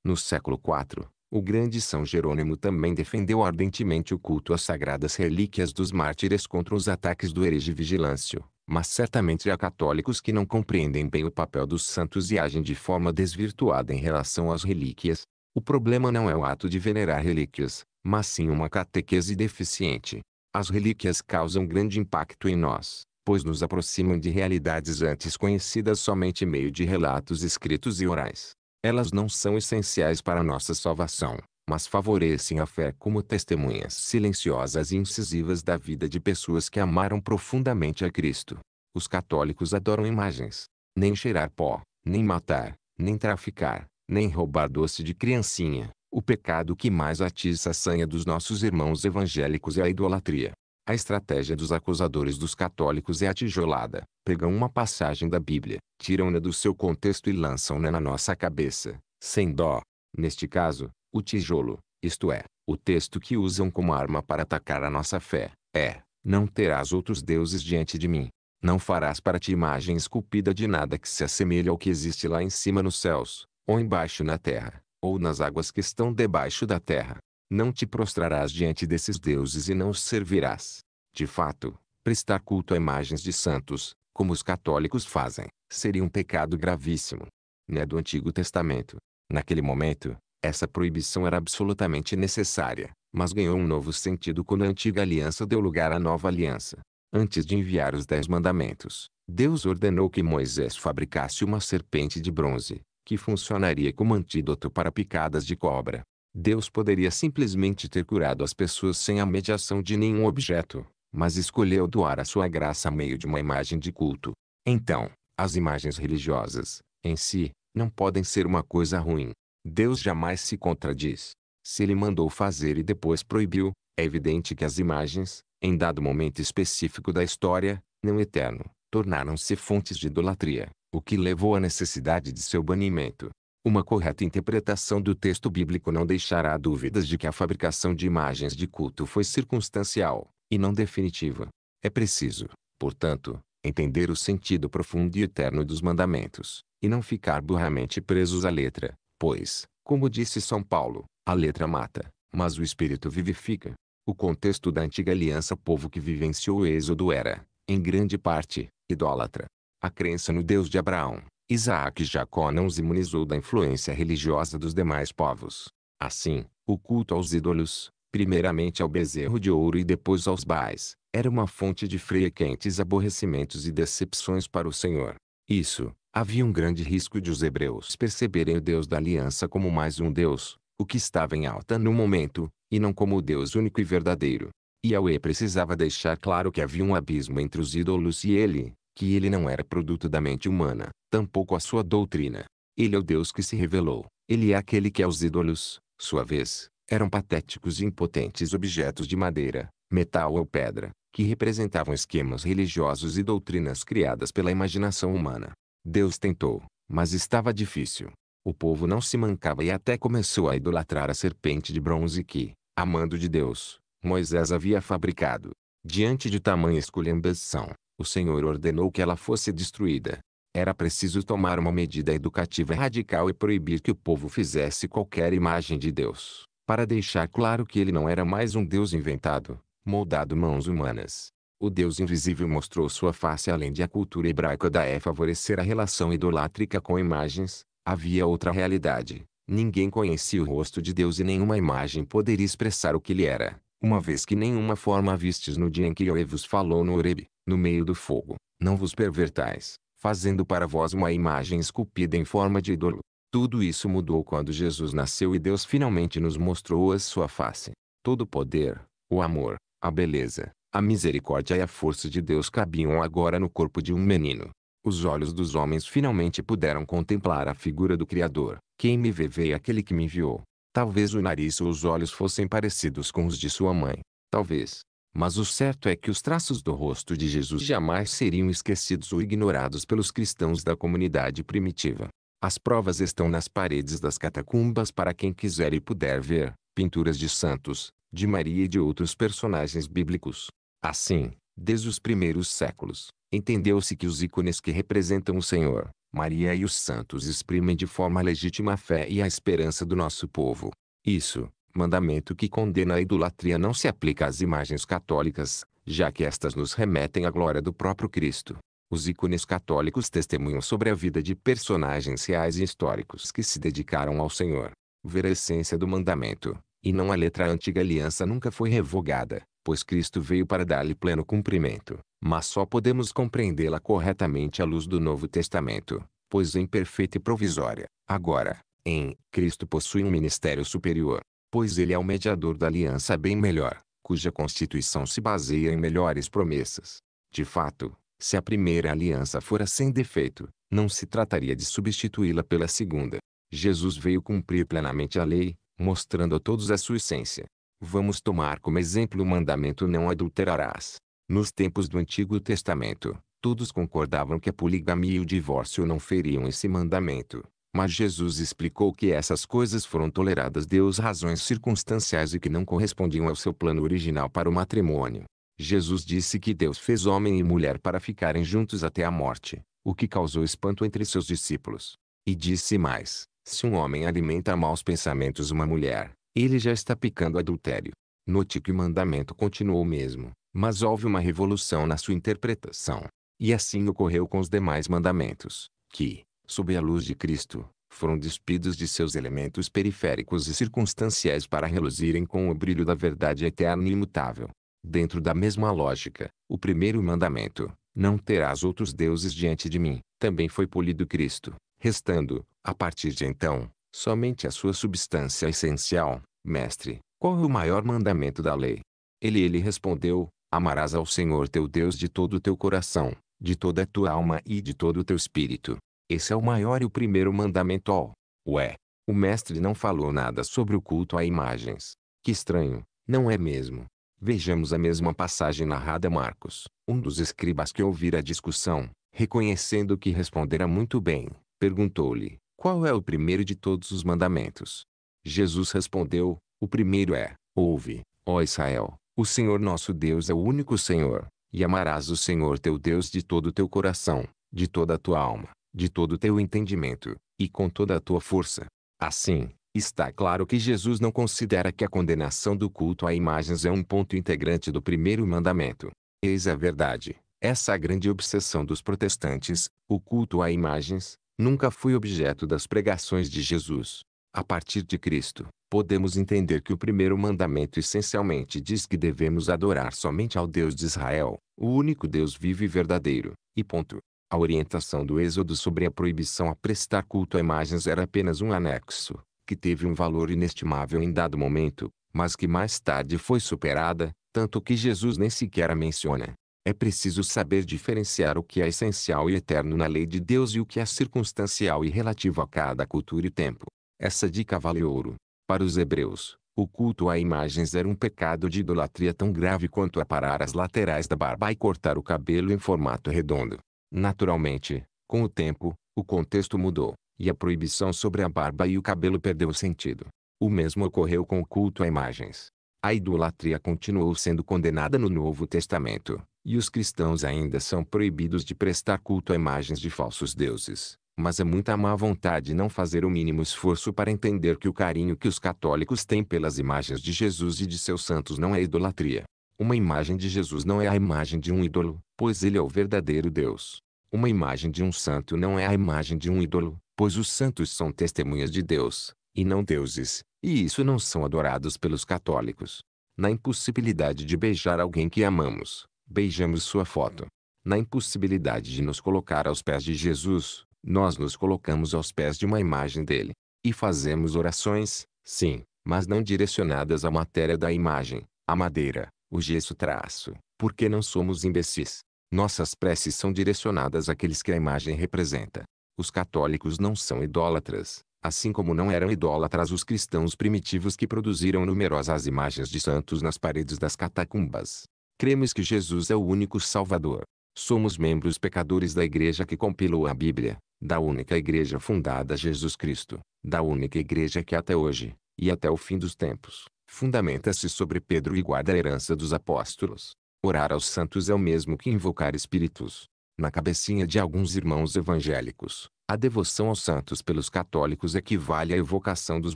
No século IV, o grande São Jerônimo também defendeu ardentemente o culto às sagradas relíquias dos mártires contra os ataques do herege vigilâncio, mas certamente há católicos que não compreendem bem o papel dos santos e agem de forma desvirtuada em relação às relíquias. O problema não é o ato de venerar relíquias, mas sim uma catequese deficiente. As relíquias causam grande impacto em nós, pois nos aproximam de realidades antes conhecidas somente meio de relatos escritos e orais. Elas não são essenciais para nossa salvação, mas favorecem a fé como testemunhas silenciosas e incisivas da vida de pessoas que amaram profundamente a Cristo. Os católicos adoram imagens. Nem cheirar pó, nem matar, nem traficar, nem roubar doce de criancinha. O pecado que mais atiça a sanha dos nossos irmãos evangélicos é a idolatria. A estratégia dos acusadores dos católicos é a tijolada. Pegam uma passagem da Bíblia, tiram-na do seu contexto e lançam-na na nossa cabeça, sem dó. Neste caso, o tijolo, isto é, o texto que usam como arma para atacar a nossa fé, é: Não terás outros deuses diante de mim. Não farás para ti imagem esculpida de nada que se assemelhe ao que existe lá em cima nos céus, ou embaixo na terra, ou nas águas que estão debaixo da terra. Não te prostrarás diante desses deuses e não os servirás. De fato, prestar culto a imagens de santos, como os católicos fazem, seria um pecado gravíssimo. Né do Antigo Testamento. Naquele momento, essa proibição era absolutamente necessária, mas ganhou um novo sentido quando a antiga aliança deu lugar à nova aliança. Antes de enviar os Dez Mandamentos, Deus ordenou que Moisés fabricasse uma serpente de bronze, que funcionaria como antídoto para picadas de cobra. Deus poderia simplesmente ter curado as pessoas sem a mediação de nenhum objeto, mas escolheu doar a sua graça a meio de uma imagem de culto. Então, as imagens religiosas, em si, não podem ser uma coisa ruim. Deus jamais se contradiz. Se ele mandou fazer e depois proibiu, é evidente que as imagens, em dado momento específico da história, não eterno, tornaram-se fontes de idolatria, o que levou à necessidade de seu banimento. Uma correta interpretação do texto bíblico não deixará dúvidas de que a fabricação de imagens de culto foi circunstancial, e não definitiva. É preciso, portanto, entender o sentido profundo e eterno dos mandamentos, e não ficar burramente presos à letra, Pois, como disse São Paulo, a letra mata, mas o espírito vivifica. O contexto da antiga aliança povo que vivenciou o êxodo era, em grande parte, idólatra. A crença no Deus de Abraão, Isaac e Jacó não os imunizou da influência religiosa dos demais povos. Assim, o culto aos ídolos, primeiramente ao bezerro de ouro e depois aos baais, era uma fonte de frequentes aborrecimentos e decepções para o Senhor. Isso, Havia um grande risco de os hebreus perceberem o Deus da aliança como mais um Deus, o que estava em alta no momento, e não como o Deus único e verdadeiro. Yahweh precisava deixar claro que havia um abismo entre os ídolos e ele, que ele não era produto da mente humana, tampouco a sua doutrina. Ele é o Deus que se revelou, ele é aquele que aos ídolos, sua vez, eram patéticos e impotentes objetos de madeira, metal ou pedra, que representavam esquemas religiosos e doutrinas criadas pela imaginação humana. Deus tentou, mas estava difícil. O povo não se mancava e até começou a idolatrar a serpente de bronze que, amando de Deus, Moisés havia fabricado. Diante de tamanha esculhambação, o Senhor ordenou que ela fosse destruída. Era preciso tomar uma medida educativa radical e proibir que o povo fizesse qualquer imagem de Deus, para deixar claro que ele não era mais um Deus inventado, moldado mãos humanas, o Deus invisível mostrou sua face além de a cultura hebraica da é favorecer a relação idolátrica com imagens, havia outra realidade. Ninguém conhecia o rosto de Deus e nenhuma imagem poderia expressar o que ele era, uma vez que nenhuma forma vistes no dia em que Yahweh vos falou no Horebe, no meio do fogo. Não vos pervertais, fazendo para vós uma imagem esculpida em forma de ídolo. Tudo isso mudou quando Jesus nasceu e Deus finalmente nos mostrou a sua face. Todo o poder, o amor, a beleza, a misericórdia e a força de Deus cabiam agora no corpo de um menino. Os olhos dos homens finalmente puderam contemplar a figura do Criador, quem me vê veio é aquele que me enviou. Talvez o nariz ou os olhos fossem parecidos com os de sua mãe. Talvez. Mas o certo é que os traços do rosto de Jesus jamais seriam esquecidos ou ignorados pelos cristãos da comunidade primitiva. As provas estão nas paredes das catacumbas para quem quiser e puder ver, pinturas de santos, de Maria e de outros personagens bíblicos. Assim, desde os primeiros séculos, entendeu-se que os ícones que representam o Senhor, Maria e os santos exprimem de forma legítima a fé e a esperança do nosso povo. Isso, mandamento que condena a idolatria não se aplica às imagens católicas, já que estas nos remetem à glória do próprio Cristo. Os ícones católicos testemunham sobre a vida de personagens reais e históricos que se dedicaram ao Senhor. Ver a essência do mandamento, e não a letra a antiga aliança nunca foi revogada pois Cristo veio para dar-lhe pleno cumprimento, mas só podemos compreendê-la corretamente à luz do Novo Testamento, pois é imperfeita e provisória. Agora, em Cristo possui um ministério superior, pois ele é o mediador da aliança bem melhor, cuja constituição se baseia em melhores promessas. De fato, se a primeira aliança fora sem defeito, não se trataria de substituí-la pela segunda. Jesus veio cumprir plenamente a lei, mostrando a todos a sua essência, Vamos tomar como exemplo o mandamento não adulterarás. Nos tempos do Antigo Testamento, todos concordavam que a poligamia e o divórcio não feriam esse mandamento. Mas Jesus explicou que essas coisas foram toleradas Deus razões circunstanciais e que não correspondiam ao seu plano original para o matrimônio. Jesus disse que Deus fez homem e mulher para ficarem juntos até a morte, o que causou espanto entre seus discípulos. E disse mais: se um homem alimenta maus pensamentos uma mulher, ele já está picando adultério. Note que o mandamento continuou o mesmo, mas houve uma revolução na sua interpretação. E assim ocorreu com os demais mandamentos, que, sob a luz de Cristo, foram despidos de seus elementos periféricos e circunstanciais para reluzirem com o brilho da verdade eterna e imutável. Dentro da mesma lógica, o primeiro mandamento, não terás outros deuses diante de mim, também foi polido Cristo, restando, a partir de então, somente a sua substância essencial, Mestre, qual é o maior mandamento da lei? Ele lhe respondeu, Amarás ao Senhor teu Deus de todo o teu coração, de toda a tua alma e de todo o teu espírito. Esse é o maior e o primeiro mandamento. O Ué, o mestre não falou nada sobre o culto a imagens. Que estranho, não é mesmo? Vejamos a mesma passagem narrada Marcos. Um dos escribas que ouvira a discussão, reconhecendo que respondera muito bem, perguntou-lhe, qual é o primeiro de todos os mandamentos? Jesus respondeu: O primeiro é: Ouve, ó Israel, o Senhor nosso Deus é o único Senhor, e amarás o Senhor teu Deus de todo o teu coração, de toda a tua alma, de todo o teu entendimento, e com toda a tua força. Assim, está claro que Jesus não considera que a condenação do culto a imagens é um ponto integrante do primeiro mandamento. Eis a verdade. Essa é grande obsessão dos protestantes, o culto a imagens, nunca foi objeto das pregações de Jesus. A partir de Cristo, podemos entender que o primeiro mandamento essencialmente diz que devemos adorar somente ao Deus de Israel, o único Deus vivo e verdadeiro, e ponto. A orientação do Êxodo sobre a proibição a prestar culto a imagens era apenas um anexo, que teve um valor inestimável em dado momento, mas que mais tarde foi superada, tanto que Jesus nem sequer a menciona. É preciso saber diferenciar o que é essencial e eterno na lei de Deus e o que é circunstancial e relativo a cada cultura e tempo. Essa dica vale ouro. Para os hebreus, o culto a imagens era um pecado de idolatria tão grave quanto aparar é as laterais da barba e cortar o cabelo em formato redondo. Naturalmente, com o tempo, o contexto mudou, e a proibição sobre a barba e o cabelo perdeu sentido. O mesmo ocorreu com o culto a imagens. A idolatria continuou sendo condenada no Novo Testamento, e os cristãos ainda são proibidos de prestar culto a imagens de falsos deuses, mas é muita má vontade não fazer o mínimo esforço para entender que o carinho que os católicos têm pelas imagens de Jesus e de seus santos não é idolatria. Uma imagem de Jesus não é a imagem de um ídolo, pois ele é o verdadeiro Deus. Uma imagem de um santo não é a imagem de um ídolo, pois os santos são testemunhas de Deus, e não deuses, e isso não são adorados pelos católicos. Na impossibilidade de beijar alguém que amamos, beijamos sua foto. Na impossibilidade de nos colocar aos pés de Jesus, nós nos colocamos aos pés de uma imagem dele. E fazemos orações, sim, mas não direcionadas à matéria da imagem, à madeira, o gesso traço, porque não somos imbecis. Nossas preces são direcionadas àqueles que a imagem representa. Os católicos não são idólatras, assim como não eram idólatras os cristãos primitivos que produziram numerosas imagens de santos nas paredes das catacumbas. Cremos que Jesus é o único Salvador. Somos membros pecadores da igreja que compilou a Bíblia, da única igreja fundada a Jesus Cristo, da única igreja que até hoje, e até o fim dos tempos, fundamenta-se sobre Pedro e guarda a herança dos apóstolos. Orar aos santos é o mesmo que invocar espíritos. Na cabecinha de alguns irmãos evangélicos, a devoção aos santos pelos católicos equivale à evocação dos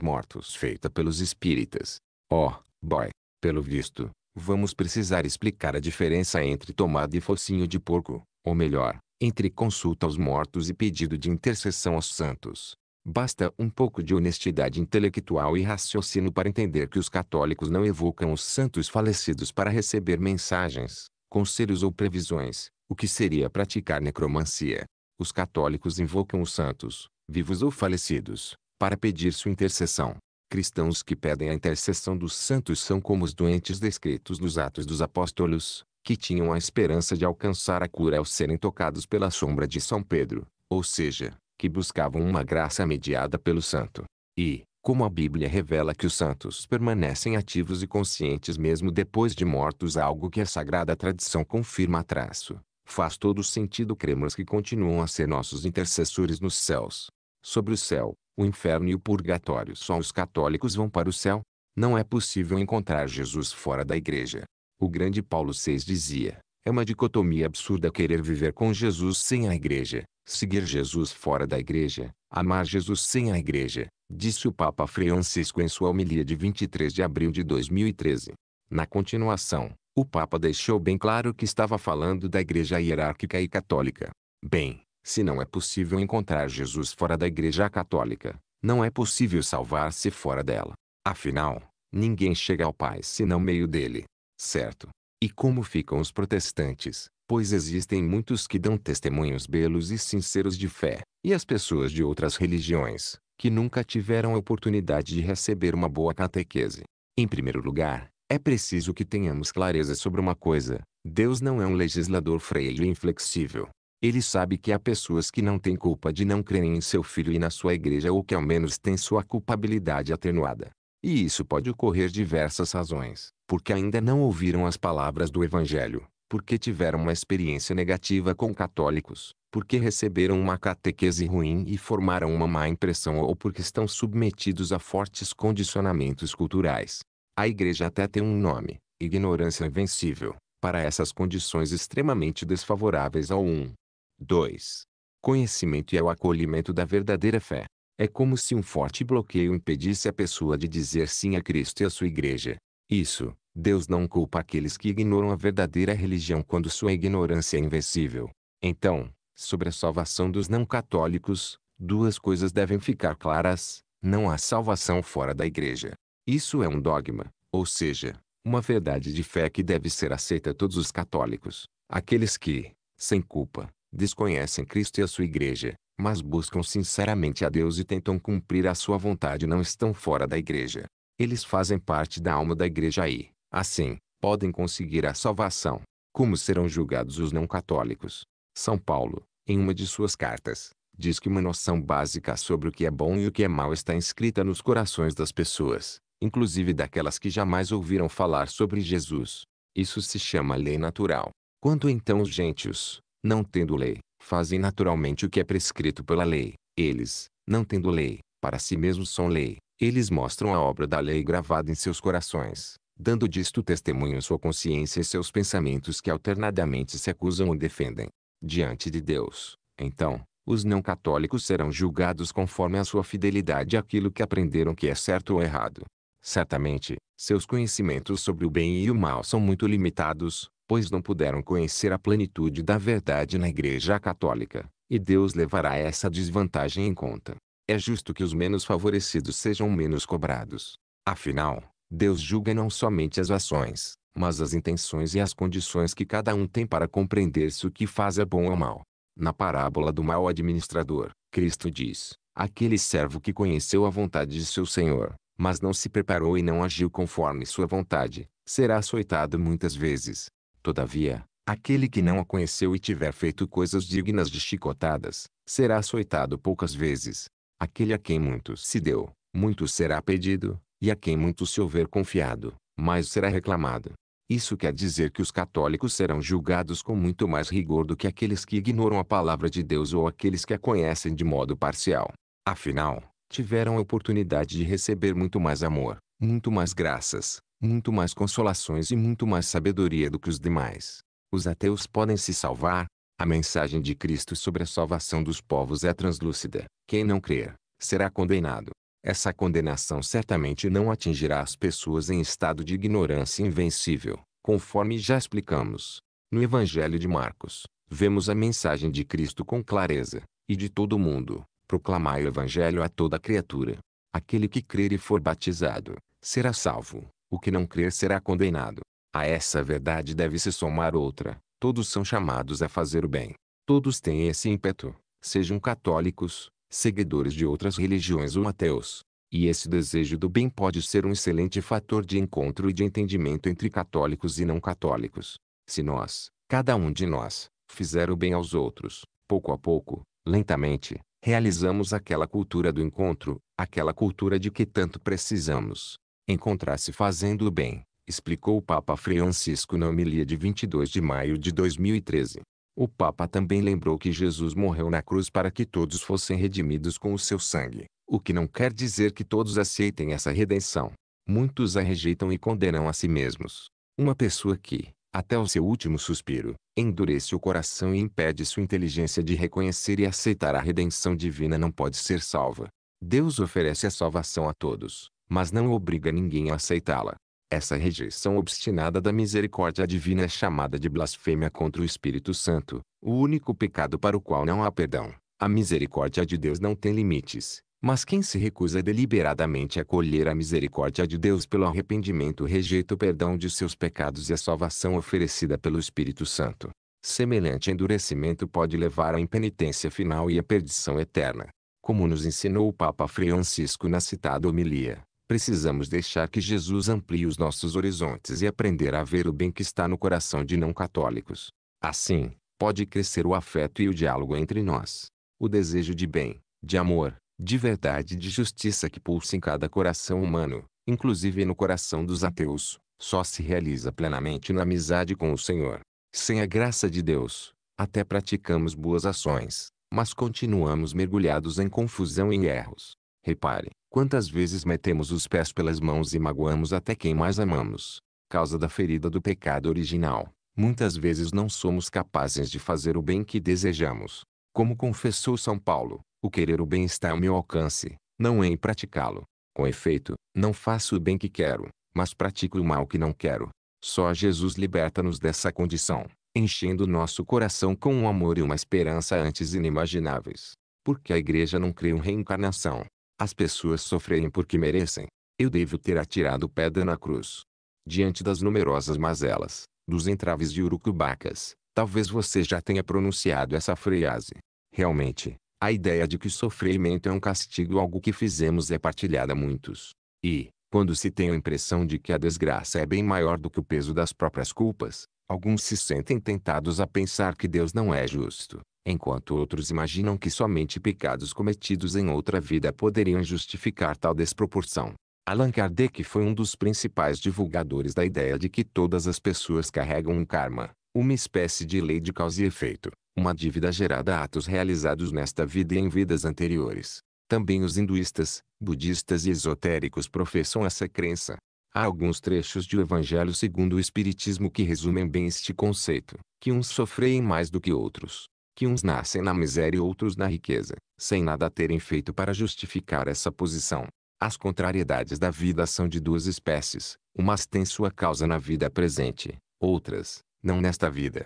mortos feita pelos espíritas. Oh, boy, pelo visto, vamos precisar explicar a diferença entre tomada e focinho de porco, ou melhor, entre consulta aos mortos e pedido de intercessão aos santos. Basta um pouco de honestidade intelectual e raciocínio para entender que os católicos não evocam os santos falecidos para receber mensagens, conselhos ou previsões, o que seria praticar necromancia. Os católicos invocam os santos, vivos ou falecidos, para pedir sua intercessão. Cristãos que pedem a intercessão dos santos são como os doentes descritos nos Atos dos Apóstolos, que tinham a esperança de alcançar a cura ao serem tocados pela sombra de São Pedro, ou seja, que buscavam uma graça mediada pelo santo. E, como a Bíblia revela que os santos permanecem ativos e conscientes mesmo depois de mortos, algo que a sagrada tradição confirma traço, faz todo sentido cremos que continuam a ser nossos intercessores nos céus. Sobre o céu, o inferno e o purgatório só os católicos vão para o céu. Não é possível encontrar Jesus fora da igreja. O grande Paulo VI dizia: é uma dicotomia absurda querer viver com Jesus sem a igreja, seguir Jesus fora da igreja, amar Jesus sem a igreja, disse o Papa Francisco em sua homilia de 23 de abril de 2013. Na continuação, o Papa deixou bem claro que estava falando da igreja hierárquica e católica. Bem, se não é possível encontrar Jesus fora da igreja católica, não é possível salvar-se fora dela. Afinal, ninguém chega ao Pai senão meio dele certo. E como ficam os protestantes? Pois existem muitos que dão testemunhos belos e sinceros de fé, e as pessoas de outras religiões, que nunca tiveram a oportunidade de receber uma boa catequese. Em primeiro lugar, é preciso que tenhamos clareza sobre uma coisa: Deus não é um legislador freio e inflexível. Ele sabe que há pessoas que não têm culpa de não crerem em seu filho e na sua igreja ou que ao menos têm sua culpabilidade atenuada. E isso pode ocorrer diversas razões porque ainda não ouviram as palavras do Evangelho, porque tiveram uma experiência negativa com católicos, porque receberam uma catequese ruim e formaram uma má impressão ou porque estão submetidos a fortes condicionamentos culturais. A igreja até tem um nome, ignorância invencível, para essas condições extremamente desfavoráveis ao 1. 2. Conhecimento e ao acolhimento da verdadeira fé. É como se um forte bloqueio impedisse a pessoa de dizer sim a Cristo e a sua igreja, isso, Deus não culpa aqueles que ignoram a verdadeira religião quando sua ignorância é invencível. Então, sobre a salvação dos não católicos, duas coisas devem ficar claras: não há salvação fora da igreja. Isso é um dogma, ou seja, uma verdade de fé que deve ser aceita a todos os católicos, aqueles que, sem culpa, desconhecem Cristo e a sua igreja, mas buscam sinceramente a Deus e tentam cumprir a sua vontade não estão fora da igreja. Eles fazem parte da alma da igreja e, assim, podem conseguir a salvação. Como serão julgados os não católicos? São Paulo, em uma de suas cartas, diz que uma noção básica sobre o que é bom e o que é mal está inscrita nos corações das pessoas, inclusive daquelas que jamais ouviram falar sobre Jesus. Isso se chama lei natural. Quando então os gentios, não tendo lei, fazem naturalmente o que é prescrito pela lei, eles, não tendo lei, para si mesmos são lei, eles mostram a obra da lei gravada em seus corações, dando disto testemunho sua consciência e seus pensamentos que alternadamente se acusam ou defendem. Diante de Deus, então, os não católicos serão julgados conforme a sua fidelidade àquilo que aprenderam que é certo ou errado. Certamente, seus conhecimentos sobre o bem e o mal são muito limitados, pois não puderam conhecer a plenitude da verdade na Igreja Católica, e Deus levará essa desvantagem em conta é justo que os menos favorecidos sejam menos cobrados. Afinal, Deus julga não somente as ações, mas as intenções e as condições que cada um tem para compreender se o que faz é bom ou mal. Na parábola do mau administrador, Cristo diz: Aquele servo que conheceu a vontade de seu senhor, mas não se preparou e não agiu conforme sua vontade, será açoitado muitas vezes. Todavia, aquele que não a conheceu e tiver feito coisas dignas de chicotadas, será açoitado poucas vezes. Aquele a quem muito se deu, muito será pedido, e a quem muito se houver confiado, mais será reclamado. Isso quer dizer que os católicos serão julgados com muito mais rigor do que aqueles que ignoram a palavra de Deus ou aqueles que a conhecem de modo parcial. Afinal, tiveram a oportunidade de receber muito mais amor, muito mais graças, muito mais consolações e muito mais sabedoria do que os demais. Os ateus podem se salvar, a mensagem de Cristo sobre a salvação dos povos é translúcida. Quem não crer, será condenado. Essa condenação certamente não atingirá as pessoas em estado de ignorância invencível, conforme já explicamos. No Evangelho de Marcos, vemos a mensagem de Cristo com clareza, e de todo mundo, proclamai o Evangelho a toda criatura. Aquele que crer e for batizado, será salvo, o que não crer será condenado. A essa verdade deve se somar outra, Todos são chamados a fazer o bem. Todos têm esse ímpeto, sejam católicos, seguidores de outras religiões ou ateus. E esse desejo do bem pode ser um excelente fator de encontro e de entendimento entre católicos e não católicos. Se nós, cada um de nós, fizer o bem aos outros, pouco a pouco, lentamente, realizamos aquela cultura do encontro, aquela cultura de que tanto precisamos. Encontrar-se fazendo o bem, explicou o Papa Francisco na homilia de 22 de maio de 2013. O Papa também lembrou que Jesus morreu na cruz para que todos fossem redimidos com o seu sangue, o que não quer dizer que todos aceitem essa redenção. Muitos a rejeitam e condenam a si mesmos. Uma pessoa que, até o seu último suspiro, endurece o coração e impede sua inteligência de reconhecer e aceitar a redenção divina não pode ser salva. Deus oferece a salvação a todos, mas não obriga ninguém a aceitá-la. Essa rejeição obstinada da misericórdia divina é chamada de blasfêmia contra o Espírito Santo, o único pecado para o qual não há perdão. A misericórdia de Deus não tem limites, mas quem se recusa deliberadamente a acolher a misericórdia de Deus pelo arrependimento rejeita o perdão de seus pecados e a salvação oferecida pelo Espírito Santo. Semelhante endurecimento pode levar à impenitência final e à perdição eterna. Como nos ensinou o Papa Francisco na citada homilia, precisamos deixar que Jesus amplie os nossos horizontes e aprender a ver o bem que está no coração de não católicos. Assim, pode crescer o afeto e o diálogo entre nós. O desejo de bem, de amor, de verdade e de justiça que pulsa em cada coração humano, inclusive no coração dos ateus, só se realiza plenamente na amizade com o Senhor. Sem a graça de Deus, até praticamos boas ações, mas continuamos mergulhados em confusão e erros. Repare, quantas vezes metemos os pés pelas mãos e magoamos até quem mais amamos. Causa da ferida do pecado original. Muitas vezes não somos capazes de fazer o bem que desejamos. Como confessou São Paulo, o querer o bem está ao meu alcance, não é em praticá-lo. Com efeito, não faço o bem que quero, mas pratico o mal que não quero. Só Jesus liberta-nos dessa condição, enchendo nosso coração com um amor e uma esperança antes inimagináveis. Porque a igreja não crê em reencarnação, as pessoas sofrem porque merecem. Eu devo ter atirado pedra na cruz. Diante das numerosas mazelas, dos entraves de urucubacas, talvez você já tenha pronunciado essa frase. Realmente, a ideia de que sofrimento é um castigo algo que fizemos é partilhada a muitos. E, quando se tem a impressão de que a desgraça é bem maior do que o peso das próprias culpas, alguns se sentem tentados a pensar que Deus não é justo, enquanto outros imaginam que somente pecados cometidos em outra vida poderiam justificar tal desproporção. Allan Kardec foi um dos principais divulgadores da ideia de que todas as pessoas carregam um karma, uma espécie de lei de causa e efeito, uma dívida gerada a atos realizados nesta vida e em vidas anteriores. Também os hinduistas, budistas e esotéricos professam essa crença. Há alguns trechos de O Evangelho segundo o Espiritismo que resumem bem este conceito, que uns sofrem mais do que outros, que uns nascem na miséria e outros na riqueza, sem nada terem feito para justificar essa posição. As contrariedades da vida são de duas espécies, umas têm sua causa na vida presente, outras, não nesta vida.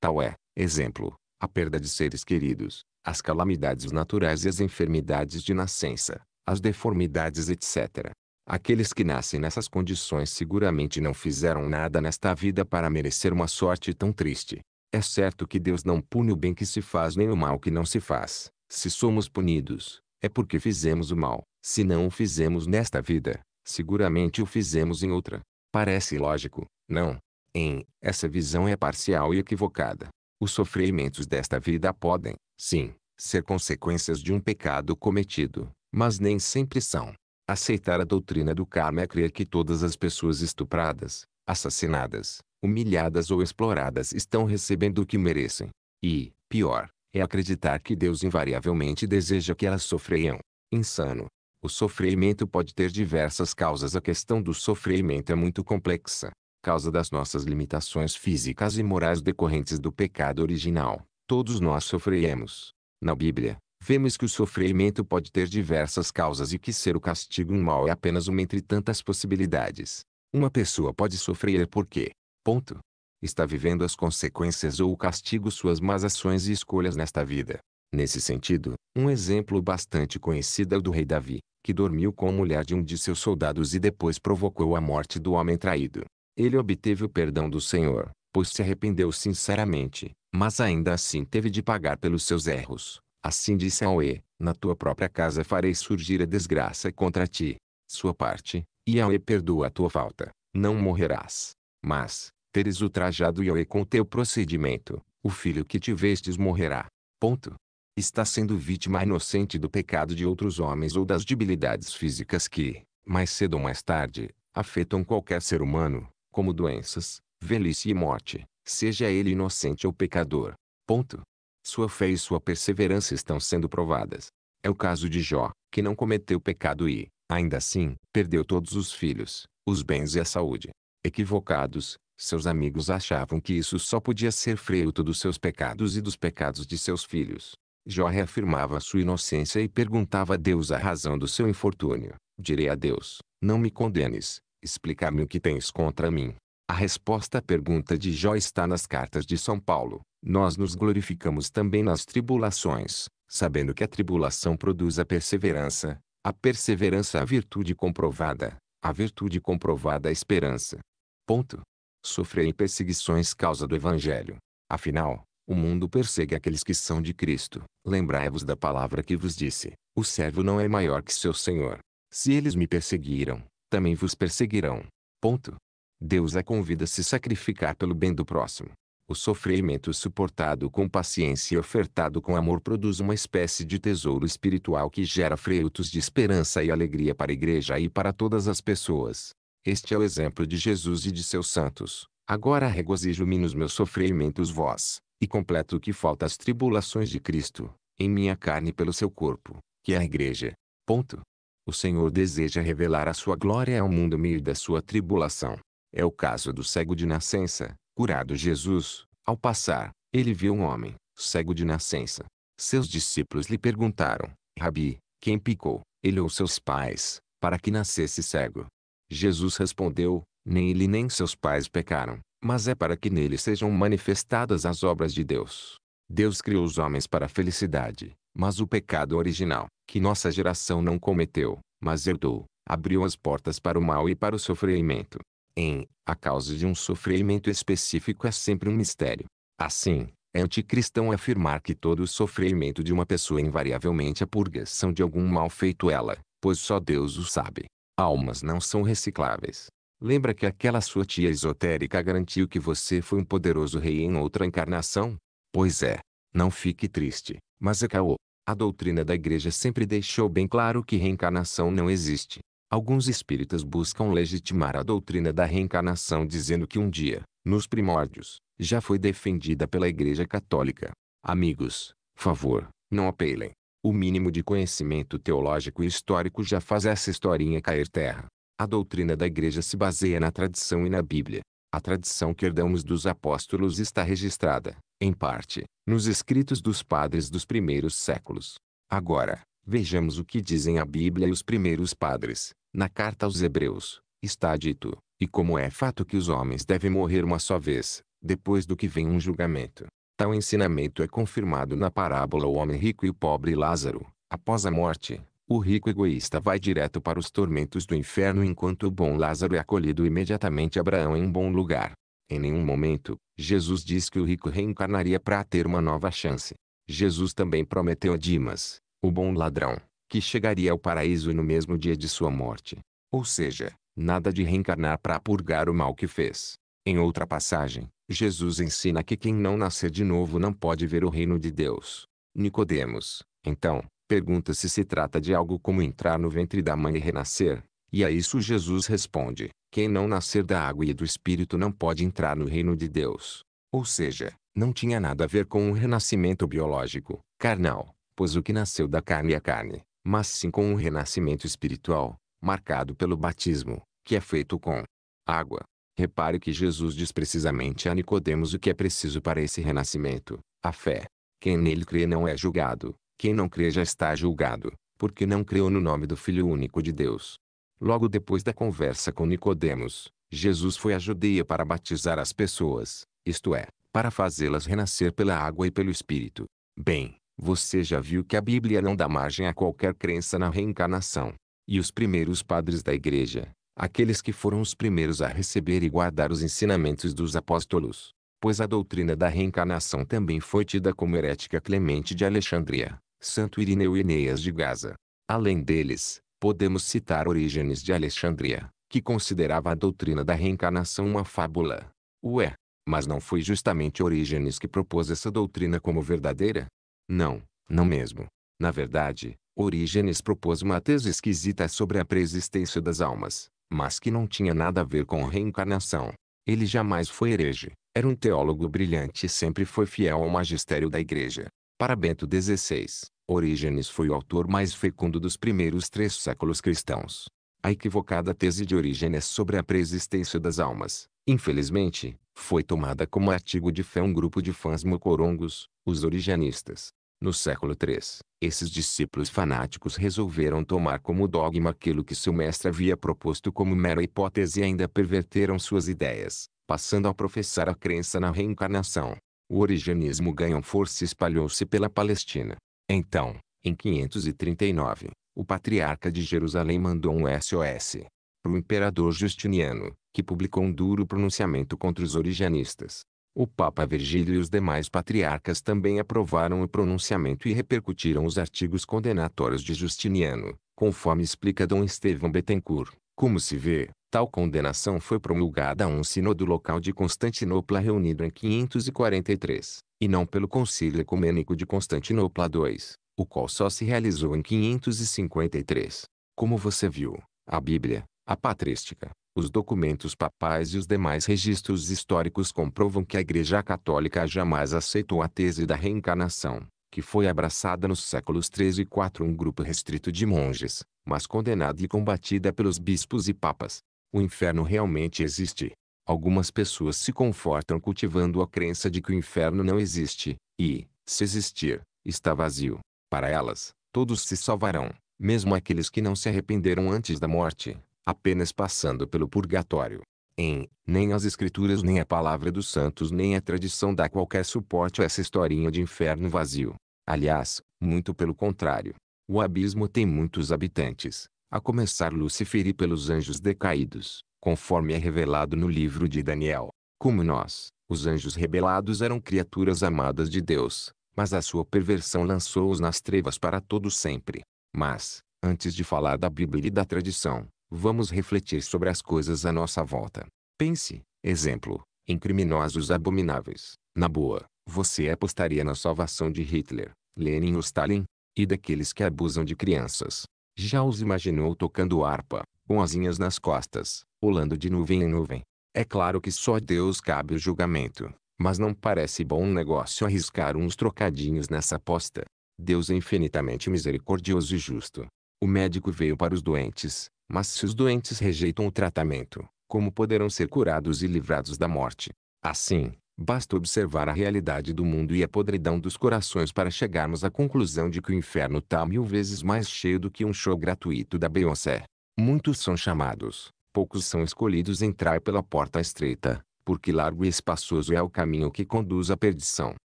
Tal é, exemplo, a perda de seres queridos, as calamidades naturais e as enfermidades de nascença, as deformidades etc. Aqueles que nascem nessas condições seguramente não fizeram nada nesta vida para merecer uma sorte tão triste. É certo que Deus não pune o bem que se faz nem o mal que não se faz. Se somos punidos, é porque fizemos o mal. Se não o fizemos nesta vida, seguramente o fizemos em outra. Parece lógico, não? Em, essa visão é parcial e equivocada. Os sofrimentos desta vida podem, sim, ser consequências de um pecado cometido, mas nem sempre são. Aceitar a doutrina do karma é crer que todas as pessoas estupradas, assassinadas, humilhadas ou exploradas estão recebendo o que merecem. E, pior, é acreditar que Deus invariavelmente deseja que elas sofreiam. Insano. O sofrimento pode ter diversas causas. A questão do sofrimento é muito complexa. Causa das nossas limitações físicas e morais decorrentes do pecado original. Todos nós sofremos. Na Bíblia, vemos que o sofrimento pode ter diversas causas e que ser o castigo um mal é apenas uma entre tantas possibilidades. Uma pessoa pode sofrer porque Ponto. Está vivendo as consequências ou o castigo suas más ações e escolhas nesta vida. Nesse sentido, um exemplo bastante conhecido é o do rei Davi, que dormiu com a mulher de um de seus soldados e depois provocou a morte do homem traído. Ele obteve o perdão do Senhor, pois se arrependeu sinceramente, mas ainda assim teve de pagar pelos seus erros. Assim disse ao E, na tua própria casa farei surgir a desgraça contra ti. Sua parte, e ao E perdoa a tua falta, não morrerás. Mas, teres ultrajado Yahweh com teu procedimento, o filho que tivestes morrerá. Ponto. Está sendo vítima inocente do pecado de outros homens ou das debilidades físicas que, mais cedo ou mais tarde, afetam qualquer ser humano, como doenças, velhice e morte, seja ele inocente ou pecador. Ponto. Sua fé e sua perseverança estão sendo provadas. É o caso de Jó, que não cometeu pecado e, ainda assim, perdeu todos os filhos, os bens e a saúde. Equivocados, seus amigos achavam que isso só podia ser fruto dos seus pecados e dos pecados de seus filhos. Jó reafirmava sua inocência e perguntava a Deus a razão do seu infortúnio. Direi a Deus, não me condenes, explica-me o que tens contra mim. A resposta à pergunta de Jó está nas cartas de São Paulo. Nós nos glorificamos também nas tribulações, sabendo que a tribulação produz a perseverança, a perseverança a virtude comprovada, a virtude comprovada a esperança. Ponto sofrerei perseguições causa do Evangelho. Afinal, o mundo persegue aqueles que são de Cristo. Lembrai-vos da palavra que vos disse: O servo não é maior que seu senhor. Se eles me perseguiram, também vos perseguirão. Ponto. Deus a é convida a se sacrificar pelo bem do próximo. O sofrimento suportado com paciência e ofertado com amor produz uma espécie de tesouro espiritual que gera frutos de esperança e alegria para a igreja e para todas as pessoas. Este é o exemplo de Jesus e de seus santos. Agora regozijo-me nos meus sofrimentos vós, e completo o que falta às tribulações de Cristo, em minha carne pelo seu corpo, que é a igreja. Ponto. O Senhor deseja revelar a sua glória ao mundo meio da sua tribulação. É o caso do cego de nascença, curado Jesus. Ao passar, ele viu um homem, cego de nascença. Seus discípulos lhe perguntaram, Rabi, quem picou, ele ou seus pais, para que nascesse cego? Jesus respondeu: Nem ele nem seus pais pecaram, mas é para que nele sejam manifestadas as obras de Deus. Deus criou os homens para a felicidade, mas o pecado original, que nossa geração não cometeu, mas herdou, abriu as portas para o mal e para o sofrimento. Em, a causa de um sofrimento específico é sempre um mistério. Assim, é anticristão afirmar que todo o sofrimento de uma pessoa invariavelmente é purgação de algum mal feito ela, pois só Deus o sabe. Almas não são recicláveis. Lembra que aquela sua tia esotérica garantiu que você foi um poderoso rei em outra encarnação? Pois é. Não fique triste, mas é caô. A doutrina da igreja sempre deixou bem claro que reencarnação não existe. Alguns espíritas buscam legitimar a doutrina da reencarnação dizendo que um dia, nos primórdios, já foi defendida pela igreja católica. Amigos, favor, não apelem. O mínimo de conhecimento teológico e histórico já faz essa historinha cair terra. A doutrina da igreja se baseia na tradição e na Bíblia. A tradição que herdamos dos apóstolos está registrada, em parte, nos escritos dos padres dos primeiros séculos. Agora, vejamos o que dizem a Bíblia e os primeiros padres. Na carta aos Hebreus, está dito: E como é fato que os homens devem morrer uma só vez, depois do que vem um julgamento, Tal ensinamento é confirmado na parábola O Homem Rico e o Pobre Lázaro. Após a morte, o rico egoísta vai direto para os tormentos do inferno enquanto o bom Lázaro é acolhido imediatamente Abraão em um bom lugar. Em nenhum momento, Jesus diz que o rico reencarnaria para ter uma nova chance. Jesus também prometeu a Dimas, o bom ladrão, que chegaria ao paraíso no mesmo dia de sua morte. Ou seja, nada de reencarnar para purgar o mal que fez. Em outra passagem, Jesus ensina que quem não nascer de novo não pode ver o reino de Deus. Nicodemos, então, pergunta se se trata de algo como entrar no ventre da mãe e renascer. E a isso Jesus responde: quem não nascer da água e do espírito não pode entrar no reino de Deus. Ou seja, não tinha nada a ver com o renascimento biológico, carnal, pois o que nasceu da carne é carne, mas sim com o renascimento espiritual, marcado pelo batismo, que é feito com água. Repare que Jesus diz precisamente a Nicodemos o que é preciso para esse renascimento, a fé. Quem nele crê não é julgado, quem não crê já está julgado, porque não creu no nome do Filho único de Deus. Logo depois da conversa com Nicodemos, Jesus foi à Judeia para batizar as pessoas, isto é, para fazê-las renascer pela água e pelo Espírito. Bem, você já viu que a Bíblia não dá margem a qualquer crença na reencarnação. E os primeiros padres da igreja, aqueles que foram os primeiros a receber e guardar os ensinamentos dos apóstolos, pois a doutrina da reencarnação também foi tida como herética Clemente de Alexandria, Santo Irineu e Eneias de Gaza. Além deles, podemos citar Orígenes de Alexandria, que considerava a doutrina da reencarnação uma fábula. Ué, mas não foi justamente Orígenes que propôs essa doutrina como verdadeira? Não, não mesmo. Na verdade, Orígenes propôs uma tese esquisita sobre a preexistência das almas, mas que não tinha nada a ver com reencarnação. Ele jamais foi herege, era um teólogo brilhante e sempre foi fiel ao magistério da igreja. Para Bento XVI, Orígenes foi o autor mais fecundo dos primeiros três séculos cristãos. A equivocada tese de Orígenes é sobre a preexistência das almas, infelizmente, foi tomada como artigo de fé um grupo de fãs mocorongos, os origenistas. No século III, esses discípulos fanáticos resolveram tomar como dogma aquilo que seu mestre havia proposto como mera hipótese e ainda perverteram suas ideias, passando a professar a crença na reencarnação. O origenismo ganhou força e espalhou-se pela Palestina. Então, em 539, o patriarca de Jerusalém mandou um SOS para o imperador Justiniano, que publicou um duro pronunciamento contra os origenistas. O Papa Virgílio e os demais patriarcas também aprovaram o pronunciamento e repercutiram os artigos condenatórios de Justiniano, conforme explica Dom Estevão Bettencourt. Como se vê, tal condenação foi promulgada a um sinodo local de Constantinopla reunido em 543, e não pelo Concílio Ecumênico de Constantinopla II, o qual só se realizou em 553. Como você viu, a Bíblia, a patrística, os documentos papais e os demais registros históricos comprovam que a Igreja Católica jamais aceitou a tese da reencarnação, que foi abraçada nos séculos 3 e 4 um grupo restrito de monges, mas condenada e combatida pelos bispos e papas. O inferno realmente existe. Algumas pessoas se confortam cultivando a crença de que o inferno não existe, e, se existir, está vazio. Para elas, todos se salvarão, mesmo aqueles que não se arrependeram antes da morte apenas passando pelo purgatório. Em nem as escrituras nem a palavra dos santos nem a tradição dá qualquer suporte a essa historinha de inferno vazio. Aliás, muito pelo contrário. O abismo tem muitos habitantes, a começar Lúcifer e pelos anjos decaídos, conforme é revelado no livro de Daniel. Como nós, os anjos rebelados eram criaturas amadas de Deus, mas a sua perversão lançou-os nas trevas para todo sempre. Mas, antes de falar da Bíblia e da tradição, Vamos refletir sobre as coisas à nossa volta. Pense, exemplo, em criminosos abomináveis. Na boa, você apostaria na salvação de Hitler, Lenin ou Stalin? E daqueles que abusam de crianças? Já os imaginou tocando harpa, com asinhas nas costas, pulando de nuvem em nuvem? É claro que só a Deus cabe o julgamento, mas não parece bom negócio arriscar uns trocadinhos nessa aposta. Deus é infinitamente misericordioso e justo. O médico veio para os doentes, mas se os doentes rejeitam o tratamento, como poderão ser curados e livrados da morte? Assim, basta observar a realidade do mundo e a podridão dos corações para chegarmos à conclusão de que o inferno está mil vezes mais cheio do que um show gratuito da Beyoncé. Muitos são chamados, poucos são escolhidos entrar pela porta estreita, porque largo e espaçoso é o caminho que conduz à perdição.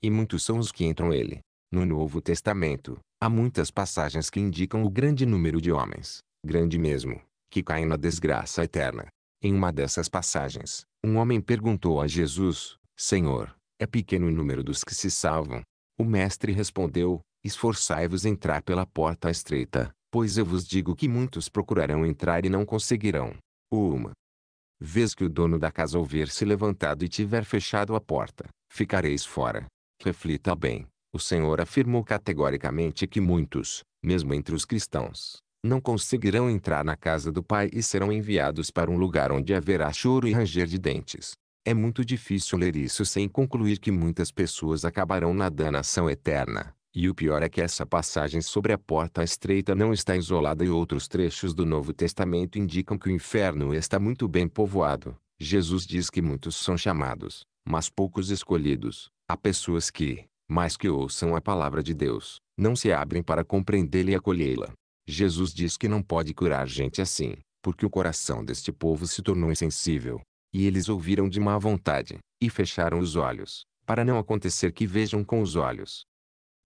E muitos são os que entram ele. No Novo Testamento, há muitas passagens que indicam o grande número de homens, grande mesmo, que cai na desgraça eterna. Em uma dessas passagens, um homem perguntou a Jesus: Senhor, é pequeno o número dos que se salvam? O mestre respondeu: Esforçai-vos a entrar pela porta estreita, pois eu vos digo que muitos procurarão entrar e não conseguirão. Uma vez que o dono da casa houver-se levantado e tiver fechado a porta, ficareis fora. Reflita bem: o Senhor afirmou categoricamente que muitos, mesmo entre os cristãos, não conseguirão entrar na casa do Pai e serão enviados para um lugar onde haverá choro e ranger de dentes. É muito difícil ler isso sem concluir que muitas pessoas acabarão na danação eterna. E o pior é que essa passagem sobre a porta estreita não está isolada e outros trechos do Novo Testamento indicam que o inferno está muito bem povoado. Jesus diz que muitos são chamados, mas poucos escolhidos. Há pessoas que, mais que ouçam a palavra de Deus, não se abrem para compreendê-la e acolhê-la. Jesus diz que não pode curar gente assim, porque o coração deste povo se tornou insensível. E eles ouviram de má vontade, e fecharam os olhos, para não acontecer que vejam com os olhos,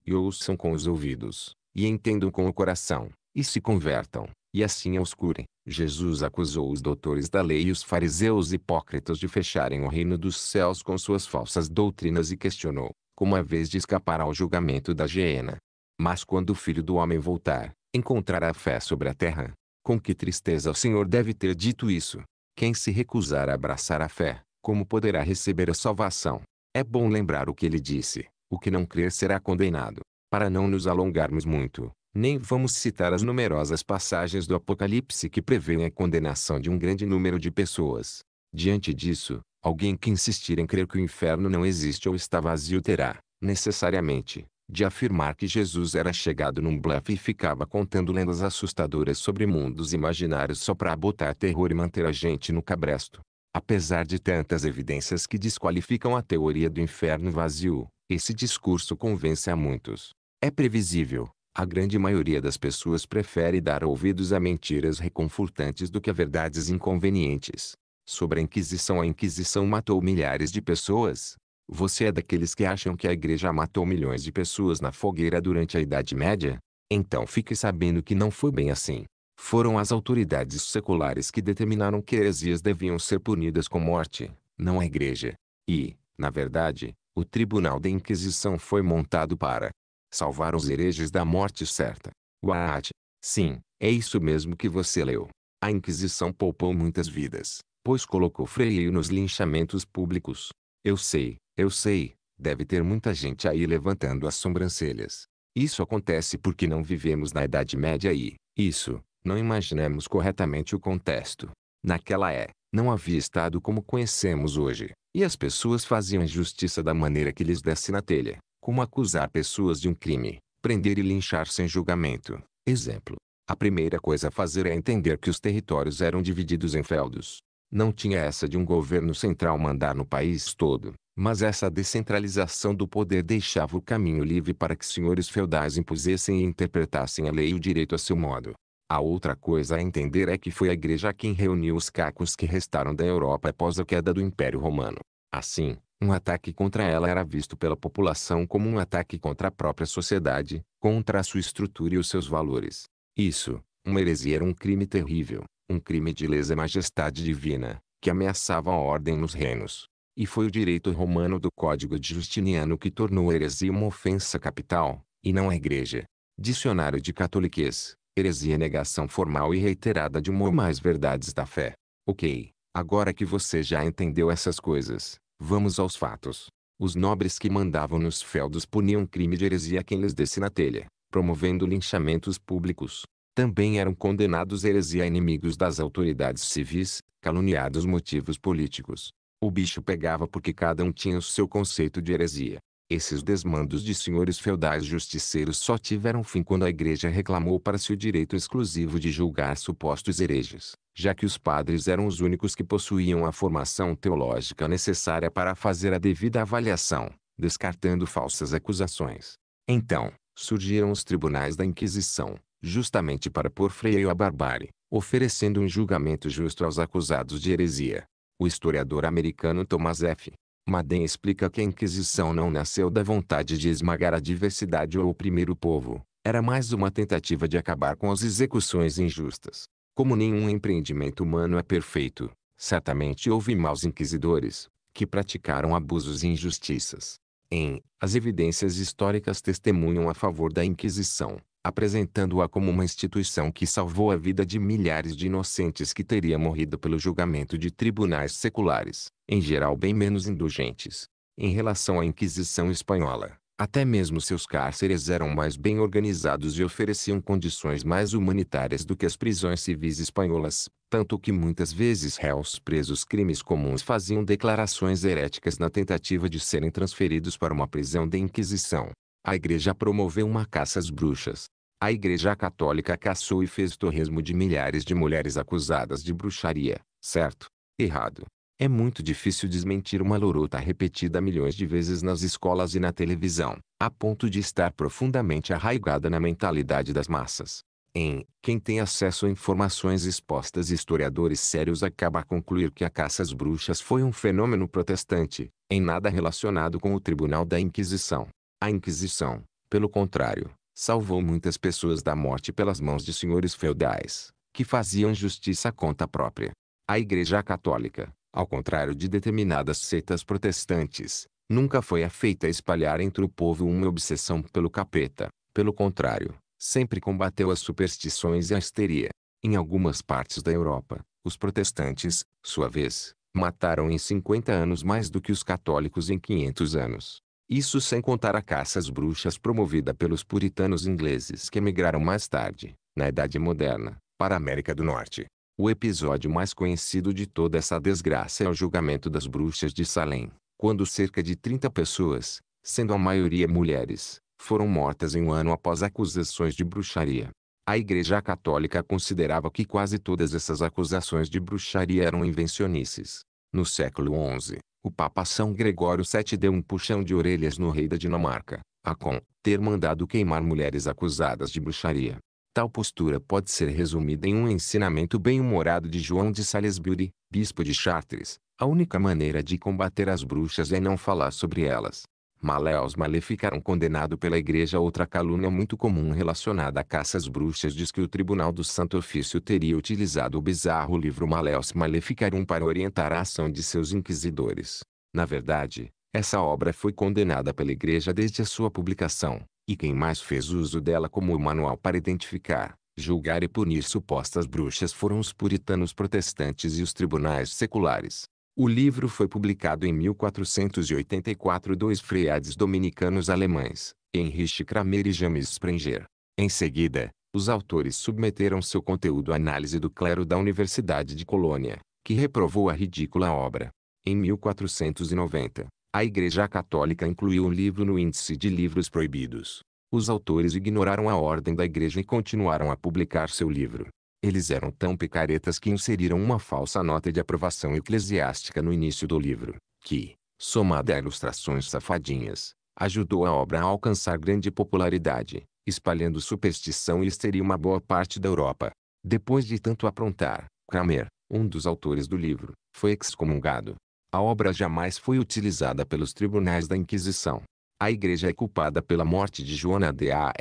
e ouçam com os ouvidos, e entendam com o coração, e se convertam, e assim aos curem. Jesus acusou os doutores da lei e os fariseus hipócritas de fecharem o reino dos céus com suas falsas doutrinas e questionou, como a vez de escapar ao julgamento da Geena. Mas quando o filho do homem voltar, encontrará fé sobre a terra. Com que tristeza o Senhor deve ter dito isso. Quem se recusar a abraçar a fé, como poderá receber a salvação? É bom lembrar o que ele disse: o que não crer será condenado. Para não nos alongarmos muito, nem vamos citar as numerosas passagens do Apocalipse que prevêem a condenação de um grande número de pessoas. Diante disso, alguém que insistir em crer que o inferno não existe ou está vazio terá, necessariamente, de afirmar que Jesus era chegado num blefe e ficava contando lendas assustadoras sobre mundos imaginários só para botar terror e manter a gente no cabresto. Apesar de tantas evidências que desqualificam a teoria do inferno vazio, esse discurso convence a muitos. É previsível, a grande maioria das pessoas prefere dar ouvidos a mentiras reconfortantes do que a verdades inconvenientes. Sobre a Inquisição, a Inquisição matou milhares de pessoas, você é daqueles que acham que a igreja matou milhões de pessoas na fogueira durante a Idade Média? Então fique sabendo que não foi bem assim. Foram as autoridades seculares que determinaram que heresias deviam ser punidas com morte, não a igreja. E, na verdade, o Tribunal da Inquisição foi montado para salvar os hereges da morte certa. What? Sim, é isso mesmo que você leu. A Inquisição poupou muitas vidas, pois colocou freio nos linchamentos públicos. Eu sei, eu sei, deve ter muita gente aí levantando as sobrancelhas. Isso acontece porque não vivemos na Idade Média e, isso, não imaginamos corretamente o contexto. Naquela é, não havia Estado como conhecemos hoje, e as pessoas faziam justiça da maneira que lhes desse na telha, como acusar pessoas de um crime, prender e linchar sem julgamento. Exemplo. A primeira coisa a fazer é entender que os territórios eram divididos em feudos. Não tinha essa de um governo central mandar no país todo. Mas essa descentralização do poder deixava o caminho livre para que senhores feudais impusessem e interpretassem a lei e o direito a seu modo. A outra coisa a entender é que foi a igreja quem reuniu os cacos que restaram da Europa após a queda do Império Romano. Assim, um ataque contra ela era visto pela população como um ataque contra a própria sociedade, contra a sua estrutura e os seus valores. Isso, uma heresia era um crime terrível, um crime de lesa majestade divina, que ameaçava a ordem nos reinos e foi o direito romano do Código de Justiniano que tornou a heresia uma ofensa capital, e não a Igreja. Dicionário de Catoliquez, heresia é negação formal e reiterada de uma ou mais verdades da fé. Ok, agora que você já entendeu essas coisas, vamos aos fatos. Os nobres que mandavam nos feldos puniam crime de heresia quem lhes desse na telha, promovendo linchamentos públicos. Também eram condenados heresia inimigos das autoridades civis, caluniados motivos políticos, o bicho pegava porque cada um tinha o seu conceito de heresia. Esses desmandos de senhores feudais justiceiros só tiveram fim quando a igreja reclamou para si o direito exclusivo de julgar supostos hereges, já que os padres eram os únicos que possuíam a formação teológica necessária para fazer a devida avaliação, descartando falsas acusações. Então, surgiram os tribunais da Inquisição, justamente para pôr freio à barbárie, oferecendo um julgamento justo aos acusados de heresia. O historiador americano Thomas F. Madden explica que a Inquisição não nasceu da vontade de esmagar a diversidade ou oprimir o povo, era mais uma tentativa de acabar com as execuções injustas. Como nenhum empreendimento humano é perfeito, certamente houve maus inquisidores, que praticaram abusos e injustiças. Em As evidências históricas testemunham a favor da Inquisição apresentando-a como uma instituição que salvou a vida de milhares de inocentes que teria morrido pelo julgamento de tribunais seculares, em geral bem menos indulgentes. Em relação à Inquisição espanhola, até mesmo seus cárceres eram mais bem organizados e ofereciam condições mais humanitárias do que as prisões civis espanholas, tanto que muitas vezes réus presos crimes comuns faziam declarações heréticas na tentativa de serem transferidos para uma prisão de Inquisição. A igreja promoveu uma caça às bruxas, a Igreja Católica caçou e fez torresmo de milhares de mulheres acusadas de bruxaria, certo? Errado. É muito difícil desmentir uma lorota repetida milhões de vezes nas escolas e na televisão, a ponto de estar profundamente arraigada na mentalidade das massas. Em Quem tem acesso a informações expostas, historiadores sérios acaba a concluir que a caça às bruxas foi um fenômeno protestante, em nada relacionado com o Tribunal da Inquisição. A Inquisição, pelo contrário, salvou muitas pessoas da morte pelas mãos de senhores feudais, que faziam justiça à conta própria. A Igreja Católica, ao contrário de determinadas seitas protestantes, nunca foi afeita a espalhar entre o povo uma obsessão pelo capeta. Pelo contrário, sempre combateu as superstições e a histeria. Em algumas partes da Europa, os protestantes, sua vez, mataram em 50 anos mais do que os católicos em 500 anos. Isso sem contar a caça às bruxas promovida pelos puritanos ingleses que emigraram mais tarde, na Idade Moderna, para a América do Norte. O episódio mais conhecido de toda essa desgraça é o julgamento das bruxas de Salem, quando cerca de 30 pessoas, sendo a maioria mulheres, foram mortas em um ano após acusações de bruxaria. A Igreja Católica considerava que quase todas essas acusações de bruxaria eram invencionices. No século XI, o Papa São Gregório VII deu um puxão de orelhas no rei da Dinamarca, a com ter mandado queimar mulheres acusadas de bruxaria. Tal postura pode ser resumida em um ensinamento bem-humorado de João de Salisbury, bispo de Chartres. A única maneira de combater as bruxas é não falar sobre elas. Maleus Maleficaram condenado pela igreja outra calúnia muito comum relacionada a caças bruxas diz que o Tribunal do Santo Ofício teria utilizado o bizarro livro Maleus Maleficarum para orientar a ação de seus inquisidores. Na verdade, essa obra foi condenada pela igreja desde a sua publicação, e quem mais fez uso dela como manual para identificar, julgar e punir supostas bruxas foram os puritanos protestantes e os tribunais seculares. O livro foi publicado em 1484 dois freades dominicanos alemães, Heinrich Kramer e James Sprenger. Em seguida, os autores submeteram seu conteúdo à análise do clero da Universidade de Colônia, que reprovou a ridícula obra. Em 1490, a Igreja Católica incluiu o livro no Índice de Livros Proibidos. Os autores ignoraram a ordem da Igreja e continuaram a publicar seu livro. Eles eram tão picaretas que inseriram uma falsa nota de aprovação eclesiástica no início do livro, que, somada a ilustrações safadinhas, ajudou a obra a alcançar grande popularidade, espalhando superstição e histeria uma boa parte da Europa. Depois de tanto aprontar, Kramer, um dos autores do livro, foi excomungado. A obra jamais foi utilizada pelos tribunais da Inquisição. A igreja é culpada pela morte de Joana de Arc.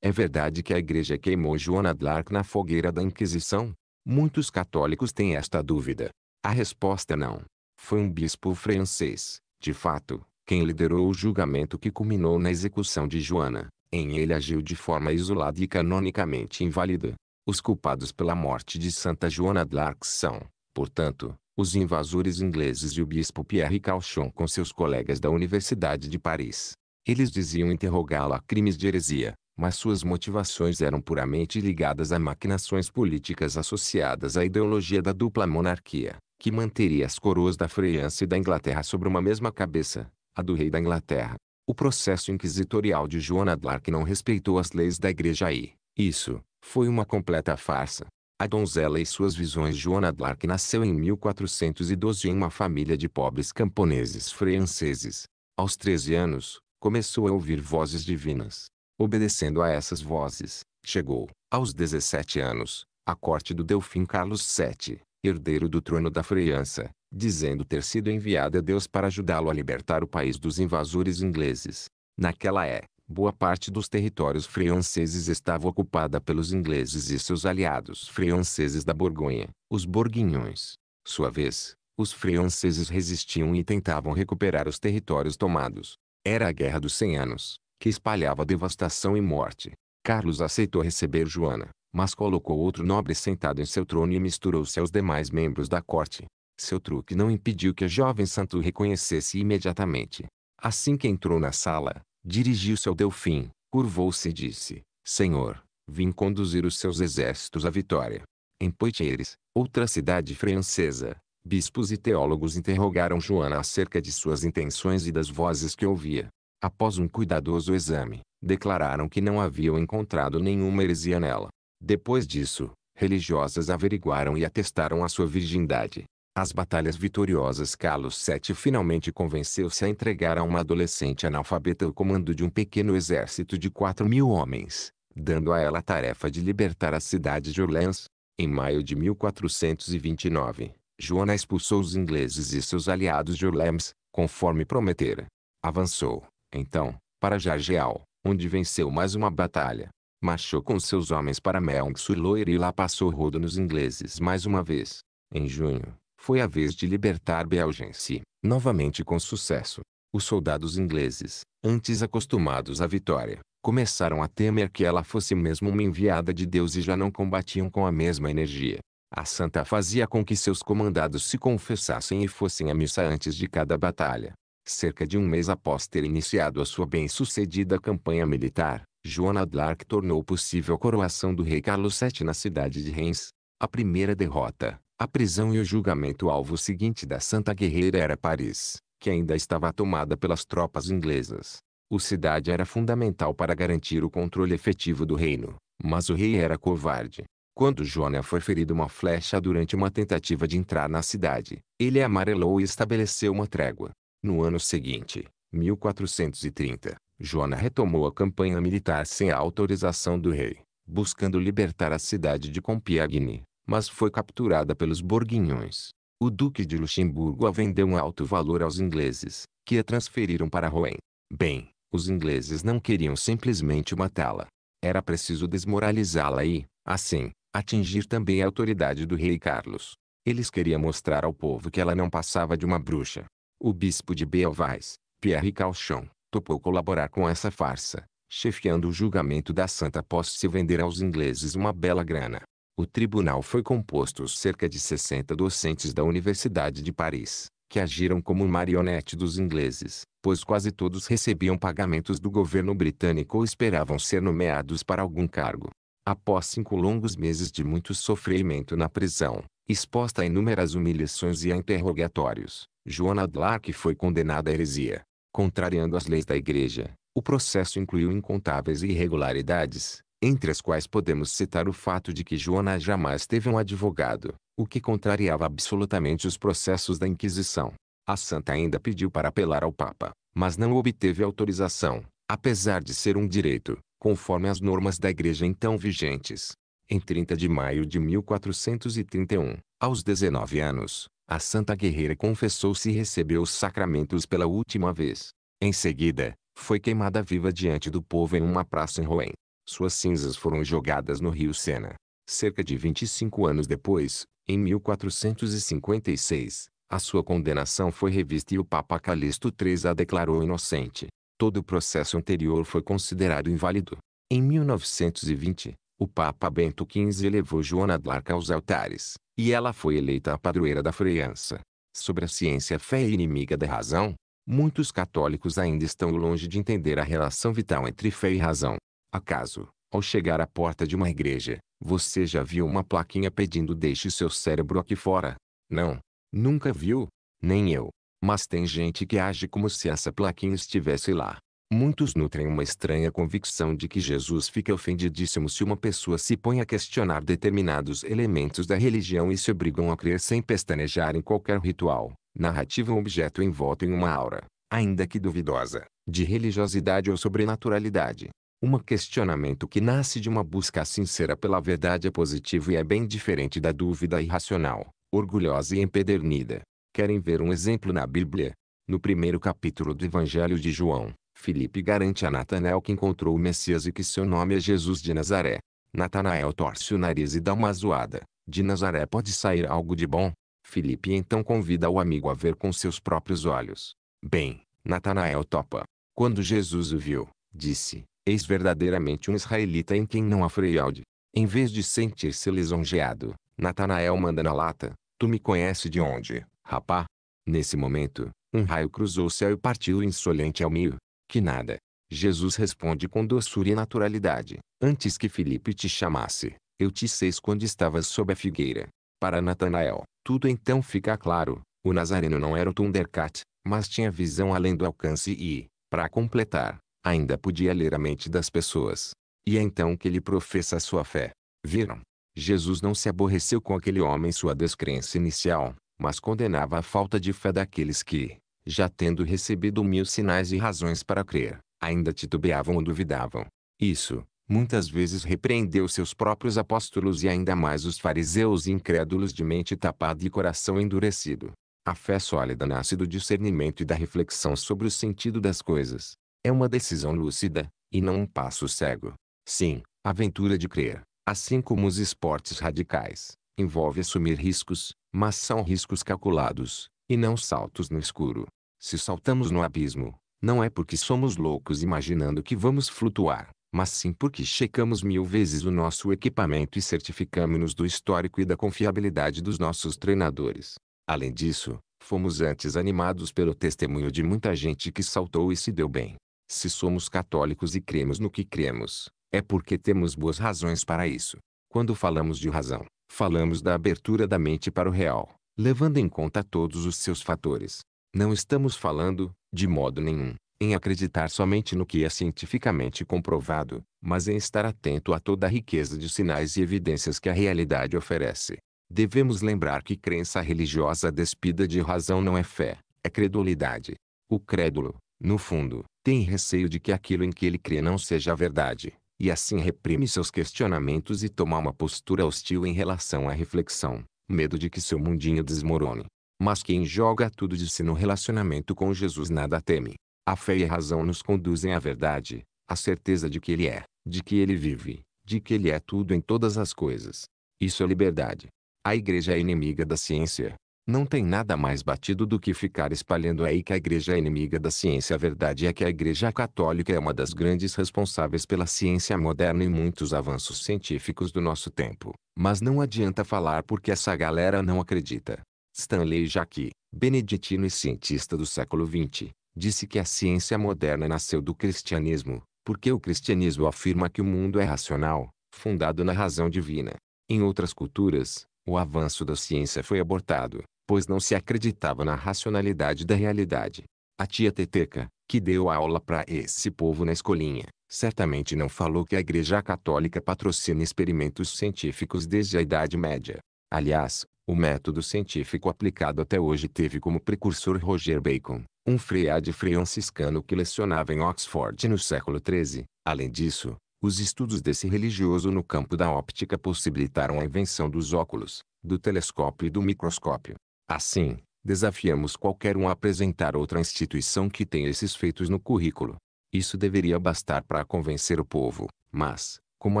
É verdade que a igreja queimou Joana d'Arc na fogueira da Inquisição? Muitos católicos têm esta dúvida. A resposta é não. Foi um bispo francês, de fato, quem liderou o julgamento que culminou na execução de Joana. Em ele agiu de forma isolada e canonicamente inválida. Os culpados pela morte de Santa Joana d'Arc são, portanto, os invasores ingleses e o bispo Pierre Cauchon com seus colegas da Universidade de Paris. Eles diziam interrogá-la a crimes de heresia, mas suas motivações eram puramente ligadas a maquinações políticas associadas à ideologia da dupla monarquia, que manteria as coroas da França e da Inglaterra sobre uma mesma cabeça, a do rei da Inglaterra. O processo inquisitorial de Joana d'Arc não respeitou as leis da igreja e, isso, foi uma completa farsa. A donzela e suas visões Joana d'Arc nasceu em 1412 em uma família de pobres camponeses franceses. Aos 13 anos, começou a ouvir vozes divinas, Obedecendo a essas vozes, chegou, aos 17 anos, à corte do Delfim Carlos VII, herdeiro do trono da França, dizendo ter sido enviado a Deus para ajudá-lo a libertar o país dos invasores ingleses. Naquela é, boa parte dos territórios franceses estava ocupada pelos ingleses e seus aliados franceses da Borgonha, os borguinhões. Sua vez, os franceses resistiam e tentavam recuperar os territórios tomados. Era a Guerra dos Cem Anos, que espalhava devastação e morte. Carlos aceitou receber Joana, mas colocou outro nobre sentado em seu trono e misturou-se aos demais membros da corte. Seu truque não impediu que a jovem santo reconhecesse imediatamente. Assim que entrou na sala, dirigiu-se ao Delfim, curvou-se e disse: Senhor, vim conduzir os seus exércitos à vitória. Em Poitiers, outra cidade francesa, bispos e teólogos interrogaram Joana acerca de suas intenções e das vozes que ouvia. Após um cuidadoso exame, declararam que não haviam encontrado nenhuma heresia nela. Depois disso, religiosas averiguaram e atestaram a sua virgindade. As batalhas vitoriosas Carlos VII finalmente convenceu-se a entregar a uma adolescente analfabeta o comando de um pequeno exército de 4 mil homens, dando a ela a tarefa de libertar a cidade de Orleans. Em maio de 1429, Joana expulsou os ingleses e seus aliados de Orleans, conforme prometera. Avançou, então, para Jargeal, onde venceu mais uma batalha. Marchou com seus homens para Melun-sur-Loire e lá passou rodo nos ingleses mais uma vez. Em junho, foi a vez de libertar Belgense, novamente com sucesso. Os soldados ingleses, antes acostumados à vitória, começaram a temer que ela fosse mesmo uma enviada de Deus e já não combatiam com a mesma energia. A santa fazia com que seus comandados se confessassem e fossem à missa antes de cada batalha. Cerca de um mês após ter iniciado a sua bem-sucedida campanha militar, Joana d'Arc tornou possível a coroação do rei Carlos VII na cidade de Reims. A primeira derrota, a prisão e o julgamento alvo seguinte da santa guerreira era Paris, que ainda estava tomada pelas tropas inglesas. O cidade era fundamental para garantir o controle efetivo do reino, mas o rei era covarde. Quando Joana foi ferido uma flecha durante uma tentativa de entrar na cidade, ele amarelou e estabeleceu uma trégua. No ano seguinte, 1430, Joana retomou a campanha militar sem a autorização do rei, buscando libertar a cidade de Compiègne, mas foi capturada pelos borguinhões. O duque de Luxemburgo a vendeu um alto valor aos ingleses, que a transferiram para Rouen. Bem, os ingleses não queriam simplesmente matá-la. Era preciso desmoralizá-la e, assim, atingir também a autoridade do rei Carlos. Eles queriam mostrar ao povo que ela não passava de uma bruxa. O bispo de Belvais, Pierre Calchon, topou colaborar com essa farsa, chefiando o julgamento da santa após se vender aos ingleses uma bela grana. O tribunal foi composto por cerca de 60 docentes da Universidade de Paris, que agiram como marionete dos ingleses, pois quase todos recebiam pagamentos do governo britânico ou esperavam ser nomeados para algum cargo. Após cinco longos meses de muito sofrimento na prisão, exposta a inúmeras humilhações e a interrogatórios, Joana Dlac foi condenada à heresia. Contrariando as leis da Igreja, o processo incluiu incontáveis irregularidades, entre as quais podemos citar o fato de que Joana jamais teve um advogado, o que contrariava absolutamente os processos da Inquisição. A santa ainda pediu para apelar ao Papa, mas não obteve autorização, apesar de ser um direito, conforme as normas da Igreja então vigentes. Em 30 de maio de 1431, aos 19 anos, a santa guerreira confessou-se e recebeu os sacramentos pela última vez. Em seguida, foi queimada viva diante do povo em uma praça em Rouen. Suas cinzas foram jogadas no rio Sena. Cerca de 25 anos depois, em 1456, a sua condenação foi revista e o Papa Calixto III a declarou inocente. Todo o processo anterior foi considerado inválido. Em 1920, o Papa Bento XV elevou Joana d'Arc aos altares, e ela foi eleita a padroeira da França. Sobre a ciência fé é inimiga da razão, muitos católicos ainda estão longe de entender a relação vital entre fé e razão. Acaso, ao chegar à porta de uma igreja, você já viu uma plaquinha pedindo deixe seu cérebro aqui fora? Não, nunca viu, nem eu. Mas tem gente que age como se essa plaquinha estivesse lá. Muitos nutrem uma estranha convicção de que Jesus fica ofendidíssimo se uma pessoa se põe a questionar determinados elementos da religião e se obrigam a crer sem pestanejar em qualquer ritual, narrativa ou objeto envolto em uma aura, ainda que duvidosa, de religiosidade ou sobrenaturalidade. Um questionamento que nasce de uma busca sincera pela verdade é positivo e é bem diferente da dúvida irracional, orgulhosa e empedernida. Querem ver um exemplo na Bíblia? No primeiro capítulo do Evangelho de João, Felipe garante a Natanael que encontrou o Messias e que seu nome é Jesus de Nazaré. Natanael torce o nariz e dá uma zoada. De Nazaré pode sair algo de bom? Felipe então convida o amigo a ver com seus próprios olhos. Bem, Natanael topa. Quando Jesus o viu, disse, Eis verdadeiramente um israelita em quem não há fraude. Em vez de sentir-se lisonjeado, Natanael manda na lata, Tu me conhece de onde, rapá? Nesse momento, um raio cruzou o céu e partiu insolente ao meio que nada. Jesus responde com doçura e naturalidade: Antes que Filipe te chamasse, eu te seis quando estavas sob a figueira. Para Natanael, tudo então fica claro: o Nazareno não era o Thundercat, mas tinha visão além do alcance e, para completar, ainda podia ler a mente das pessoas. E é então que ele professa a sua fé. Viram? Jesus não se aborreceu com aquele homem sua descrença inicial, mas condenava a falta de fé daqueles que, já tendo recebido mil sinais e razões para crer, ainda titubeavam ou duvidavam. Isso, muitas vezes repreendeu seus próprios apóstolos e ainda mais os fariseus incrédulos de mente tapada e coração endurecido. A fé sólida nasce do discernimento e da reflexão sobre o sentido das coisas. É uma decisão lúcida, e não um passo cego. Sim, a aventura de crer, assim como os esportes radicais, envolve assumir riscos, mas são riscos calculados, e não saltos no escuro. Se saltamos no abismo, não é porque somos loucos imaginando que vamos flutuar, mas sim porque checamos mil vezes o nosso equipamento e certificamos-nos do histórico e da confiabilidade dos nossos treinadores. Além disso, fomos antes animados pelo testemunho de muita gente que saltou e se deu bem. Se somos católicos e cremos no que cremos, é porque temos boas razões para isso. Quando falamos de razão, falamos da abertura da mente para o real, levando em conta todos os seus fatores. Não estamos falando, de modo nenhum, em acreditar somente no que é cientificamente comprovado, mas em estar atento a toda a riqueza de sinais e evidências que a realidade oferece. Devemos lembrar que crença religiosa despida de razão não é fé, é credulidade. O crédulo, no fundo, tem receio de que aquilo em que ele crê não seja a verdade, e assim reprime seus questionamentos e toma uma postura hostil em relação à reflexão, medo de que seu mundinho desmorone. Mas quem joga tudo de si no relacionamento com Jesus nada teme. A fé e a razão nos conduzem à verdade, à certeza de que Ele é, de que Ele vive, de que Ele é tudo em todas as coisas. Isso é liberdade. A igreja é inimiga da ciência. Não tem nada mais batido do que ficar espalhando aí que a igreja é inimiga da ciência. A verdade é que a igreja católica é uma das grandes responsáveis pela ciência moderna e muitos avanços científicos do nosso tempo. Mas não adianta falar porque essa galera não acredita. Stanley Jacqui, beneditino e cientista do século XX, disse que a ciência moderna nasceu do cristianismo, porque o cristianismo afirma que o mundo é racional, fundado na razão divina. Em outras culturas, o avanço da ciência foi abortado, pois não se acreditava na racionalidade da realidade. A tia Teteca, que deu aula para esse povo na escolinha, certamente não falou que a Igreja Católica patrocina experimentos científicos desde a Idade Média. Aliás, o método científico aplicado até hoje teve como precursor Roger Bacon, um freade franciscano que lecionava em Oxford no século XIII. Além disso, os estudos desse religioso no campo da óptica possibilitaram a invenção dos óculos, do telescópio e do microscópio. Assim, desafiamos qualquer um a apresentar outra instituição que tenha esses feitos no currículo. Isso deveria bastar para convencer o povo, mas, como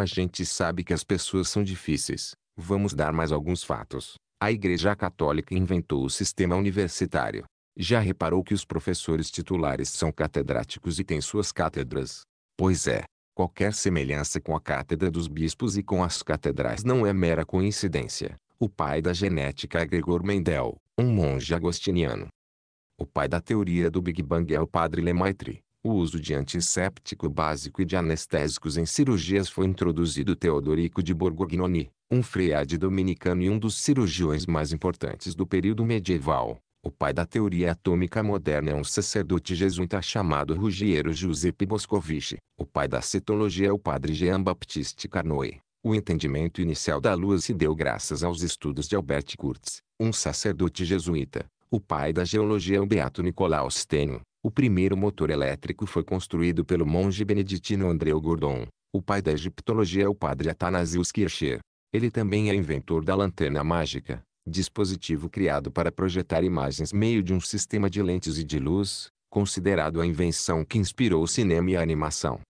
a gente sabe que as pessoas são difíceis, vamos dar mais alguns fatos. A Igreja Católica inventou o sistema universitário. Já reparou que os professores titulares são catedráticos e têm suas cátedras? Pois é, qualquer semelhança com a cátedra dos bispos e com as catedrais não é mera coincidência. O pai da genética é Gregor Mendel, um monge agostiniano. O pai da teoria do Big Bang é o padre Lemaitre o uso de antisséptico básico e de anestésicos em cirurgias foi introduzido Teodorico de Borgognoni, um freade dominicano e um dos cirurgiões mais importantes do período medieval. O pai da teoria atômica moderna é um sacerdote jesuíta chamado Ruggiero Giuseppe Boscovici. O pai da citologia é o padre Jean-Baptiste Carnoe. O entendimento inicial da lua se deu graças aos estudos de Albert Kurtz, um sacerdote jesuíta, o pai da geologia é o Beato Nicolau Stênio. O primeiro motor elétrico foi construído pelo monge beneditino Andreu Gordon. O pai da egiptologia é o padre Atanasius Kircher. Ele também é inventor da lanterna mágica, dispositivo criado para projetar imagens meio de um sistema de lentes e de luz, considerado a invenção que inspirou o cinema e a animação.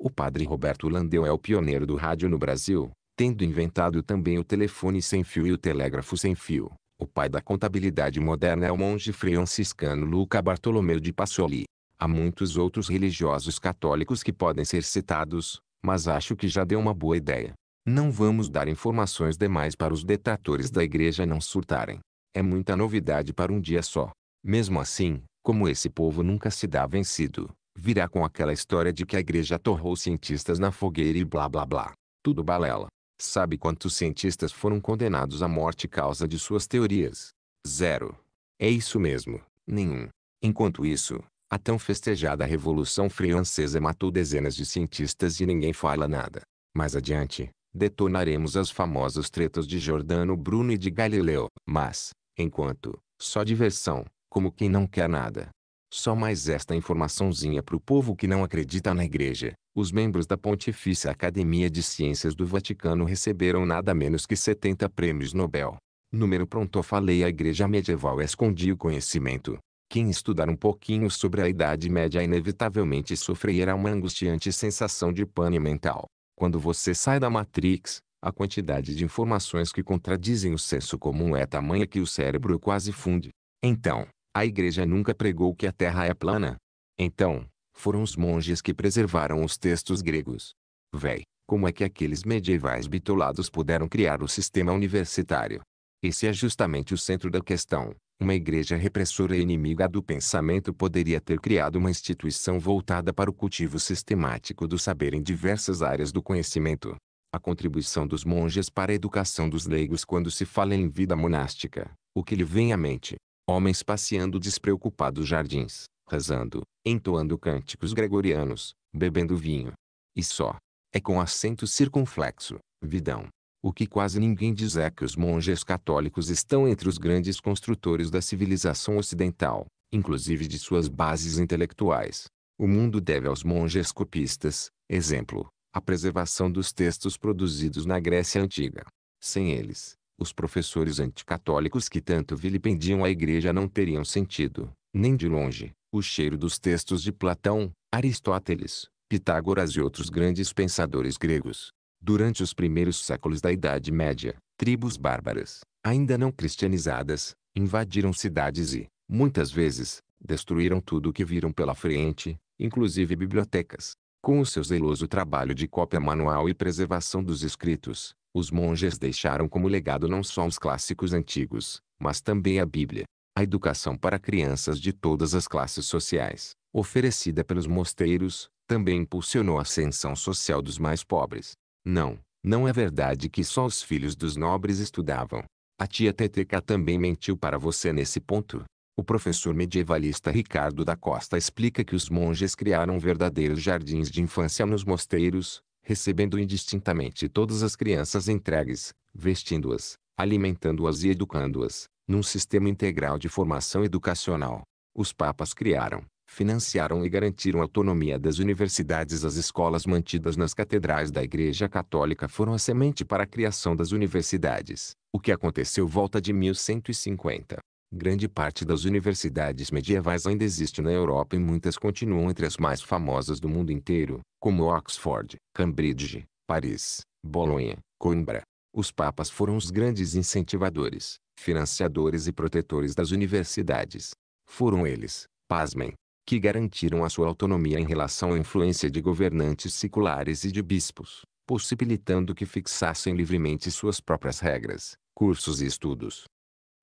O padre Roberto Landeu é o pioneiro do rádio no Brasil, tendo inventado também o telefone sem fio e o telégrafo sem fio. O pai da contabilidade moderna é o monge franciscano Luca Bartolomeu de Pacioli. Há muitos outros religiosos católicos que podem ser citados, mas acho que já deu uma boa ideia. Não vamos dar informações demais para os detratores da igreja não surtarem. É muita novidade para um dia só. Mesmo assim, como esse povo nunca se dá vencido, virá com aquela história de que a igreja torrou cientistas na fogueira e blá blá blá. Tudo balela. Sabe quantos cientistas foram condenados à morte causa de suas teorias? Zero. É isso mesmo, nenhum. Enquanto isso, a tão festejada Revolução Francesa matou dezenas de cientistas e ninguém fala nada. Mais adiante, detonaremos as famosas tretas de Giordano Bruno e de Galileu. Mas, enquanto, só diversão, como quem não quer nada. Só mais esta informaçãozinha para o povo que não acredita na igreja os membros da Pontifícia Academia de Ciências do Vaticano receberam nada menos que 70 prêmios Nobel. Número pronto falei a igreja medieval escondia o conhecimento. Quem estudar um pouquinho sobre a Idade Média inevitavelmente sofrerá uma angustiante sensação de pane mental. Quando você sai da Matrix, a quantidade de informações que contradizem o senso comum é tamanha que o cérebro quase funde. Então, a igreja nunca pregou que a Terra é plana. Então, foram os monges que preservaram os textos gregos. Véi, como é que aqueles medievais bitolados puderam criar o sistema universitário? Esse é justamente o centro da questão. Uma igreja repressora e inimiga do pensamento poderia ter criado uma instituição voltada para o cultivo sistemático do saber em diversas áreas do conhecimento. A contribuição dos monges para a educação dos leigos quando se fala em vida monástica, o que lhe vem à mente? Homens passeando despreocupados jardins, rezando, entoando cânticos gregorianos, bebendo vinho. E só. É com acento circunflexo, vidão. O que quase ninguém diz é que os monges católicos estão entre os grandes construtores da civilização ocidental, inclusive de suas bases intelectuais. O mundo deve aos monges copistas, exemplo, a preservação dos textos produzidos na Grécia Antiga. Sem eles, os professores anticatólicos que tanto vilipendiam a igreja não teriam sentido, nem de longe, o cheiro dos textos de Platão, Aristóteles, Pitágoras e outros grandes pensadores gregos. Durante os primeiros séculos da Idade Média, tribos bárbaras, ainda não cristianizadas, invadiram cidades e, muitas vezes, destruíram tudo o que viram pela frente, inclusive bibliotecas. Com o seu zeloso trabalho de cópia manual e preservação dos escritos, os monges deixaram como legado não só os clássicos antigos, mas também a Bíblia a educação para crianças de todas as classes sociais, oferecida pelos mosteiros, também impulsionou a ascensão social dos mais pobres. Não, não é verdade que só os filhos dos nobres estudavam. A tia Teteca também mentiu para você nesse ponto. O professor medievalista Ricardo da Costa explica que os monges criaram verdadeiros jardins de infância nos mosteiros, recebendo indistintamente todas as crianças entregues, vestindo-as, alimentando-as e educando-as, num sistema integral de formação educacional. Os papas criaram, financiaram e garantiram a autonomia das universidades. As escolas mantidas nas catedrais da Igreja Católica foram a semente para a criação das universidades, o que aconteceu volta de 1150. Grande parte das universidades medievais ainda existe na Europa e muitas continuam entre as mais famosas do mundo inteiro, como Oxford, Cambridge, Paris, Bolonha, Coimbra, os papas foram os grandes incentivadores, financiadores e protetores das universidades. Foram eles, pasmem, que garantiram a sua autonomia em relação à influência de governantes seculares e de bispos, possibilitando que fixassem livremente suas próprias regras, cursos e estudos.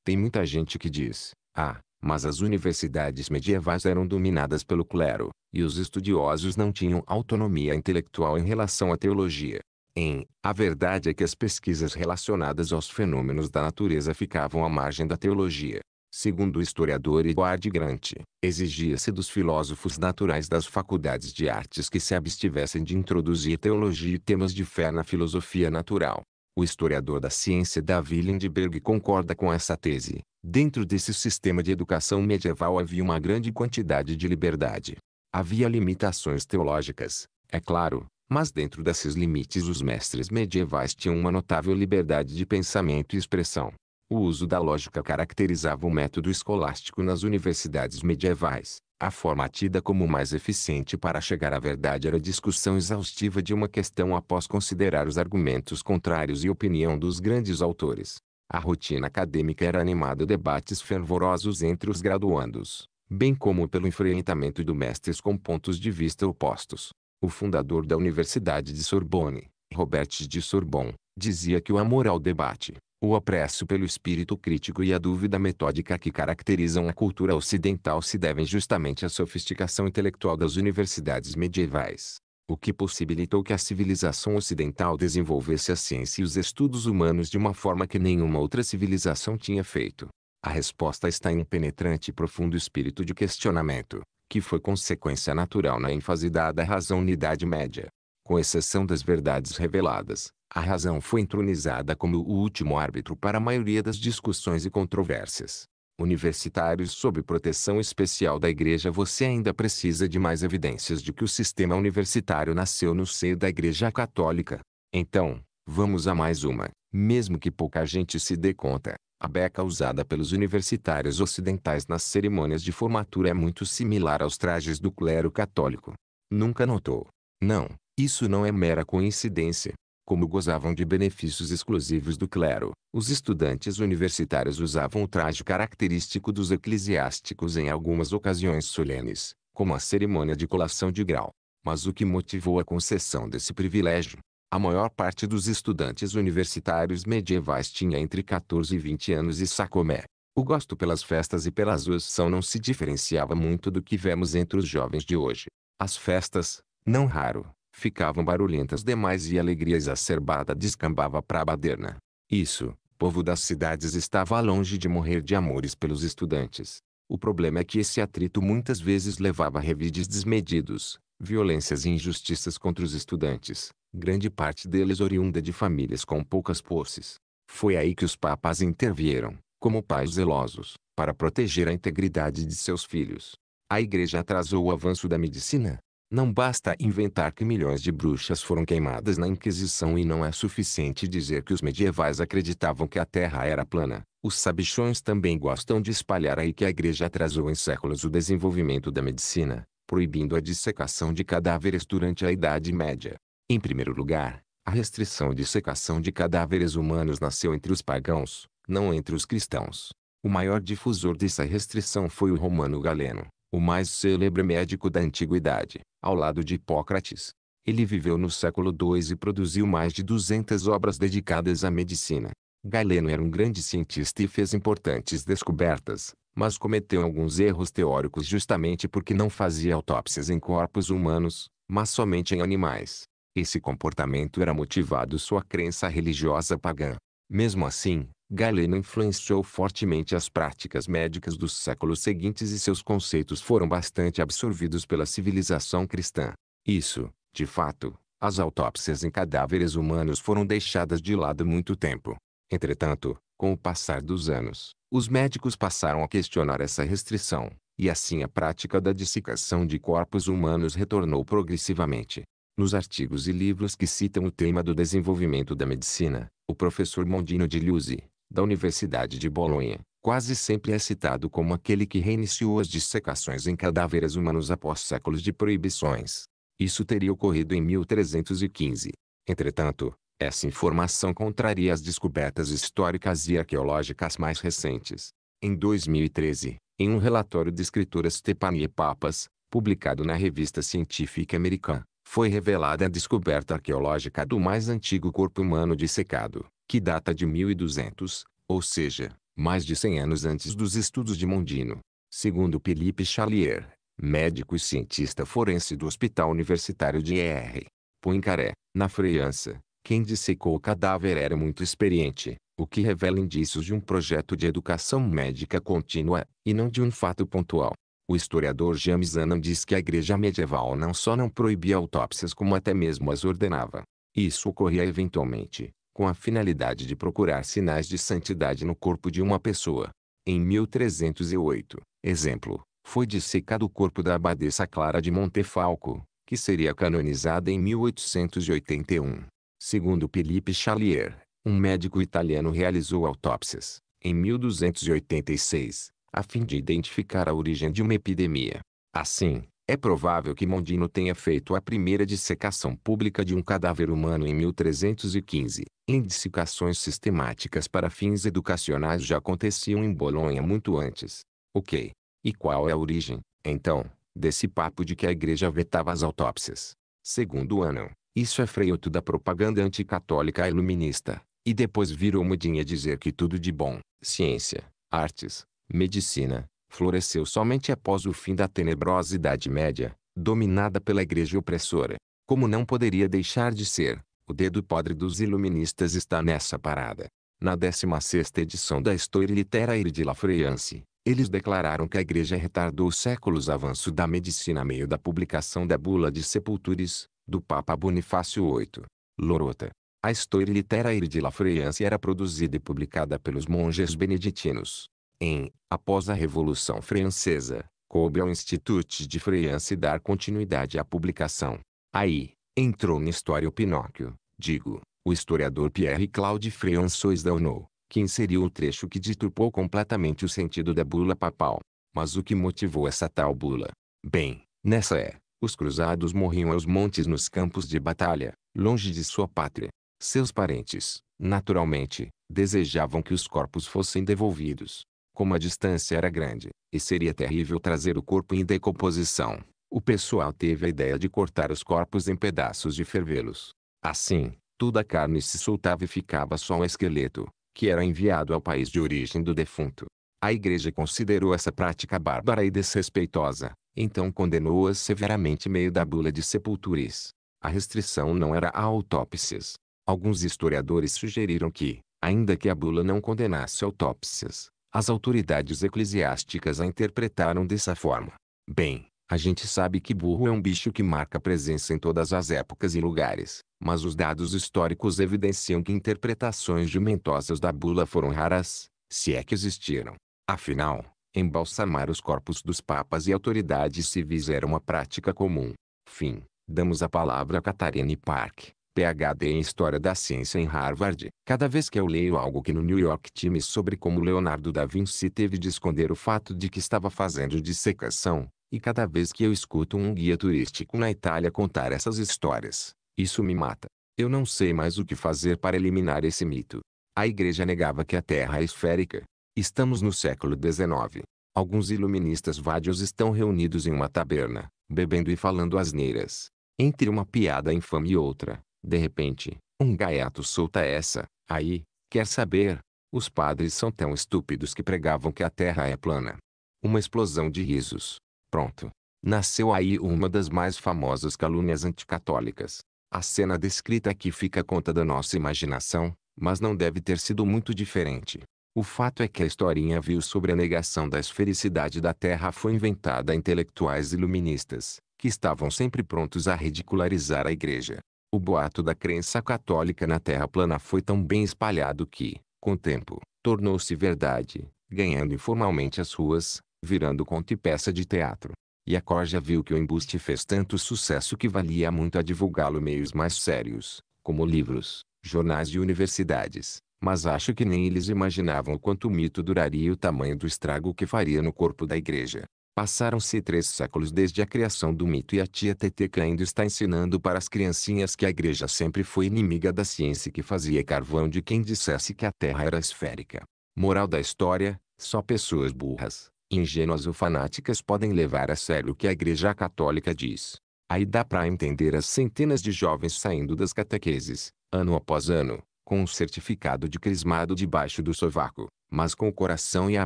Tem muita gente que diz, ah, mas as universidades medievais eram dominadas pelo clero, e os estudiosos não tinham autonomia intelectual em relação à teologia em A verdade é que as pesquisas relacionadas aos fenômenos da natureza ficavam à margem da teologia. Segundo o historiador Edward Grant, exigia-se dos filósofos naturais das faculdades de artes que se abstivessem de introduzir teologia e temas de fé na filosofia natural. O historiador da ciência Davi Lindbergh concorda com essa tese. Dentro desse sistema de educação medieval havia uma grande quantidade de liberdade. Havia limitações teológicas, é claro, mas dentro desses limites os mestres medievais tinham uma notável liberdade de pensamento e expressão. O uso da lógica caracterizava o método escolástico nas universidades medievais. A forma tida como mais eficiente para chegar à verdade era a discussão exaustiva de uma questão após considerar os argumentos contrários e opinião dos grandes autores. A rotina acadêmica era animada a debates fervorosos entre os graduandos, bem como pelo enfrentamento do mestres com pontos de vista opostos o fundador da Universidade de Sorbonne, Robert de Sorbon, dizia que o amor ao debate, o apreço pelo espírito crítico e a dúvida metódica que caracterizam a cultura ocidental se devem justamente à sofisticação intelectual das universidades medievais, o que possibilitou que a civilização ocidental desenvolvesse a ciência e os estudos humanos de uma forma que nenhuma outra civilização tinha feito. A resposta está em um penetrante e profundo espírito de questionamento, que foi consequência natural na ênfase dada à razão unidade média. Com exceção das verdades reveladas, a razão foi entronizada como o último árbitro para a maioria das discussões e controvérsias. Universitários sob proteção especial da Igreja Você ainda precisa de mais evidências de que o sistema universitário nasceu no seio da Igreja Católica. Então, vamos a mais uma, mesmo que pouca gente se dê conta. A beca usada pelos universitários ocidentais nas cerimônias de formatura é muito similar aos trajes do clero católico. Nunca notou? Não, isso não é mera coincidência. Como gozavam de benefícios exclusivos do clero, os estudantes universitários usavam o traje característico dos eclesiásticos em algumas ocasiões solenes, como a cerimônia de colação de grau. Mas o que motivou a concessão desse privilégio, a maior parte dos estudantes universitários medievais tinha entre 14 e 20 anos e Sacomé. O gosto pelas festas e pela zoação não se diferenciava muito do que vemos entre os jovens de hoje. As festas, não raro, ficavam barulhentas demais e a alegria exacerbada descambava para a baderna. Isso, povo das cidades estava longe de morrer de amores pelos estudantes. O problema é que esse atrito muitas vezes levava a revides desmedidos, violências e injustiças contra os estudantes, grande parte deles oriunda de famílias com poucas posses. Foi aí que os papas intervieram, como pais zelosos, para proteger a integridade de seus filhos. A igreja atrasou o avanço da medicina. Não basta inventar que milhões de bruxas foram queimadas na Inquisição e não é suficiente dizer que os medievais acreditavam que a Terra era plana. Os sabichões também gostam de espalhar aí que a igreja atrasou em séculos o desenvolvimento da medicina, proibindo a dissecação de cadáveres durante a Idade Média. Em primeiro lugar, a restrição de secação de cadáveres humanos nasceu entre os pagãos, não entre os cristãos. O maior difusor dessa restrição foi o romano Galeno, o mais célebre médico da antiguidade, ao lado de Hipócrates. Ele viveu no século II e produziu mais de 200 obras dedicadas à medicina. Galeno era um grande cientista e fez importantes descobertas, mas cometeu alguns erros teóricos justamente porque não fazia autópsias em corpos humanos, mas somente em animais. Esse comportamento era motivado sua crença religiosa pagã. Mesmo assim, Galeno influenciou fortemente as práticas médicas dos séculos seguintes e seus conceitos foram bastante absorvidos pela civilização cristã. Isso, de fato, as autópsias em cadáveres humanos foram deixadas de lado muito tempo. Entretanto, com o passar dos anos, os médicos passaram a questionar essa restrição, e assim a prática da dissecação de corpos humanos retornou progressivamente. Nos artigos e livros que citam o tema do desenvolvimento da medicina, o professor Mondino de Liuzzi, da Universidade de Bolonha, quase sempre é citado como aquele que reiniciou as dissecações em cadáveres humanos após séculos de proibições. Isso teria ocorrido em 1315. Entretanto, essa informação contraria as descobertas históricas e arqueológicas mais recentes. Em 2013, em um relatório de escritora Stepanie Papas, publicado na revista científica americana foi revelada a descoberta arqueológica do mais antigo corpo humano dissecado, que data de 1200, ou seja, mais de 100 anos antes dos estudos de Mondino. Segundo Philippe Chalier, médico e cientista forense do Hospital Universitário de R. Poincaré, na França, quem dissecou o cadáver era muito experiente, o que revela indícios de um projeto de educação médica contínua, e não de um fato pontual. O historiador James Annan diz que a igreja medieval não só não proibia autópsias como até mesmo as ordenava. Isso ocorria eventualmente, com a finalidade de procurar sinais de santidade no corpo de uma pessoa. Em 1308, exemplo, foi dissecado o corpo da abadesa Clara de Montefalco, que seria canonizada em 1881. Segundo Philippe Chalier, um médico italiano realizou autópsias, em 1286, a fim de identificar a origem de uma epidemia. Assim, é provável que Mondino tenha feito a primeira dissecação pública de um cadáver humano em 1315. Indicações sistemáticas para fins educacionais já aconteciam em Bolonha muito antes. Ok. E qual é a origem, então, desse papo de que a igreja vetava as autópsias? Segundo Anão, isso é freio da propaganda anticatólica iluminista, e depois virou modinha dizer que tudo de bom, ciência, artes, medicina, floresceu somente após o fim da tenebrosa Idade Média, dominada pela Igreja opressora. Como não poderia deixar de ser, o dedo podre dos iluministas está nessa parada. Na 16ª edição da Histoire Literaire de la France, eles declararam que a igreja retardou séculos avanço da medicina a meio da publicação da Bula de Sepultures, do Papa Bonifácio VIII. Lorota. A Histoire Literaire de la France era produzida e publicada pelos monges beneditinos. Em, após a Revolução Francesa, coube ao Instituto de França dar continuidade à publicação. Aí, entrou na história o Pinóquio, digo, o historiador Pierre-Claude François Daunot, que inseriu o trecho que deturpou completamente o sentido da bula papal. Mas o que motivou essa tal bula? Bem, nessa é, os cruzados morriam aos montes nos campos de batalha, longe de sua pátria. Seus parentes, naturalmente, desejavam que os corpos fossem devolvidos, como a distância era grande, e seria terrível trazer o corpo em decomposição, o pessoal teve a ideia de cortar os corpos em pedaços e fervê-los. Assim, toda a carne se soltava e ficava só um esqueleto, que era enviado ao país de origem do defunto. A igreja considerou essa prática bárbara e desrespeitosa, então condenou-a severamente meio da bula de sepulturis. A restrição não era a autópsias. Alguns historiadores sugeriram que, ainda que a bula não condenasse autópsias, as autoridades eclesiásticas a interpretaram dessa forma. Bem, a gente sabe que burro é um bicho que marca presença em todas as épocas e lugares, mas os dados históricos evidenciam que interpretações jumentosas da bula foram raras, se é que existiram. Afinal, embalsamar os corpos dos papas e autoridades civis era uma prática comum. Fim. Damos a palavra a Catarine Park, PhD em História da Ciência em Harvard, cada vez que eu leio algo que no New York Times sobre como Leonardo da Vinci teve de esconder o fato de que estava fazendo dissecação, e cada vez que eu escuto um guia turístico na Itália contar essas histórias, isso me mata. Eu não sei mais o que fazer para eliminar esse mito. A igreja negava que a Terra é esférica. Estamos no século XIX. Alguns iluministas vádios estão reunidos em uma taberna, bebendo e falando asneiras. Entre uma piada infame e outra, de repente, um gaiato solta essa, aí, quer saber, os padres são tão estúpidos que pregavam que a terra é plana. Uma explosão de risos. Pronto. Nasceu aí uma das mais famosas calúnias anticatólicas. A cena descrita aqui fica conta da nossa imaginação, mas não deve ter sido muito diferente. O fato é que a historinha viu sobre a negação da esfericidade da Terra foi inventada intelectuais iluministas, que estavam sempre prontos a ridicularizar a igreja. O boato da crença católica na Terra plana foi tão bem espalhado que, com o tempo, tornou-se verdade, ganhando informalmente as ruas, virando conto e peça de teatro. E a Corja viu que o embuste fez tanto sucesso que valia muito a divulgá-lo meios mais sérios, como livros, jornais e universidades. Mas acho que nem eles imaginavam o quanto o mito duraria e o tamanho do estrago que faria no corpo da igreja. Passaram-se três séculos desde a criação do mito e a tia Teteca ainda está ensinando para as criancinhas que a igreja sempre foi inimiga da ciência que fazia carvão de quem dissesse que a Terra era esférica. Moral da história, só pessoas burras, ingênuas ou fanáticas podem levar a sério o que a igreja católica diz. Aí dá para entender as centenas de jovens saindo das catequeses, ano após ano, com um certificado de crismado debaixo do sovaco, mas com o coração e a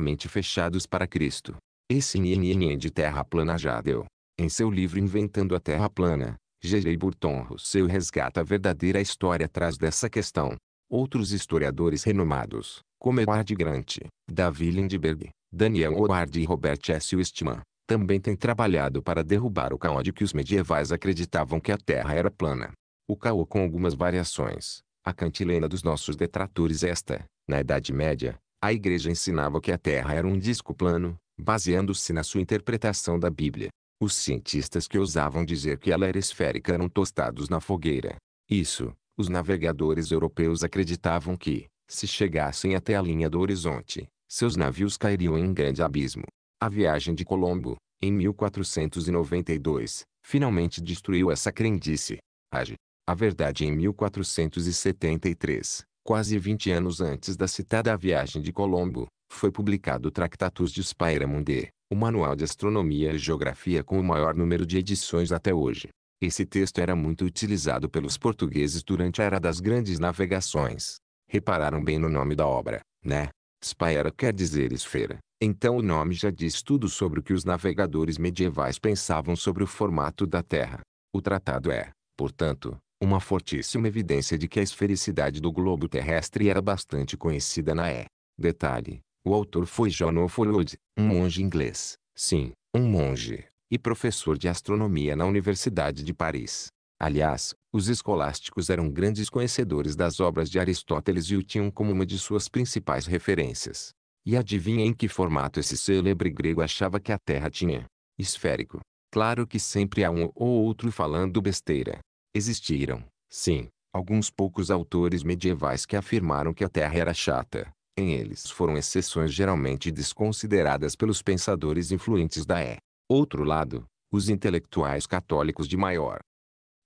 mente fechados para Cristo. Esse NNN de terra plana já deu. Em seu livro Inventando a Terra Plana, G.J. Burton Rousseau resgata a verdadeira história atrás dessa questão. Outros historiadores renomados, como Edward Grant, Davi Lindbergh, Daniel Howard e Robert S. Wistman, também têm trabalhado para derrubar o caos de que os medievais acreditavam que a Terra era plana. O caô com algumas variações, a cantilena dos nossos detratores é esta, na Idade Média, a igreja ensinava que a Terra era um disco plano, baseando-se na sua interpretação da Bíblia. Os cientistas que ousavam dizer que ela era esférica eram tostados na fogueira. Isso, os navegadores europeus acreditavam que, se chegassem até a linha do horizonte, seus navios cairiam em um grande abismo. A viagem de Colombo, em 1492, finalmente destruiu essa crendice. Age. A verdade em 1473, quase 20 anos antes da citada viagem de Colombo, foi publicado o Tractatus de Spira Mundi, o manual de astronomia e geografia com o maior número de edições até hoje. Esse texto era muito utilizado pelos portugueses durante a era das grandes navegações. Repararam bem no nome da obra, né? Spira quer dizer esfera. Então o nome já diz tudo sobre o que os navegadores medievais pensavam sobre o formato da Terra. O tratado é, portanto, uma fortíssima evidência de que a esfericidade do globo terrestre era bastante conhecida na E. Detalhe, o autor foi John Offorwood, um monge inglês, sim, um monge, e professor de astronomia na Universidade de Paris. Aliás, os escolásticos eram grandes conhecedores das obras de Aristóteles e o tinham como uma de suas principais referências. E adivinha em que formato esse célebre grego achava que a Terra tinha? Esférico. Claro que sempre há um ou outro falando besteira. Existiram, sim, alguns poucos autores medievais que afirmaram que a Terra era chata. Em eles foram exceções geralmente desconsideradas pelos pensadores influentes da E. Outro lado, os intelectuais católicos de maior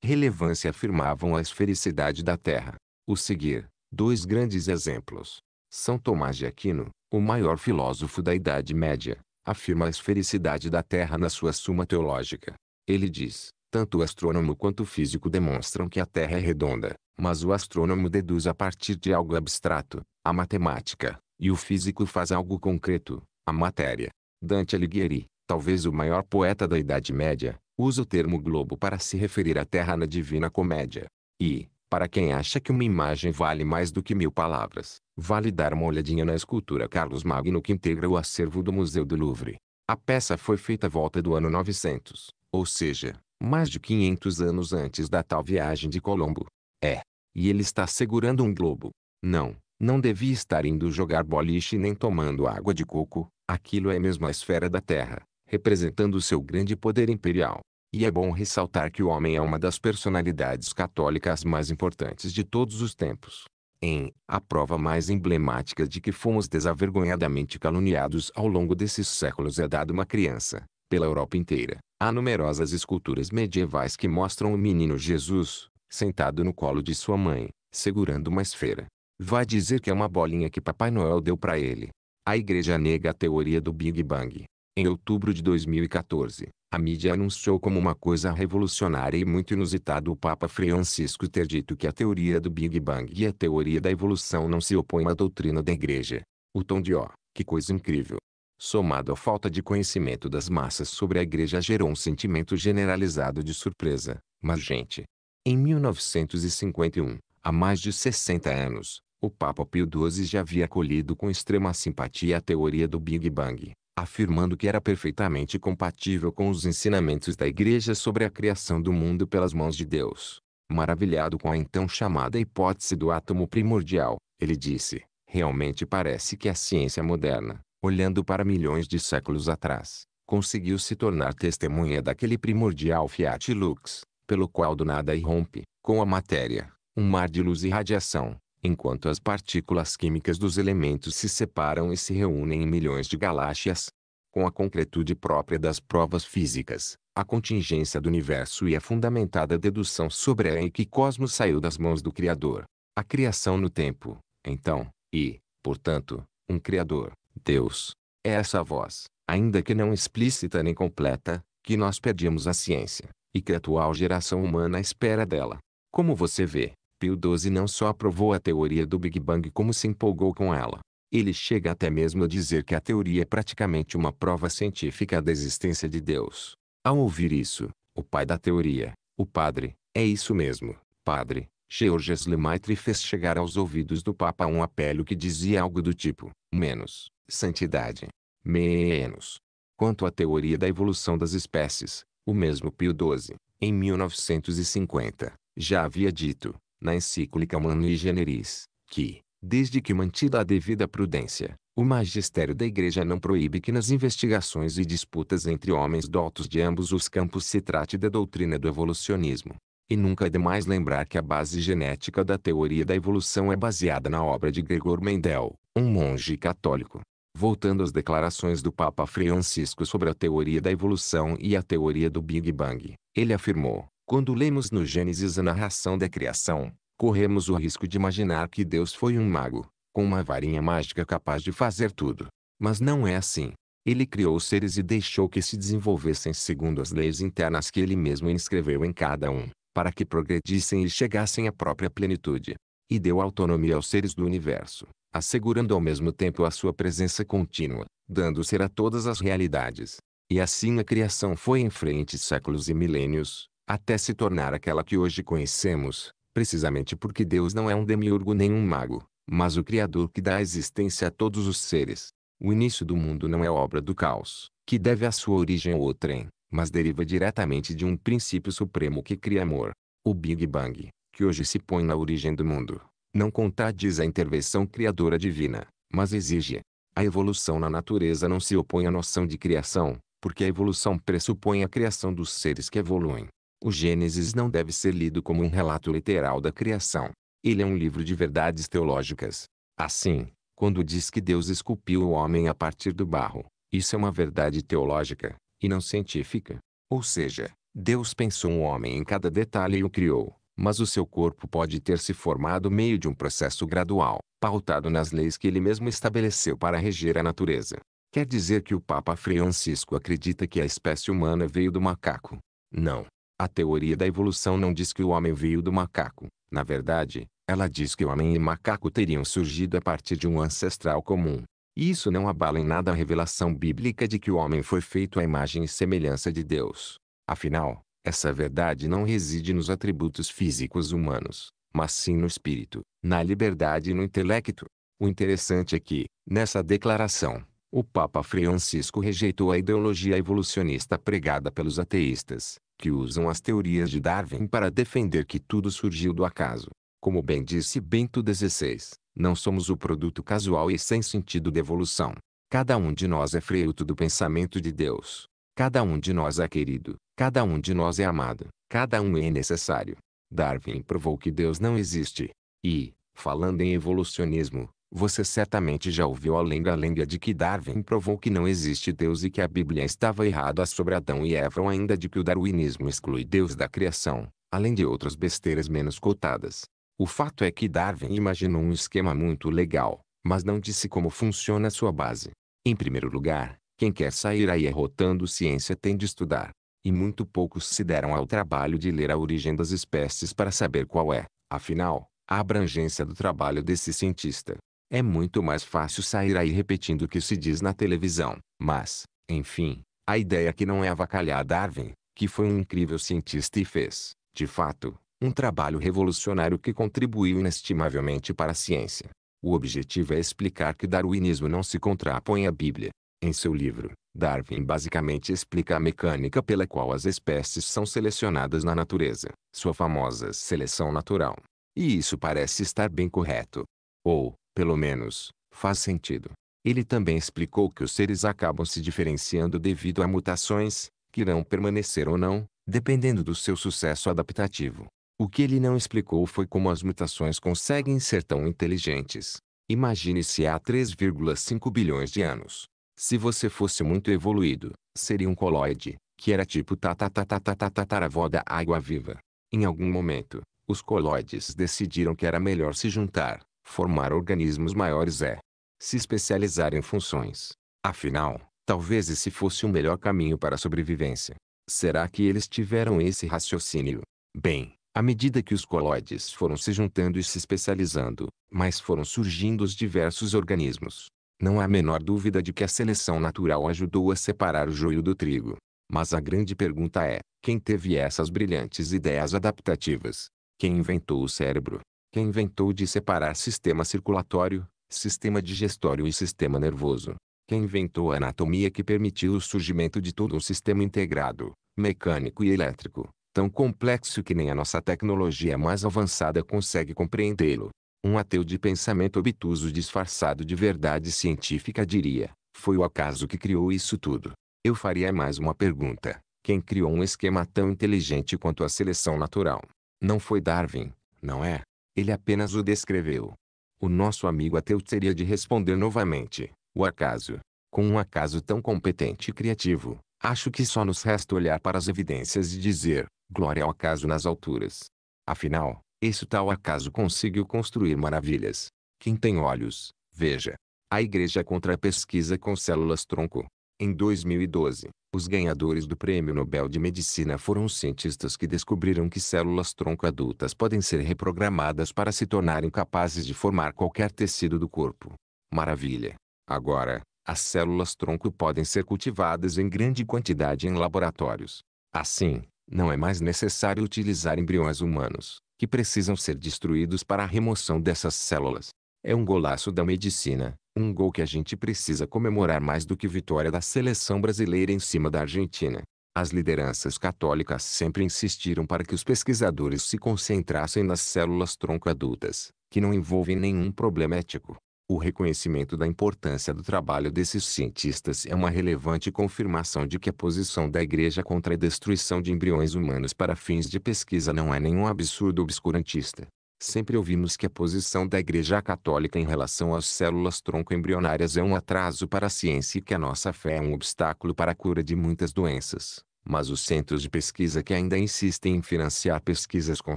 relevância afirmavam a esfericidade da Terra. O seguir, dois grandes exemplos. São Tomás de Aquino, o maior filósofo da Idade Média, afirma a esfericidade da Terra na sua Suma Teológica. Ele diz: tanto o astrônomo quanto o físico demonstram que a Terra é redonda, mas o astrônomo deduz a partir de algo abstrato, a matemática, e o físico faz algo concreto, a matéria. Dante Alighieri, talvez o maior poeta da Idade Média, usa o termo globo para se referir à Terra na Divina Comédia. E, para quem acha que uma imagem vale mais do que mil palavras, vale dar uma olhadinha na escultura Carlos Magno que integra o acervo do Museu do Louvre. A peça foi feita à volta do ano 900, ou seja, mais de 500 anos antes da tal viagem de Colombo. É. E ele está segurando um globo. Não, não devia estar indo jogar boliche nem tomando água de coco, aquilo é mesmo a esfera da Terra, representando o seu grande poder imperial. E é bom ressaltar que o homem é uma das personalidades católicas mais importantes de todos os tempos. Em A prova mais emblemática de que fomos desavergonhadamente caluniados ao longo desses séculos é dada uma criança, pela Europa inteira, Há numerosas esculturas medievais que mostram o menino Jesus, sentado no colo de sua mãe, segurando uma esfera. Vai dizer que é uma bolinha que Papai Noel deu para ele. A igreja nega a teoria do Big Bang. Em outubro de 2014, a mídia anunciou como uma coisa revolucionária e muito inusitada o Papa Francisco ter dito que a teoria do Big Bang e a teoria da evolução não se opõem à doutrina da igreja. O tom de ó, oh, que coisa incrível somado à falta de conhecimento das massas sobre a igreja gerou um sentimento generalizado de surpresa. Mas gente, em 1951, há mais de 60 anos, o Papa Pio XII já havia acolhido com extrema simpatia a teoria do Big Bang, afirmando que era perfeitamente compatível com os ensinamentos da Igreja sobre a criação do mundo pelas mãos de Deus. Maravilhado com a então chamada hipótese do átomo primordial, ele disse: Realmente parece que a ciência moderna, olhando para milhões de séculos atrás, conseguiu se tornar testemunha daquele primordial fiat lux, pelo qual do nada irrompe, com a matéria, um mar de luz e radiação, enquanto as partículas químicas dos elementos se separam e se reúnem em milhões de galáxias. Com a concretude própria das provas físicas, a contingência do universo e a fundamentada dedução sobre a em que cosmos saiu das mãos do Criador. A criação no tempo, então, e, portanto, um Criador, Deus, é essa voz, ainda que não explícita nem completa, que nós pedimos à ciência, e que a atual geração humana espera dela. Como você vê, Pio XII não só aprovou a teoria do Big Bang como se empolgou com ela. Ele chega até mesmo a dizer que a teoria é praticamente uma prova científica da existência de Deus. Ao ouvir isso, o pai da teoria, o padre, é isso mesmo, padre, Georges Lemaitre fez chegar aos ouvidos do Papa um apelo que dizia algo do tipo, menos santidade, menos. Quanto à teoria da evolução das espécies, o mesmo Pio XII, em 1950, já havia dito, na encíclica Manu Generis, que, desde que mantida a devida prudência, o magistério da Igreja não proíbe que nas investigações e disputas entre homens dotos de ambos os campos se trate da doutrina do evolucionismo, e nunca é demais lembrar que a base genética da teoria da evolução é baseada na obra de Gregor Mendel, um monge católico. Voltando às declarações do Papa Francisco sobre a teoria da evolução e a teoria do Big Bang, ele afirmou: quando lemos no Gênesis a narração da criação, corremos o risco de imaginar que Deus foi um mago, com uma varinha mágica capaz de fazer tudo. Mas não é assim. Ele criou os seres e deixou que se desenvolvessem segundo as leis internas que ele mesmo inscreveu em cada um para que progredissem e chegassem à própria plenitude. E deu autonomia aos seres do universo, assegurando ao mesmo tempo a sua presença contínua, dando ser a todas as realidades. E assim a criação foi em frente séculos e milênios, até se tornar aquela que hoje conhecemos, precisamente porque Deus não é um demiurgo nem um mago, mas o Criador que dá a existência a todos os seres. O início do mundo não é obra do caos, que deve a sua origem ao outrem, mas deriva diretamente de um princípio supremo que cria amor. O Big Bang, que hoje se põe na origem do mundo, não contradiz a intervenção criadora divina, mas exige. A evolução na natureza não se opõe à noção de criação, porque a evolução pressupõe a criação dos seres que evoluem. O Gênesis não deve ser lido como um relato literal da criação. Ele é um livro de verdades teológicas. Assim, quando diz que Deus esculpiu o homem a partir do barro, isso é uma verdade teológica, e não científica. Ou seja, Deus pensou um homem em cada detalhe e o criou, mas o seu corpo pode ter se formado meio de um processo gradual, pautado nas leis que ele mesmo estabeleceu para reger a natureza. Quer dizer que o Papa Francisco acredita que a espécie humana veio do macaco? Não. A teoria da evolução não diz que o homem veio do macaco. Na verdade, ela diz que o homem e macaco teriam surgido a partir de um ancestral comum isso não abala em nada a revelação bíblica de que o homem foi feito à imagem e semelhança de Deus. Afinal, essa verdade não reside nos atributos físicos humanos, mas sim no espírito, na liberdade e no intelecto. O interessante é que, nessa declaração, o Papa Francisco rejeitou a ideologia evolucionista pregada pelos ateístas, que usam as teorias de Darwin para defender que tudo surgiu do acaso. Como bem disse Bento XVI, não somos o produto casual e sem sentido de evolução. Cada um de nós é fruto do pensamento de Deus. Cada um de nós é querido. Cada um de nós é amado. Cada um é necessário. Darwin provou que Deus não existe. E, falando em evolucionismo, você certamente já ouviu a lenga-lenga de que Darwin provou que não existe Deus e que a Bíblia estava errada sobre Adão e Eva ou ainda de que o darwinismo exclui Deus da criação, além de outras besteiras menos cotadas. O fato é que Darwin imaginou um esquema muito legal, mas não disse como funciona sua base. Em primeiro lugar, quem quer sair aí errotando é ciência tem de estudar. E muito poucos se deram ao trabalho de ler a origem das espécies para saber qual é, afinal, a abrangência do trabalho desse cientista. É muito mais fácil sair aí repetindo o que se diz na televisão, mas, enfim, a ideia que não é avacalhar Darwin, que foi um incrível cientista e fez, de fato, um trabalho revolucionário que contribuiu inestimavelmente para a ciência. O objetivo é explicar que darwinismo não se contrapõe à Bíblia. Em seu livro, Darwin basicamente explica a mecânica pela qual as espécies são selecionadas na natureza, sua famosa seleção natural. E isso parece estar bem correto. Ou, pelo menos, faz sentido. Ele também explicou que os seres acabam se diferenciando devido a mutações, que irão permanecer ou não, dependendo do seu sucesso adaptativo. O que ele não explicou foi como as mutações conseguem ser tão inteligentes. Imagine se há 3,5 bilhões de anos. Se você fosse muito evoluído, seria um coloide, que era tipo tatatatatatataravó da água-viva. Em algum momento, os coloides decidiram que era melhor se juntar, formar organismos maiores é se especializar em funções. Afinal, talvez esse fosse o melhor caminho para a sobrevivência. Será que eles tiveram esse raciocínio? Bem, à medida que os colóides foram se juntando e se especializando, mais foram surgindo os diversos organismos. Não há a menor dúvida de que a seleção natural ajudou a separar o joio do trigo. Mas a grande pergunta é, quem teve essas brilhantes ideias adaptativas? Quem inventou o cérebro? Quem inventou de separar sistema circulatório, sistema digestório e sistema nervoso? Quem inventou a anatomia que permitiu o surgimento de todo um sistema integrado, mecânico e elétrico, tão complexo que nem a nossa tecnologia mais avançada consegue compreendê-lo. Um ateu de pensamento obtuso disfarçado de verdade científica diria: foi o acaso que criou isso tudo. Eu faria mais uma pergunta: quem criou um esquema tão inteligente quanto a seleção natural? Não foi Darwin, não é? Ele apenas o descreveu. O nosso amigo ateu teria de responder novamente: o acaso. Com um acaso tão competente e criativo, acho que só nos resta olhar para as evidências e dizer: glória ao acaso nas alturas. Afinal, esse tal acaso conseguiu construir maravilhas. Quem tem olhos, veja. A Igreja contra a Pesquisa com Células-Tronco. Em 2012, os ganhadores do Prêmio Nobel de Medicina foram os cientistas que descobriram que células-tronco adultas podem ser reprogramadas para se tornarem capazes de formar qualquer tecido do corpo. Maravilha! Agora, as células-tronco podem ser cultivadas em grande quantidade em laboratórios. Assim, não é mais necessário utilizar embriões humanos, que precisam ser destruídos para a remoção dessas células. É um golaço da medicina, um gol que a gente precisa comemorar mais do que vitória da seleção brasileira em cima da Argentina. As lideranças católicas sempre insistiram para que os pesquisadores se concentrassem nas células tronco adultas, que não envolvem nenhum problema ético. O reconhecimento da importância do trabalho desses cientistas é uma relevante confirmação de que a posição da Igreja contra a destruição de embriões humanos para fins de pesquisa não é nenhum absurdo obscurantista. Sempre ouvimos que a posição da Igreja Católica em relação às células tronco-embrionárias é um atraso para a ciência e que a nossa fé é um obstáculo para a cura de muitas doenças. Mas os centros de pesquisa que ainda insistem em financiar pesquisas com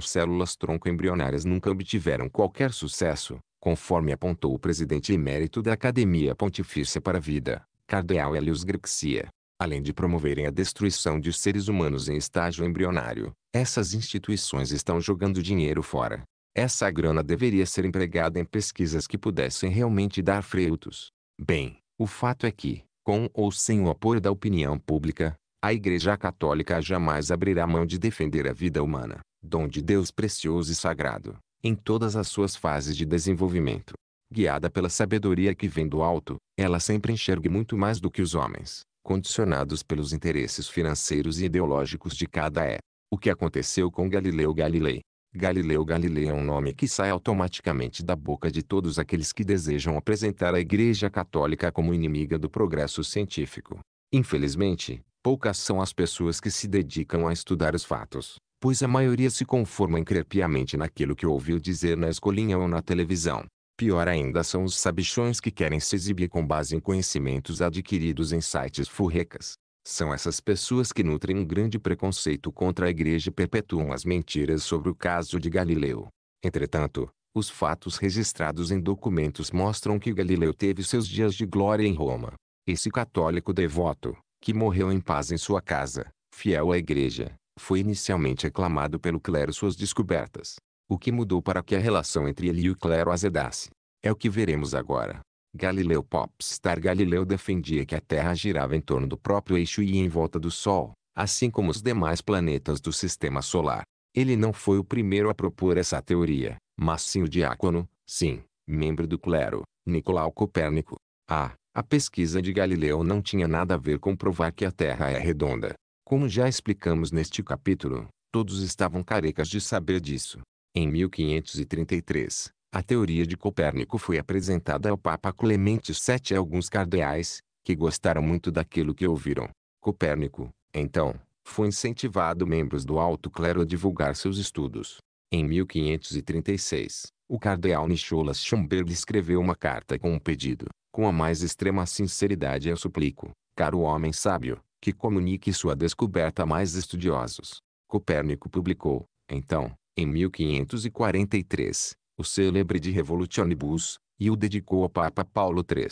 células tronco-embrionárias nunca obtiveram qualquer sucesso conforme apontou o presidente emérito da Academia Pontifícia para a Vida, Cardeal Helios Grixia. Além de promoverem a destruição de seres humanos em estágio embrionário, essas instituições estão jogando dinheiro fora. Essa grana deveria ser empregada em pesquisas que pudessem realmente dar frutos. Bem, o fato é que, com ou sem o apoio da opinião pública, a Igreja Católica jamais abrirá mão de defender a vida humana, dom de Deus precioso e sagrado em todas as suas fases de desenvolvimento. Guiada pela sabedoria que vem do alto, ela sempre enxergue muito mais do que os homens, condicionados pelos interesses financeiros e ideológicos de cada é. O que aconteceu com Galileu Galilei? Galileu Galilei é um nome que sai automaticamente da boca de todos aqueles que desejam apresentar a Igreja Católica como inimiga do progresso científico. Infelizmente, poucas são as pessoas que se dedicam a estudar os fatos, pois a maioria se conforma em piamente naquilo que ouviu dizer na escolinha ou na televisão. Pior ainda são os sabichões que querem se exibir com base em conhecimentos adquiridos em sites furrecas. São essas pessoas que nutrem um grande preconceito contra a igreja e perpetuam as mentiras sobre o caso de Galileu. Entretanto, os fatos registrados em documentos mostram que Galileu teve seus dias de glória em Roma. Esse católico devoto, que morreu em paz em sua casa, fiel à igreja, foi inicialmente aclamado pelo clero suas descobertas. O que mudou para que a relação entre ele e o clero azedasse? É o que veremos agora. Galileu Popstar Galileu defendia que a Terra girava em torno do próprio eixo e em volta do Sol, assim como os demais planetas do sistema solar. Ele não foi o primeiro a propor essa teoria, mas sim o diácono, sim, membro do clero, Nicolau Copérnico. Ah, a pesquisa de Galileu não tinha nada a ver com provar que a Terra é redonda. Como já explicamos neste capítulo, todos estavam carecas de saber disso. Em 1533, a teoria de Copérnico foi apresentada ao Papa Clemente VII e alguns cardeais, que gostaram muito daquilo que ouviram. Copérnico, então, foi incentivado membros do alto clero a divulgar seus estudos. Em 1536, o cardeal Nicholas Schomberg escreveu uma carta com um pedido, com a mais extrema sinceridade eu suplico, caro homem sábio, que comunique sua descoberta a mais estudiosos. Copérnico publicou, então, em 1543, o célebre De Revolutionibus, e o dedicou ao Papa Paulo III.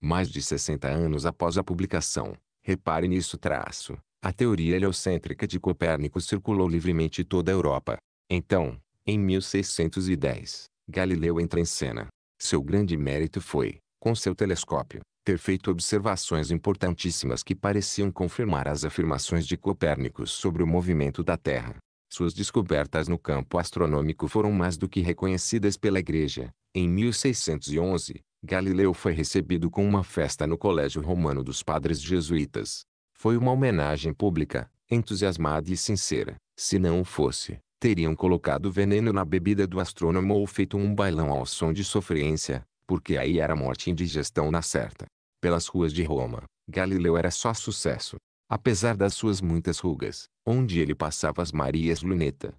Mais de 60 anos após a publicação, repare nisso traço, a teoria heliocêntrica de Copérnico circulou livremente toda a Europa. Então, em 1610, Galileu entra em cena. Seu grande mérito foi, com seu telescópio, ter feito observações importantíssimas que pareciam confirmar as afirmações de Copérnico sobre o movimento da Terra. Suas descobertas no campo astronômico foram mais do que reconhecidas pela Igreja. Em 1611, Galileu foi recebido com uma festa no Colégio Romano dos Padres Jesuítas. Foi uma homenagem pública, entusiasmada e sincera. Se não fosse, teriam colocado veneno na bebida do astrônomo ou feito um bailão ao som de sofrência, porque aí era morte e indigestão na certa. Pelas ruas de Roma, Galileu era só sucesso. Apesar das suas muitas rugas, onde ele passava as Marias Luneta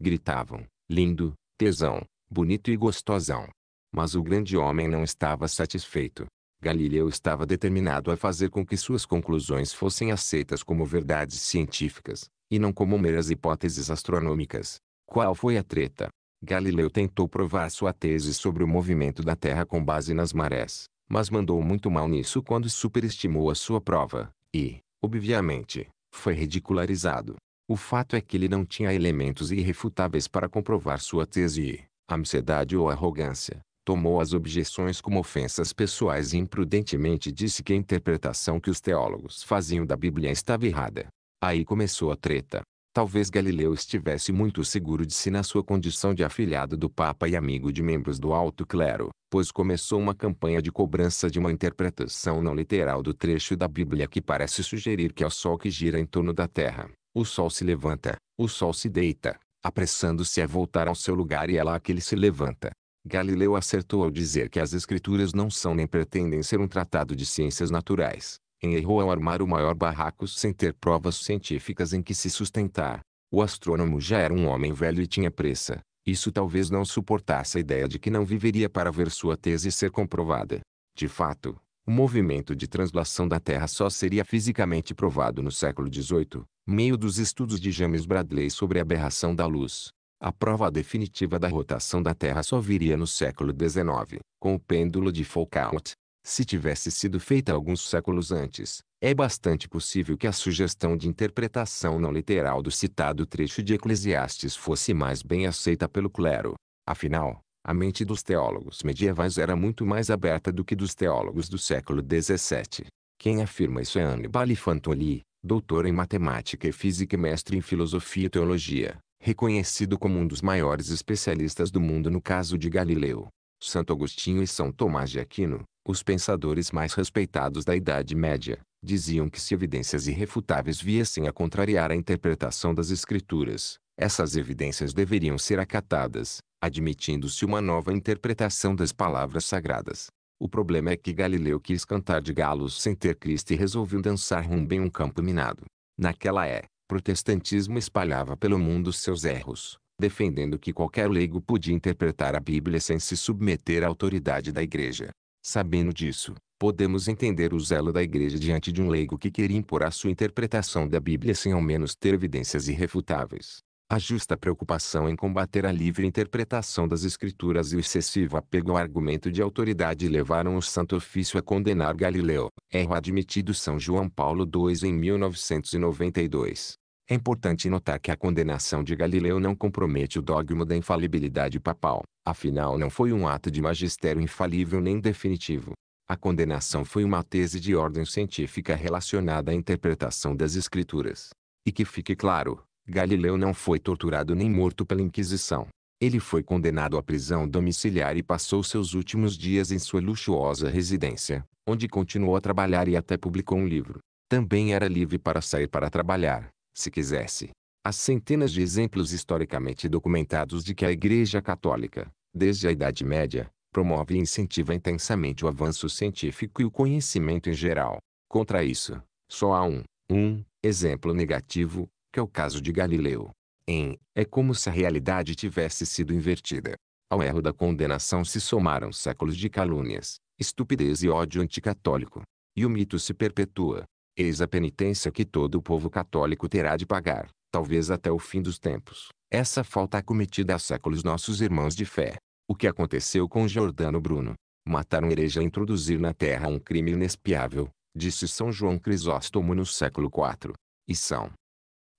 gritavam: lindo, tesão, bonito e gostosão. Mas o grande homem não estava satisfeito. Galileu estava determinado a fazer com que suas conclusões fossem aceitas como verdades científicas, e não como meras hipóteses astronômicas. Qual foi a treta? Galileu tentou provar sua tese sobre o movimento da Terra com base nas marés mas mandou muito mal nisso quando superestimou a sua prova, e, obviamente, foi ridicularizado. O fato é que ele não tinha elementos irrefutáveis para comprovar sua tese e, ansiedade ou arrogância, tomou as objeções como ofensas pessoais e imprudentemente disse que a interpretação que os teólogos faziam da Bíblia estava errada. Aí começou a treta. Talvez Galileu estivesse muito seguro de si na sua condição de afilhado do Papa e amigo de membros do alto clero, pois começou uma campanha de cobrança de uma interpretação não literal do trecho da Bíblia que parece sugerir que é o Sol que gira em torno da Terra. O Sol se levanta, o Sol se deita, apressando-se a voltar ao seu lugar e é lá que ele se levanta. Galileu acertou ao dizer que as Escrituras não são nem pretendem ser um tratado de ciências naturais, erro ao armar o maior barraco sem ter provas científicas em que se sustentar. O astrônomo já era um homem velho e tinha pressa. Isso talvez não suportasse a ideia de que não viveria para ver sua tese ser comprovada. De fato, o movimento de translação da Terra só seria fisicamente provado no século XVIII, meio dos estudos de James Bradley sobre a aberração da luz. A prova definitiva da rotação da Terra só viria no século XIX, com o pêndulo de Foucault se tivesse sido feita alguns séculos antes, é bastante possível que a sugestão de interpretação não literal do citado trecho de Eclesiastes fosse mais bem aceita pelo clero. Afinal, a mente dos teólogos medievais era muito mais aberta do que dos teólogos do século XVII. Quem afirma isso é Annibale Fantoli, doutor em matemática e física e mestre em filosofia e teologia, reconhecido como um dos maiores especialistas do mundo no caso de Galileu, Santo Agostinho e São Tomás de Aquino, os pensadores mais respeitados da Idade Média, diziam que se evidências irrefutáveis viessem a contrariar a interpretação das escrituras, essas evidências deveriam ser acatadas, admitindo-se uma nova interpretação das palavras sagradas. O problema é que Galileu quis cantar de galos sem ter Cristo e resolveu dançar rumo em um campo minado. Naquela é, protestantismo espalhava pelo mundo seus erros, defendendo que qualquer leigo podia interpretar a Bíblia sem se submeter à autoridade da igreja. Sabendo disso, podemos entender o zelo da igreja diante de um leigo que queria impor a sua interpretação da Bíblia sem ao menos ter evidências irrefutáveis. A justa preocupação em combater a livre interpretação das Escrituras e o excessivo apego ao argumento de autoridade levaram o Santo Ofício a condenar Galileu, erro admitido São João Paulo II em 1992. É importante notar que a condenação de Galileu não compromete o dogma da infalibilidade papal, afinal não foi um ato de magistério infalível nem definitivo. A condenação foi uma tese de ordem científica relacionada à interpretação das escrituras. E que fique claro, Galileu não foi torturado nem morto pela Inquisição. Ele foi condenado à prisão domiciliar e passou seus últimos dias em sua luxuosa residência, onde continuou a trabalhar e até publicou um livro. Também era livre para sair para trabalhar, se quisesse. As centenas de exemplos historicamente documentados de que a Igreja Católica, desde a Idade Média, promove e incentiva intensamente o avanço científico e o conhecimento em geral. Contra isso, só há um, um exemplo negativo, que é o caso de Galileu. Em É como se a realidade tivesse sido invertida. Ao erro da condenação se somaram séculos de calúnias, estupidez e ódio anticatólico. E o mito se perpetua, Eis a penitência que todo o povo católico terá de pagar, talvez até o fim dos tempos. Essa falta é cometida há séculos nossos irmãos de fé. O que aconteceu com Jordano Bruno? Matar um herege é introduzir na terra um crime inexpiável, disse São João Crisóstomo no século IV. E São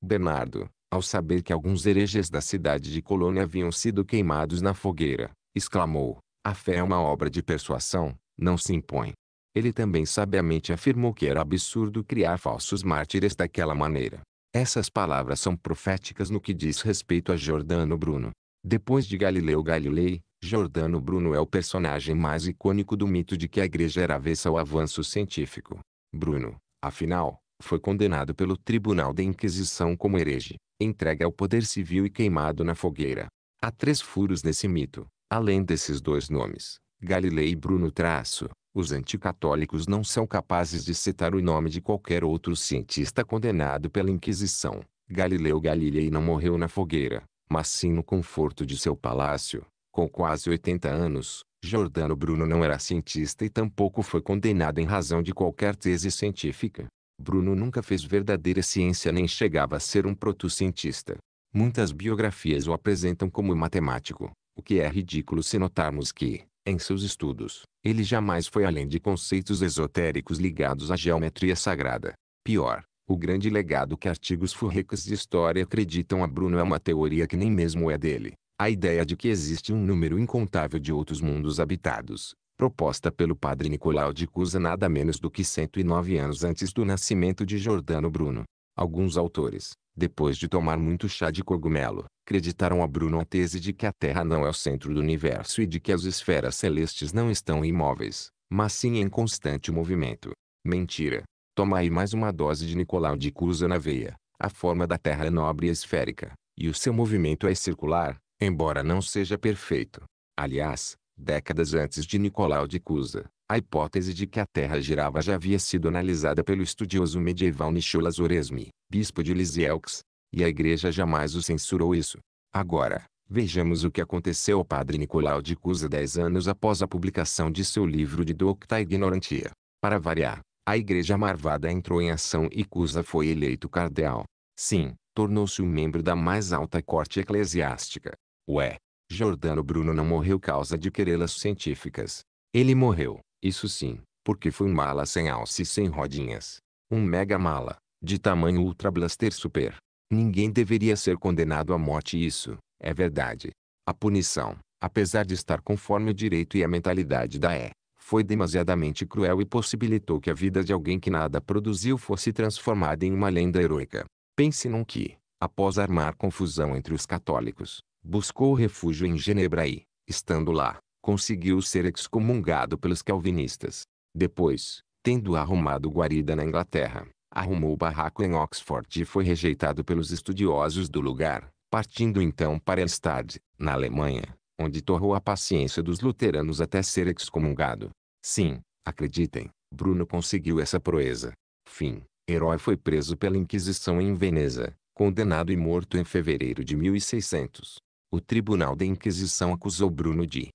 Bernardo, ao saber que alguns hereges da cidade de Colônia haviam sido queimados na fogueira, exclamou, a fé é uma obra de persuasão, não se impõe. Ele também sabiamente afirmou que era absurdo criar falsos mártires daquela maneira. Essas palavras são proféticas no que diz respeito a Giordano Bruno. Depois de Galileu Galilei, Giordano Bruno é o personagem mais icônico do mito de que a igreja era avessa ao avanço científico. Bruno, afinal, foi condenado pelo Tribunal da Inquisição como herege, entregue ao poder civil e queimado na fogueira. Há três furos nesse mito, além desses dois nomes, Galilei e Bruno traço, os anticatólicos não são capazes de citar o nome de qualquer outro cientista condenado pela Inquisição. Galileu Galilei não morreu na fogueira, mas sim no conforto de seu palácio. Com quase 80 anos, Giordano Bruno não era cientista e tampouco foi condenado em razão de qualquer tese científica. Bruno nunca fez verdadeira ciência nem chegava a ser um protocientista. Muitas biografias o apresentam como matemático, o que é ridículo se notarmos que, em seus estudos, ele jamais foi além de conceitos esotéricos ligados à geometria sagrada. Pior, o grande legado que artigos furrecas de história acreditam a Bruno é uma teoria que nem mesmo é dele. A ideia de que existe um número incontável de outros mundos habitados, proposta pelo padre Nicolau de Cusa nada menos do que 109 anos antes do nascimento de Jordano Bruno. Alguns autores, depois de tomar muito chá de cogumelo, acreditaram a Bruno a tese de que a Terra não é o centro do universo e de que as esferas celestes não estão imóveis, mas sim em constante movimento. Mentira. Toma aí mais uma dose de Nicolau de Cusa na veia. A forma da Terra é nobre e esférica, e o seu movimento é circular, embora não seja perfeito. Aliás, décadas antes de Nicolau de Cusa, a hipótese de que a Terra girava já havia sido analisada pelo estudioso medieval Nicholas Oresme, bispo de Lisieux, e a igreja jamais o censurou isso. Agora, vejamos o que aconteceu ao padre Nicolau de Cusa dez anos após a publicação de seu livro de Docta Ignorantia. Para variar, a igreja marvada entrou em ação e Cusa foi eleito cardeal. Sim, tornou-se um membro da mais alta corte eclesiástica. Ué, Jordano Bruno não morreu causa de querelas científicas. Ele morreu, isso sim, porque foi um mala sem alce e sem rodinhas. Um mega mala de tamanho Ultra Blaster Super. Ninguém deveria ser condenado à morte isso, é verdade. A punição, apesar de estar conforme o direito e a mentalidade da E, foi demasiadamente cruel e possibilitou que a vida de alguém que nada produziu fosse transformada em uma lenda heroica. Pense num que, após armar confusão entre os católicos, buscou refúgio em Genebra e, estando lá, conseguiu ser excomungado pelos calvinistas. Depois, tendo arrumado guarida na Inglaterra, arrumou barraco em Oxford e foi rejeitado pelos estudiosos do lugar, partindo então para Stade, na Alemanha, onde torrou a paciência dos luteranos até ser excomungado. Sim, acreditem, Bruno conseguiu essa proeza. Fim. Herói foi preso pela Inquisição em Veneza, condenado e morto em fevereiro de 1600. O Tribunal da Inquisição acusou Bruno de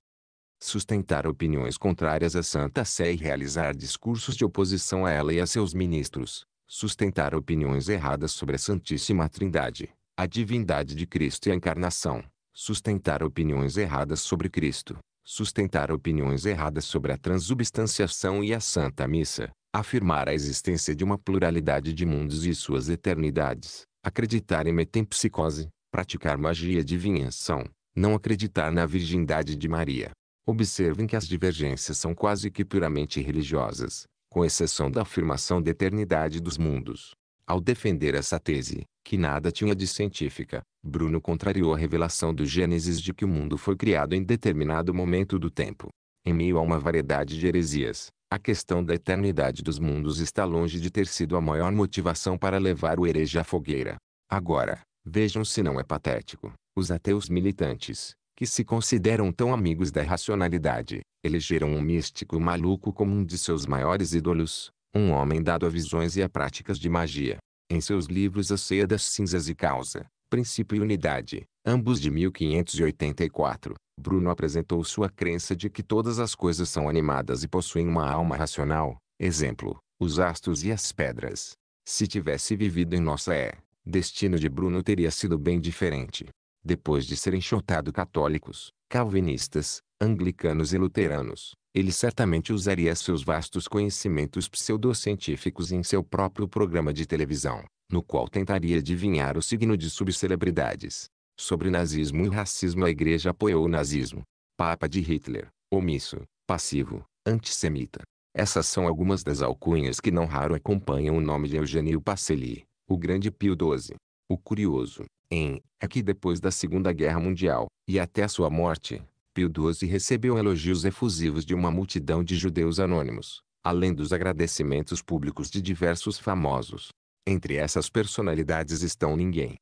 sustentar opiniões contrárias à Santa Sé e realizar discursos de oposição a ela e a seus ministros, sustentar opiniões erradas sobre a Santíssima Trindade, a divindade de Cristo e a encarnação, sustentar opiniões erradas sobre Cristo, sustentar opiniões erradas sobre a transubstanciação e a Santa Missa, afirmar a existência de uma pluralidade de mundos e suas eternidades, acreditar em metempsicose, praticar magia e adivinhação, não acreditar na virgindade de Maria. Observem que as divergências são quase que puramente religiosas, com exceção da afirmação da eternidade dos mundos. Ao defender essa tese, que nada tinha de científica, Bruno contrariou a revelação do Gênesis de que o mundo foi criado em determinado momento do tempo. Em meio a uma variedade de heresias, a questão da eternidade dos mundos está longe de ter sido a maior motivação para levar o herege à fogueira. Agora, vejam se não é patético, os ateus militantes, que se consideram tão amigos da racionalidade, elegeram um místico maluco como um de seus maiores ídolos, um homem dado a visões e a práticas de magia. Em seus livros A Ceia das Cinzas e Causa, Princípio e Unidade, ambos de 1584, Bruno apresentou sua crença de que todas as coisas são animadas e possuem uma alma racional, exemplo, os astros e as pedras. Se tivesse vivido em nossa é, destino de Bruno teria sido bem diferente. Depois de ser enxotado católicos, calvinistas, anglicanos e luteranos, ele certamente usaria seus vastos conhecimentos pseudocientíficos em seu próprio programa de televisão, no qual tentaria adivinhar o signo de subcelebridades. Sobre nazismo e racismo a igreja apoiou o nazismo. Papa de Hitler, omisso, passivo, antissemita. Essas são algumas das alcunhas que não raro acompanham o nome de Eugênio Pacelli, o grande Pio XII. O curioso, em, é que depois da Segunda Guerra Mundial, e até sua morte, Pio XII recebeu elogios efusivos de uma multidão de judeus anônimos, além dos agradecimentos públicos de diversos famosos. Entre essas personalidades estão ninguém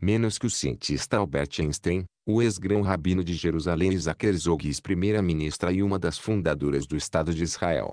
menos que o cientista Albert Einstein, o ex-grão-rabino de Jerusalém Isaac Herzog ex primeira-ministra e uma das fundadoras do Estado de Israel.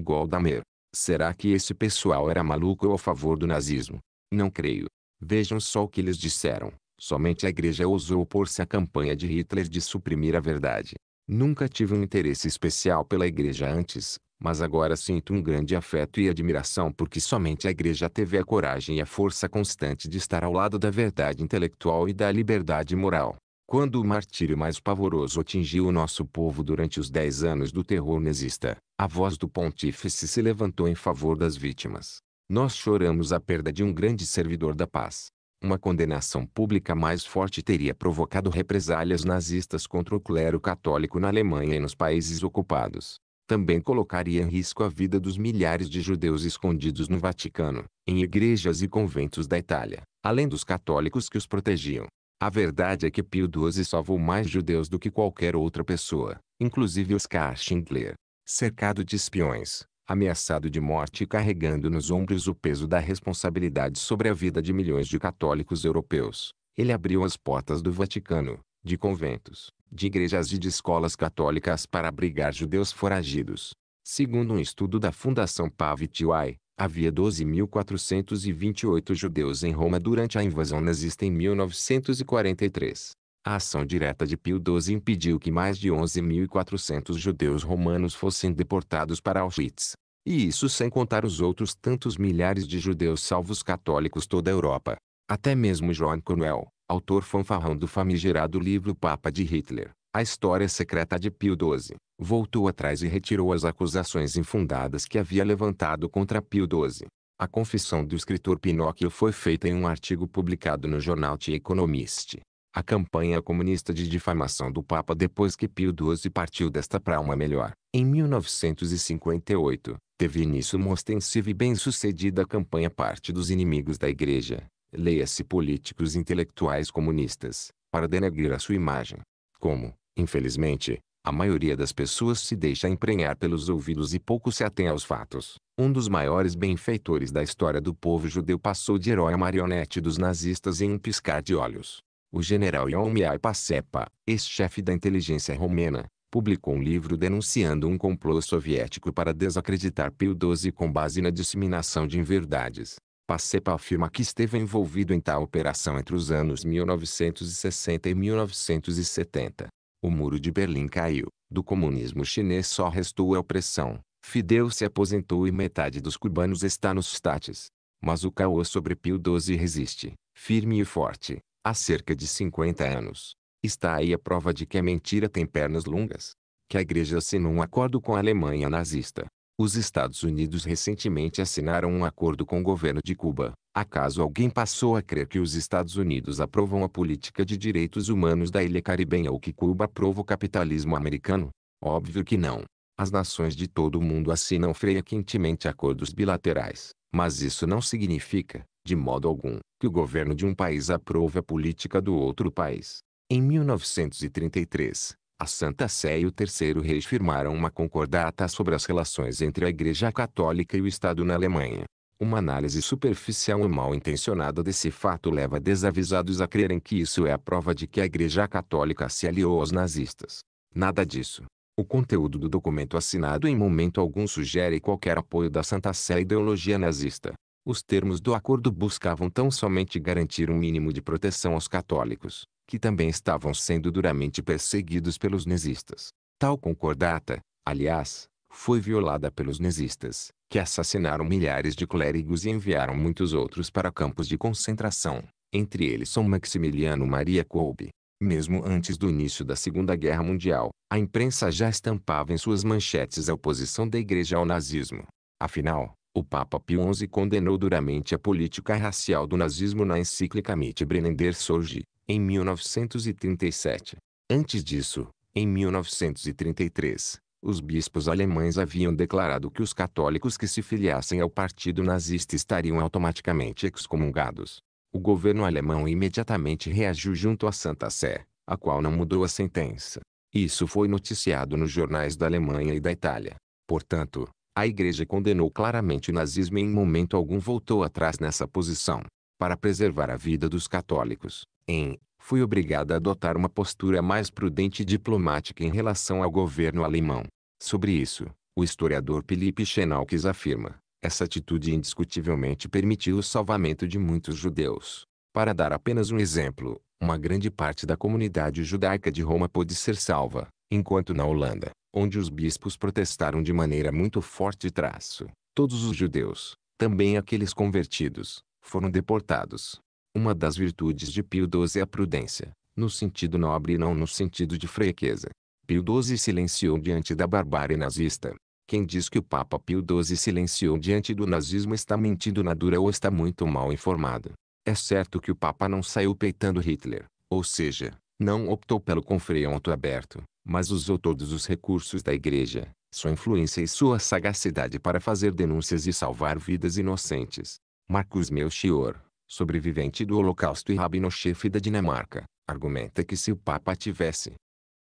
Golda Meir. Será que esse pessoal era maluco ou a favor do nazismo? Não creio. Vejam só o que eles disseram. Somente a igreja ousou opor-se à campanha de Hitler de suprimir a verdade. Nunca tive um interesse especial pela igreja antes, mas agora sinto um grande afeto e admiração porque somente a igreja teve a coragem e a força constante de estar ao lado da verdade intelectual e da liberdade moral. Quando o martírio mais pavoroso atingiu o nosso povo durante os dez anos do terror nazista, a voz do pontífice se levantou em favor das vítimas. Nós choramos a perda de um grande servidor da paz. Uma condenação pública mais forte teria provocado represálias nazistas contra o clero católico na Alemanha e nos países ocupados. Também colocaria em risco a vida dos milhares de judeus escondidos no Vaticano, em igrejas e conventos da Itália, além dos católicos que os protegiam. A verdade é que Pio XII salvou mais judeus do que qualquer outra pessoa, inclusive Oscar Schindler. Cercado de espiões, ameaçado de morte e carregando nos ombros o peso da responsabilidade sobre a vida de milhões de católicos europeus, ele abriu as portas do Vaticano, de conventos, de igrejas e de escolas católicas para abrigar judeus foragidos. Segundo um estudo da Fundação Pavitiwai, havia 12.428 judeus em Roma durante a invasão nazista em 1943. A ação direta de Pio XII impediu que mais de 11.400 judeus romanos fossem deportados para Auschwitz. E isso sem contar os outros tantos milhares de judeus salvos católicos toda a Europa. Até mesmo John Cornwell, autor fanfarrão do famigerado livro Papa de Hitler, A História Secreta de Pio XII, voltou atrás e retirou as acusações infundadas que havia levantado contra Pio XII. A confissão do escritor Pinóquio foi feita em um artigo publicado no jornal The Economist, a campanha comunista de difamação do Papa depois que Pio XII partiu desta para uma melhor, em 1958, teve início uma ostensiva e bem-sucedida campanha parte dos inimigos da Igreja, leia-se políticos intelectuais comunistas, para denegrir a sua imagem. Como, infelizmente, a maioria das pessoas se deixa emprenhar pelos ouvidos e pouco se atém aos fatos. Um dos maiores benfeitores da história do povo judeu passou de herói a marionete dos nazistas em um piscar de olhos. O general Iomai Pasepa, ex-chefe da inteligência romena, publicou um livro denunciando um complô soviético para desacreditar Pio XII com base na disseminação de inverdades. Pasepa afirma que esteve envolvido em tal operação entre os anos 1960 e 1970. O muro de Berlim caiu, do comunismo chinês só restou a opressão. Fidel se aposentou e metade dos cubanos está nos Estados. Mas o caô sobre Pio XII resiste, firme e forte há cerca de 50 anos. Está aí a prova de que a mentira tem pernas longas. Que a igreja assinou um acordo com a Alemanha nazista. Os Estados Unidos recentemente assinaram um acordo com o governo de Cuba. Acaso alguém passou a crer que os Estados Unidos aprovam a política de direitos humanos da ilha caribenha ou que Cuba aprova o capitalismo americano? Óbvio que não. As nações de todo o mundo assinam frequentemente acordos bilaterais, mas isso não significa, de modo algum, que o governo de um país aprove a política do outro país. Em 1933, a Santa Sé e o Terceiro rei firmaram uma concordata sobre as relações entre a Igreja Católica e o Estado na Alemanha. Uma análise superficial ou mal intencionada desse fato leva desavisados a crerem que isso é a prova de que a Igreja Católica se aliou aos nazistas. Nada disso. O conteúdo do documento assinado em momento algum sugere qualquer apoio da Santa Sé à ideologia nazista. Os termos do acordo buscavam tão somente garantir um mínimo de proteção aos católicos, que também estavam sendo duramente perseguidos pelos nazistas. Tal concordata, aliás, foi violada pelos nazistas, que assassinaram milhares de clérigos e enviaram muitos outros para campos de concentração, entre eles São Maximiliano Maria Kolbe. Mesmo antes do início da Segunda Guerra Mundial, a imprensa já estampava em suas manchetes a oposição da Igreja ao nazismo. Afinal, o Papa Pio XI condenou duramente a política racial do nazismo na encíclica Brennender Sorge, em 1937. Antes disso, em 1933, os bispos alemães haviam declarado que os católicos que se filiassem ao partido nazista estariam automaticamente excomungados. O governo alemão imediatamente reagiu junto à Santa Sé, a qual não mudou a sentença. Isso foi noticiado nos jornais da Alemanha e da Itália. Portanto, a igreja condenou claramente o nazismo e em momento algum voltou atrás nessa posição. Para preservar a vida dos católicos, em, fui obrigada a adotar uma postura mais prudente e diplomática em relação ao governo alemão. Sobre isso, o historiador Philippe Chenalques afirma, essa atitude indiscutivelmente permitiu o salvamento de muitos judeus. Para dar apenas um exemplo, uma grande parte da comunidade judaica de Roma pôde ser salva, enquanto na Holanda, onde os bispos protestaram de maneira muito forte traço. Todos os judeus, também aqueles convertidos, foram deportados. Uma das virtudes de Pio XII é a prudência, no sentido nobre e não no sentido de fraqueza. Pio XII silenciou diante da barbárie nazista. Quem diz que o Papa Pio XII silenciou diante do nazismo está mentindo na dura ou está muito mal informado. É certo que o Papa não saiu peitando Hitler, ou seja, não optou pelo confronto aberto, mas usou todos os recursos da igreja, sua influência e sua sagacidade para fazer denúncias e salvar vidas inocentes. Marcus Melchior, sobrevivente do Holocausto e rabino-chefe da Dinamarca, argumenta que se o Papa tivesse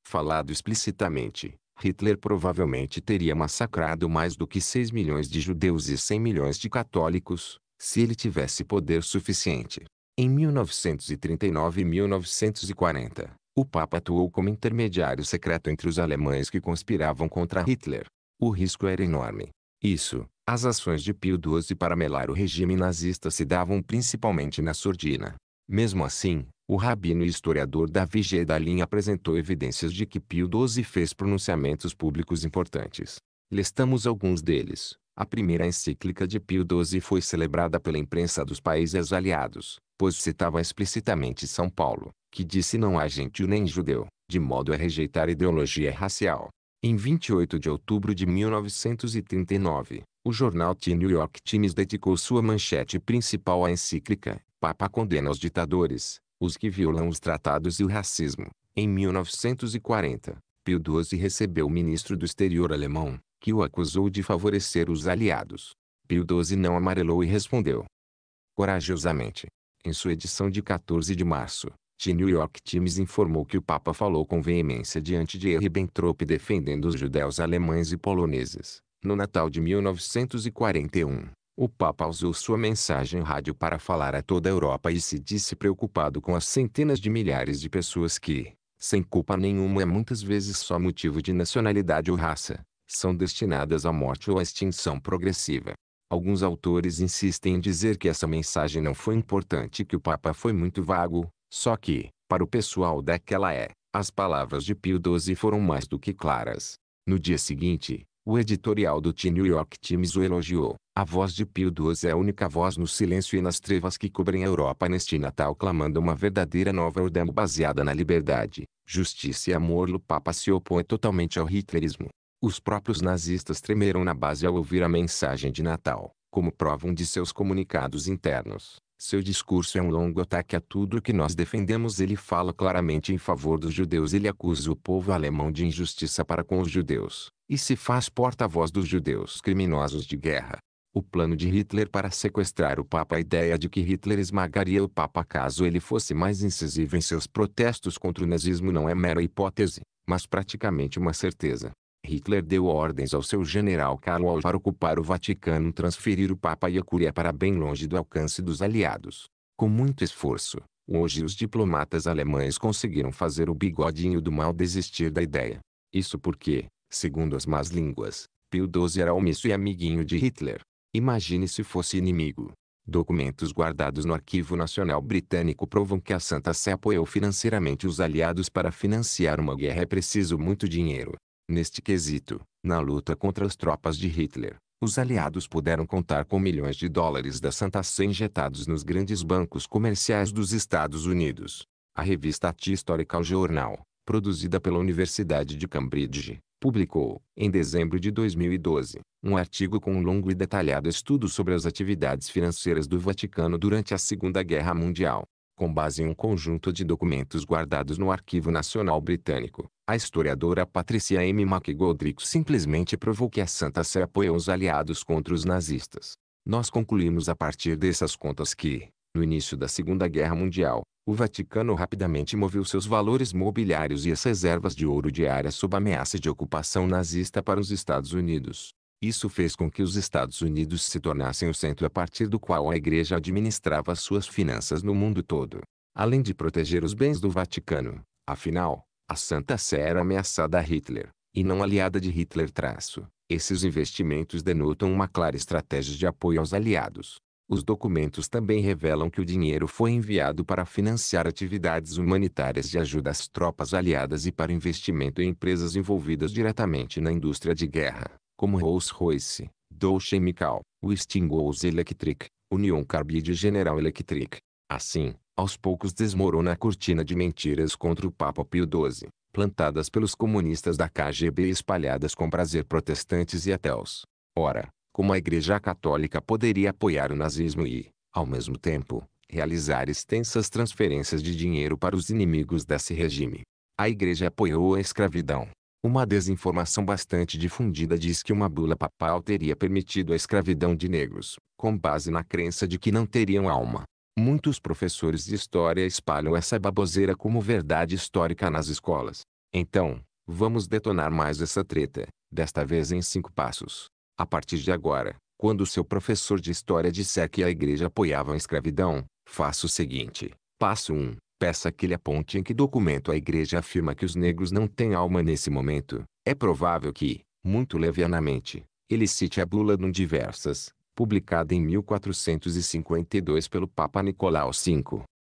falado explicitamente, Hitler provavelmente teria massacrado mais do que 6 milhões de judeus e 100 milhões de católicos, se ele tivesse poder suficiente. Em 1939 e 1940, o Papa atuou como intermediário secreto entre os alemães que conspiravam contra Hitler. O risco era enorme. Isso, as ações de Pio XII para melar o regime nazista se davam principalmente na surdina. Mesmo assim, o rabino e historiador Davi Gedalin apresentou evidências de que Pio XII fez pronunciamentos públicos importantes. Listamos alguns deles. A primeira encíclica de Pio XII foi celebrada pela imprensa dos países aliados, pois citava explicitamente São Paulo que disse não há gentil nem judeu, de modo a rejeitar a ideologia racial. Em 28 de outubro de 1939, o jornal The New York Times dedicou sua manchete principal à encíclica Papa condena os ditadores, os que violam os tratados e o racismo. Em 1940, Pio XII recebeu o ministro do exterior alemão, que o acusou de favorecer os aliados. Pio XII não amarelou e respondeu corajosamente. Em sua edição de 14 de março, The New York Times informou que o Papa falou com veemência diante de Ribbentrop defendendo os judeus alemães e poloneses. No Natal de 1941, o Papa usou sua mensagem rádio para falar a toda a Europa e se disse preocupado com as centenas de milhares de pessoas que, sem culpa nenhuma e muitas vezes só motivo de nacionalidade ou raça, são destinadas à morte ou à extinção progressiva. Alguns autores insistem em dizer que essa mensagem não foi importante e que o Papa foi muito vago, só que, para o pessoal daquela é, as palavras de Pio XII foram mais do que claras. No dia seguinte, o editorial do The New York Times o elogiou. A voz de Pio XII é a única voz no silêncio e nas trevas que cobrem a Europa neste Natal clamando uma verdadeira nova ordem baseada na liberdade, justiça e amor. O Papa se opõe totalmente ao hitlerismo. Os próprios nazistas tremeram na base ao ouvir a mensagem de Natal, como provam de seus comunicados internos. Seu discurso é um longo ataque a tudo o que nós defendemos. Ele fala claramente em favor dos judeus. Ele acusa o povo alemão de injustiça para com os judeus, e se faz porta-voz dos judeus criminosos de guerra. O plano de Hitler para sequestrar o Papa, a ideia de que Hitler esmagaria o Papa caso ele fosse mais incisivo em seus protestos contra o nazismo, não é mera hipótese, mas praticamente uma certeza. Hitler deu ordens ao seu general Karl para ocupar o Vaticano e transferir o Papa e a Cúria para bem longe do alcance dos aliados. Com muito esforço, hoje os diplomatas alemães conseguiram fazer o bigodinho do mal desistir da ideia. Isso porque, segundo as más línguas, Pio XII era omisso e amiguinho de Hitler. Imagine se fosse inimigo. Documentos guardados no Arquivo Nacional Britânico provam que a Santa Sé apoiou financeiramente os aliados para financiar uma guerra é preciso muito dinheiro. Neste quesito, na luta contra as tropas de Hitler, os aliados puderam contar com milhões de dólares da Santa Sé injetados nos grandes bancos comerciais dos Estados Unidos. A revista T Historical Journal, produzida pela Universidade de Cambridge, publicou, em dezembro de 2012, um artigo com um longo e detalhado estudo sobre as atividades financeiras do Vaticano durante a Segunda Guerra Mundial. Com base em um conjunto de documentos guardados no Arquivo Nacional Britânico, a historiadora Patricia M. McGoldrick simplesmente provou que a Santa Sé apoiou os aliados contra os nazistas. Nós concluímos a partir dessas contas que, no início da Segunda Guerra Mundial, o Vaticano rapidamente moveu seus valores mobiliários e as reservas de ouro diárias sob ameaça de ocupação nazista para os Estados Unidos. Isso fez com que os Estados Unidos se tornassem o centro a partir do qual a Igreja administrava suas finanças no mundo todo. Além de proteger os bens do Vaticano, afinal, a Santa Sé era ameaçada a Hitler, e não aliada de Hitler. Traço. Esses investimentos denotam uma clara estratégia de apoio aos aliados. Os documentos também revelam que o dinheiro foi enviado para financiar atividades humanitárias de ajuda às tropas aliadas e para investimento em empresas envolvidas diretamente na indústria de guerra, como Rolls-Royce, Dow Chemical, Westinghouse Electric, Union Carbide e General Electric. Assim, aos poucos desmorona a cortina de mentiras contra o Papa Pio XII, plantadas pelos comunistas da KGB e espalhadas com prazer protestantes e ateus. Ora, como a Igreja Católica poderia apoiar o nazismo e, ao mesmo tempo, realizar extensas transferências de dinheiro para os inimigos desse regime? A Igreja apoiou a escravidão. Uma desinformação bastante difundida diz que uma bula papal teria permitido a escravidão de negros, com base na crença de que não teriam alma. Muitos professores de história espalham essa baboseira como verdade histórica nas escolas. Então, vamos detonar mais essa treta, desta vez em cinco passos. A partir de agora, quando seu professor de história disser que a igreja apoiava a escravidão, faça o seguinte. Passo 1. Peça que ele aponte em que documento a igreja afirma que os negros não têm alma nesse momento. É provável que, muito levianamente, ele cite a bula num diversas, publicada em 1452 pelo Papa Nicolau V.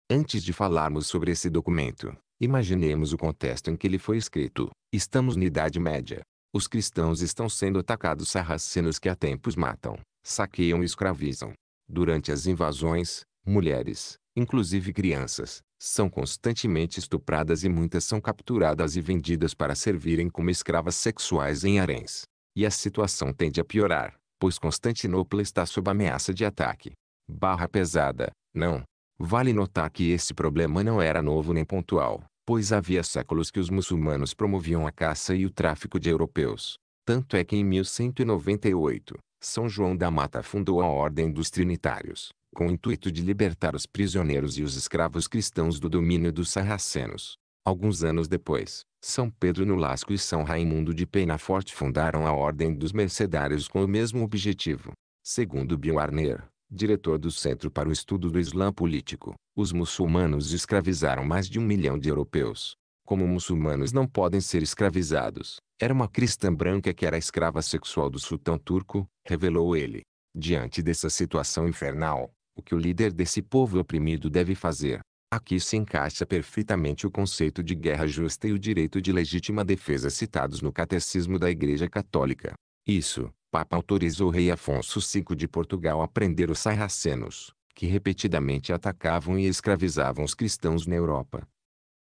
Antes de falarmos sobre esse documento, imaginemos o contexto em que ele foi escrito. Estamos na Idade Média. Os cristãos estão sendo atacados sarracenos que há tempos matam, saqueiam e escravizam. Durante as invasões, mulheres, inclusive crianças, são constantemente estupradas e muitas são capturadas e vendidas para servirem como escravas sexuais em haréns. E a situação tende a piorar pois Constantinopla está sob ameaça de ataque. Barra pesada, não. Vale notar que esse problema não era novo nem pontual, pois havia séculos que os muçulmanos promoviam a caça e o tráfico de europeus. Tanto é que em 1198, São João da Mata fundou a Ordem dos Trinitários, com o intuito de libertar os prisioneiros e os escravos cristãos do domínio dos sarracenos. Alguns anos depois, São Pedro Nolasco e São Raimundo de Penaforte fundaram a Ordem dos Mercedários com o mesmo objetivo. Segundo Bill Arner, diretor do Centro para o Estudo do Islã Político, os muçulmanos escravizaram mais de um milhão de europeus. Como muçulmanos não podem ser escravizados, era uma cristã branca que era escrava sexual do sultão turco, revelou ele. Diante dessa situação infernal, o que o líder desse povo oprimido deve fazer? Aqui se encaixa perfeitamente o conceito de guerra justa e o direito de legítima defesa citados no Catecismo da Igreja Católica. Isso, Papa autorizou rei Afonso V de Portugal a prender os sarracenos, que repetidamente atacavam e escravizavam os cristãos na Europa.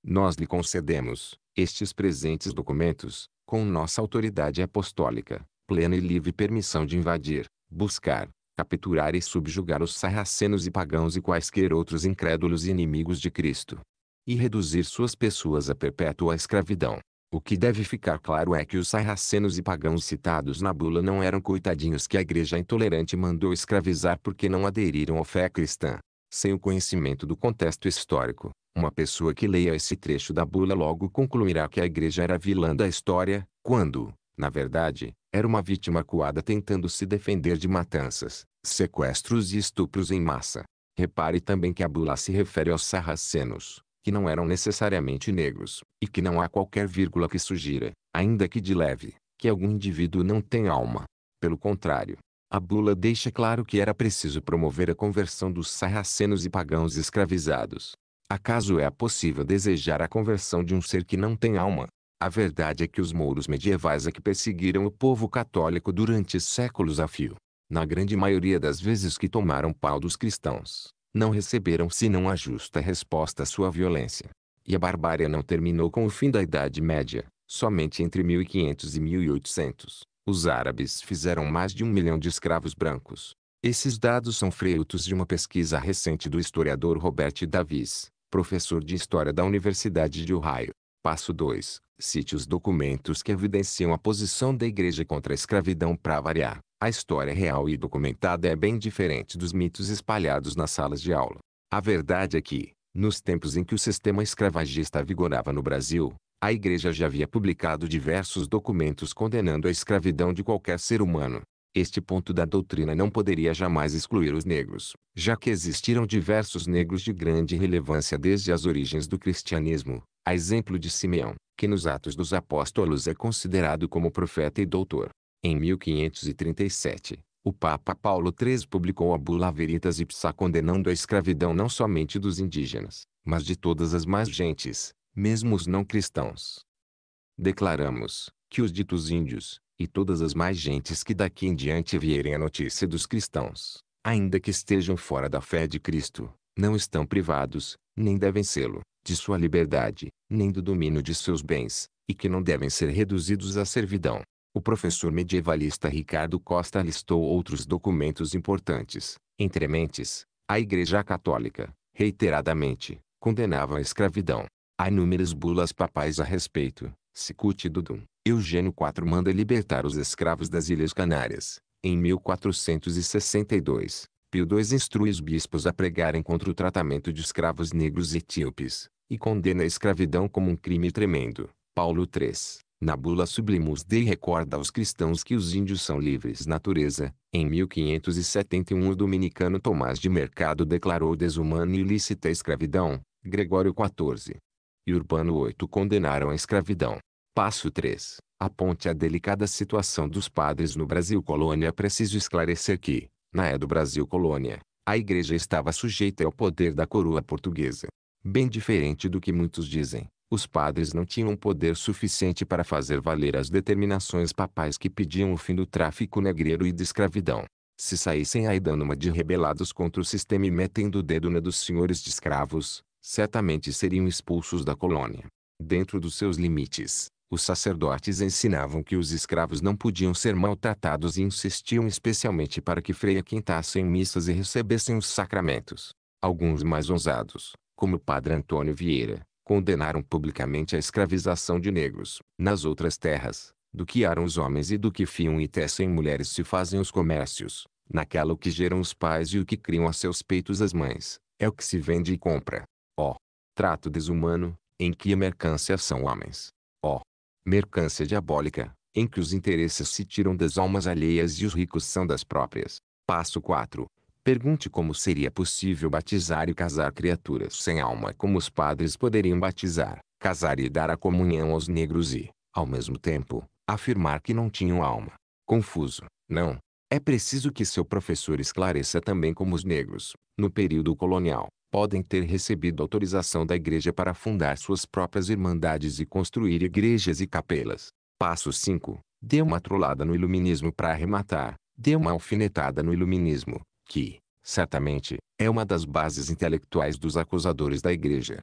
Nós lhe concedemos, estes presentes documentos, com nossa autoridade apostólica, plena e livre permissão de invadir, buscar, capturar e subjugar os sarracenos e pagãos e quaisquer outros incrédulos e inimigos de Cristo, e reduzir suas pessoas à perpétua escravidão. O que deve ficar claro é que os sarracenos e pagãos citados na bula não eram coitadinhos que a igreja intolerante mandou escravizar porque não aderiram à fé cristã. Sem o conhecimento do contexto histórico, uma pessoa que leia esse trecho da bula logo concluirá que a igreja era vilã da história, quando, na verdade, era uma vítima coada tentando se defender de matanças, sequestros e estupros em massa. Repare também que a bula se refere aos sarracenos, que não eram necessariamente negros, e que não há qualquer vírgula que sugira, ainda que de leve, que algum indivíduo não tem alma. Pelo contrário, a bula deixa claro que era preciso promover a conversão dos sarracenos e pagãos escravizados. Acaso é possível desejar a conversão de um ser que não tem alma? A verdade é que os mouros medievais é que perseguiram o povo católico durante séculos a fio. Na grande maioria das vezes que tomaram pau dos cristãos, não receberam senão a justa resposta à sua violência. E a barbárie não terminou com o fim da Idade Média. Somente entre 1500 e 1800, os árabes fizeram mais de um milhão de escravos brancos. Esses dados são frutos de uma pesquisa recente do historiador Robert Davis, professor de História da Universidade de Ohio. Passo 2. Cite os documentos que evidenciam a posição da igreja contra a escravidão para variar. A história real e documentada é bem diferente dos mitos espalhados nas salas de aula. A verdade é que, nos tempos em que o sistema escravagista vigorava no Brasil, a igreja já havia publicado diversos documentos condenando a escravidão de qualquer ser humano. Este ponto da doutrina não poderia jamais excluir os negros, já que existiram diversos negros de grande relevância desde as origens do cristianismo, a exemplo de Simeão, que nos Atos dos Apóstolos é considerado como profeta e doutor. Em 1537, o Papa Paulo III publicou a Bula Veritas Ipsa condenando a escravidão não somente dos indígenas, mas de todas as mais gentes, mesmo os não cristãos. Declaramos que os ditos índios, e todas as mais gentes que daqui em diante vierem a notícia dos cristãos, ainda que estejam fora da fé de Cristo, não estão privados, nem devem sê-lo, de sua liberdade, nem do domínio de seus bens, e que não devem ser reduzidos à servidão. O professor medievalista Ricardo Costa listou outros documentos importantes, entre mentes, a Igreja Católica, reiteradamente, condenava a escravidão. Há inúmeras bulas papais a respeito. Sicute Dudum, Eugênio IV manda libertar os escravos das Ilhas Canárias. Em 1462, Pio II instrui os bispos a pregarem contra o tratamento de escravos negros etíopes, e condena a escravidão como um crime tremendo. Paulo 3. Na bula Sublimus Dei recorda aos cristãos que os índios são livres natureza. Em 1571 o dominicano Tomás de Mercado declarou desumana e ilícita a escravidão. Gregório XIV. E Urbano VIII condenaram a escravidão. Passo 3. Aponte a delicada situação dos padres no Brasil colônia. É preciso esclarecer que, na é do Brasil colônia, a igreja estava sujeita ao poder da coroa portuguesa. Bem diferente do que muitos dizem, os padres não tinham poder suficiente para fazer valer as determinações papais que pediam o fim do tráfico negreiro e da escravidão. Se saíssem aí dando uma de rebelados contra o sistema e metendo o dedo na dos senhores de escravos, certamente seriam expulsos da colônia. Dentro dos seus limites, os sacerdotes ensinavam que os escravos não podiam ser maltratados e insistiam especialmente para que frequentassem missas e recebessem os sacramentos. Alguns mais ousados, como o padre Antônio Vieira, condenaram publicamente a escravização de negros. Nas outras terras, do que aram os homens e do que fiam e tecem mulheres se fazem os comércios. Naquela o que geram os pais e o que criam a seus peitos as mães, é o que se vende e compra. Ó, oh, trato desumano, em que a mercância são homens. Ó, oh, mercância diabólica, em que os interesses se tiram das almas alheias e os ricos são das próprias. Passo 4. Pergunte como seria possível batizar e casar criaturas sem alma, como os padres poderiam batizar, casar e dar a comunhão aos negros e, ao mesmo tempo, afirmar que não tinham alma. Confuso, não? É preciso que seu professor esclareça também como os negros, no período colonial, podem ter recebido autorização da igreja para fundar suas próprias irmandades e construir igrejas e capelas. Passo 5. Dê uma trollada no iluminismo para arrematar. Dê uma alfinetada no iluminismo, que, certamente, é uma das bases intelectuais dos acusadores da Igreja.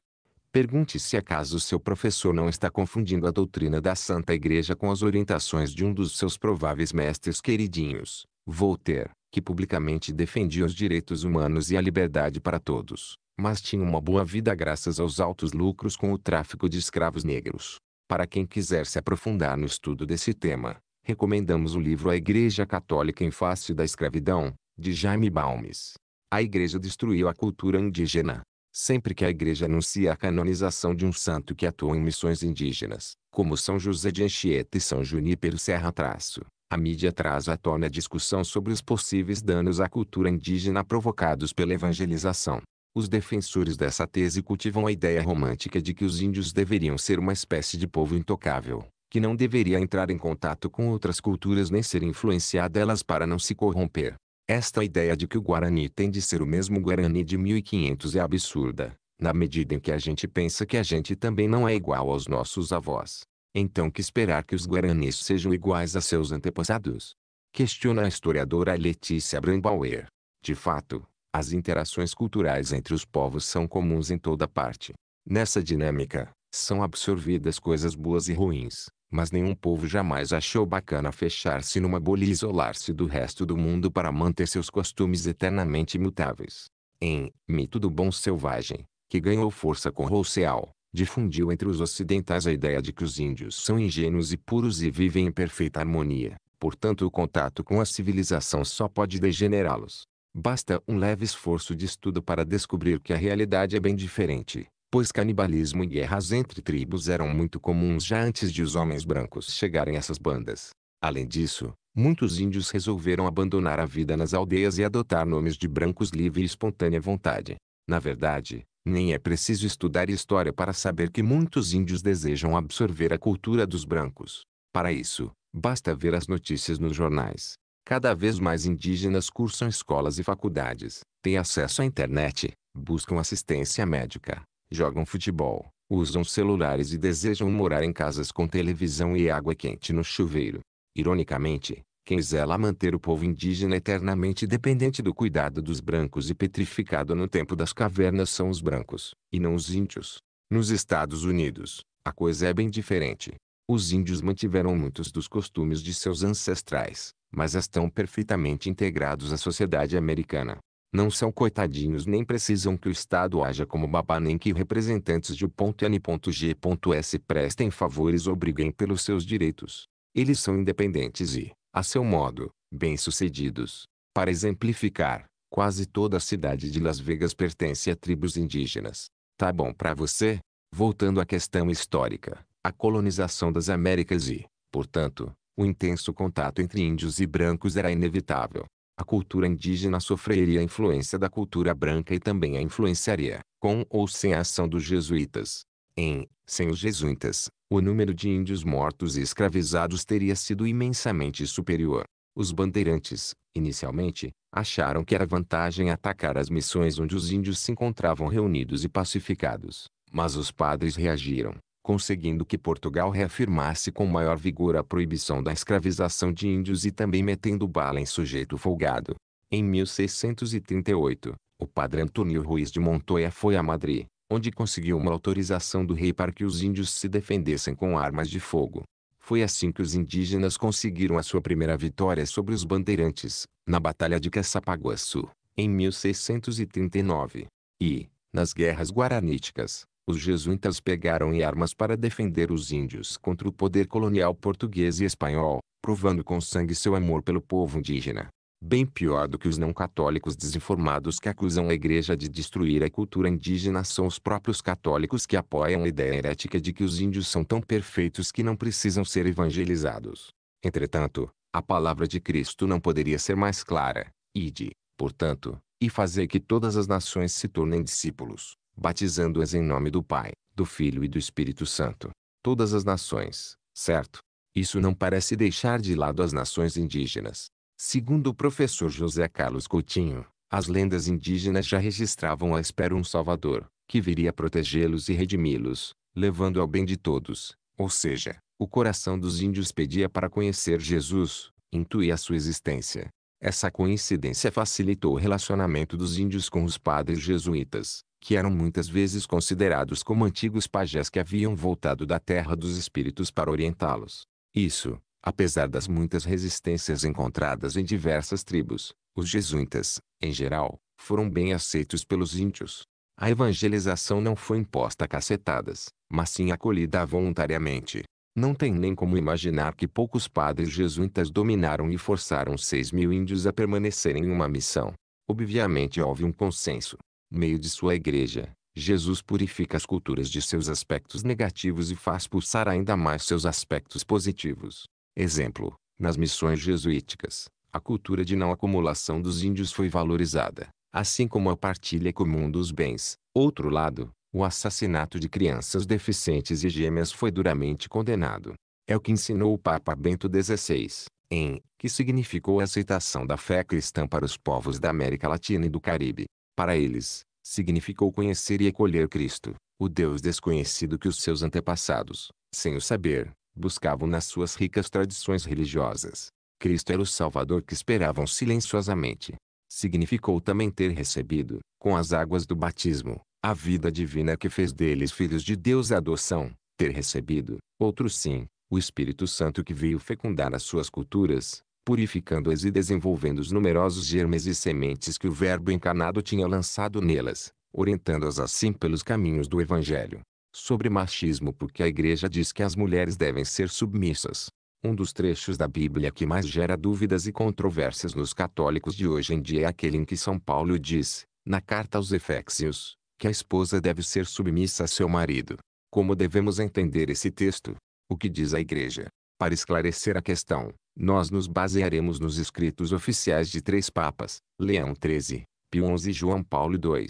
Pergunte se acaso seu professor não está confundindo a doutrina da Santa Igreja com as orientações de um dos seus prováveis mestres queridinhos, Voltaire, que publicamente defendia os direitos humanos e a liberdade para todos, mas tinha uma boa vida graças aos altos lucros com o tráfico de escravos negros. Para quem quiser se aprofundar no estudo desse tema, recomendamos o livro A Igreja Católica em Face da Escravidão, de Jaime Balmes. A igreja destruiu a cultura indígena. Sempre que a igreja anuncia a canonização de um santo que atuou em missões indígenas, como São José de Anchieta e São Junípero Serra Traço, a mídia traz à tona a discussão sobre os possíveis danos à cultura indígena provocados pela evangelização. Os defensores dessa tese cultivam a ideia romântica de que os índios deveriam ser uma espécie de povo intocável, que não deveria entrar em contato com outras culturas nem ser influenciado elas para não se corromper. Esta ideia de que o Guarani tem de ser o mesmo Guarani de 1500 é absurda, na medida em que a gente pensa que a gente também não é igual aos nossos avós. Então que esperar que os Guaranis sejam iguais a seus antepassados? Questiona a historiadora Letícia Brambauer. De fato, as interações culturais entre os povos são comuns em toda parte. Nessa dinâmica, são absorvidas coisas boas e ruins, mas nenhum povo jamais achou bacana fechar-se numa bolha e isolar-se do resto do mundo para manter seus costumes eternamente imutáveis. Em Mito do Bom Selvagem, que ganhou força com Rousseau, difundiu entre os ocidentais a ideia de que os índios são ingênuos e puros e vivem em perfeita harmonia. Portanto, o contato com a civilização só pode degenerá-los. Basta um leve esforço de estudo para descobrir que a realidade é bem diferente pois canibalismo e guerras entre tribos eram muito comuns já antes de os homens brancos chegarem a essas bandas. Além disso, muitos índios resolveram abandonar a vida nas aldeias e adotar nomes de brancos livre e espontânea vontade. Na verdade, nem é preciso estudar história para saber que muitos índios desejam absorver a cultura dos brancos. Para isso, basta ver as notícias nos jornais. Cada vez mais indígenas cursam escolas e faculdades, têm acesso à internet, buscam assistência médica, jogam futebol, usam celulares e desejam morar em casas com televisão e água quente no chuveiro. Ironicamente, quem zela manter o povo indígena eternamente dependente do cuidado dos brancos e petrificado no tempo das cavernas são os brancos, e não os índios. Nos Estados Unidos, a coisa é bem diferente. Os índios mantiveram muitos dos costumes de seus ancestrais, mas estão perfeitamente integrados à sociedade americana. Não são coitadinhos nem precisam que o Estado haja como babá nem que representantes de .n.g.s prestem favores ou briguem pelos seus direitos. Eles são independentes e, a seu modo, bem-sucedidos. Para exemplificar, quase toda a cidade de Las Vegas pertence a tribos indígenas. Tá bom para você? Voltando à questão histórica, a colonização das Américas e, portanto, o intenso contato entre índios e brancos era inevitável a cultura indígena sofreria a influência da cultura branca e também a influenciaria, com ou sem a ação dos jesuítas. Em, sem os jesuítas, o número de índios mortos e escravizados teria sido imensamente superior. Os bandeirantes, inicialmente, acharam que era vantagem atacar as missões onde os índios se encontravam reunidos e pacificados, mas os padres reagiram, conseguindo que Portugal reafirmasse com maior vigor a proibição da escravização de índios e também metendo bala em sujeito folgado. Em 1638, o padre Antônio Ruiz de Montoya foi a Madrid, onde conseguiu uma autorização do rei para que os índios se defendessem com armas de fogo. Foi assim que os indígenas conseguiram a sua primeira vitória sobre os bandeirantes, na Batalha de Caçapaguaçu, em 1639. E, nas Guerras Guaraníticas, os jesuítas pegaram em armas para defender os índios contra o poder colonial português e espanhol, provando com sangue seu amor pelo povo indígena. Bem pior do que os não católicos desinformados que acusam a igreja de destruir a cultura indígena são os próprios católicos que apoiam a ideia herética de que os índios são tão perfeitos que não precisam ser evangelizados. Entretanto, a palavra de Cristo não poderia ser mais clara. Ide, portanto, e fazer que todas as nações se tornem discípulos batizando-as em nome do Pai, do Filho e do Espírito Santo. Todas as nações, certo? Isso não parece deixar de lado as nações indígenas. Segundo o professor José Carlos Coutinho, as lendas indígenas já registravam a espera um Salvador, que viria protegê-los e redimi-los, levando ao bem de todos. Ou seja, o coração dos índios pedia para conhecer Jesus, intuir a sua existência. Essa coincidência facilitou o relacionamento dos índios com os padres jesuítas, que eram muitas vezes considerados como antigos pajés que haviam voltado da terra dos espíritos para orientá-los. Isso, apesar das muitas resistências encontradas em diversas tribos, os jesuítas, em geral, foram bem aceitos pelos índios. A evangelização não foi imposta a cacetadas, mas sim acolhida voluntariamente. Não tem nem como imaginar que poucos padres jesuítas dominaram e forçaram seis mil índios a permanecerem em uma missão. Obviamente houve um consenso, meio de sua igreja, Jesus purifica as culturas de seus aspectos negativos e faz pulsar ainda mais seus aspectos positivos. Exemplo, nas missões jesuíticas, a cultura de não acumulação dos índios foi valorizada, assim como a partilha comum dos bens. Outro lado, o assassinato de crianças deficientes e gêmeas foi duramente condenado. É o que ensinou o Papa Bento XVI, em que significou a aceitação da fé cristã para os povos da América Latina e do Caribe. Para eles, significou conhecer e acolher Cristo, o Deus desconhecido que os seus antepassados, sem o saber, buscavam nas suas ricas tradições religiosas. Cristo era o Salvador que esperavam silenciosamente. Significou também ter recebido, com as águas do batismo, a vida divina que fez deles filhos de Deus a adoção, ter recebido, outro sim, o Espírito Santo que veio fecundar as suas culturas, purificando-as e desenvolvendo os numerosos germes e sementes que o Verbo encarnado tinha lançado nelas, orientando-as assim pelos caminhos do Evangelho. Sobre machismo, porque a Igreja diz que as mulheres devem ser submissas. Um dos trechos da Bíblia que mais gera dúvidas e controvérsias nos católicos de hoje em dia é aquele em que São Paulo diz, na carta aos Efésios, que a esposa deve ser submissa a seu marido. Como devemos entender esse texto? O que diz a Igreja? Para esclarecer a questão, nós nos basearemos nos escritos oficiais de três papas, Leão XIII, Pio XI e João Paulo II.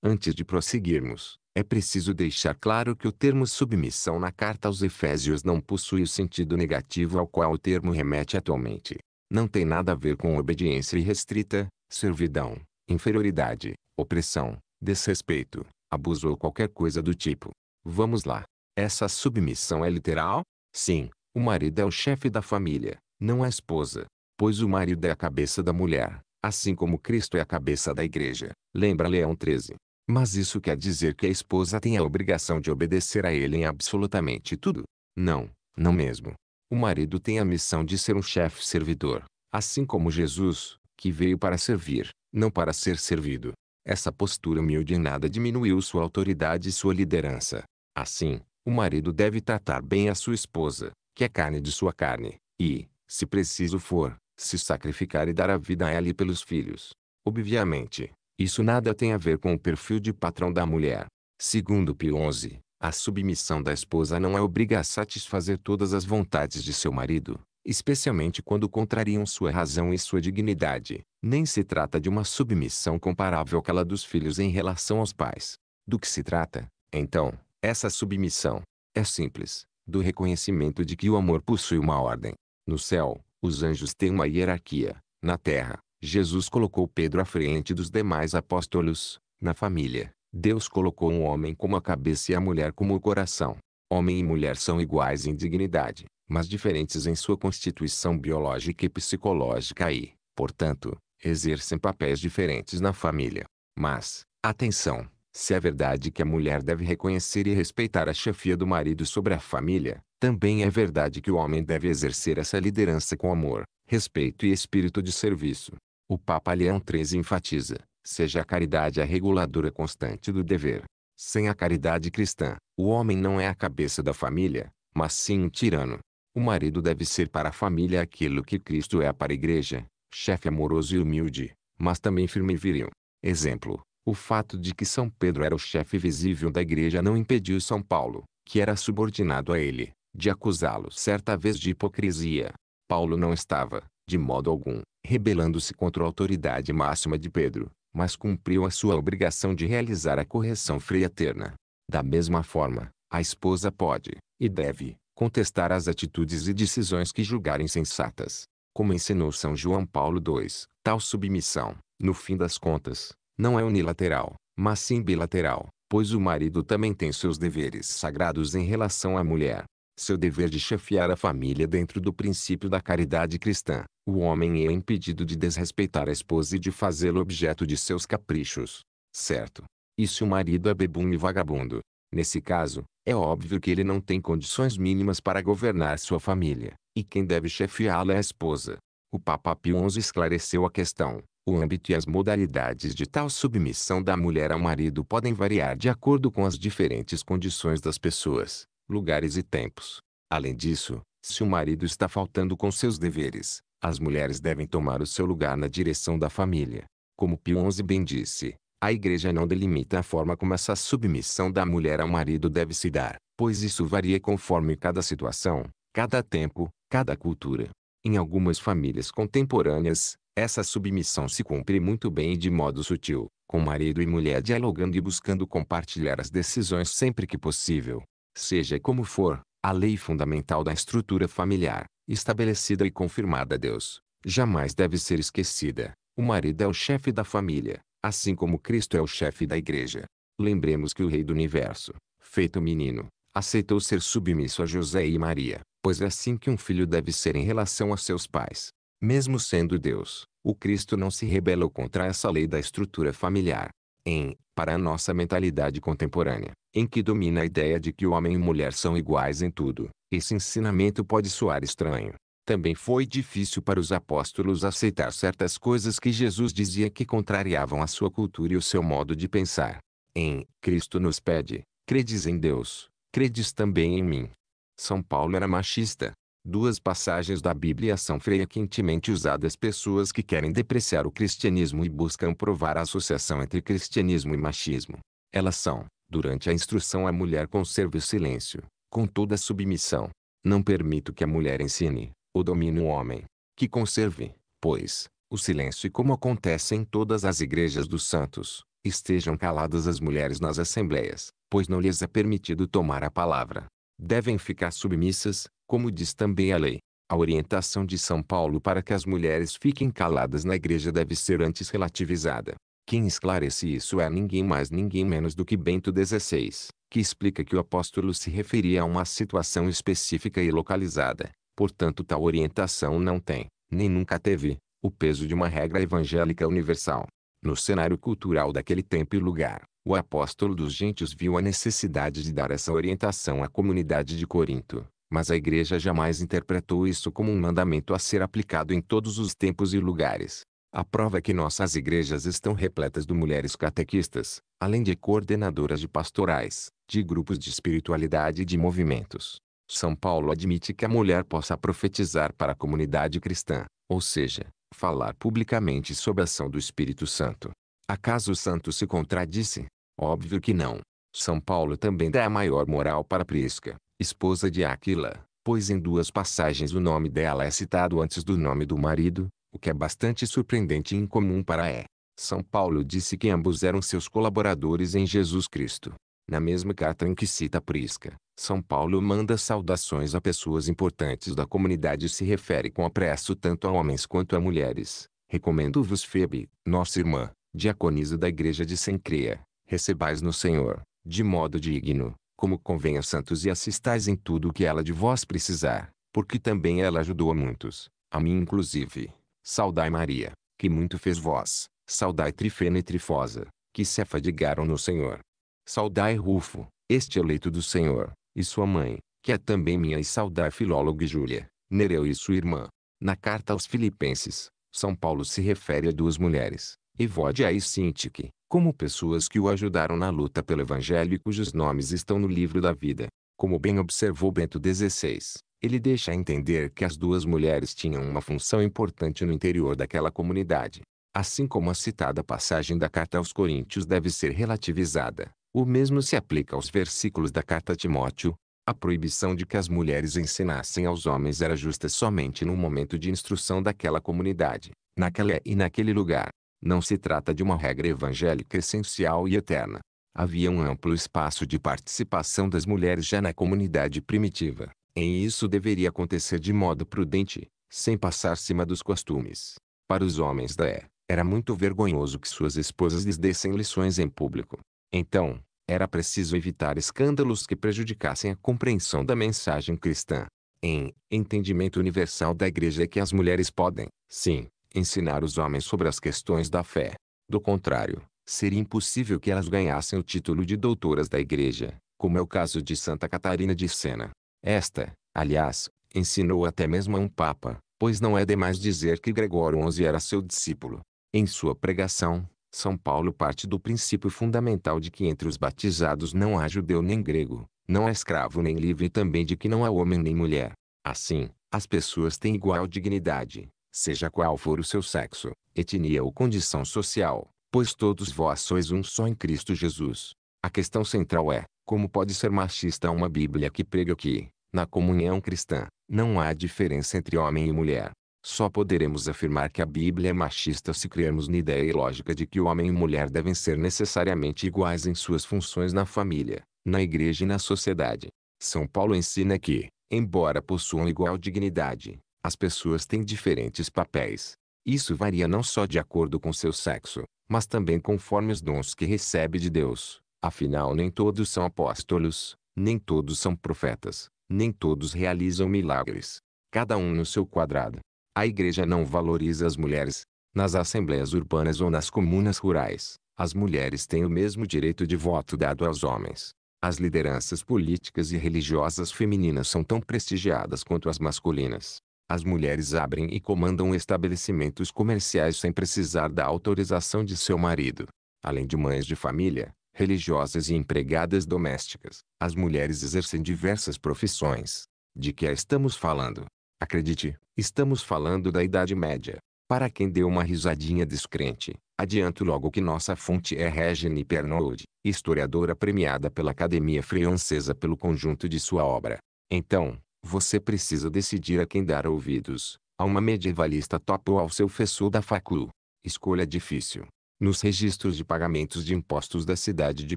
Antes de prosseguirmos, é preciso deixar claro que o termo submissão na carta aos Efésios não possui o sentido negativo ao qual o termo remete atualmente. Não tem nada a ver com obediência irrestrita, servidão, inferioridade, opressão, desrespeito, abuso ou qualquer coisa do tipo. Vamos lá. Essa submissão é literal? Sim, o marido é o chefe da família, não a esposa, pois o marido é a cabeça da mulher, assim como Cristo é a cabeça da igreja. Lembra Leão 13. Mas isso quer dizer que a esposa tem a obrigação de obedecer a ele em absolutamente tudo? Não, não mesmo. O marido tem a missão de ser um chefe servidor, assim como Jesus, que veio para servir, não para ser servido. Essa postura humilde em nada diminuiu sua autoridade e sua liderança. Assim, o marido deve tratar bem a sua esposa, que é carne de sua carne, e, se preciso for, se sacrificar e dar a vida a ela e pelos filhos. Obviamente, isso nada tem a ver com o perfil de patrão da mulher. Segundo Pio XI, a submissão da esposa não é obriga a satisfazer todas as vontades de seu marido, especialmente quando contrariam sua razão e sua dignidade. Nem se trata de uma submissão comparável àquela dos filhos em relação aos pais. Do que se trata, então, essa submissão? É simples do reconhecimento de que o amor possui uma ordem. No céu, os anjos têm uma hierarquia. Na terra, Jesus colocou Pedro à frente dos demais apóstolos. Na família, Deus colocou um homem como a cabeça e a mulher como o coração. Homem e mulher são iguais em dignidade, mas diferentes em sua constituição biológica e psicológica e, portanto, exercem papéis diferentes na família. Mas, atenção! Se é verdade que a mulher deve reconhecer e respeitar a chefia do marido sobre a família, também é verdade que o homem deve exercer essa liderança com amor, respeito e espírito de serviço. O Papa Leão XIII enfatiza: seja a caridade a reguladora constante do dever. Sem a caridade cristã, o homem não é a cabeça da família, mas sim um tirano. O marido deve ser para a família aquilo que Cristo é para a igreja: chefe amoroso e humilde, mas também firme e viril. Exemplo: o fato de que São Pedro era o chefe visível da igreja não impediu São Paulo, que era subordinado a ele, de acusá-lo certa vez de hipocrisia. Paulo não estava, de modo algum, rebelando-se contra a autoridade máxima de Pedro, mas cumpriu a sua obrigação de realizar a correção freaterna. Da mesma forma, a esposa pode, e deve, contestar as atitudes e decisões que julgar insensatas. Como ensinou São João Paulo II, tal submissão, no fim das contas, não é unilateral, mas sim bilateral, pois o marido também tem seus deveres sagrados em relação à mulher. Seu dever de chefiar a família dentro do princípio da caridade cristã, o homem é impedido de desrespeitar a esposa e de fazê-lo objeto de seus caprichos. Certo. E se o marido é bebum e vagabundo? Nesse caso, é óbvio que ele não tem condições mínimas para governar sua família, e quem deve chefiá-la é a esposa. O Papa Pio XI esclareceu a questão, o âmbito e as modalidades de tal submissão da mulher ao marido podem variar de acordo com as diferentes condições das pessoas, lugares e tempos. Além disso, se o marido está faltando com seus deveres, as mulheres devem tomar o seu lugar na direção da família. Como Pio XI bem disse, a igreja não delimita a forma como essa submissão da mulher ao marido deve se dar, pois isso varia conforme cada situação, cada tempo, cada cultura. Em algumas famílias contemporâneas, essa submissão se cumpre muito bem e de modo sutil, com marido e mulher dialogando e buscando compartilhar as decisões sempre que possível. Seja como for, a lei fundamental da estrutura familiar, estabelecida e confirmada a Deus, jamais deve ser esquecida. O marido é o chefe da família, assim como Cristo é o chefe da igreja. Lembremos que o Rei do Universo, feito menino, aceitou ser submisso a José e Maria, pois é assim que um filho deve ser em relação a seus pais. Mesmo sendo Deus, o Cristo não se rebelou contra essa lei da estrutura familiar. Em, para a nossa mentalidade contemporânea, em que domina a ideia de que o homem e mulher são iguais em tudo, esse ensinamento pode soar estranho. Também foi difícil para os apóstolos aceitar certas coisas que Jesus dizia que contrariavam a sua cultura e o seu modo de pensar. Em Cristo nos pede: credes em Deus, credes também em mim. São Paulo era machista, Duas passagens da Bíblia são frequentemente usadas pessoas que querem depreciar o cristianismo e buscam provar a associação entre cristianismo e machismo. Elas são, durante a instrução a mulher conserve o silêncio, com toda submissão. Não permito que a mulher ensine, ou domine o homem. Que conserve, pois, o silêncio e como acontece em todas as igrejas dos santos, estejam caladas as mulheres nas assembleias, pois não lhes é permitido tomar a palavra devem ficar submissas, como diz também a lei. A orientação de São Paulo para que as mulheres fiquem caladas na igreja deve ser antes relativizada. Quem esclarece isso é ninguém mais ninguém menos do que Bento XVI, que explica que o apóstolo se referia a uma situação específica e localizada. Portanto, tal orientação não tem, nem nunca teve, o peso de uma regra evangélica universal. No cenário cultural daquele tempo e lugar, o apóstolo dos gentios viu a necessidade de dar essa orientação à comunidade de Corinto, mas a igreja jamais interpretou isso como um mandamento a ser aplicado em todos os tempos e lugares. A prova é que nossas igrejas estão repletas de mulheres catequistas, além de coordenadoras de pastorais, de grupos de espiritualidade e de movimentos. São Paulo admite que a mulher possa profetizar para a comunidade cristã, ou seja, falar publicamente sobre a ação do Espírito Santo. Acaso o santo se contradisse? Óbvio que não. São Paulo também dá a maior moral para Prisca, esposa de Aquila, pois em duas passagens o nome dela é citado antes do nome do marido, o que é bastante surpreendente e incomum para é. São Paulo disse que ambos eram seus colaboradores em Jesus Cristo. Na mesma carta em que cita Prisca, São Paulo manda saudações a pessoas importantes da comunidade e se refere com apreço tanto a homens quanto a mulheres. Recomendo-vos Febe, nossa irmã, diaconisa da igreja de Sencreia, recebais no Senhor, de modo digno, como convém a santos e assistais em tudo o que ela de vós precisar, porque também ela ajudou a muitos, a mim inclusive. Saudai Maria, que muito fez vós, saudai Trifena e Trifosa, que se afadigaram no Senhor. Saudai Rufo, este eleito do Senhor, e sua mãe, que é também minha e saudai Filólogo e Júlia, Nereu e sua irmã. Na carta aos Filipenses, São Paulo se refere a duas mulheres, Evódia e Sintique, como pessoas que o ajudaram na luta pelo Evangelho e cujos nomes estão no livro da vida. Como bem observou Bento XVI, ele deixa a entender que as duas mulheres tinham uma função importante no interior daquela comunidade. Assim como a citada passagem da carta aos Coríntios deve ser relativizada, o mesmo se aplica aos versículos da carta a Timóteo. A proibição de que as mulheres ensinassem aos homens era justa somente no momento de instrução daquela comunidade, naquela e naquele lugar. Não se trata de uma regra evangélica essencial e eterna. Havia um amplo espaço de participação das mulheres já na comunidade primitiva, em isso deveria acontecer de modo prudente, sem passar cima dos costumes. Para os homens da E, é, era muito vergonhoso que suas esposas lhes dessem lições em público. Então, era preciso evitar escândalos que prejudicassem a compreensão da mensagem cristã. Em Entendimento Universal da Igreja é que as mulheres podem, sim, ensinar os homens sobre as questões da fé. Do contrário, seria impossível que elas ganhassem o título de doutoras da Igreja, como é o caso de Santa Catarina de Sena. Esta, aliás, ensinou até mesmo a um Papa, pois não é demais dizer que Gregório XI era seu discípulo. Em sua pregação, São Paulo parte do princípio fundamental de que entre os batizados não há judeu nem grego, não há escravo nem livre e também de que não há homem nem mulher. Assim, as pessoas têm igual dignidade, seja qual for o seu sexo, etnia ou condição social, pois todos vós sois um só em Cristo Jesus. A questão central é, como pode ser machista uma Bíblia que prega que, na comunhão cristã, não há diferença entre homem e mulher? Só poderemos afirmar que a Bíblia é machista se crermos na ideia ilógica de que o homem e mulher devem ser necessariamente iguais em suas funções na família, na igreja e na sociedade. São Paulo ensina que, embora possuam igual dignidade, as pessoas têm diferentes papéis. Isso varia não só de acordo com seu sexo, mas também conforme os dons que recebe de Deus. Afinal, nem todos são apóstolos, nem todos são profetas, nem todos realizam milagres. Cada um no seu quadrado. A igreja não valoriza as mulheres. Nas assembleias urbanas ou nas comunas rurais, as mulheres têm o mesmo direito de voto dado aos homens. As lideranças políticas e religiosas femininas são tão prestigiadas quanto as masculinas. As mulheres abrem e comandam estabelecimentos comerciais sem precisar da autorização de seu marido. Além de mães de família, religiosas e empregadas domésticas, as mulheres exercem diversas profissões. De que estamos falando? Acredite, estamos falando da Idade Média. Para quem deu uma risadinha descrente, adianto logo que nossa fonte é Regine Pernod, historiadora premiada pela Academia Francesa pelo conjunto de sua obra. Então, você precisa decidir a quem dar ouvidos. A uma medievalista top ou ao seu fessor da facul. Escolha difícil. Nos registros de pagamentos de impostos da cidade de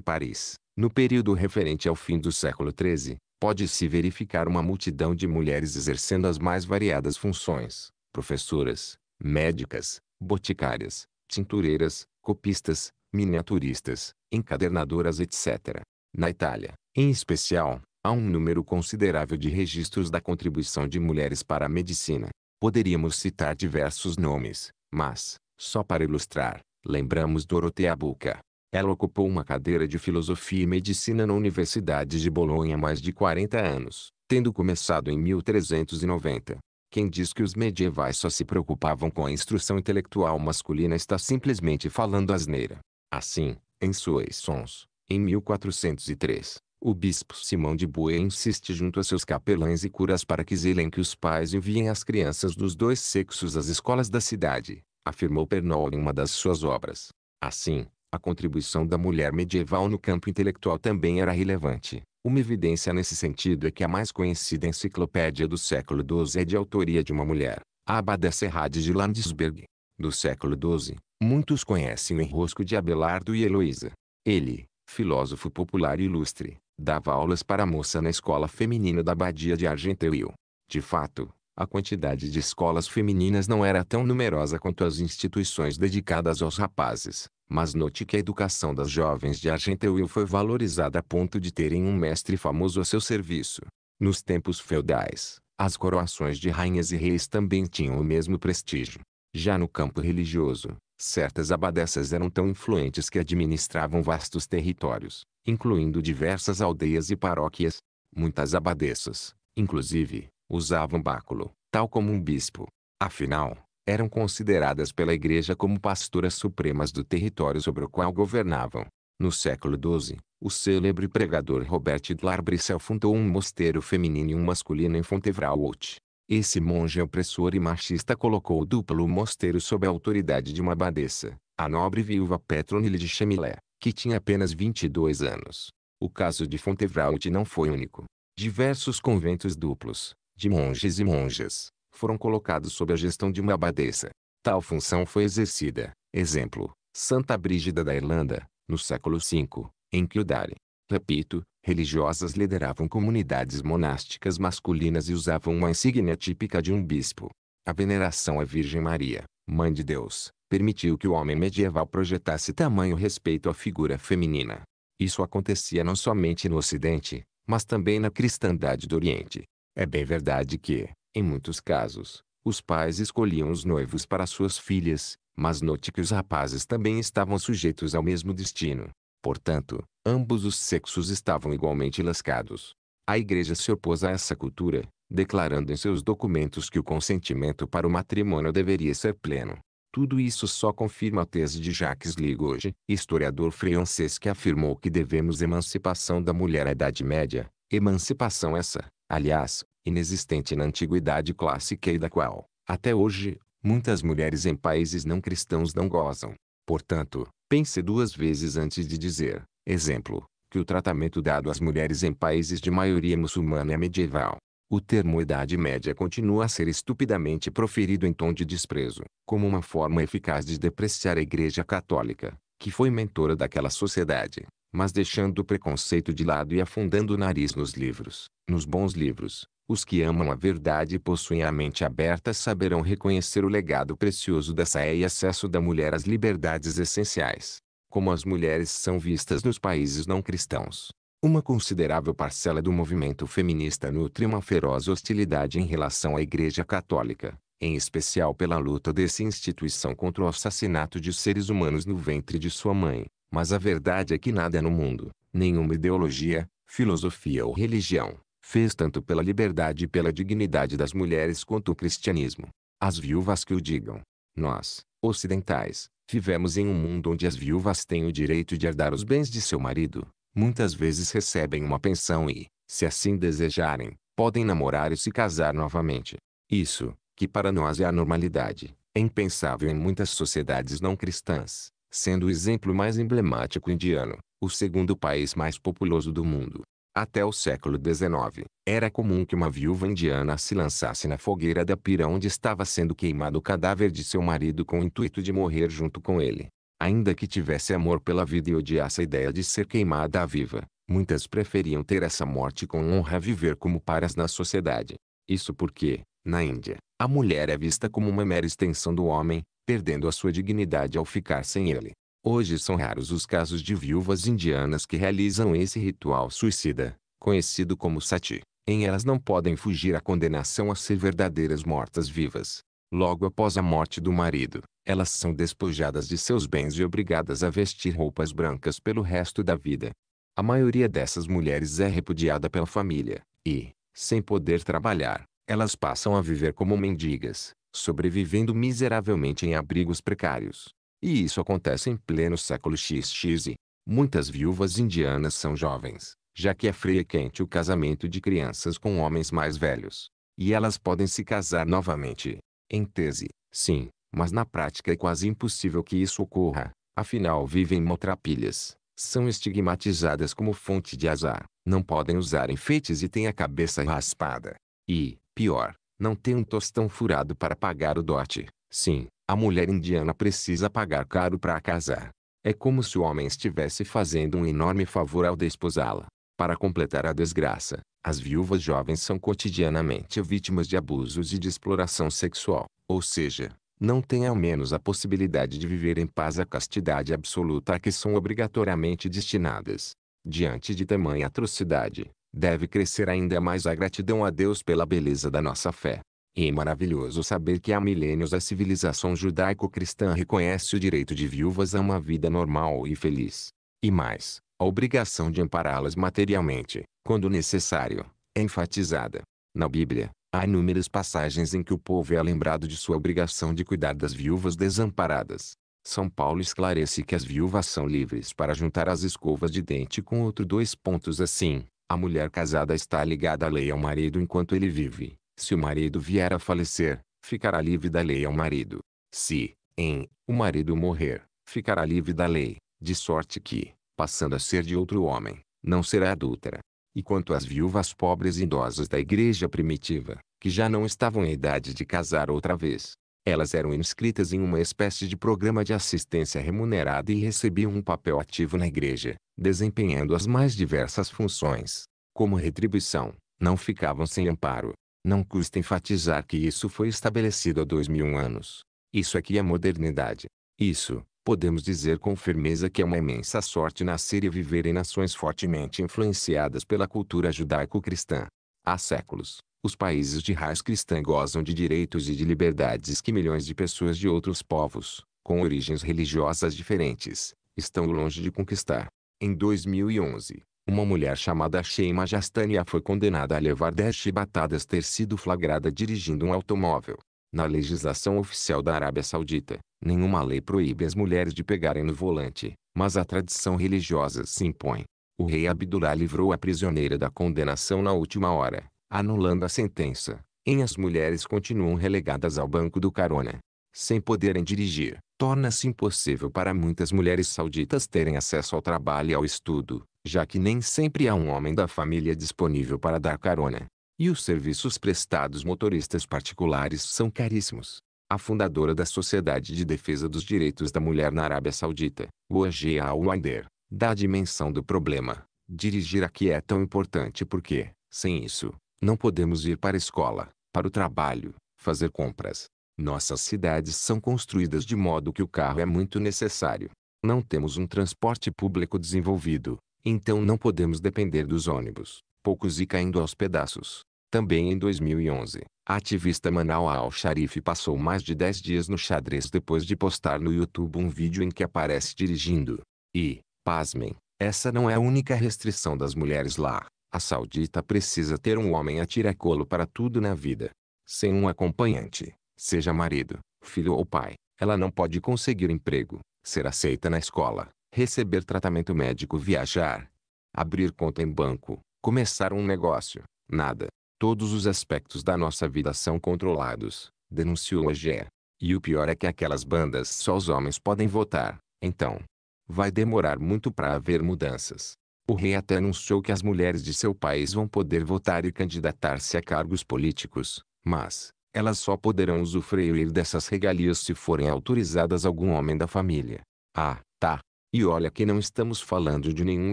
Paris, no período referente ao fim do século XIII, pode-se verificar uma multidão de mulheres exercendo as mais variadas funções. Professoras, médicas, boticárias, tintureiras, copistas, miniaturistas, encadernadoras etc. Na Itália, em especial, Há um número considerável de registros da contribuição de mulheres para a medicina. Poderíamos citar diversos nomes, mas, só para ilustrar, lembramos Dorotea Buca. Ela ocupou uma cadeira de filosofia e medicina na Universidade de Bolonha há mais de 40 anos, tendo começado em 1390. Quem diz que os medievais só se preocupavam com a instrução intelectual masculina está simplesmente falando asneira. Assim, em suas sons, em 1403, o bispo Simão de Bué insiste junto a seus capelães e curas para que zelem que os pais enviem as crianças dos dois sexos às escolas da cidade, afirmou Pernol em uma das suas obras. Assim, a contribuição da mulher medieval no campo intelectual também era relevante. Uma evidência nesse sentido é que a mais conhecida enciclopédia do século XII é de autoria de uma mulher, a Abadessa Serrade de Landsberg Do século XII, muitos conhecem o enrosco de Abelardo e Heloísa. Ele, filósofo popular e ilustre, Dava aulas para a moça na escola feminina da abadia de Argenteuil. De fato, a quantidade de escolas femininas não era tão numerosa quanto as instituições dedicadas aos rapazes, mas note que a educação das jovens de Argenteuil foi valorizada a ponto de terem um mestre famoso a seu serviço. Nos tempos feudais, as coroações de rainhas e reis também tinham o mesmo prestígio. Já no campo religioso, certas abadessas eram tão influentes que administravam vastos territórios, incluindo diversas aldeias e paróquias. Muitas abadesas, inclusive, usavam báculo, tal como um bispo. Afinal, eram consideradas pela Igreja como pastoras supremas do território sobre o qual governavam. No século XII, o célebre pregador Robert Larbrissel fundou um mosteiro feminino e um masculino em Fontevrault. Esse monge opressor e machista colocou o duplo mosteiro sob a autoridade de uma abadesa, a nobre viúva Petronille de Chamilé que tinha apenas 22 anos. O caso de Fontevraud não foi único. Diversos conventos duplos, de monges e monjas, foram colocados sob a gestão de uma abadesa. Tal função foi exercida, exemplo, Santa Brígida da Irlanda, no século V, em Kildare. Repito, religiosas lideravam comunidades monásticas masculinas e usavam uma insígnia típica de um bispo. A veneração à Virgem Maria, Mãe de Deus, permitiu que o homem medieval projetasse tamanho respeito à figura feminina. Isso acontecia não somente no Ocidente, mas também na cristandade do Oriente. É bem verdade que, em muitos casos, os pais escolhiam os noivos para suas filhas, mas note que os rapazes também estavam sujeitos ao mesmo destino. Portanto, ambos os sexos estavam igualmente lascados. A igreja se opôs a essa cultura, declarando em seus documentos que o consentimento para o matrimônio deveria ser pleno. Tudo isso só confirma a tese de Jacques Ligoge, historiador francês que afirmou que devemos emancipação da mulher à Idade Média, emancipação essa, aliás, inexistente na Antiguidade Clássica e da qual, até hoje, muitas mulheres em países não cristãos não gozam. Portanto, pense duas vezes antes de dizer, exemplo, que o tratamento dado às mulheres em países de maioria muçulmana é medieval. O termo Idade Média continua a ser estupidamente proferido em tom de desprezo, como uma forma eficaz de depreciar a Igreja Católica, que foi mentora daquela sociedade, mas deixando o preconceito de lado e afundando o nariz nos livros, nos bons livros. Os que amam a verdade e possuem a mente aberta saberão reconhecer o legado precioso dessa é e acesso da mulher às liberdades essenciais, como as mulheres são vistas nos países não cristãos uma considerável parcela do movimento feminista nutre uma feroz hostilidade em relação à Igreja Católica, em especial pela luta dessa instituição contra o assassinato de seres humanos no ventre de sua mãe. Mas a verdade é que nada no mundo, nenhuma ideologia, filosofia ou religião, fez tanto pela liberdade e pela dignidade das mulheres quanto o cristianismo. As viúvas que o digam. Nós, ocidentais, vivemos em um mundo onde as viúvas têm o direito de herdar os bens de seu marido, muitas vezes recebem uma pensão e, se assim desejarem, podem namorar e se casar novamente. Isso, que para nós é a normalidade, é impensável em muitas sociedades não cristãs, sendo o exemplo mais emblemático indiano, o segundo país mais populoso do mundo. Até o século XIX, era comum que uma viúva indiana se lançasse na fogueira da pira onde estava sendo queimado o cadáver de seu marido com o intuito de morrer junto com ele. Ainda que tivesse amor pela vida e odiasse a ideia de ser queimada à viva, muitas preferiam ter essa morte com honra a viver como paras na sociedade. Isso porque, na Índia, a mulher é vista como uma mera extensão do homem, perdendo a sua dignidade ao ficar sem ele. Hoje são raros os casos de viúvas indianas que realizam esse ritual suicida, conhecido como sati. Em elas não podem fugir a condenação a ser verdadeiras mortas-vivas. Logo após a morte do marido, elas são despojadas de seus bens e obrigadas a vestir roupas brancas pelo resto da vida. A maioria dessas mulheres é repudiada pela família, e, sem poder trabalhar, elas passam a viver como mendigas, sobrevivendo miseravelmente em abrigos precários. E isso acontece em pleno século XX. Muitas viúvas indianas são jovens, já que é frequente o casamento de crianças com homens mais velhos. E elas podem se casar novamente. Em tese, sim, mas na prática é quase impossível que isso ocorra, afinal vivem maltrapilhas, são estigmatizadas como fonte de azar, não podem usar enfeites e têm a cabeça raspada. E, pior, não têm um tostão furado para pagar o dote. Sim, a mulher indiana precisa pagar caro para casar. É como se o homem estivesse fazendo um enorme favor ao desposá-la. Para completar a desgraça, as viúvas jovens são cotidianamente vítimas de abusos e de exploração sexual, ou seja, não têm ao menos a possibilidade de viver em paz a castidade absoluta a que são obrigatoriamente destinadas. Diante de tamanha atrocidade, deve crescer ainda mais a gratidão a Deus pela beleza da nossa fé. E é maravilhoso saber que há milênios a civilização judaico-cristã reconhece o direito de viúvas a uma vida normal e feliz. E mais, a obrigação de ampará-las materialmente, quando necessário, é enfatizada. Na Bíblia, Há inúmeras passagens em que o povo é lembrado de sua obrigação de cuidar das viúvas desamparadas. São Paulo esclarece que as viúvas são livres para juntar as escovas de dente com outro dois pontos assim. A mulher casada está ligada à lei ao marido enquanto ele vive. Se o marido vier a falecer, ficará livre da lei ao marido. Se, em, o marido morrer, ficará livre da lei, de sorte que, passando a ser de outro homem, não será adúltera. E quanto às viúvas pobres e idosas da igreja primitiva, que já não estavam em idade de casar outra vez, elas eram inscritas em uma espécie de programa de assistência remunerada e recebiam um papel ativo na igreja, desempenhando as mais diversas funções. Como retribuição, não ficavam sem amparo. Não custa enfatizar que isso foi estabelecido há dois mil anos. Isso aqui é modernidade. Isso, podemos dizer com firmeza que é uma imensa sorte nascer e viver em nações fortemente influenciadas pela cultura judaico-cristã. Há séculos, os países de raiz cristã gozam de direitos e de liberdades que milhões de pessoas de outros povos, com origens religiosas diferentes, estão longe de conquistar. Em 2011, uma mulher chamada Sheima Jastania foi condenada a levar 10 chibatadas ter sido flagrada dirigindo um automóvel. Na legislação oficial da Arábia Saudita, Nenhuma lei proíbe as mulheres de pegarem no volante, mas a tradição religiosa se impõe. O rei Abdullah livrou a prisioneira da condenação na última hora, anulando a sentença, em as mulheres continuam relegadas ao banco do carona. Sem poderem dirigir, torna-se impossível para muitas mulheres sauditas terem acesso ao trabalho e ao estudo, já que nem sempre há um homem da família disponível para dar carona. E os serviços prestados motoristas particulares são caríssimos a fundadora da Sociedade de Defesa dos Direitos da Mulher na Arábia Saudita, Wajia Al-Wander, dá a dimensão do problema. Dirigir aqui é tão importante porque, sem isso, não podemos ir para a escola, para o trabalho, fazer compras. Nossas cidades são construídas de modo que o carro é muito necessário. Não temos um transporte público desenvolvido, então não podemos depender dos ônibus, poucos e caindo aos pedaços. Também em 2011, a ativista Manal Al-Sharif passou mais de 10 dias no xadrez depois de postar no YouTube um vídeo em que aparece dirigindo. E, pasmem, essa não é a única restrição das mulheres lá. A saudita precisa ter um homem a tiracolo para tudo na vida. Sem um acompanhante, seja marido, filho ou pai, ela não pode conseguir emprego, ser aceita na escola, receber tratamento médico, viajar, abrir conta em banco, começar um negócio, nada. Todos os aspectos da nossa vida são controlados, denunciou a GE. E o pior é que aquelas bandas só os homens podem votar, então. Vai demorar muito para haver mudanças. O rei até anunciou que as mulheres de seu país vão poder votar e candidatar-se a cargos políticos, mas, elas só poderão usufruir dessas regalias se forem autorizadas algum homem da família. Ah, tá. E olha que não estamos falando de nenhum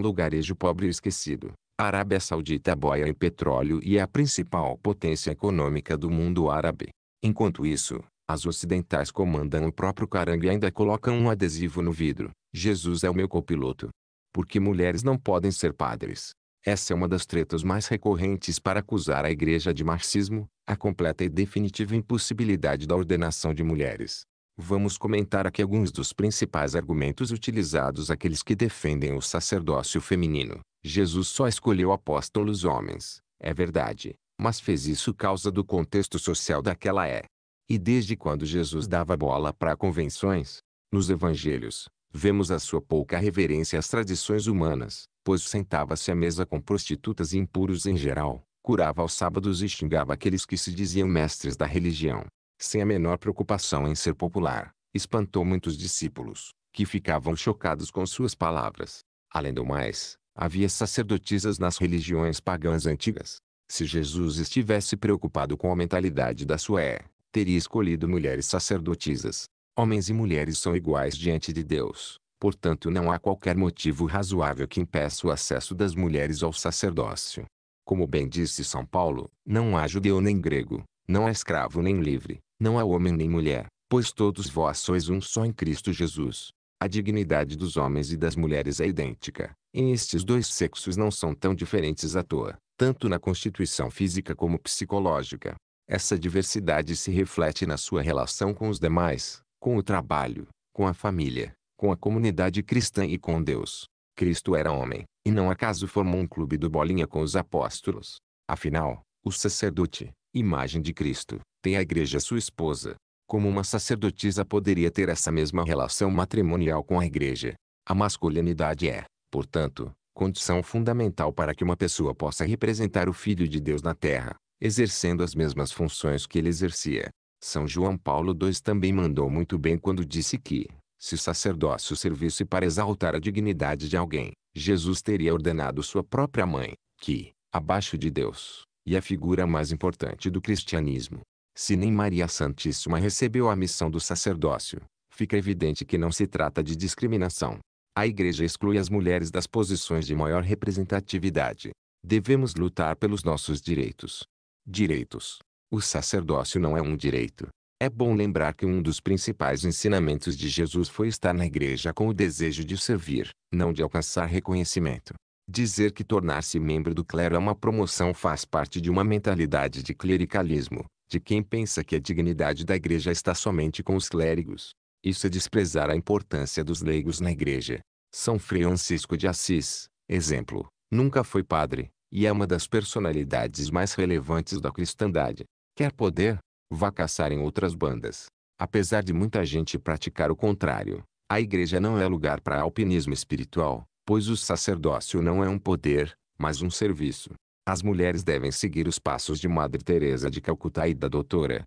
lugarejo pobre e esquecido. A Arábia Saudita boia em petróleo e é a principal potência econômica do mundo árabe. Enquanto isso, as ocidentais comandam o próprio carangue e ainda colocam um adesivo no vidro. Jesus é o meu copiloto. Porque mulheres não podem ser padres. Essa é uma das tretas mais recorrentes para acusar a igreja de marxismo, a completa e definitiva impossibilidade da ordenação de mulheres. Vamos comentar aqui alguns dos principais argumentos utilizados aqueles que defendem o sacerdócio feminino, Jesus só escolheu apóstolos homens, é verdade, mas fez isso causa do contexto social daquela é. E desde quando Jesus dava bola para convenções? Nos evangelhos, vemos a sua pouca reverência às tradições humanas, pois sentava-se à mesa com prostitutas e impuros em geral, curava aos sábados e xingava aqueles que se diziam mestres da religião. Sem a menor preocupação em ser popular, espantou muitos discípulos, que ficavam chocados com suas palavras. Além do mais, Havia sacerdotisas nas religiões pagãs antigas. Se Jesus estivesse preocupado com a mentalidade da sua é, teria escolhido mulheres sacerdotisas. Homens e mulheres são iguais diante de Deus, portanto não há qualquer motivo razoável que impeça o acesso das mulheres ao sacerdócio. Como bem disse São Paulo, não há judeu nem grego, não há escravo nem livre, não há homem nem mulher, pois todos vós sois um só em Cristo Jesus. A dignidade dos homens e das mulheres é idêntica. Em estes dois sexos não são tão diferentes à toa, tanto na constituição física como psicológica. Essa diversidade se reflete na sua relação com os demais, com o trabalho, com a família, com a comunidade cristã e com Deus. Cristo era homem, e não acaso formou um clube do bolinha com os apóstolos. Afinal, o sacerdote, imagem de Cristo, tem a igreja sua esposa, como uma sacerdotisa poderia ter essa mesma relação matrimonial com a igreja. A masculinidade é, portanto, condição fundamental para que uma pessoa possa representar o Filho de Deus na terra, exercendo as mesmas funções que ele exercia. São João Paulo II também mandou muito bem quando disse que, se o sacerdócio servisse para exaltar a dignidade de alguém, Jesus teria ordenado sua própria mãe, que, abaixo de Deus, e a figura mais importante do cristianismo, se nem Maria Santíssima recebeu a missão do sacerdócio, fica evidente que não se trata de discriminação. A Igreja exclui as mulheres das posições de maior representatividade. Devemos lutar pelos nossos direitos. Direitos. O sacerdócio não é um direito. É bom lembrar que um dos principais ensinamentos de Jesus foi estar na igreja com o desejo de servir, não de alcançar reconhecimento. Dizer que tornar-se membro do clero é uma promoção faz parte de uma mentalidade de clericalismo, de quem pensa que a dignidade da igreja está somente com os clérigos. Isso é desprezar a importância dos leigos na igreja. São Francisco de Assis, exemplo, nunca foi padre, e é uma das personalidades mais relevantes da cristandade. Quer poder? Vá caçar em outras bandas. Apesar de muita gente praticar o contrário, a igreja não é lugar para alpinismo espiritual, pois o sacerdócio não é um poder, mas um serviço. As mulheres devem seguir os passos de Madre Teresa de Calcutá e da doutora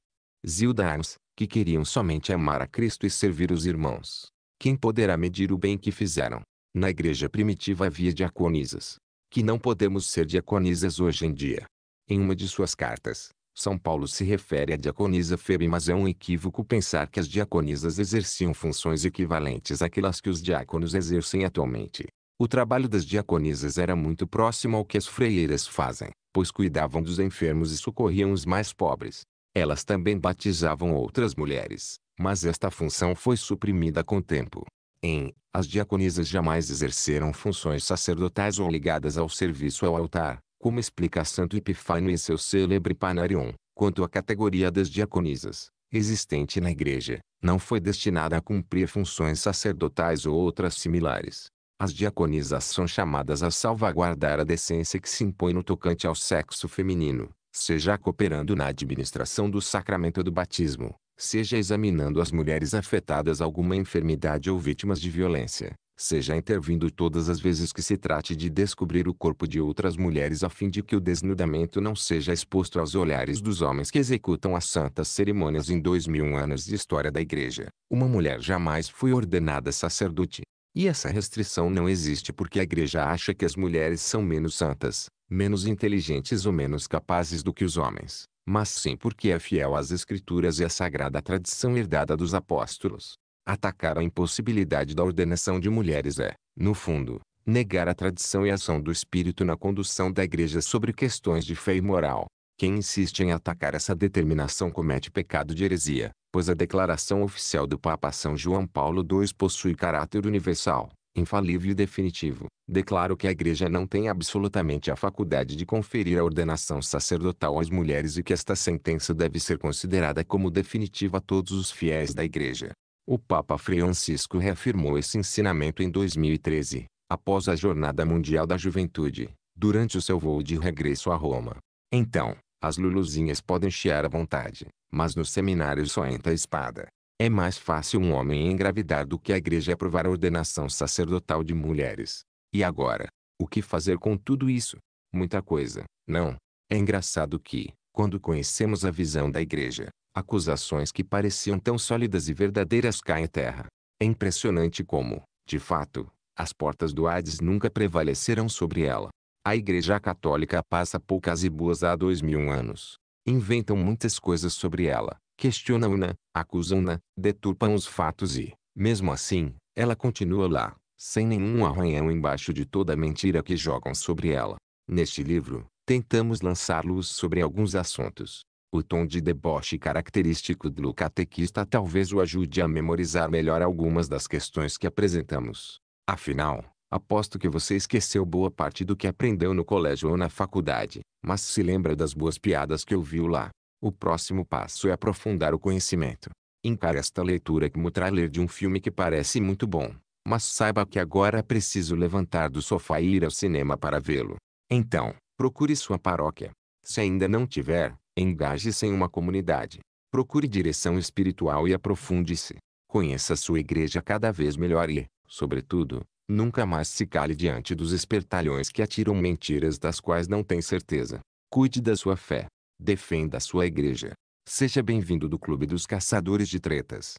Zilda Arns, que queriam somente amar a Cristo e servir os irmãos. Quem poderá medir o bem que fizeram? Na igreja primitiva havia diaconisas. Que não podemos ser diaconisas hoje em dia. Em uma de suas cartas, São Paulo se refere à diaconisa febre, mas é um equívoco pensar que as diaconisas exerciam funções equivalentes àquelas que os diáconos exercem atualmente. O trabalho das diaconisas era muito próximo ao que as freieiras fazem, pois cuidavam dos enfermos e socorriam os mais pobres. Elas também batizavam outras mulheres, mas esta função foi suprimida com o tempo. Em, as diaconisas jamais exerceram funções sacerdotais ou ligadas ao serviço ao altar, como explica Santo Epifânio em seu célebre Panarion, quanto à categoria das diaconisas, existente na igreja, não foi destinada a cumprir funções sacerdotais ou outras similares. As diaconisas são chamadas a salvaguardar a decência que se impõe no tocante ao sexo feminino, seja cooperando na administração do sacramento do batismo, seja examinando as mulheres afetadas a alguma enfermidade ou vítimas de violência, seja intervindo todas as vezes que se trate de descobrir o corpo de outras mulheres a fim de que o desnudamento não seja exposto aos olhares dos homens que executam as santas cerimônias em dois mil anos de história da igreja. Uma mulher jamais foi ordenada sacerdote, e essa restrição não existe porque a igreja acha que as mulheres são menos santas, menos inteligentes ou menos capazes do que os homens, mas sim porque é fiel às escrituras e à sagrada tradição herdada dos apóstolos. Atacar a impossibilidade da ordenação de mulheres é, no fundo, negar a tradição e a ação do Espírito na condução da igreja sobre questões de fé e moral. Quem insiste em atacar essa determinação comete pecado de heresia, pois a declaração oficial do Papa São João Paulo II possui caráter universal, infalível e definitivo. Declaro que a Igreja não tem absolutamente a faculdade de conferir a ordenação sacerdotal às mulheres e que esta sentença deve ser considerada como definitiva a todos os fiéis da Igreja. O Papa Francisco reafirmou esse ensinamento em 2013, após a Jornada Mundial da Juventude, durante o seu voo de regresso a Roma. Então, as luluzinhas podem chiar à vontade, mas no seminário só entra a espada. É mais fácil um homem engravidar do que a igreja aprovar a ordenação sacerdotal de mulheres. E agora, o que fazer com tudo isso? Muita coisa, não? É engraçado que, quando conhecemos a visão da igreja, acusações que pareciam tão sólidas e verdadeiras caem terra. É impressionante como, de fato, as portas do Hades nunca prevaleceram sobre ela. A Igreja Católica passa poucas e boas há dois mil anos. Inventam muitas coisas sobre ela, questionam-na, acusam-na, deturpam os fatos e, mesmo assim, ela continua lá, sem nenhum arranhão embaixo de toda a mentira que jogam sobre ela. Neste livro, tentamos lançar-los sobre alguns assuntos. O tom de deboche característico do catequista talvez o ajude a memorizar melhor algumas das questões que apresentamos. Afinal, Aposto que você esqueceu boa parte do que aprendeu no colégio ou na faculdade, mas se lembra das boas piadas que ouviu lá. O próximo passo é aprofundar o conhecimento. Encare esta leitura como trailer de um filme que parece muito bom, mas saiba que agora é preciso levantar do sofá e ir ao cinema para vê-lo. Então, procure sua paróquia. Se ainda não tiver, engaje-se em uma comunidade. Procure direção espiritual e aprofunde-se. Conheça sua igreja cada vez melhor e, sobretudo, Nunca mais se cale diante dos espertalhões que atiram mentiras das quais não tem certeza. Cuide da sua fé. Defenda a sua igreja. Seja bem-vindo do Clube dos Caçadores de Tretas.